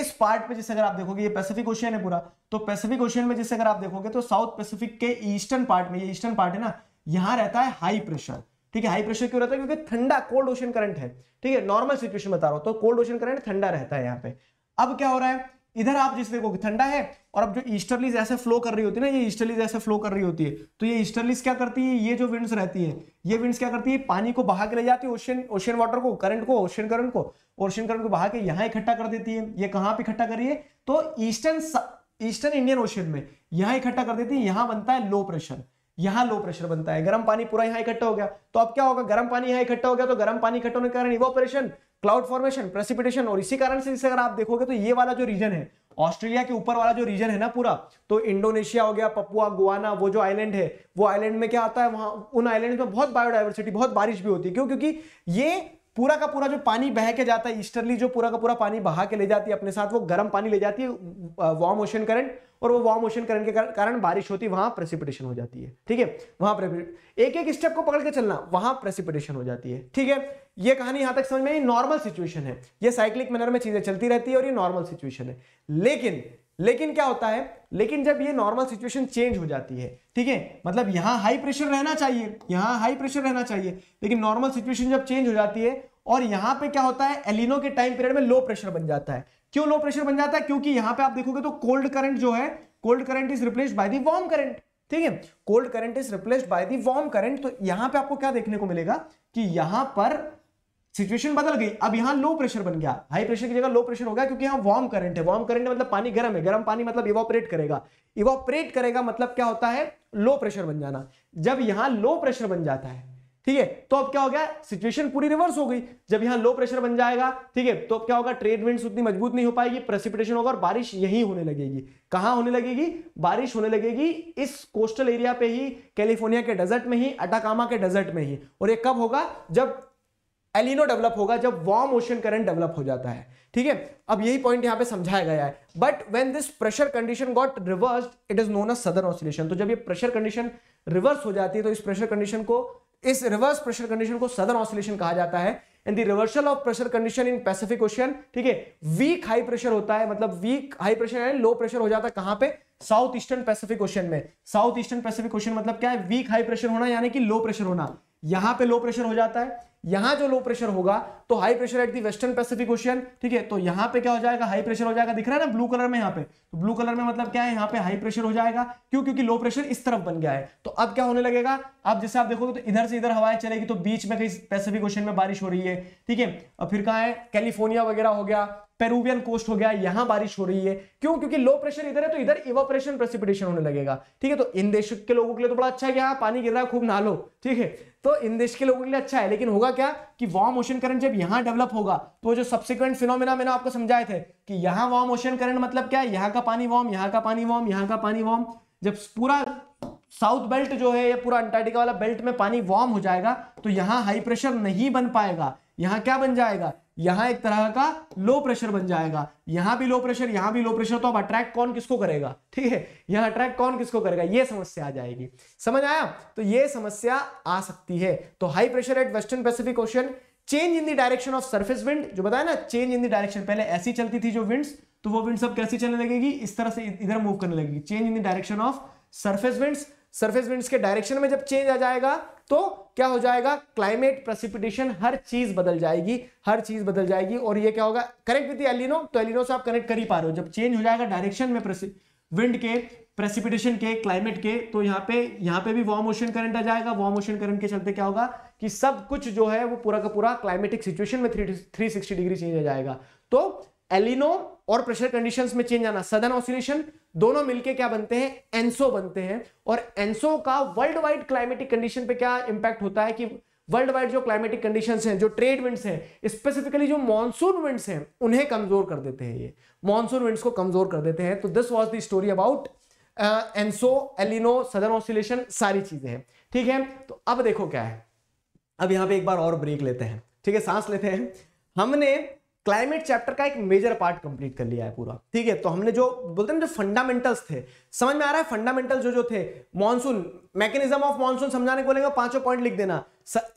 इस पार्ट पे जैसे अगर आप देखोगे ये पैसिफिक ओशियन है पूरा तो पैसिफिक ओशियन में जैसे अगर आप देखोगे तो साउथ पैसिफिक के ईस्टर्न पार्ट में ये ईस्टर्न पार्ट है ना यहां रहता है हाई प्रेशर ठीक है हाई प्रेशर क्यों रहता है क्योंकि ठंडा कोल्ड ओशन करंट है ठीक है नॉर्मल सिचुएशन बता रहा हूं तो कोल्ड ओशन करंट ठंडा रहता है यहाँ पे अब क्या हो रहा है इधर आप जिस देखो ठंडा है और अब जो ईस्टरलीज ऐसे फ्लो कर रही होती है ना ये ईस्टरलीज ऐसे फ्लो कर रही होती है तो ये ईस्टरलीज क्या करती है ये जो विंड्स रहती है ये विंड्स क्या करती है पानी को बहा के ले जाती है ओशियन ओशियन वाटर को करंट को ओशियन करंट को ओशियन करंट को बहा के यहाँ इकट्ठा कर देती है ये कहाँ पे इकट्ठा करिए तो ईस्टर्न ईस्टर्न इंडियन ओशन में यहाँ इकट्ठा कर देती है यहाँ बनता है लो प्रेशर यहां लो प्रेशर बनता है गर्म पानी पूरा यहां इकट्ठा हो गया तो अब क्या होगा गर्म पानी यहां इकट्ठा हो गया तो गर्म पानी इकट्ठा होने के कारण इवोपरेशन क्लाउड फॉर्मेशन प्रेसिपिटेशन और इसी कारण से इसे अगर आप देखोगे तो ये वाला जो रीजन है ऑस्ट्रेलिया के ऊपर वाला जो रीजन है ना पूरा तो इंडोनेशिया हो गया पपुआ गुआना वो जो आइलैंड है वो आइलैंड में क्या आता है वहां उन आइलैंड में बहुत बायोडाइवर्सिटी बहुत बारिश भी होती है क्यों क्योंकि ये पूरा का पूरा जो पानी बह के जाता है ईस्टर्ली जो पूरा का पूरा पानी बहा के ले जाती है अपने साथ वो गर्म पानी ले जाती है वार्म ओशन करंट और वो वार्म ओशन करंट के कारण बारिश होती वहां प्रेसिपिटेशन हो जाती है ठीक है वहां एक एक स्टेप को पकड़ के चलना वहां प्रेसिपिटेशन हो जाती है ठीक है ये कहानी यहां तक समझ में नॉर्मल सिचुएशन है ये साइक्लिक मैनर में चीजें चलती रहती है और ये नॉर्मल सिचुएशन है लेकिन लेकिन क्या होता है लेकिन जब ये नॉर्मल सिचुएशन चेंज हो जाती है ठीक है मतलब यहां हाई प्रेशर रहना चाहिए यहां हाई प्रेशर रहना चाहिए लेकिन नॉर्मल सिचुएशन जब चेंज हो जाती है और यहां पे क्या होता है एलिनो के टाइम पीरियड में लो प्रेशर बन जाता है क्यों लो प्रेशर बन जाता है क्योंकि यहां पे आप देखोगे तो कोल्ड करंट जो है cold current is replace by the warm current ठीक है cold current is replace by the warm current तो यहां पे आपको क्या देखने को मिलेगा कि यहां पर सिचुएशन बदल गई अब यहां लो प्रेशर बन गया हाई प्रेशर की जगह लो प्रेशर हो गया क्योंकि यहाँ वार्म करंट है वार्म करंट मतलब पानी गर्म है गर्म पानी मतलब इवोपरेट करेगा इवोपरेट करेगा मतलब क्या होता है लो प्रेशर बन जाना जब यहाँ लो प्रेशर बन जाता है ठीक है तो अब क्या हो गया सिचुएशन पूरी रिवर्स हो गई जब यहां लो प्रेशर बन जाएगा ठीक है तो अब क्या होगा ट्रेड विंड उतनी मजबूत नहीं हो पाएगी प्रेसिपिटेशन होगा और बारिश यही होने लगेगी कहां होने लगेगी बारिश होने लगेगी इस कोस्टल एरिया पे ही कैलिफोर्निया के डेजर्ट में ही अटाकामा के डेजर्ट में ही और ये कब होगा जब एलिनो डेवलप होगा जब वार्म ओशन करंट डेवलप हो जाता है ठीक है अब यही पॉइंट यहां पे समझाया गया है but when this pressure condition got reverse it is known as oscillation तो जब ये प्रेशर कंडीशन रिवर्स हो जाती है तो इस प्रेशर कंडीशन को इस रिवर्स प्रेशर कंडीशन को सदर्न ऑसिलेशन कहा जाता है and the reversal of pressure condition in Pacific Ocean ठीक है वीक हाई प्रेशर होता है मतलब वीक हाई प्रेशर है लो प्रेशर हो जाता है कहां पे साउथ ईस्टर्न पैसिफिक ओशियन में साउथ ईस्टर्न पैसिफिक ओशियन मतलब क्या है वीक हाई प्रेशर होना यानी कि लो प्रेशर होना यहां पे लो प्रेशर हो जाता है यहां जो लो प्रेशर होगा तो high pressure at the western Pacific Ocean ठीक है तो यहां पे क्या हो जाएगा हाई प्रेशर हो जाएगा दिख रहा है ना ब्लू कलर में यहां पे तो ब्लू कलर में मतलब क्या है यहां पे हाई प्रेशर हो जाएगा क्यों क्योंकि लो प्रेशर इस तरफ बन गया है तो अब क्या होने लगेगा अब जैसे आप देखोगे तो इधर से इधर हवाएं चलेगी तो बीच में कहीं पैसिफिक ओशन में बारिश हो रही है ठीक है और फिर कहा है कैलिफोर्निया वगैरह हो गया पेरुवियन कोस्ट हो गया यहां बारिश हो रही है क्यों क्योंकि लो प्रेशर इधर है तो इधर इवापरेशन प्रेसिपिटेशन होने लगेगा ठीक है तो इन देश के लोगों के लिए तो बड़ा अच्छा है कि हाँ पानी गिर रहा है खूब नालो ठीक है तो इन देश के लोगों के लिए अच्छा है लेकिन होगा क्या कि वार्म ओशन करंट जब यहां डेवलप होगा तो जो सब्सिक्वेंट फिनोमिना मैंने आपको समझाए थे कि यहां वार्म ओशन करंट मतलब क्या है यहां का पानी वार्म यहां का पानी वार्म यहां का पानी वार्म जब पूरा साउथ बेल्ट जो है या पूरा अंटार्कटिका वाला बेल्ट में पानी वार्म हो जाएगा तो यहां हाई प्रेशर नहीं बन पाएगा यहां क्या बन जाएगा यहां एक तरह का लो प्रेशर बन जाएगा यहां भी लो प्रेशर यहां भी लो प्रेशर तो अब अट्रैक्ट कौन किसको करेगा ठीक है यहां अट्रैक्ट कौन किसको करेगा ये समस्या आ जाएगी समझ आया तो ये समस्या आ सकती है तो high pressure at western Pacific Ocean change in the direction of surface wind जो बताया ना चेंज इन द डायरेक्शन पहले ऐसी चलती थी जो विंड तो वो विंड सब कैसी चलने लगेगी इस तरह से इधर मूव करने लगेगी change in the direction of surface winds surface winds के डायरेक्शन में जब चेंज आ जाएगा तो क्या हो जाएगा क्लाइमेट प्रेसिपिटेशन हर चीज बदल जाएगी हर चीज बदल जाएगी और ये क्या होगा करेक्ट विद एलिनो तो एलिनो से आप कनेक्ट कर ही पा रहे हो जब चेंज हो जाएगा डायरेक्शन में विंड के प्रेसिपिटेशन के क्लाइमेट के तो यहाँ पे यहाँ पे भी वार्म ओशन करंट आ जाएगा वार्म ओशन करंट के चलते क्या होगा कि सब कुछ जो है वो पूरा का पूरा क्लाइमेटिक सिचुएशन में three three sixty degree change आ जाएगा तो एलिनो और प्रेशर कंडीशंस में चेंज आना सदन ऑसिलेशन दोनों मिलके क्या बनते हैं एनसो बनते हैं और एनसो का वर्ल्ड वाइड क्लाइमेटिक कंडीशन पे क्या इंपैक्ट होता है कि वर्ल्ड वाइड जो क्लाइमेटिक कंडीशंस हैं जो ट्रेड विंड्स हैं स्पेसिफिकली जो मॉनसून विंड्स हैं उन्हें कमजोर कर देते हैं ये मॉनसून विंड्स को कमजोर कर देते हैं तो this was the story about ENSO El Nino southern oscillation सारी चीजें हैं ठीक है तो अब देखो क्या है अब यहां पे एक बार और ब्रेक लेते हैं ठीक है सांस लेते हैं हमने क्लाइमेट चैप्टर का एक मेजर पार्ट कंप्लीट कर लिया है पूरा ठीक है तो हमने जो बोलते हैं जो फंडामेंटल्स थे समझ में आ रहा है फंडामेंटल जो जो थे मॉनसून मैकेनिज्म ऑफ मॉनसून समझाने को लेंगे पांचों पॉइंट लिख देना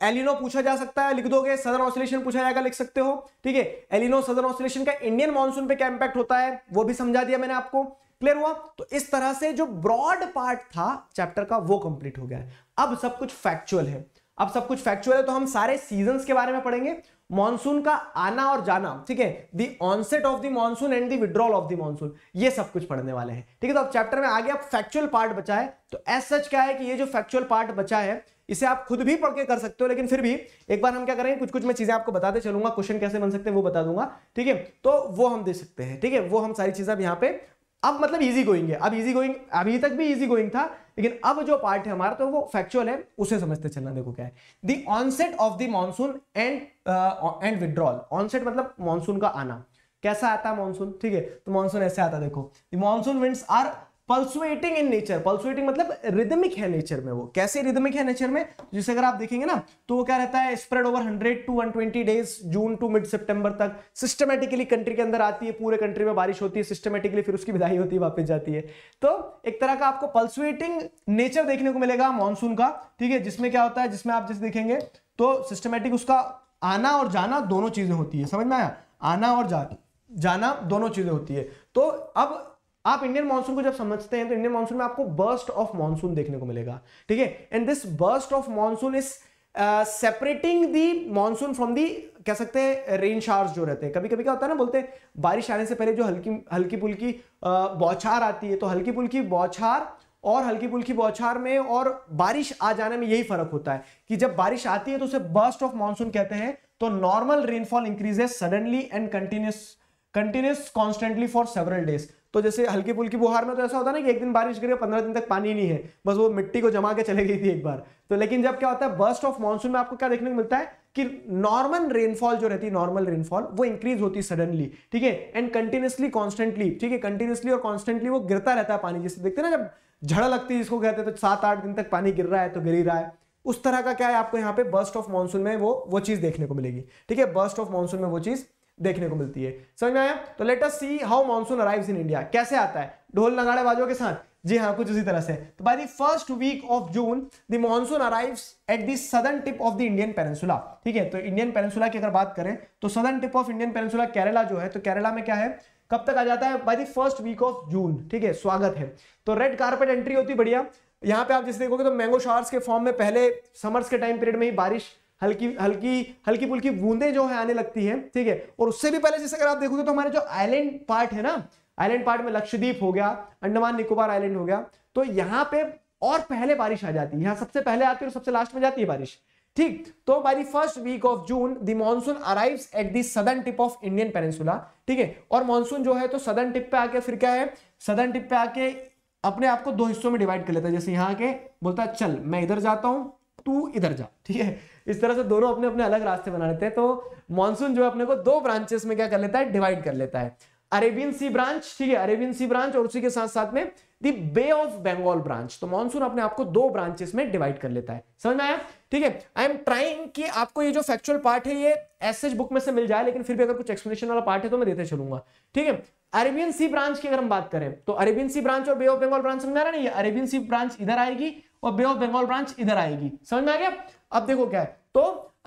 एलिनो पूछा जा सकता है लिख दोगे सदर ऑस्ट्रेलियन पूछा जाएगा लिख सकते हो ठीक है एलिनो सदर ऑस्ट्रेलियन का इंडियन मानसून पर क्या इंपैक्ट होता है वो भी समझा दिया मैंने आपको क्लियर हुआ तो इस तरह से जो ब्रॉड पार्ट था चैप्टर का वो कंप्लीट हो गया है अब सब कुछ फैक्चुअल है अब सब कुछ फैक्चुअल है तो हम सारे सीजन के बारे में पढ़ेंगे मॉनसून का आना और जाना ठीक है the onset of the monsoon and the withdrawal of the monsoon ये सब कुछ पढ़ने वाले हैं ठीक है तो अब चैप्टर में आगे आप फैक्चुअल पार्ट बचा है तो एस सच क्या है कि ये जो फैक्चुअल पार्ट बचा है इसे आप खुद भी पढ़ के कर सकते हो लेकिन फिर भी एक बार हम क्या करेंगे कुछ कुछ मैं चीजें आपको बताते चलूंगा क्वेश्चन कैसे बन सकते हैं वो बता दूंगा ठीक है तो वो हम दे सकते हैं ठीक है वो हम सारी चीजें अब यहाँ पे अब मतलब इजी गोइंग है अब इजी गोइंग अभी तक भी इजी गोइंग था लेकिन अब जो पार्ट है हमारा तो वो फैक्चुअल है उसे समझते चलना देखो क्या है the onset of the monsoon and and withdrawal onset मतलब मानसून का आना कैसा आता है मानसून ठीक है तो मानसून ऐसे आता देखो the monsoon winds are pulsating in nature pulsating मतलब रिदमिक है नेचर में वो कैसे रिदमिक है नेचर में जिसे अगर आप देखेंगे ना तो वो क्या रहता है spread over 100 to 120 days June to mid सितंबर तक सिस्टमेटिकली कंट्री के अंदर आती है पूरे कंट्री में बारिश होती है सिस्टमेटिकली फिर उसकी विदाई होती है वापस जाती है तो एक तरह का आपको पल्सुएटिंग नेचर देखने को मिलेगा मानसून का ठीक है जिसमें क्या होता है जिसमें आप जैसे देखेंगे तो सिस्टमेटिक उसका आना और जाना दोनों चीजें होती है समझ में आया आना और जा, जाना दोनों चीजें होती है तो अब आप इंडियन मानसून को जब समझते हैं तो इंडियन मानसून में आपको बर्स्ट ऑफ मानसून देखने को मिलेगा ठीक है and this burst of monsoon is separating the monsoon from the कह सकते हैं रेन शार्स जो रहते हैं कभी कभी क्या होता है ना बोलते हैं बारिश आने से पहले जो हल्की हल्की पुल्की uh, बौछार आती है तो हल्की पुल्की बौछार और हल्की पुल्की बौछार में और बारिश आ जाने में यही फर्क होता है कि जब बारिश आती है तो उसे बर्स्ट ऑफ मानसून कहते हैं तो normal rainfall increases suddenly and continuous continuous constantly for several days तो जैसे हल्की फुल्की बुहार में तो ऐसा होता है ना कि एक दिन बारिश गिरी पंद्रह दिन तक पानी नहीं है बस वो मिट्टी को जमा के चले गई थी एक बार तो लेकिन जब क्या होता है बर्स्ट ऑफ मानसून में आपको क्या देखने को मिलता है कि नॉर्मल रेनफॉल जो रहती है नॉर्मल रेनफॉल वो इंक्रीज होती है सडनली ठीक है एंड कंटिन्यूसली कॉन्स्टेंटली ठीक है कंटिन्यूसली और कॉन्स्टेंटली वो गिरता रहता है पानी जिससे देखते ना जब झड़ लगती है जिसको कहते हैं तो सात आठ दिन तक पानी गिर रहा है तो गिर ही रहा है उस तरह का क्या है आपको यहाँ पे बर्स्ट ऑफ मानसून में वो वो चीज देखने को मिलेगी ठीक है बर्स्ट ऑफ मानसून में वो चीज़ देखने को मिलती है समझ में आया तो let us see how monsoon arrives in India कैसे आता है ढोल नगाड़े बाजों के साथ जी हाँ कुछ उसी तरह से तो by the first week of June the monsoon arrives at the southern tip of the Indian peninsula ठीक है तो इंडियन पेनिनसुला की अगर बात करें तो southern tip of Indian peninsula Kerala जो है तो केरला में क्या है कब तक आ जाता है by the first week of June ठीक है स्वागत है तो रेड कार्पेट एंट्री होती बढ़िया यहाँ पे आप जैसे देखोगे तो मैंगो शार्स के फॉर्म में पहले समर्स के टाइम पीरियड में ही बारिश हल्की हल्की हल्की फुल्की बूंदे जो है आने लगती है ठीक है और उससे भी पहले जैसे अगर आप देखोगे तो हमारे जो आइलैंड पार्ट है ना आइलैंड पार्ट में लक्षद्वीप हो गया अंडमान निकोबार आइलैंड हो गया तो यहाँ पे और पहले बारिश आ जाती है यहाँ सबसे पहले आती है और सबसे लास्ट में जाती है बारिश ठीक तो by the first week of June the monsoon arrives at the southern tip of Indian peninsula ठीक है और मॉनसून जो है तो सदर्न टिप पे आके फिर क्या है सदर्न टिप पे आके अपने आप को दो हिस्सों में डिवाइड कर लेता है जैसे यहाँ के बोलता है चल मैं इधर जाता हूँ तू इधर जा ठीक है इस तरह से दोनों अपने अपने अलग रास्ते बना लेते हैं तो मानसून जो है अपने को दो ब्रांचेस में क्या कर लेता है डिवाइड कर लेता है अरेबियन सी ब्रांच ठीक है अरेबियन सी ब्रांच और उसी के साथ साथ में the Bay of Bengal branch तो मानसून अपने आपको दो ब्रांचेस में डिवाइड कर लेता है समझ में आया ठीक है आई एम ट्राइंग कि आपको ये जो फैक्चुअल पार्ट है ये एसएच बुक में से मिल जाए लेकिन फिर भी अगर कुछ एक्सप्लेनेशन वाला पार्ट है तो मैं देते चलूंगा ठीक है अरेबियन सी ब्रांच की अगर हम बात करें तो अरेबियन सी ब्रांच और बे ऑफ बंगाल ब्रांच समझ में आ रहा है ना ये अरेबियन सी ब्रांच इधर आएगी और बे ऑफ बंगाल ब्रांच इधर आएगी समझ में आ गया अब देखो क्या है तो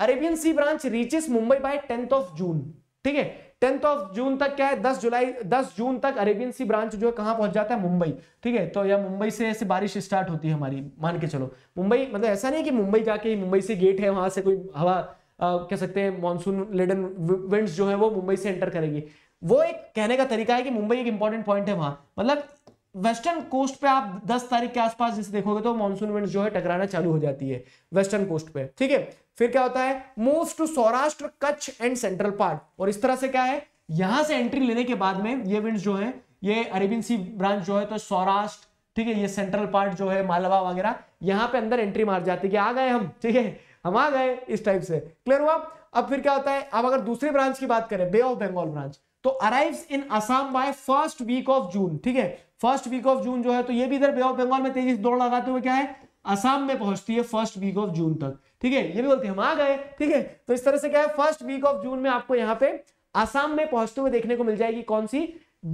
Arabian Sea branch reaches Mumbai by tenth of June ठीक है टेंथ ऑफ जून तक क्या है दस जुलाई दस जून तक अरेबियन सी ब्रांच जो है कहां पहुंच जाता है मुंबई ठीक है तो या मुंबई से ऐसे बारिश स्टार्ट होती है हमारी मान के चलो मुंबई मतलब ऐसा नहीं कि मुंबई जाके मुंबई से गेट है वहां से कोई हवा कह सकते हैं मानसून लेडन विंड्स जो है वो मुंबई से एंटर करेगी वो एक कहने का तरीका है कि मुंबई एक इंपॉर्टेंट पॉइंट है वहां मतलब वेस्टर्न कोस्ट पे आप 10 तारीख के आसपास जैसे देखोगे तो मॉनसून विंड जो है टकराना चालू हो जाती है वेस्टर्न कोस्ट पे ठीक है फिर क्या होता है move to Saurashtra Kutch and central part और इस तरह से क्या है यहां से एंट्री लेने के बाद में ये विंड जो है ये अरेबियन सी ब्रांच जो है तो सौराष्ट्र ठीक है ये सेंट्रल पार्ट जो है मालवा वगैरह यहां पे अंदर एंट्री मार जाती है कि आ गए हम ठीक है हम आ गए इस टाइप से क्लियर हुआ अब फिर क्या होता है अब अगर दूसरे ब्रांच की बात करें बे ऑफ बंगाल ब्रांच तो arrives in Assam by first week of June ठीक है फर्स्ट वीक ऑफ जून जो है तो ये भी इधर बे ऑफ बंगाल में तेजी से दौड़ लगाते हुए क्या है असम में पहुंचती है फर्स्ट वीक ऑफ जून तक ठीक है ये भी बोलते हैं हम आ गए ठीक है तो इस तरह से क्या है फर्स्ट वीक ऑफ जून में आपको यहाँ पे असम में पहुंचते हुए देखने को मिल जाएगी कौन सी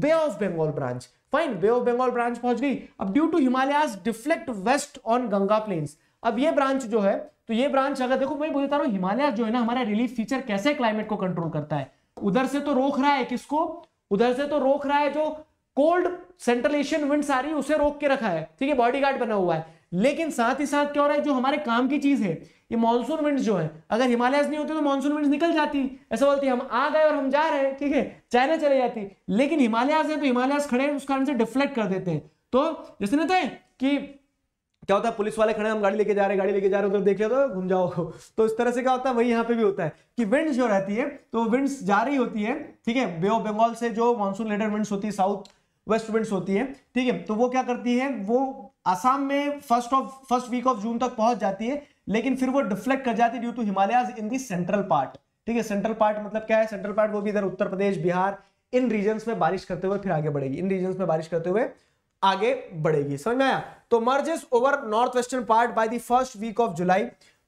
Bay of Bengal branch fine Bay of Bengal branch पहुंच गई अब due to Himalayas deflect west on Ganga plains अब ये ब्रांच जो है तो ये ब्रांच अगर देखो मैं बोलता रहा हूँ हिमालय जो है ना हमारा रिलीफ फीचर कैसे क्लाइमेट को कंट्रोल करता है उधर से तो रोक रहा है किसको उधर से तो रोक रहा है जो कोल्ड सेंट्रल एशियन विंड्स आ रही है उसे रोक के रखा है ठीक है बॉडी गार्ड बना हुआ है लेकिन साथ ही साथ क्या हो रहा है जो हमारे काम की चीज है ये मॉनसून विंड्स जो है अगर हिमालयस नहीं होते तो मॉनसून विंड्स निकल जाती ऐसा बोलती हम आ गए और हम जा रहे हैं ठीक है चाइना चले जाती लेकिन हिमालयस है तो हिमालयस खड़े हैं उस कारण से डिफ्लेक्ट कर देते हैं तो जैसे ना है कि क्या होता है पुलिस वाले खड़े हम गाड़ी लेके जा रहे हैं गाड़ी लेके जा रहे हैं उधर देख ले तो घूम जाओ तो इस तरह से क्या होता है वही यहाँ पे भी होता है कि विंड्स जो रहती है तो विंड्स जा रही होती है ठीक है बे ऑफ बंगाल से जो मानसून लेडर विंड्स होती है साउथ वेस्ट स्टूडेंट्स होती है ठीक है तो वो क्या करती है वो आसाम में first of first week of June तक पहुंच जाती है लेकिन फिर वो डिफ्लेक्ट कर जाती है due to Himalayas in the central part ठीक है सेंट्रल पार्ट मतलब क्या है सेंट्रल पार्ट वो भी इधर उत्तर प्रदेश बिहार इन रीजन में बारिश करते हुए फिर आगे बढ़ेगी इन रीजन में बारिश करते हुए आगे बढ़ेगी समझ में आया तो merges over north western part by the first week of July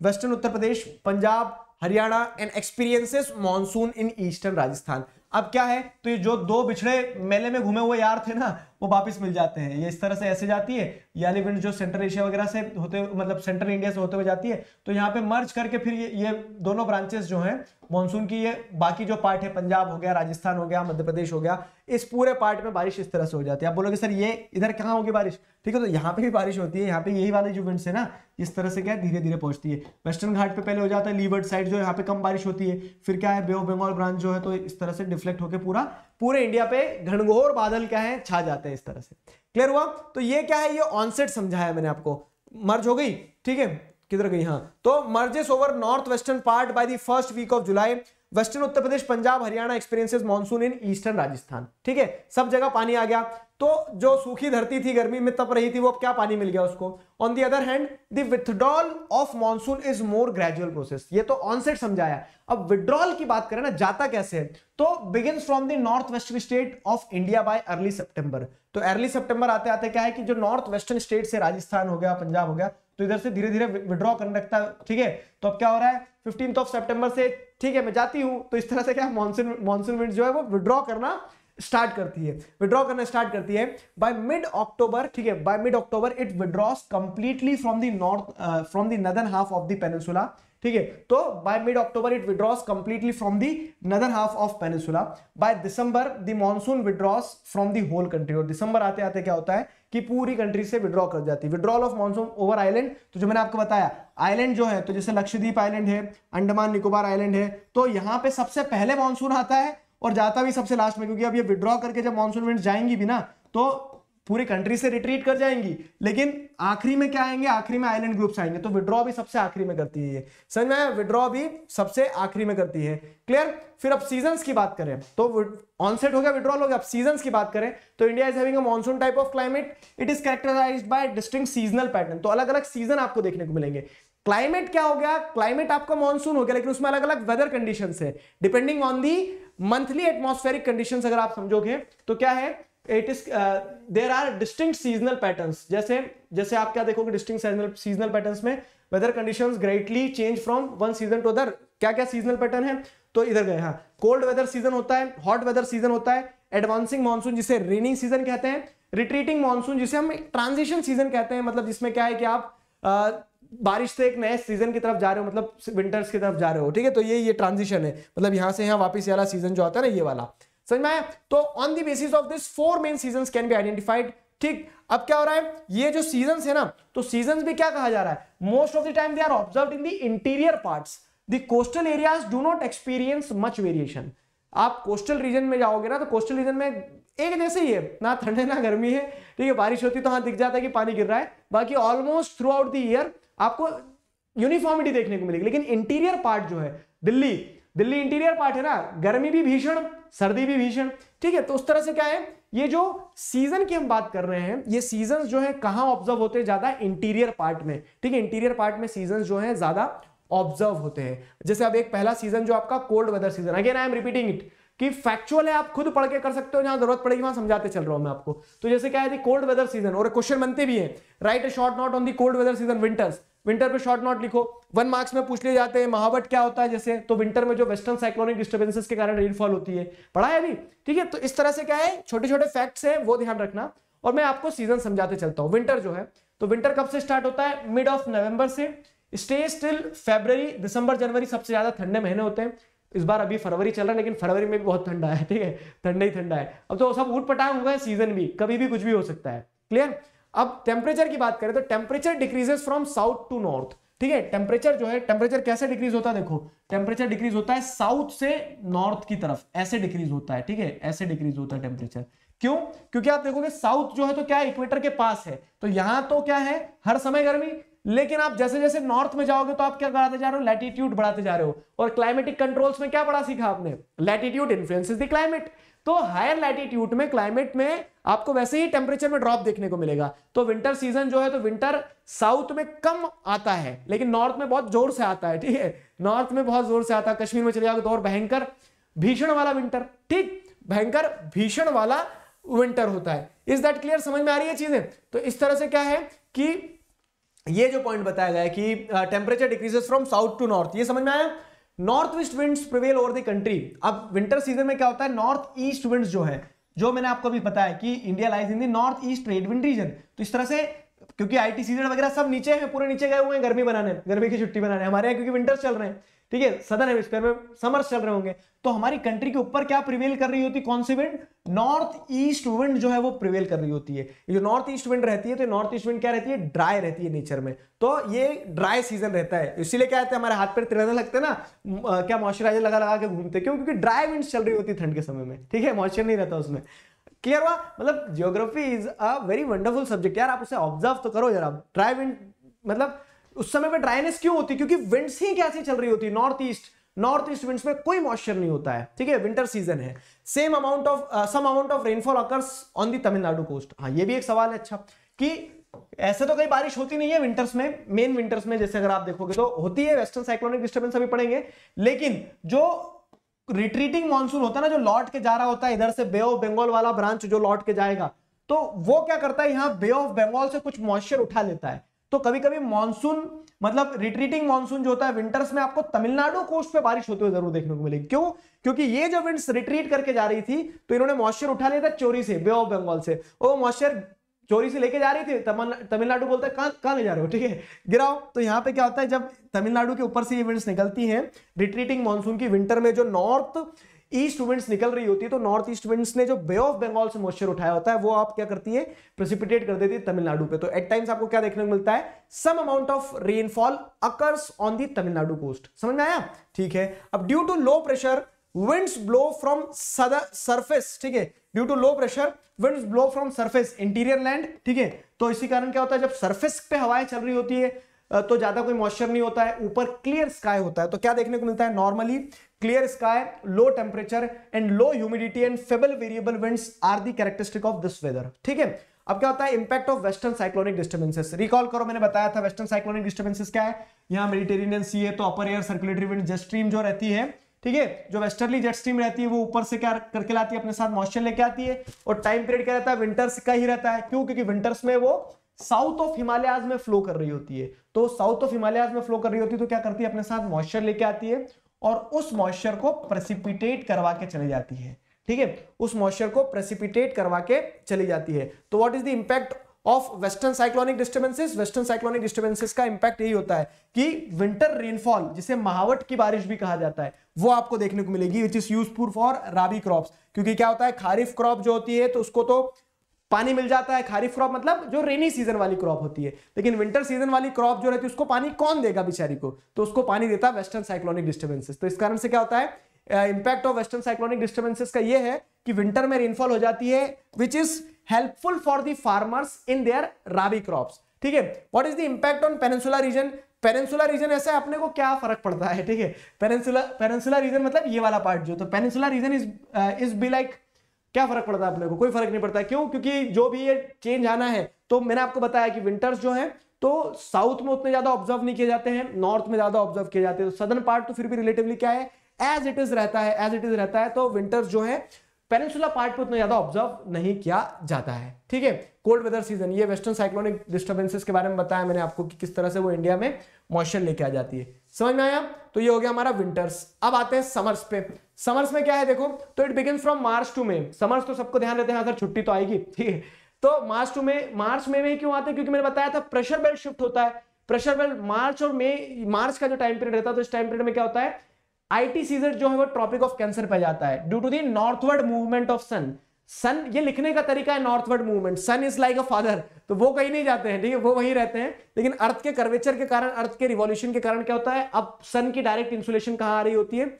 western Uttar Pradesh Punjab Haryana and experiences monsoon in eastern Rajasthan अब क्या है तो ये जो दो बिछड़े मेले में घूमे हुए यार थे ना वो वापस मिल जाते हैं ये इस तरह से ऐसे जाती है याली जो सेंट्रल एशिया वगैरह से होते मतलब सेंट्रल इंडिया से होते हुए जाती है तो यहाँ पे मर्ज करके फिर ये ये दोनों ब्रांचेस जो हैं मानसून की ये बाकी जो पार्ट है पंजाब हो गया राजस्थान हो गया मध्य प्रदेश हो गया इस पूरे पार्ट में बारिश इस तरह से हो जाती है आप बोलोगे सर ये इधर कहाँ होगी बारिश ठीक है तो यहाँ पे भी बारिश होती है यहाँ पे यही वाले जो विंड्स है ना इस तरह से क्या धीरे धीरे पहुंचती है वेस्टर्न घाट पे पहले हो जाता है लीवर्ड साइड जो यहाँ पे कम बारिश होती है फिर क्या है बे ऑफ बंगाल ब्रांच जो है तो इस तरह से डिफ्लेक्ट होकर पूरा पूरे इंडिया पे घनघोर बादल क्या है छा जाते हैं इस तरह से क्लियर हुआ तो ये क्या है ये ऑनसेट समझाया मैंने आपको मर्ज हो गई ठीक है किधर गई हाँ तो merges over north western part by the first week of July western Uttar Pradesh Punjab Haryana experiences monsoon in eastern Rajasthan ठीक है सब जगह पानी आ गया तो जो सूखी धरती थी गर्मी में तप रही थी वो अब क्या पानी मिल गया उसको on the other hand the withdrawal of monsoon is more gradual process ये तो ऑनसेट समझाया अब विड्रॉल की बात करें ना जाता कैसे है तो begin from the north western state of India by early September तो अर्ली सेप्टेंबर आते आते क्या है कि जो नॉर्थ वेस्टर्न स्टेट से राजस्थान हो गया पंजाब हो गया तो इधर से धीरे धीरे विड्रॉ करने लगता है ठीक है तो अब क्या हो रहा है फिफ्टींथ ऑफ सेप्टेम्बर से ठीक है मैं जाती हूँ तो इस तरह से क्या मानसून मानसून विंड जो है वो विड्रॉ करना स्टार्ट करती है विड्रॉ करना स्टार्ट करती है बाय मिड अक्टूबर ठीक है by mid October it withdraws completely from the north from the northern half of the peninsula ठीक है तो by mid October it withdraws completely from the northern half of peninsula by December the monsoon withdraws from the whole country और दिसंबर आते आते क्या होता है कि पूरी कंट्री से विड्रॉ कर जाती है withdrawal of monsoon over island तो जो मैंने आपको बताया आइलैंड जो है तो जैसे लक्षद्वीप आइलैंड है अंडमान निकोबार आइलैंड है तो यहां पे सबसे पहले मानसून आता है और जाता भी सबसे लास्ट में क्योंकि अब ये विड्रॉ करके जब मानसून विंड जाएंगी भी ना तो पूरी कंट्री से रिट्रीट कर जाएंगी लेकिन आखिरी में क्या आएंगे आखिरी में आइलैंड ग्रुप्स आएंगे तो विड्रॉ भी सबसे आखिरी में करती है समझ में विड्रॉ भी सबसे आखिरी में करती है क्लियर फिर अब सीजन की बात करें तो ऑनसेट हो गया विड्रॉल हो गया अब सीजन की बात करें तो India is having monsoon type of climate it is characterize by distinct seasonal pattern तो अलग अलग सीजन आपको देखने को मिलेंगे क्लाइमेट क्या हो गया क्लाइमेट आपका मॉनसून हो गया लेकिन उसमें अलग अलग वेदर कंडीशन है depending on the monthly atmospheric condition अगर आप समझोगे तो क्या है it is there are distinct seasonal pattern जैसे जैसे आप क्या देखोगे डिस्टिंग सीजनल पैटर्न में weather condition greatly change from one season to other क्या क्या सीजनल पैटर्न है तो इधर गए हाँ कोल्ड वेदर सीजन होता है हॉट वेदर सीजन होता है एडवांसिंग मानसून जिसे रेनिंग सीजन कहते हैं रिट्रीटिंग मानसून जिसे हम ट्रांजिशन सीजन कहते हैं मतलब जिसमें क्या है कि आप आ, बारिश से एक नए सीजन की तरफ जा रहे हो मतलब विंटर्स की तरफ जा रहे हो ठीक है तो ये ये ट्रांजिशन है मतलब यहां से यहाँ वापस ये वाला सीजन जो आता है ना ये वाला समझ में तो on the basis of this four main season can be identified ठीक अब क्या हो रहा है ये जो सीजन है ना तो सीजन भी क्या कहा जा रहा है most of the time they are observe in the interior part the coastal areas do not experience much variation आप कोस्टल रीजन में जाओगे ना तो कोस्टल रीजन में एक जैसे ही है ना ठंड है ना गर्मी है ठीक है बारिश होती तो हाँ दिख जाता है कि पानी गिर रहा है बाकी almost throughout the year आपको यूनिफॉर्मिटी देखने को मिलेगी लेकिन इंटीरियर पार्ट जो है दिल्ली दिल्ली इंटीरियर पार्ट है ना गर्मी भी भीषण सर्दी भी भीषण ठीक है तो उस तरह से क्या है ये जो सीजन की हम बात कर रहे हैं ये सीजन जो है कहां ऑब्जर्व होते हैं ज्यादा इंटीरियर पार्ट में ठीक है इंटीरियर पार्ट में सीजन जो है ज्यादा ऑब्जर्व होते हैं जैसे अब एक पहला सीजन जो आपका cold weather season again I am repeating it कि फैक्चुअल है आप खुद पढ़ के कर सकते हो जहां जरूरत पड़ेगी वहां समझाते चल रहा हूं मैं आपको तो जैसे क्या है कोल्ड वेदर सीजन और क्वेश्चन बनते भी है right a short note on the cold weather season winters winter पे शॉर्ट नॉट लिखो वन मार्क्स में पूछ लिए जाते हैं महावट क्या होता है जैसे तो विंटर में जो वेस्टर्न साइक्लोनिक डिस्टर्बेंसेस के कारण रेनफॉल होती है पढ़ाया अभी ठीक है तो इस तरह से क्या है छोटे छोटे फैक्ट्स हैं वो ध्यान रखना और मैं आपको सीजन समझाते चलता हूँ विंटर जो है तो विंटर कब से स्टार्ट होता है मिड ऑफ नवंबर से स्टे स्टिल फेबररी दिसंबर जनवरी सबसे ज्यादा ठंडे महीने होते हैं इस बार अभी फरवरी चल रहा है लेकिन फरवरी में भी बहुत ठंडा है ठीक है ठंडा ही ठंडा है अब तो सब ऊट पटांग हुआ है सीजन भी कभी भी कुछ भी हो सकता है क्लियर अब टेम्परेचर की बात करें तो temperature decreases from south to north ठीक है टेम्परेचर जो है टेम्परेचर कैसे डिक्रीज होता है देखो टेम्परेचर डिक्रीज होता है साउथ से नॉर्थ की तरफ ऐसे डिक्रीज होता है ठीक है ऐसे डिक्रीज होता है टेम्परेचर क्यों क्योंकि आप देखोगे साउथ जो है तो क्या इक्वेटर के पास है तो यहां तो क्या है हर समय गर्मी लेकिन आप जैसे जैसे नॉर्थ में जाओगे तो आप क्या बढ़ाते जा रहे हो लैटिट्यूड बढ़ाते जा रहे हो और क्लाइमेटिक कंट्रोल्स में क्या बड़ा सीखा आपने लैटीट्यूड इन्फ्लुएंसेस द क्लाइमेट तो हायर लैटिट्यूड में क्लाइमेट में आपको वैसे ही टेम्परेचर में ड्रॉप देखने को मिलेगा तो विंटर सीजन जो है तो विंटर साउथ में कम आता है लेकिन नॉर्थ में बहुत जोर से आता है ठीक है नॉर्थ में बहुत जोर से आता है कश्मीर में चले जाओगे तो और भयंकर भीषण वाला विंटर ठीक भयंकर भीषण वाला विंटर होता है इज दैट क्लियर समझ में आ रही है चीजें तो इस तरह से क्या है कि ये जो पॉइंट बताया गया है कि temperature decreases from south to north ये समझ में आया north east winds prevail over the country अब विंटर सीजन में क्या होता है नॉर्थ ईस्ट विंड्स जो है जो मैंने आपको अभी बताया कि India lies in the north east trade wind region तो इस तरह से क्योंकि आईटी सीजन वगैरह सब नीचे हैं पूरे नीचे गए हुए हैं गर्मी बनाने गर्मी की छुट्टी बनाने हमारे यहाँ क्योंकि विंटर्स चल रहे हैं ठीक है सदर्न हेमिस्फेयर में समर्स चल रहे होंगे तो हमारी कंट्री के ऊपर क्या प्रिवेल कर रही होती है कौन सी विंड नॉर्थ ईस्ट विंड जो है वो प्रिवेल कर रही होती है जो नॉर्थ ईस्ट विंड रहती है तो नॉर्थ ईस्ट विंड क्या रहती है ड्राई रहती है नेचर में तो ये ड्राई सीजन रहता है इसीलिए क्या रहता है हमारे हाथ पर तिरने लगते ना क्या मॉइस्चराइजर लगा लगा के घूमते क्यों क्योंकि ड्राई विंड चल रही होती है ठंड के समय में ठीक है मॉइस्चर नहीं रहता उसमें क्लियर हुआ मतलब geography is a very wonderful subject यार आप उसे ऑब्जर्व तो करो यार ड्राई विंड मतलब उस समय पे ड्राइनेस क्यों होती क्योंकि विंड्स ही कैसी चल रही होती है north east north east winds में कोई मॉइस्चर नहीं होता है ठीक है विंटर सीजन है same amount of some amount of rainfall occurs on the Tamil Nadu coast हाँ ये भी एक सवाल है अच्छा कि ऐसे तो कई बारिश होती नहीं है विंटर्स में मेन विंटर्स में जैसे अगर आप देखोगे तो होती है वेस्टर्न साइक्लोनिक डिस्टर्बेंस अभी पड़ेंगे लेकिन जो रिट्रीटिंग मानसून होता है ना जो लौट के जा रहा होता है इधर से बे ऑफ बंगाल वाला ब्रांच जो लौट के जाएगा तो वो क्या करता है यहां बे ऑफ बंगाल से कुछ मॉइस्चर उठा लेता है तो कभी कभी मानसून मतलब रिट्रीटिंग मानसून जो होता है विंटर्स में आपको तमिलनाडु कोस्ट पे बारिश होते हुए जरूर देखने को मिलेगी क्यों क्योंकि ये जो विंड्स रिट्रीट करके जा रही थी तो इन्होंने मॉइस्चर उठा लिया था चोरी से बे ऑफ बंगाल से वो मॉइस्चर चोरी से लेके जा रही थी तमिलनाडु बोलता है कहां कहाँ ले जा रहे हो ठीक है गिराओ तो यहां पे क्या होता है जब तमिलनाडु के ऊपर से ये विंड्स निकलती हैं रिट्रीटिंग मानसून की विंटर में जो नॉर्थ ईस्ट विंड्स निकल रही होती है तो नॉर्थ ईस्ट विंड्स ने जो बे ऑफ बंगाल से मॉइस्चर उठाया होता है वो आप क्या करती है प्रेसिपिटेट कर देती है तमिलनाडु पे तो एट टाइम्स आपको क्या देखने को मिलता है some amount of rainfall occurs on the Tamil Nadu coast समझ में आया ठीक है अब due to low pressure winds blow from surface ठीक है due to low pressure winds blow from surface interior land ठीक है तो इसी कारण क्या होता है जब सर्फेस पे हवाएं चल रही होती है तो ज्यादा कोई मॉइस्चर नहीं होता है ऊपर क्लियर स्काई होता है तो क्या देखने को मिलता है normally clear sky low temperature and low humidity and feeble variable winds are the characteristic of this weather ठीक है अब क्या होता है impact of western cyclonic disturbances recall करो मैंने बताया था वेस्टर्न साइक्लोनिक डिस्टर्बेंसेस क्या है यहाँ मेडिटेरियनियन सी है तो upper air circulatory wind jet stream जो रहती है ठीक है जो वेस्टर्ली जेट स्ट्रीम रहती है वो ऊपर से क्या करके लाती है अपने साथ मॉइस्चर लेके आती है और टाइम पीरियड क्या रहता है विंटर्स का ही रहता है क्यों क्योंकि विंटर्स में वो साउथ ऑफ हिमालयाज में फ्लो कर रही होती है तो साउथ ऑफ हिमालयाज में फ्लो कर रही होती है तो क्या करती है अपने साथ मॉइस्चर लेके आती है और उस मॉइस्चर को प्रेसिपिटेट करवा के चली जाती है ठीक है उस मॉइस्चर को प्रेसिपिटेट करवा के चली जाती है तो what is the impact of western cyclonic disturbances western cyclonic disturbances का इंपैक्ट यही होता है कि विंटर रेनफॉल जिसे महावट की बारिश भी कहा जाता है वो आपको देखने को मिलेगी which is useful for rabi crops क्योंकि क्या होता है खारिफ क्रॉप जो होती है तो उसको तो पानी मिल जाता है खारीफ क्रॉप मतलब जो रेनी सीजन वाली क्रॉप होती है लेकिन विंटर सीजन वाली क्रॉप जो रहती है उसको पानी कौन देगा बेचारी को तो उसको पानी देता है वेस्टर्न साइक्लोनिक डिस्टर्बेंसेस तो इस कारण से क्या होता है impact of western cyclonic disturbances का ये है कि विंटर में रेनफॉल हो जाती है which is helpful for the farmers in their rabi crops ठीक है what is the impact on peninsula region peninsula region ऐसे अपने को क्या फर्क पड़ता है ठीक है पेनिनसुला पेनिनसुला रीजन मतलब ये वाला पार्ट जो तो peninsula region is is be like क्या फर्क पड़ता है अपने को कोई फर्क नहीं पड़ता क्यों क्योंकि जो भी ये चेंज आना है तो मैंने आपको बताया कि विंटर्स जो है तो साउथ में उतने ज्यादा ऑब्जर्व नहीं किए जाते हैं नॉर्थ में ज्यादा ऑब्जर्व किए जाते हैं तो सदर्न पार्ट तो फिर भी रिलेटिवली क्या है एज इट इज रहता है एज इट इज रहता है तो विंटर्स जो है पेनसुला पार्ट पर उतना ज्यादा ऑब्जर्व नहीं किया जाता है ठीक है कोल्ड वेदर सीजन ये वेस्टर्न साइक्लोनिक डिस्टर्बेंसेस के बारे में बताया मैंने आपको कि किस तरह से वो इंडिया में मॉइस्चर लेके आ जाती है समझ में आया तो ये हो गया हमारा विंटर्स अब आते हैं समर्स पे समर्स में क्या है देखो तो it begin from March to May summers तो सबको ध्यान रहते हैं अगर छुट्टी तो आएगी ठीक है तो मार्च टू मे मार्च मे में क्यों आते हैं क्योंकि मैंने बताया था प्रेशर बेल्ट शिफ्ट होता है प्रेशर बेल्ट मार्च और मे मार्च का जो टाइम पीरियड रहता है तो इस टाइम पीरियड में क्या होता है आईटी सीजर जो है वो ट्रॉपिक ऑफ कैंसर पे जाता है due to the northward movement of sun sun ये लिखने का तरीका है northward movement sun is like a father तो वो कहीं नहीं जाते हैं ठीक है वो वहीं रहते हैं लेकिन अर्थ के कर्वेचर के कारण अर्थ के रिवॉल्यूशन के कारण क्या होता है अब सन की डायरेक्ट इंसुलेशन कहाँ आ रही होती है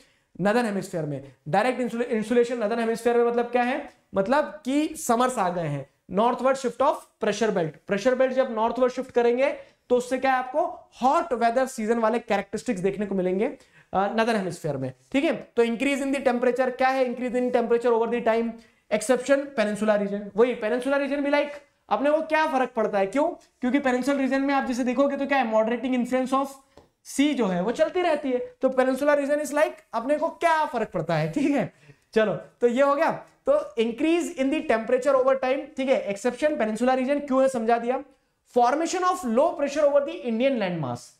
नदन हेमिस्फेयर में डायरेक्ट इंसुलेशन नदन हेमिस्फेयर में मतलब क्या है मतलब कि समर्स आ गए हैं northward shift of pressure belt pressure belt जब नॉर्थवर्ड शिफ्ट करेंगे तो उससे क्या है आपको हॉट वेदर सीजन वाले कैरेक्टरिस्टिक्स देखने को मिलेंगे नदर हेमिस्फेयर में ठीक है तो इंक्रीज इन दी टेम्परेचर क्या है increase in temperature over the time exception peninsula region वही पेनेंसुला रीजन भी लाइक अपने वो क्या फर्क पड़ता है क्यों क्योंकि पेनेंसुल रीजन में आप जैसे देखोगे तो क्या है मॉडरेटिंग इन्फ्लुएंस ऑफ सी जो है वो चलती रहती है तो पेनेंसुला रीजन इज लाइक अपने को क्या फर्क पड़ता है ठीक है चलो तो ये हो गया तो increase in the temperature over time ठीक है एक्सेप्शन पेनेंसुला रीजन क्यों है समझा दिया formation of low pressure over the Indian land mass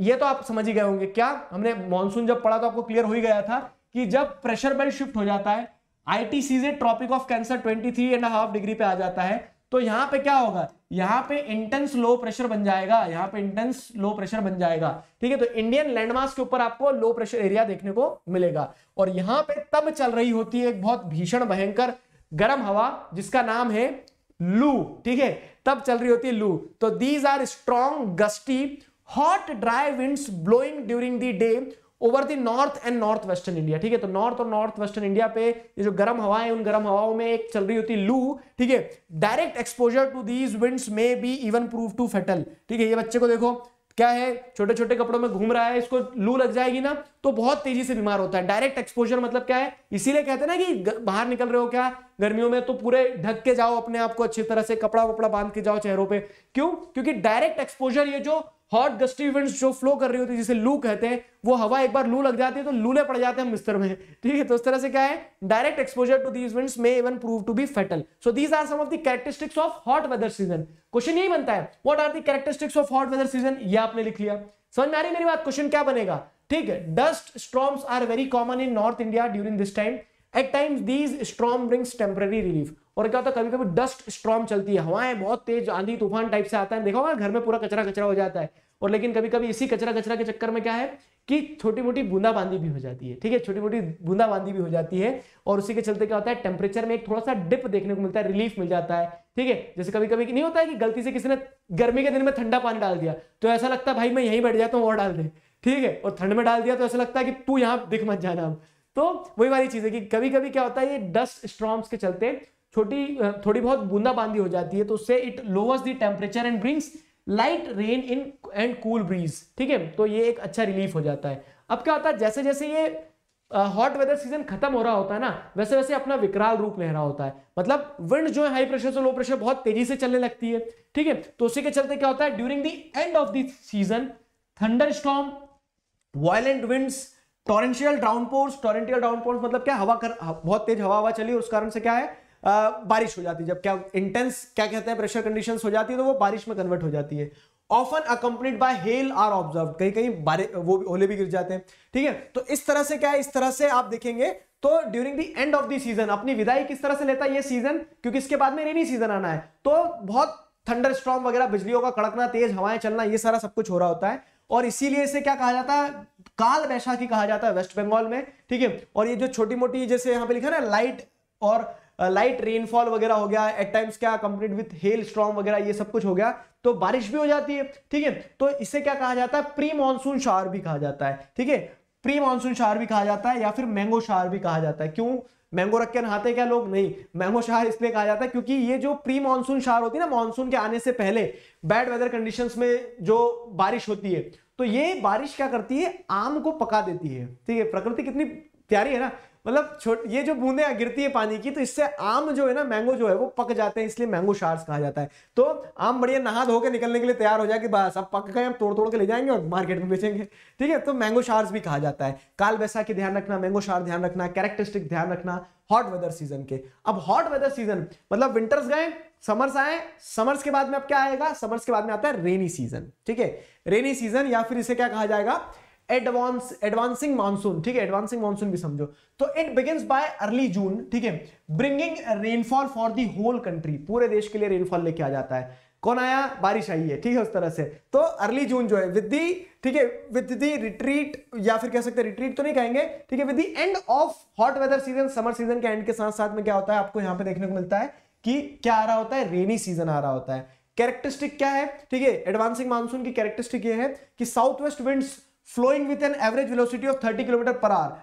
ये तो आप समझ ही गए होंगे क्या हमने मॉनसून जब पढ़ा तो आपको क्लियर हो ही गया था कि जब प्रेशर बेल्ट शिफ्ट हो जाता है ITCZ tropic of Cancer twenty three and half degree पे आ जाता है तो यहां पे क्या होगा यहां पे इंटेंस लो प्रेशर बन जाएगा यहां पे इंटेंस लो प्रेशर बन जाएगा ठीक है तो इंडियन लैंडमार्क के ऊपर आपको लो प्रेशर एरिया देखने को मिलेगा और यहां पर तब चल रही होती है एक बहुत भीषण भयंकर गर्म हवा जिसका नाम है लू ठीक है तब चल रही होती है लू तो these are strong gusty hot dry winds blowing during the day over the north and north western India ठीक है तो नॉर्थ और नॉर्थ वेस्टर्न इंडिया पे ये जो गर्म हवाएं हैं उन गर्म हवाओं में एक चल रही होती लू ठीक है direct exposure to these winds may be even prove to fatal ठीक है ये बच्चे को देखो क्या है छोटे छोटे कपड़ों में घूम रहा है इसको लू लग जाएगी ना तो बहुत तेजी से बीमार होता है डायरेक्ट एक्सपोजर मतलब क्या है इसीलिए कहते हैं ना कि बाहर निकल रहे हो क्या गर्मियों में तो पूरे ढक के जाओ अपने आप को अच्छी तरह से कपड़ा वपड़ा बांध के जाओ चेहरों पे क्यों क्योंकि डायरेक्ट एक्सपोजर ये जो हॉट गस्टी इवेंट्स जो फ्लो कर रही होती है जिसे लू कहते हैं वो हवा एक बार लू लग जाती है तो लूले पड़ जाते हैं बिस्तर में ठीक है तो इस तरह से क्या है direct exposure to these events may even prove to be fatal so these are some of the characteristics of hot weather season question यही बनता है what are the characteristics of hot weather season ये आपने लिख लिया समझ में आ रही मेरी बात क्वेश्चन क्या बनेगा ठीक है dust storms are very common in north India during this time at times these storm brings temporary relief और क्या होता है कभी कभी डस्ट स्ट्रॉम चलती है हवाएं बहुत तेज आंधी तूफान टाइप से आता है देखा होगा घर में पूरा कचरा कचरा हो जाता है और लेकिन कभी कभी इसी कचरा कचरा के चक्कर में क्या है कि छोटी मोटी बूंदाबांदी भी हो जाती है ठीक है छोटी मोटी बूंदाबांदी भी हो जाती है और उसी के चलते क्या होता है टेम्परेचर में एक थोड़ा सा डिप देखने को मिलता है रिलीफ मिल जाता है ठीक है जैसे कभी कभी नहीं होता है कि गलती से किसी ने गर्मी के दिन में ठंडा पानी डाल दिया तो ऐसा लगता है भाई मैं यहीं बैठ जाता हूँ और डाल दे ठीक है और ठंड में डाल दिया तो ऐसा लगता है कि तू यहाँ दिख मत जाना तो वही वाली चीज़ है कि कभी कभी क्या होता है ये डस्ट स्ट्रॉम्स के चलते छोटी थोड़ी बहुत बूंदाबांदी हो जाती है तो उससे it lowers the temperature and brings light rain in and cool breeze ठीक है तो ये एक अच्छा रिलीफ हो जाता है अब क्या होता है जैसे जैसे ये हॉट वेदर सीजन खत्म हो रहा होता है ना वैसे वैसे अपना विकराल रूप ले रहा होता है मतलब विंड जो है हाई प्रेशर से लो प्रेशर बहुत तेजी से चलने लगती है ठीक है तो उसी के चलते क्या होता है during the end of the season thunder storm violent winds torrential downpours torrential downpours मतलब क्या हवा कर बहुत तेज हवा हवा चली और उस कारण से क्या है बारिश हो जाती है जब क्या इंटेंस क्या कहते हैं प्रेशर कंडीशन हो जाती है तो वो बारिश में कन्वर्ट हो जाती है often accompanied by hail are observe कहीं कहीं वो ओले भी गिर जाते हैं ठीक है तो इस तरह से क्या है इस तरह से आप देखेंगे तो during the end of these season अपनी विदाई किस तरह से लेता है ये सीजन क्योंकि इसके बाद में रेनी सीजन आना है तो बहुत थंडर स्ट्रॉम वगैरह बिजलियों का कड़कना तेज हवाएं चलना ये सारा सब कुछ हो रहा होता है और इसीलिए इसे क्या कहा जाता है काल वैशाखी कहा जाता है वेस्ट बंगाल में ठीक है और ये जो छोटी मोटी जैसे यहाँ पे लिखा ना लाइट और लाइट रेनफॉल वगैरह हो गया एट टाइम्स क्या कंप्लीट विथ हेल स्ट्रॉम वगैरह ये सब कुछ हो गया तो बारिश भी हो जाती है ठीक है तो इसे क्या कहा जाता है प्री मानसून शार भी कहा जाता है ठीक है प्री मानसून शार भी कहा जाता है या फिर मैंगो शार भी कहा जाता है क्यों मैंगो रख के नहाते क्या लोग नहीं मैंगो शार इसलिए कहा जाता है क्योंकि ये जो प्री मानसून शार होती है ना मानसून के आने से पहले बैड वेदर कंडीशन में जो बारिश होती है तो ये बारिश क्या करती है आम को पका देती है ठीक है प्रकृति कितनी प्यारी है ना मतलब छोट ये जो बूंदे गिरती है पानी की तो इससे आम जो है ना मैंगो जो है वो पक जाते हैं इसलिए मैंगो शार्स कहा जाता है तो आम बढ़िया नहा धो के निकलने के लिए तैयार हो जाए कि बस अब पक गए हम तोड़ तोड़ के ले जाएंगे और मार्केट में बेचेंगे ठीक है तो मैंगो शार्स भी कहा जाता है काल वैसा की ध्यान रखना मैंगो शार ध्यान रखना कैरेक्टरिस्टिक ध्यान रखना हॉट वेदर सीजन के अब हॉट वेदर सीजन मतलब विंटर्स गए समर्स आए समर्स के बाद में अब क्या आएगा समर्स के बाद में आता है रेनी सीजन ठीक है रेनी सीजन या फिर इसे क्या कहा जाएगा एडवांस एडवांसिंग मानसून ठीक है एडवांसिंग मानसून भी समझो तो it begins by early June ठीक है bringing rainfall for the whole country पूरे देश के लिए रेनफॉल लेके आ जाता है कौन आया बारिश आई है ठीक है उस तरह से तो अर्ली जून जो है विद दी ठीक है विद दी रिट्रीट या फिर कह सकते हैं रिट्रीट तो नहीं कहेंगे ठीक है with the end of hot weather season summer season के एंड के साथ साथ में क्या होता है आपको यहां पे देखने को मिलता है कि क्या आ रहा होता है रेनी सीजन आ रहा होता है कैरेक्टरिस्टिक क्या है ठीक है एडवांसिंग मानसून की कैरेक्टरिस्टिक ये है कि south west winds flowing with an average velocity of 30 kilometer per hour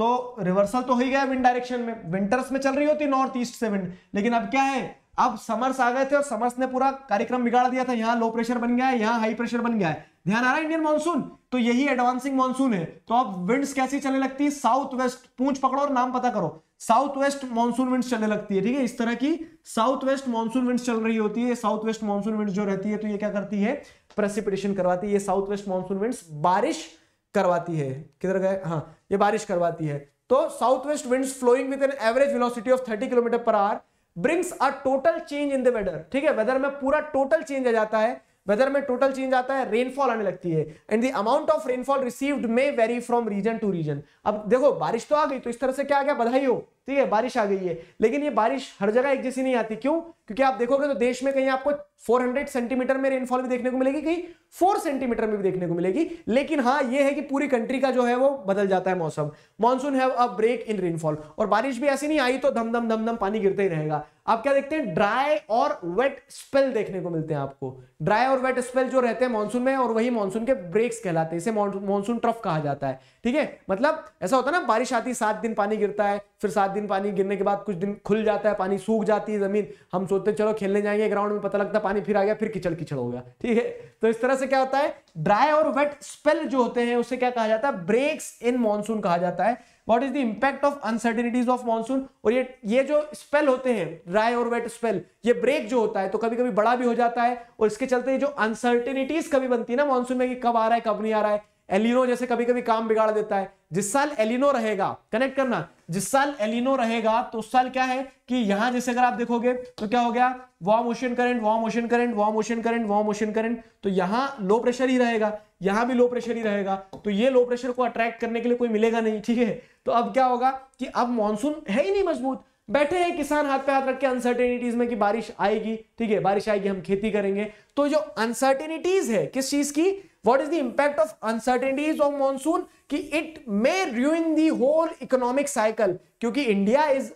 तो रिवर्सल तो हो ही गया विंड डायरेक्शन में विंटर्स में चल रही होती नॉर्थ ईस्ट से विंड लेकिन अब क्या है अब समर्स आ गए थे और समर्स ने पूरा कार्यक्रम बिगाड़ दिया था यहाँ लो प्रेशर बन गया है यहाँ हाई प्रेशर बन गया है ध्यान आ रहा है इंडियन मानसून तो यही एडवांसिंग मानसून है तो अब विंड्स कैसी चलने लगती है साउथ वेस्ट पूछ पकड़ो और नाम पता करो साउथ वेस्ट मानसून विंड चलने लगती है ठीक है इस तरह की साउथ वेस्ट मानसून विंड चल रही होती है साउथ वेस्ट मानसून विंड जो रहती है तो ये क्या करती है प्रेसिपिटेशन करवाती है साउथ वेस्ट मानसून विंड बारिश करवाती है किधर गए हाँ ये बारिश करवाती है तो south west wind flowing with an average velocity of 30 kilometer per hour brings a total change in the weather ठीक है वेदर में पूरा टोटल चेंज आ जाता है वेदर में टोटल चेंज आता है रेनफॉल आने लगती है and the amount of rainfall received may vary from region to region अब देखो बारिश तो आ गई तो इस तरह से क्या आ गया बधाई हो ठीक है बारिश आ गई है लेकिन ये बारिश हर जगह एक जैसी नहीं आती क्यों क्योंकि आप देखोगे तो देश में कहीं आपको 400 सेंटीमीटर में रेनफॉल भी देखने को मिलेगी कहीं 4 सेंटीमीटर में भी देखने को मिलेगी लेकिन हाँ ये है कि पूरी कंट्री का जो है वो बदल जाता है मौसम monsoon have a break in rainfall और बारिश भी ऐसी नहीं आई तो धम धम धम धम पानी गिरते ही रहेगा आप क्या देखते हैं ड्राई और वेट स्पेल देखने को मिलते हैं आपको ड्राई और वेट स्पेल जो रहते हैं मानसून में और वही मानसून के ब्रेक्स कहलाते हैं इसे मानसून ट्रफ कहा जाता है ठीक है मतलब ऐसा होता है ना बारिश आती सात दिन पानी गिरता है फिर सात आठ दिन पानी गिरने के बाद कुछ दिन खुल जाता है पानी सूख जाती है ज़मीन हम सोचते चलो खेलने जाएंगे ग्राउंड में पता लगता है पानी फिर आ गया फिर किचड़ किचड़ हो गया ठीक है तो इस तरह से क्या होता है ड्राई और वेट स्पेल जो होते हैं उसे क्या कहा जाता है ब्रेक्स इन मानसून कहा जाता है what is the impact of uncertainties of monsoon और ये ये जो स्पेल होते हैं ड्राई और वेट स्पेल ये ब्रेक जो होता है तो कभी कभी बड़ा भी हो जाता है और इसके चलते जो अनसर्टिनिटीज कभी बनती है ना मानसून में कि कब आ रहा है कब नहीं आ रहा है एलिनो जैसे कभी कभी काम बिगाड़ देता है जिस साल एलिनो रहेगा कनेक्ट करना जिस साल एलिनो रहेगा तो उस साल क्या है कि यहां जैसे अगर आप देखोगे तो क्या हो गया warm ocean current warm ocean current warm ocean current warm ocean current तो यहां लो प्रेशर ही रहेगा यहां भी लो प्रेशर ही रहेगा तो ये लो प्रेशर को अट्रैक्ट करने के लिए कोई मिलेगा नहीं ठीक है तो अब क्या होगा कि अब मानसून है ही नहीं मजबूत बैठे हैं किसान हाथ पे हाथ रख के अनसर्टेनिटीज में कि बारिश आएगी ठीक है बारिश आएगी हम खेती करेंगे तो जो अनसर्टेनिटीज है किस चीज की what is the impact of uncertainties of monsoon कि it may ruin the whole economic cycle क्योंकि India is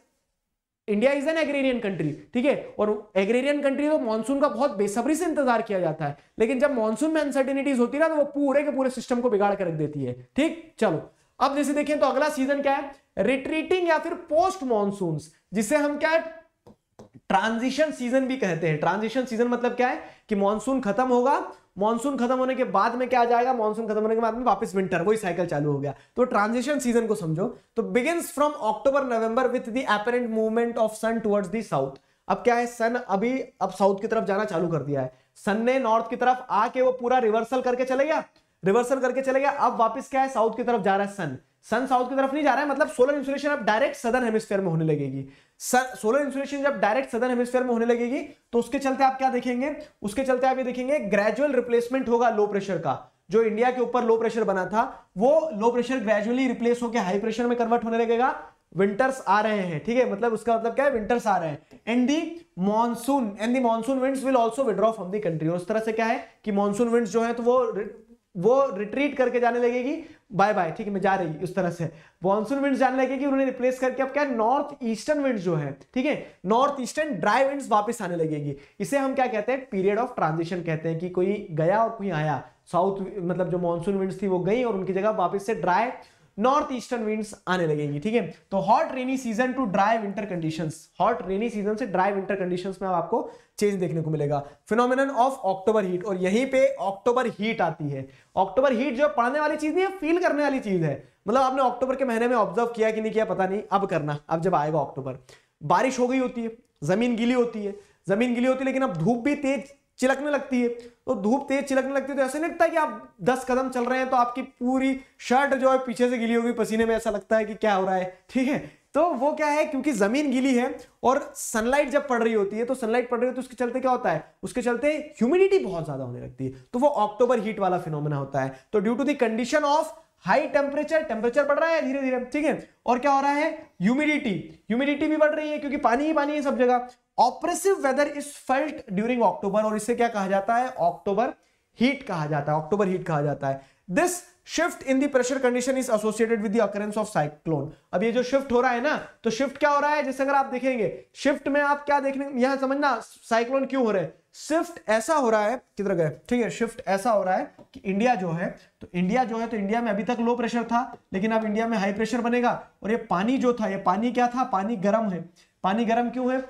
India is an agrarian country ठीक है और एग्रेरियन कंट्री तो मानसून का बहुत बेसब्री से इंतजार किया जाता है लेकिन जब मानसून में अनसर्टेनिटीज होती है ना तो वो पूरे के पूरे सिस्टम को बिगाड़ कर रख देती है ठीक चलो अब जैसे देखें तो अगला सीजन क्या है रिट्रीटिंग या फिर पोस्ट मानसून जिसे हम क्या ट्रांजिशन सीजन भी कहते हैं ट्रांजिशन सीजन मतलब क्या है कि मानसून खत्म होगा मानसून खत्म होने के बाद में क्या आ जाएगा मानसून खत्म होने के बाद में वापस विंटर वही साइकिल चालू हो गया तो ट्रांजिशन सीजन को समझो तो begins from October November with the apparent movement of sun towards the south अब क्या है सन अभी अब साउथ की तरफ जाना चालू कर दिया है सन ने नॉर्थ की तरफ आके वो पूरा रिवर्सल करके चले गया रिवर्सल करके चले गया अब वापस क्या है साउथ की तरफ जा रहा है सन सन साउथ की तरफ नहीं जा रहा है मतलब सोलर इंसुलेशन अब डायरेक्ट सदर हेमिस्फेयर में होने लगेगी सोलर इंसुलेशन जब डायरेक्ट सदर हेमिस्फेयर में होने लगेगी तो उसके चलते आप क्या देखेंगे उसके चलते आप ये देखेंगे ग्रेजुअल रिप्लेसमेंट होगा लो प्रेशर का जो इंडिया के ऊपर लो प्रेशर बना था वो लो प्रेशर ग्रेजुअली रिप्लेस होकर हाई प्रेशर में कन्वर्ट होने लगेगा विंटर्स आ रहे हैं ठीक है मतलब उसका मतलब क्या है विंटर्स आ रहे हैं and the monsoon and the monsoon winds will also withdraw from the country उस तरह से क्या है कि मॉनसून विंड्स जो है तो वो वो रिट्रीट करके जाने लगेगी बाय बाय ठीक है मैं जा रही उस तरह से मॉनसून विंड जाने लगे कि उन्होंने रिप्लेस करके अब क्या नॉर्थ ईस्टर्न विंड जो है ठीक है नॉर्थ ईस्टर्न ड्राई विंड वापस आने लगेगी इसे हम क्या कहते हैं पीरियड ऑफ ट्रांजिशन कहते हैं कि कोई गया और कोई आया साउथ मतलब जो मानसून विंड थी वो गई और उनकी जगह वापस से ड्राई नॉर्थ ईस्टर्न विंड्स आने लगेंगी ठीक है तो hot rainy season to dry winter condition hot rainy season से ड्राई विंटर कंडीशन में आपको चेंज देखने को मिलेगा फिनोमिन ऑफ अक्टूबर हीट और यहीं पे अक्टूबर हीट आती है अक्टूबर हीट जो पढ़ने वाली चीज नहीं है फील करने वाली चीज है मतलब आपने अक्टूबर के महीने में ऑब्जर्व किया कि नहीं किया पता नहीं अब करना अब जब आएगा अक्टूबर बारिश हो गई होती है जमीन गीली होती है जमीन गीली होती है लेकिन अब धूप भी तेज चिलकने लगती है तो धूप तेज छिलकने लगती है तो ऐसे नहीं लगता कि आप दस कदम चल रहे हैं तो आपकी पूरी शर्ट जो है पीछे से गिली होगी पसीने में ऐसा लगता है कि क्या हो रहा है ठीक है तो वो क्या है क्योंकि जमीन गीली है और सनलाइट जब पड़ रही होती है तो सनलाइट पड़ रही होती है तो उसके चलते क्या होता है उसके चलते ह्यूमिडिटी बहुत ज्यादा होने लगती है तो वो अक्टूबर हीट वाला फिनोमिना होता है तो due to condition condition of high temperature temperature बढ़ रहा है धीरे धीरे ठीक है और क्या हो रहा है ह्यूमिडिटी ह्यूमिडिटी भी बढ़ रही है क्योंकि पानी ही पानी है सब जगह oppressive weather is felt during October और इसे क्या कहा जाता है ऑक्टोबर हीट कहा जाता है ऑक्टोबर हीट कहा जाता है this shift in the pressure condition is associated with the occurrence of cyclone अब ये जो शिफ्ट हो रहा है ना तो शिफ्ट क्या हो रहा है जैसे अगर आप देखेंगे शिफ्ट में आप क्या देखने यहां समझना साइक्लोन क्यों हो रहे हैं शिफ्ट ऐसा हो रहा है किधर गए ठीक है शिफ्ट ऐसा हो रहा है कि इंडिया जो है तो इंडिया जो है तो इंडिया में अभी तक लो प्रेशर था लेकिन अब इंडिया में हाई प्रेशर बनेगा और ये पानी जो था ये पानी क्या था पानी गर्म है पानी गर्म क्यों है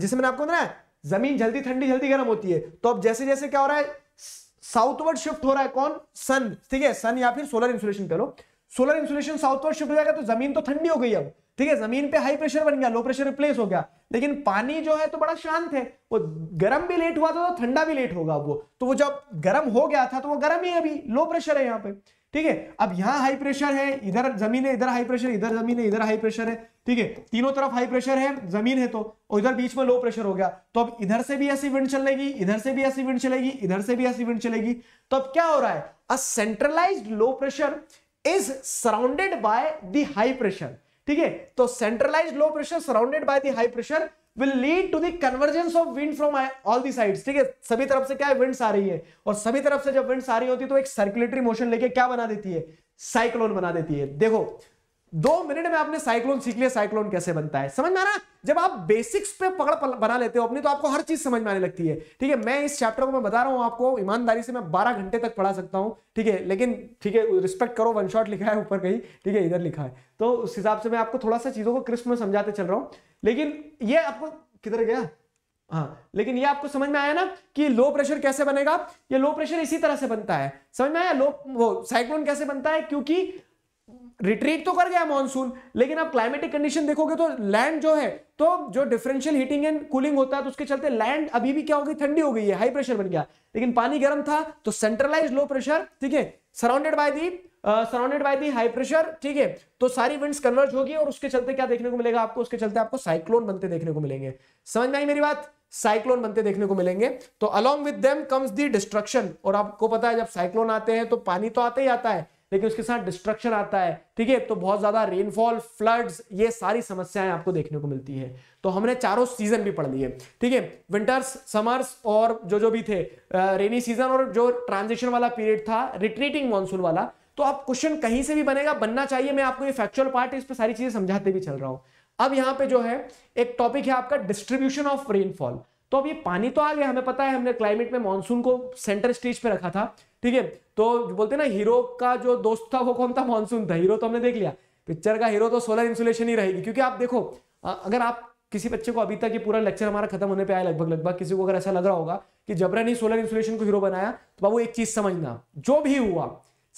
जिसे मैंने आपको बताया जमीन जल्दी ठंडी जल्दी गर्म होती है तो अब जैसे जैसे क्या हो रहा है साउथवर्ड शिफ्ट हो रहा है कौन सन ठीक है सन या फिर सोलर इंसुलेशन कह सोलर इंसुलेशन साउथवर्ड शिफ्ट हो जाएगा तो जमीन तो ठंडी हो गई अब ठीक है जमीन पे हाई प्रेशर बन गया लो प्रेशर रिप्लेस हो गया लेकिन पानी जो है तो बड़ा शांत है वो गर्म भी लेट हुआ था तो ठंडा भी लेट होगा वो तो वो जब गर्म हो गया था तो वो गर्म ही अभी लो प्रेशर है यहाँ पे ठीक है अब यहाँ हाई प्रेशर है इधर जमीन है इधर हाई प्रेशर इधर जमीन है इधर हाई प्रेशर है ठीक है तीनों तरफ हाई प्रेशर है जमीन है तो और इधर बीच में लो प्रेशर हो गया तो अब इधर से भी ऐसी विंड चलेगी इधर से भी ऐसी विंड चलेगी इधर से भी ऐसी विंड चलेगी तो अब क्या हो रहा है a centralized low pressure is surrounded by the high pressure ठीक है तो centralize low pressure surrounded by the high pressure will lead to convergence convergence of wind from all the sides ठीक है सभी तरफ से क्या है विंड्स आ रही है और सभी तरफ से जब विंड्स आ रही होती है तो एक सर्कुलेटरी मोशन लेके क्या बना देती है साइक्लोन बना देती है देखो दो मिनट में आपने साइक्लोन सीख लिया साइक्लोन कैसे बनता है समझ में आ आना जब आप बेसिक्स पे पकड़ बना लेते हो अपनी तो आपको हर चीज समझ में आने लगती है ठीक है मैं इस चैप्टर को मैं बता रहा हूं आपको ईमानदारी से मैं 12 घंटे तक पढ़ा सकता हूं ठीक है लेकिन ठीक है रिस्पेक्ट करो वन शॉट लिखा है ऊपर कहीं ठीक है इधर लिखा है तो उस हिसाब से मैं आपको थोड़ा सा चीजों को क्रिस्प में समझाते चल रहा हूं लेकिन ये आपको किधर गया हाँ लेकिन ये आपको समझ में आया ना कि लो प्रेशर कैसे बनेगा ये लो प्रेशर इसी तरह से बनता है समझ में आया लो वो साइक्लोन कैसे बनता है क्योंकि रिट्रीट तो कर गया मॉनसून लेकिन आप क्लाइमेटिक कंडीशन देखोगे तो लैंड जो है तो जो डिफरेंशियल हीटिंग एंड कूलिंग होता है तो उसके चलते लैंड अभी भी क्या हो गई ठंडी हो गई है हाई प्रेशर बन गया लेकिन पानी गर्म था तो सेंट्रलाइज लो प्रेशर ठीक है surrounded by the surrounded by the high pressure ठीक है तो सारी विंड कन्वर्ज होगी और उसके चलते क्या देखने को मिलेगा आपको उसके चलते आपको साइक्लोन बनते देखने को मिलेंगे समझ में आई मेरी बात साइक्लोन बनते देखने को मिलेंगे तो along with comes the destruction और आपको पता है जब साइक्लोन आते हैं तो पानी तो आता ही आता है लेकिन उसके साथ डिस्ट्रक्शन आता है ठीक है तो बहुत ज्यादा रेनफॉल फ्लड्स ये सारी समस्याएं आपको देखने को मिलती है तो हमने चारों सीजन भी पढ़ लिए ठीक है विंटर्स समर्स और जो जो भी थे रेनी सीजन और जो ट्रांजिशन वाला पीरियड था रिट्रीटिंग मानसून वाला तो आप क्वेश्चन कहीं से भी बनेगा बनना चाहिए मैं आपको ये फैक्चुअल पार्ट इस पर सारी चीजें समझाते भी चल रहा हूं अब यहाँ पे जो है एक टॉपिक है आपका डिस्ट्रीब्यूशन ऑफ रेनफॉल तो अब ये पानी तो आ गया हमें पता है हमने क्लाइमेट में मानसून को सेंटर स्टेज पे रखा था ठीक है तो बोलते ना हीरो का जो दोस्त था वो कौन था मानसून था हीरो तो हमने देख लिया पिक्चर का हीरो तो सोलर इंसुलेशन ही रहेगी क्योंकि आप देखो अगर आप किसी बच्चे को अभी तक ये पूरा लेक्चर हमारा खत्म होने पे आया लगभग लगभग किसी को अगर ऐसा लग रहा होगा कि जबरन ही सोलर इंसुलेशन को हीरो बनाया तो बाबू एक चीज समझना जो भी हुआ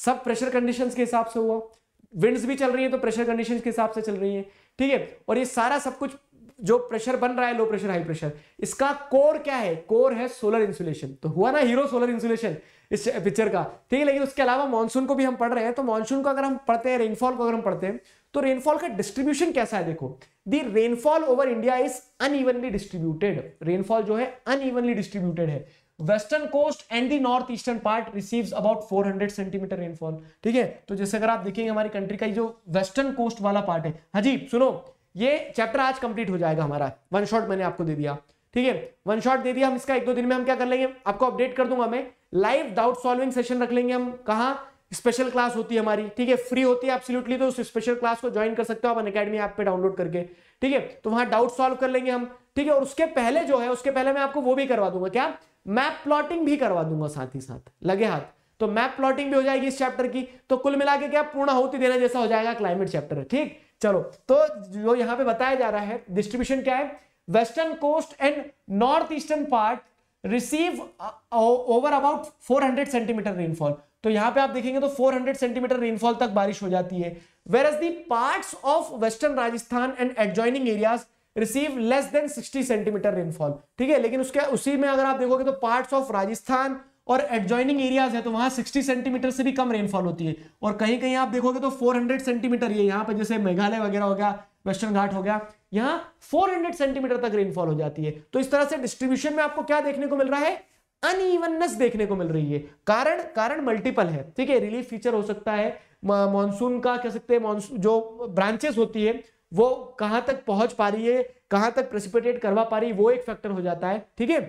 सब प्रेशर कंडीशंस के हिसाब से हुआ विंड्स भी चल रही है तो प्रेशर कंडीशंस के हिसाब से चल रही है ठीक है और ये सारा सब कुछ जो प्रेशर बन रहा है लो प्रेशर हाई प्रेशर इसका कोर क्या है कोर है सोलर इंसुलेशन तो हुआ ना हीरो सोलर इंसुलेशन इस पिक्चर का ठीक है लेकिन उसके अलावा मानसून को भी हम पढ़ रहे हैं तो मानसून को अगर हम पढ़ते हैं रेनफॉल को अगर हम पढ़ते हैं तो रेनफॉल का डिस्ट्रीब्यूशन कैसा है देखो the rainfall over India is unevenly distributed rainfall जो है अनइवनली डिस्ट्रीब्यूटेड है western coast and the north eastern part receive about 400 centimetre rainfall ठीक है तो जैसे अगर आप देखेंगे हमारी कंट्री का जो वेस्टर्न कोस्ट वाला पार्ट है हाजी सुनो ये चैप्टर आज कंप्लीट हो जाएगा हमारा वन शॉट मैंने आपको दे दिया ठीक है वन शॉट दे दिया हम इसका एक दो दिन में हम क्या कर लेंगे आपको अपडेट कर दूंगा मैं लाइव डाउट सॉल्विंग सेशन रख लेंगे हम कहा स्पेशल क्लास होती है हमारी ठीक है फ्री होती है एब्सोल्युटली तो उस स्पेशल क्लास को ज्वाइन कर सकते हो आप अकेडमी ऐप पे डाउनलोड करके ठीक है तो वहां डाउट सॉल्व कर लेंगे हम ठीक है और उसके पहले जो है उसके पहले मैं आपको वो भी करवा दूंगा क्या मैप प्लॉटिंग भी करवा दूंगा साथ ही साथ लगे हाथ तो मैप प्लॉटिंग भी हो जाएगी इस चैप्टर की तो कुल मिला के क्या पूर्ण होती देना जैसा हो जाएगा क्लाइमेट चैप्टर ठीक चलो तो जो यहां पे बताया जा रहा है डिस्ट्रीब्यूशन क्या है western coast and north eastern part receive over about 400 centimetre rainfall तो यहां पे आप देखेंगे तो 400 सेंटीमीटर रेनफॉल तक बारिश हो जाती है whereas the of western Rajasthan and adjoining areas receive less than 60 centimetre rainfall ठीक है लेकिन उसके उसी में अगर आप देखोगे तो पार्ट ऑफ राजस्थान और एडजॉइनिंग एरियाज है तो वहां 60 सेंटीमीटर से भी कम रेनफॉल होती है और कहीं कहीं आप देखोगे तो 400 सेंटीमीटर ये यहां पर जैसे मेघालय वगैरह हो गया वेस्टर्न घाट हो गया यहां 400 सेंटीमीटर तक रेनफॉल हो जाती है तो इस तरह से डिस्ट्रीब्यूशन में आपको क्या देखने को मिल रहा है अनइवननेस देखने को मिल रही है कारण कारण मल्टीपल है ठीक है रिलीफ फीचर हो सकता है मानसून का कह सकते हैं जो ब्रांचेस होती है वो कहां तक पहुंच पा रही है कहां तक प्रेसिपिटेट करवा पा रही है वो एक फैक्टर हो जाता है ठीक है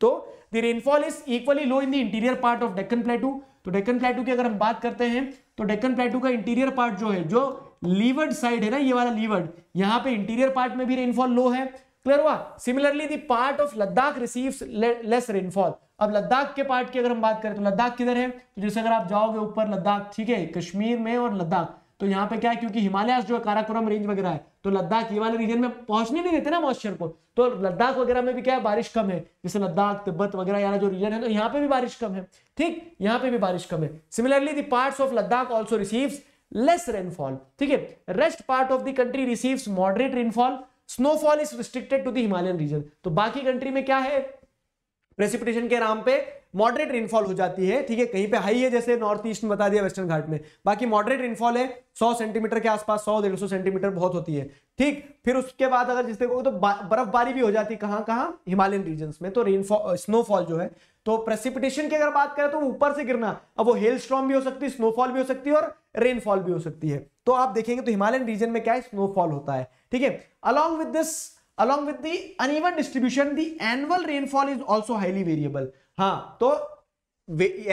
तो the rainfall is equally low in the interior part of Deccan plateau तो डेक्कन प्लेटू की अगर हम बात करते हैं तो डेक्कन प्लेटू का इंटीरियर पार्ट जो है जो लीवर्ड साइड है ना ये वाला लीवर्ड यहाँ पे इंटीरियर पार्ट में भी रेनफॉल लो है क्लियर हुआ similarly the part of Ladakh receives less rainfall अब लद्दाख के पार्ट की अगर हम बात करें तो लद्दाख किधर है तो जैसे अगर आप जाओगे ऊपर लद्दाख ठीक है कश्मीर में और लद्दाख तो यहाँ पे क्या है क्योंकि हिमालय जो है काराकोरम रेंज वगैरह है तो लद्दाख ये वाले रीजन में पहुंचने नहीं देते ना मॉइस्चर को तो लद्दाख वगैरह में भी क्या है बारिश कम है जैसे लद्दाख तिब्बत वगैरह यहाँ जो रीजन है तो यहाँ पे भी बारिश कम है ठीक यहाँ पे भी बारिश कम है similarly part of Ladakh also receives less rainfall ठीक है rest part of the country receives moderate rainfall snowfall is restricted to the Himalayan region तो बाकी कंट्री में क्या है प्रेसिपिटेशन के नाम पे मॉडरेट रेनफॉल हो जाती है ठीक है कहीं पे हाई है जैसे नॉर्थ ईस्ट में बता दिया वेस्टर्न घाट में बाकी मॉडरेट रेनफॉल है 100 सेंटीमीटर के आसपास 100 डेढ़ सौ सेंटीमीटर बहुत होती है ठीक फिर उसके बाद अगर जिससे तो बर्फबारी भी हो जाती है कहां कहाँ हिमालयन रीजन में तो रेनफॉल स्नोफॉल जो है तो प्रेसिपिटेशन की अगर बात करें तो ऊपर से गिरना अब वो हेल स्ट्रॉम भी हो सकती है स्नोफॉल भी हो सकती है और रेनफॉल भी हो सकती है तो आप देखेंगे तो हिमालयन रीजन में क्या है स्नोफॉल होता है ठीक है along with this along with the uneven distribution the annual rainfall is also highly variable हाँ तो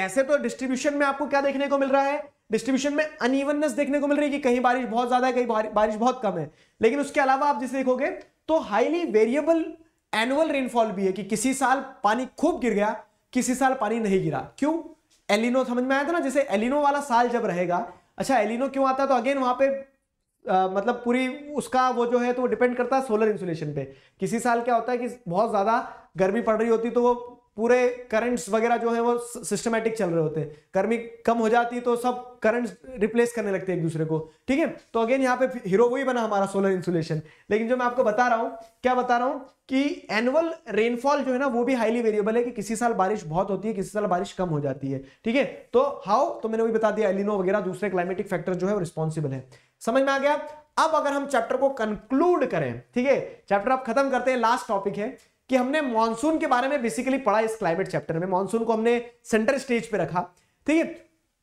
ऐसे तो डिस्ट्रीब्यूशन में आपको क्या देखने को मिल रहा है डिस्ट्रीब्यूशन में अनइवननेस देखने को मिल रही है कि कहीं बारिश बहुत ज्यादा है कहीं बारिश बहुत कम है लेकिन उसके अलावा आप जिसे देखोगे तो हाईली वेरिएबल एनुअल रेनफॉल भी है कि किसी साल पानी खूब गिर गया किसी साल पानी नहीं गिरा क्यों एलिनो समझ में आया था ना जैसे एलिनो वाला साल जब रहेगा अच्छा एलिनो e क्यों आता है तो अगेन वहां पे आ, मतलब पूरी उसका वो जो है तो वो डिपेंड करता है सोलर इंसुलेशन पे किसी साल क्या होता है कि बहुत ज़्यादा गर्मी पड़ रही होती तो वो पूरे करंट्स वगैरह जो है वो सिस्टमेटिक चल रहे होते हैं गर्मी कम हो जाती तो सब करंट्स रिप्लेस करने लगते हैं एक दूसरे को ठीक है तो अगेन यहाँ पे हीरो वही बना हमारा सोलर इंसुलेशन लेकिन जो मैं आपको बता रहा हूँ क्या बता रहा हूँ कि एनुअल रेनफॉल जो है ना वो भी हाईली वेरिएबल है कि किसी साल बारिश बहुत होती है किसी साल बारिश कम हो जाती है ठीक है तो हाउ तो मैंने वही बता दिया एलिनो वगैरह दूसरे क्लाइमेटिक फैक्टर जो है वो रिस्पॉन्सिबल है समझ में आ गया अब अगर हम चैप्टर को कंक्लूड करें ठीक है चैप्टर आप खत्म करते हैं लास्ट टॉपिक है कि हमने मानसून के बारे में बेसिकली पढ़ा इस क्लाइमेट चैप्टर में मानसून को हमने सेंटर स्टेज पे रखा ठीक है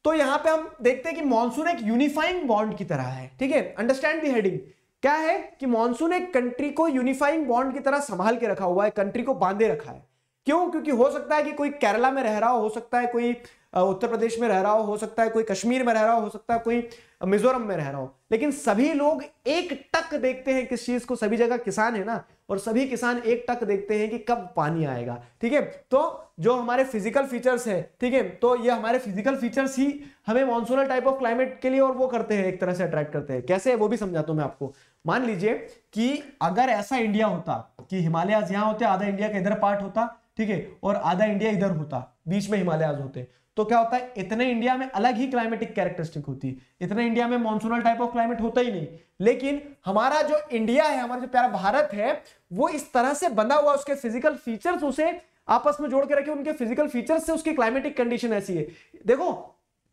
तो यहां पे हम देखते हैं कि मानसून एक यूनिफाइंग बॉन्ड की तरह है ठीक है अंडरस्टैंड दी हेडिंग क्या है कि मानसून एक कंट्री को यूनिफाइंग बॉन्ड की तरह संभाल के रखा हुआ है कंट्री को बांधे रखा है क्यों क्योंकि हो सकता है कि कोई केरला में रह रहा हो, हो सकता है कोई उत्तर प्रदेश में रह रहा हो हो सकता है कोई कश्मीर में रह रहा हो हो सकता है कोई मिजोरम में रह रहा हो लेकिन सभी लोग एक टक देखते हैं किस चीज को सभी जगह किसान है ना और सभी किसान एक टक देखते हैं कि कब पानी आएगा ठीक है तो जो हमारे फिजिकल फीचर्स हैं ठीक है तो ये हमारे फिजिकल फीचर्स ही हमें मानसूनल टाइप ऑफ क्लाइमेट के लिए और वो करते हैं एक तरह से अट्रैक्ट करते हैं कैसे है? वो भी समझाता हूं मैं आपको मान लीजिए कि अगर ऐसा इंडिया होता कि हिमालयाज यहां होते आधा इंडिया का इधर पार्ट होता ठीक है और आधा इंडिया इधर होता बीच में हिमालयाज होते तो क्या होता है इतने इंडिया में अलग ही क्लाइमेटिक कैरेक्टरिस्टिक होती है इतने इंडिया में मॉनसूनल टाइप ऑफ क्लाइमेट होता ही नहीं लेकिन हमारा जो इंडिया है हमारा जो प्यारा भारत है वो इस तरह से बना हुआ उसके फिजिकल फीचर्स उसे आपस में जोड़ के रखे उनके फिजिकल फीचर्स से उसकी क्लाइमेटिक कंडीशन ऐसी है देखो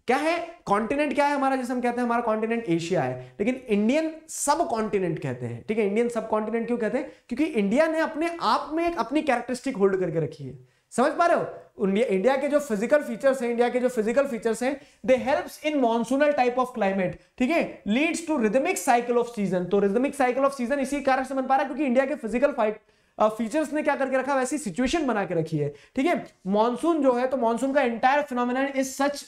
क्या है कॉन्टिनेंट क्या है हमारा जैसे हम कहते हैं हमारा कॉन्टिनेंट एशिया है लेकिन इंडियन सब कॉन्टिनेंट कहते हैं ठीक है इंडियन सब कॉन्टिनेंट क्यों कहते हैं क्योंकि इंडिया ने अपने आप में एक अपनी कैरेक्टरिस्टिक होल्ड करके रखी है समझ पा रहे हो इंडिया के जो फिजिकल फीचर्स हैं इंडिया के जो फिजिकल फीचर्स हैं they helps in monsoonal type of climate ठीक है leads to rhythmic cycle of season तो रिदमिक साइकिल ऑफ सीजन इसी कारण से बन पा रहा है क्योंकि इंडिया के फिजिकल फाइट फीचर्स ने क्या करके रखा वैसी सिचुएशन बना के रखी है ठीक है मानसून जो है तो मानसून का entire phenomenon is such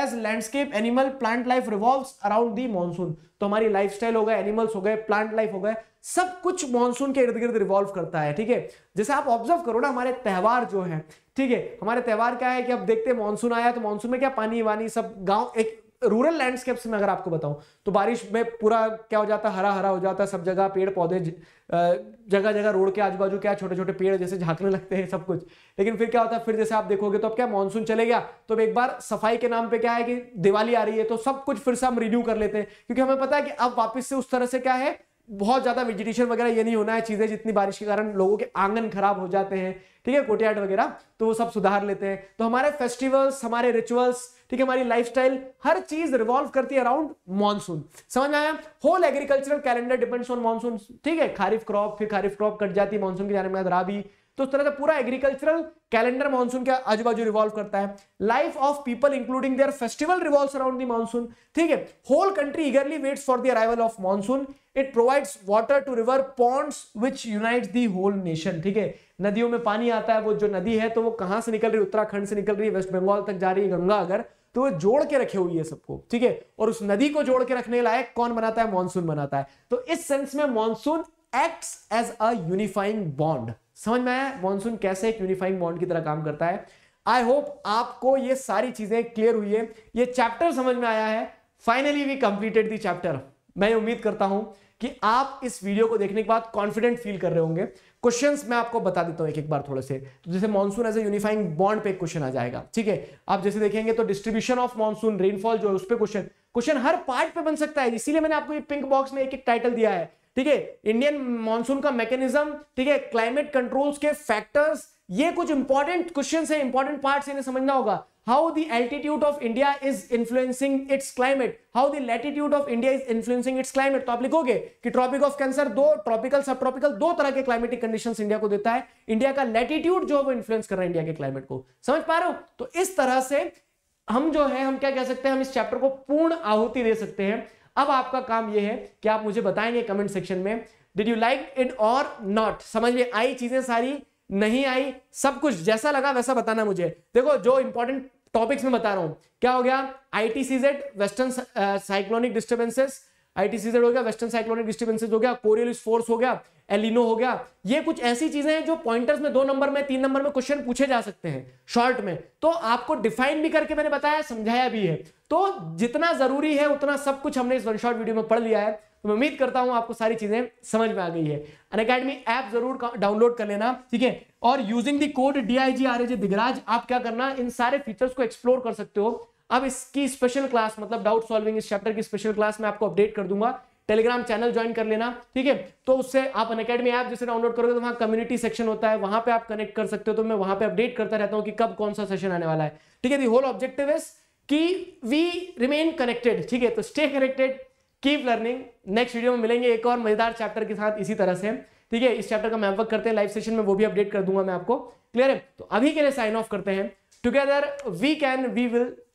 as landscape animal plant life revolve around the monsoon तो हमारी लाइफस्टाइल हो गए एनिमल्स हो गए प्लांट लाइफ हो गए सब कुछ मानसून के इर्द गिर्द रिवॉल्व करता है ठीक है जैसे आप ऑब्जर्व करो ना हमारे त्यौहार जो है ठीक है हमारे त्यौहार क्या है कि अब देखते हैं मानसून आया तो मानसून में क्या पानी वानी सब गांव एक रूरल लैंडस्केप्स में अगर आपको बताऊं तो बारिश में पूरा क्या हो जाता है हरा हरा हो जाता है सब जगह पेड़ पौधे जगह जगह रोड के आजू बाजू क्या छोटे छोटे पेड़ जैसे झांकने लगते हैं सब कुछ लेकिन फिर क्या होता है फिर जैसे आप देखोगे तो अब क्या मानसून चले गया तो अब एक बार सफाई के नाम पे क्या है कि दिवाली आ रही है तो सब कुछ फिर से हम रिन्यू कर लेते हैं क्योंकि हमें पता है कि अब वापस से उस तरह से क्या है बहुत ज़्यादा वेजिटेशन वगैरह ये नहीं होना है चीज़ें जितनी बारिश के कारण लोगों के आंगन खराब हो जाते हैं ठीक है कोटियार्ड वगैरह तो वो सब सुधार लेते हैं तो हमारे फेस्टिवल्स हमारे रिचुअल्स ठीक है हमारी लाइफस्टाइल हर चीज रिवॉल्व करती है अराउंड मॉनसून समझ में आया whole agricultural calendar depends on monsoon ठीक है खारिफ क्रॉप फिर खारिफ क्रॉप कट जाती है मानसून के जाने में राबी तो उस तरह से पूरा एग्रीकल्चरल कैलेंडर मानसून के आजू बाजू रिवॉल्व करता है life of people including their festival revolve around the monsoon ठीक है whole country eagerly waits for the arrival of monsoon it provides water to river ponds which unite the whole nation ठीक है नदियों में पानी आता है वो जो नदी है तो वो कहां से निकल रही है उत्तराखंड से निकल रही है वेस्ट बंगाल तक जा रही है गंगा अगर तो वो जोड़ के रखे हुई है सबको ठीक है और उस नदी को जोड़ के रखने लायक कौन बनाता है मानसून बनाता है तो इस सेंस में monsoon acts as a unifying bond समझ में आया मानसून कैसे एक यूनिफाइंग बॉन्ड की तरह काम करता है आई होप आपको ये सारी चीजें क्लियर हुई है ये चैप्टर समझ में आया है finally we completed the chapter मैं उम्मीद करता हूं कि आप इस वीडियो को देखने के बाद कॉन्फिडेंट फील कर रहे होंगे क्वेश्चंस मैं आपको बता देता हूं एक एक बार थोड़े से जैसे monsoon as a unifying bond पे क्वेश्चन आ जाएगा ठीक है आप जैसे देखेंगे तो डिस्ट्रीब्यूशन ऑफ मानसून रेनफॉल जो है उस पर क्वेश्चन क्वेश्चन हर पार्ट पे बन सकता है इसीलिए मैंने आपको ये पिंक बॉक्स में एक एक टाइटल दिया है ठीक है इंडियन मानसून का मैकेनिज्म ठीक है क्लाइमेट कंट्रोल्स के फैक्टर्स ये कुछ इंपॉर्टेंट क्वेश्चन है इंपॉर्टेंट पार्ट इन्हें समझना होगा how the altitude of india is influencing its climate how the latitude of india is influencing its climate तो आप लिखोगे कि ट्रॉपिक ऑफ कैंसर दो ट्रॉपिकल सब ट्रॉपिकल दो तरह के क्लाइमेटिक कंडीशन इंडिया को देता है इंडिया का लैटिट्यूड जो है वो इन्फ्लुएंस कर रहा है इंडिया के क्लाइमेट को समझ पा रहे हो तो इस तरह से हम जो है हम क्या कह सकते हैं हम इस चैप्टर को पूर्ण आहुति दे सकते हैं अब आपका काम यह है कि आप मुझे बताएंगे कमेंट सेक्शन में डिड यू लाइक इट और नॉट समझ में आई चीजें सारी नहीं आई सब कुछ जैसा लगा वैसा बताना मुझे देखो जो इंपॉर्टेंट टॉपिक्स में बता रहा हूं क्या हो गया I T C Z western cyclonic disturbances ITCZ हो गया वेस्टर्न साइक्लोनिक डिस्टर्बेंसेज हो गया कोरियल फोर्स हो गया एलिनो हो गया ये कुछ ऐसी चीजें हैं जो पॉइंटर्स में दो नंबर में तीन नंबर में क्वेश्चन पूछे जा सकते हैं शॉर्ट में तो आपको डिफाइन भी करके मैंने बताया समझाया भी है तो जितना जरूरी है उतना सब कुछ हमने इस वन शॉर्ट वीडियो में पढ़ लिया है तो मैं उम्मीद करता हूं आपको सारी चीजें समझ में आ गई है अन अकेडमी ऐप जरूर डाउनलोड कर लेना ठीक है और using the code D I G R A J आप क्या करना इन सारे फीचर्स को एक्सप्लोर कर सकते हो अब इसकी स्पेशल क्लास मतलब डाउट सॉल्विंग इस चैप्टर की स्पेशल क्लास में आपको अपडेट कर दूंगा टेलीग्राम चैनल ज्वाइन कर लेना ठीक है तो उससे आप अनकेडमी ऐप जैसे डाउनलोड करोगे तो वहां कम्युनिटी सेक्शन होता है वहां पे आप कनेक्ट कर सकते हो तो मैं वहां पे अपडेट करता रहता हूँ कि कब कौन सा सेशन आने वाला है ठीक है दी होल ऑब्जेक्टिव इज कि वी रिमेन कनेक्टेड ठीक है तो stay connected keep learning next video में मिलेंगे एक और मजेदार चैप्टर के साथ इसी तरह से ठीक है इस चैप्टर का मैं वर्क करते हैं लाइव सेशन में वो भी अपडेट कर दूंगा मैं आपको क्लियर है तो अभी के लिए साइन ऑफ करते हैं together we can we will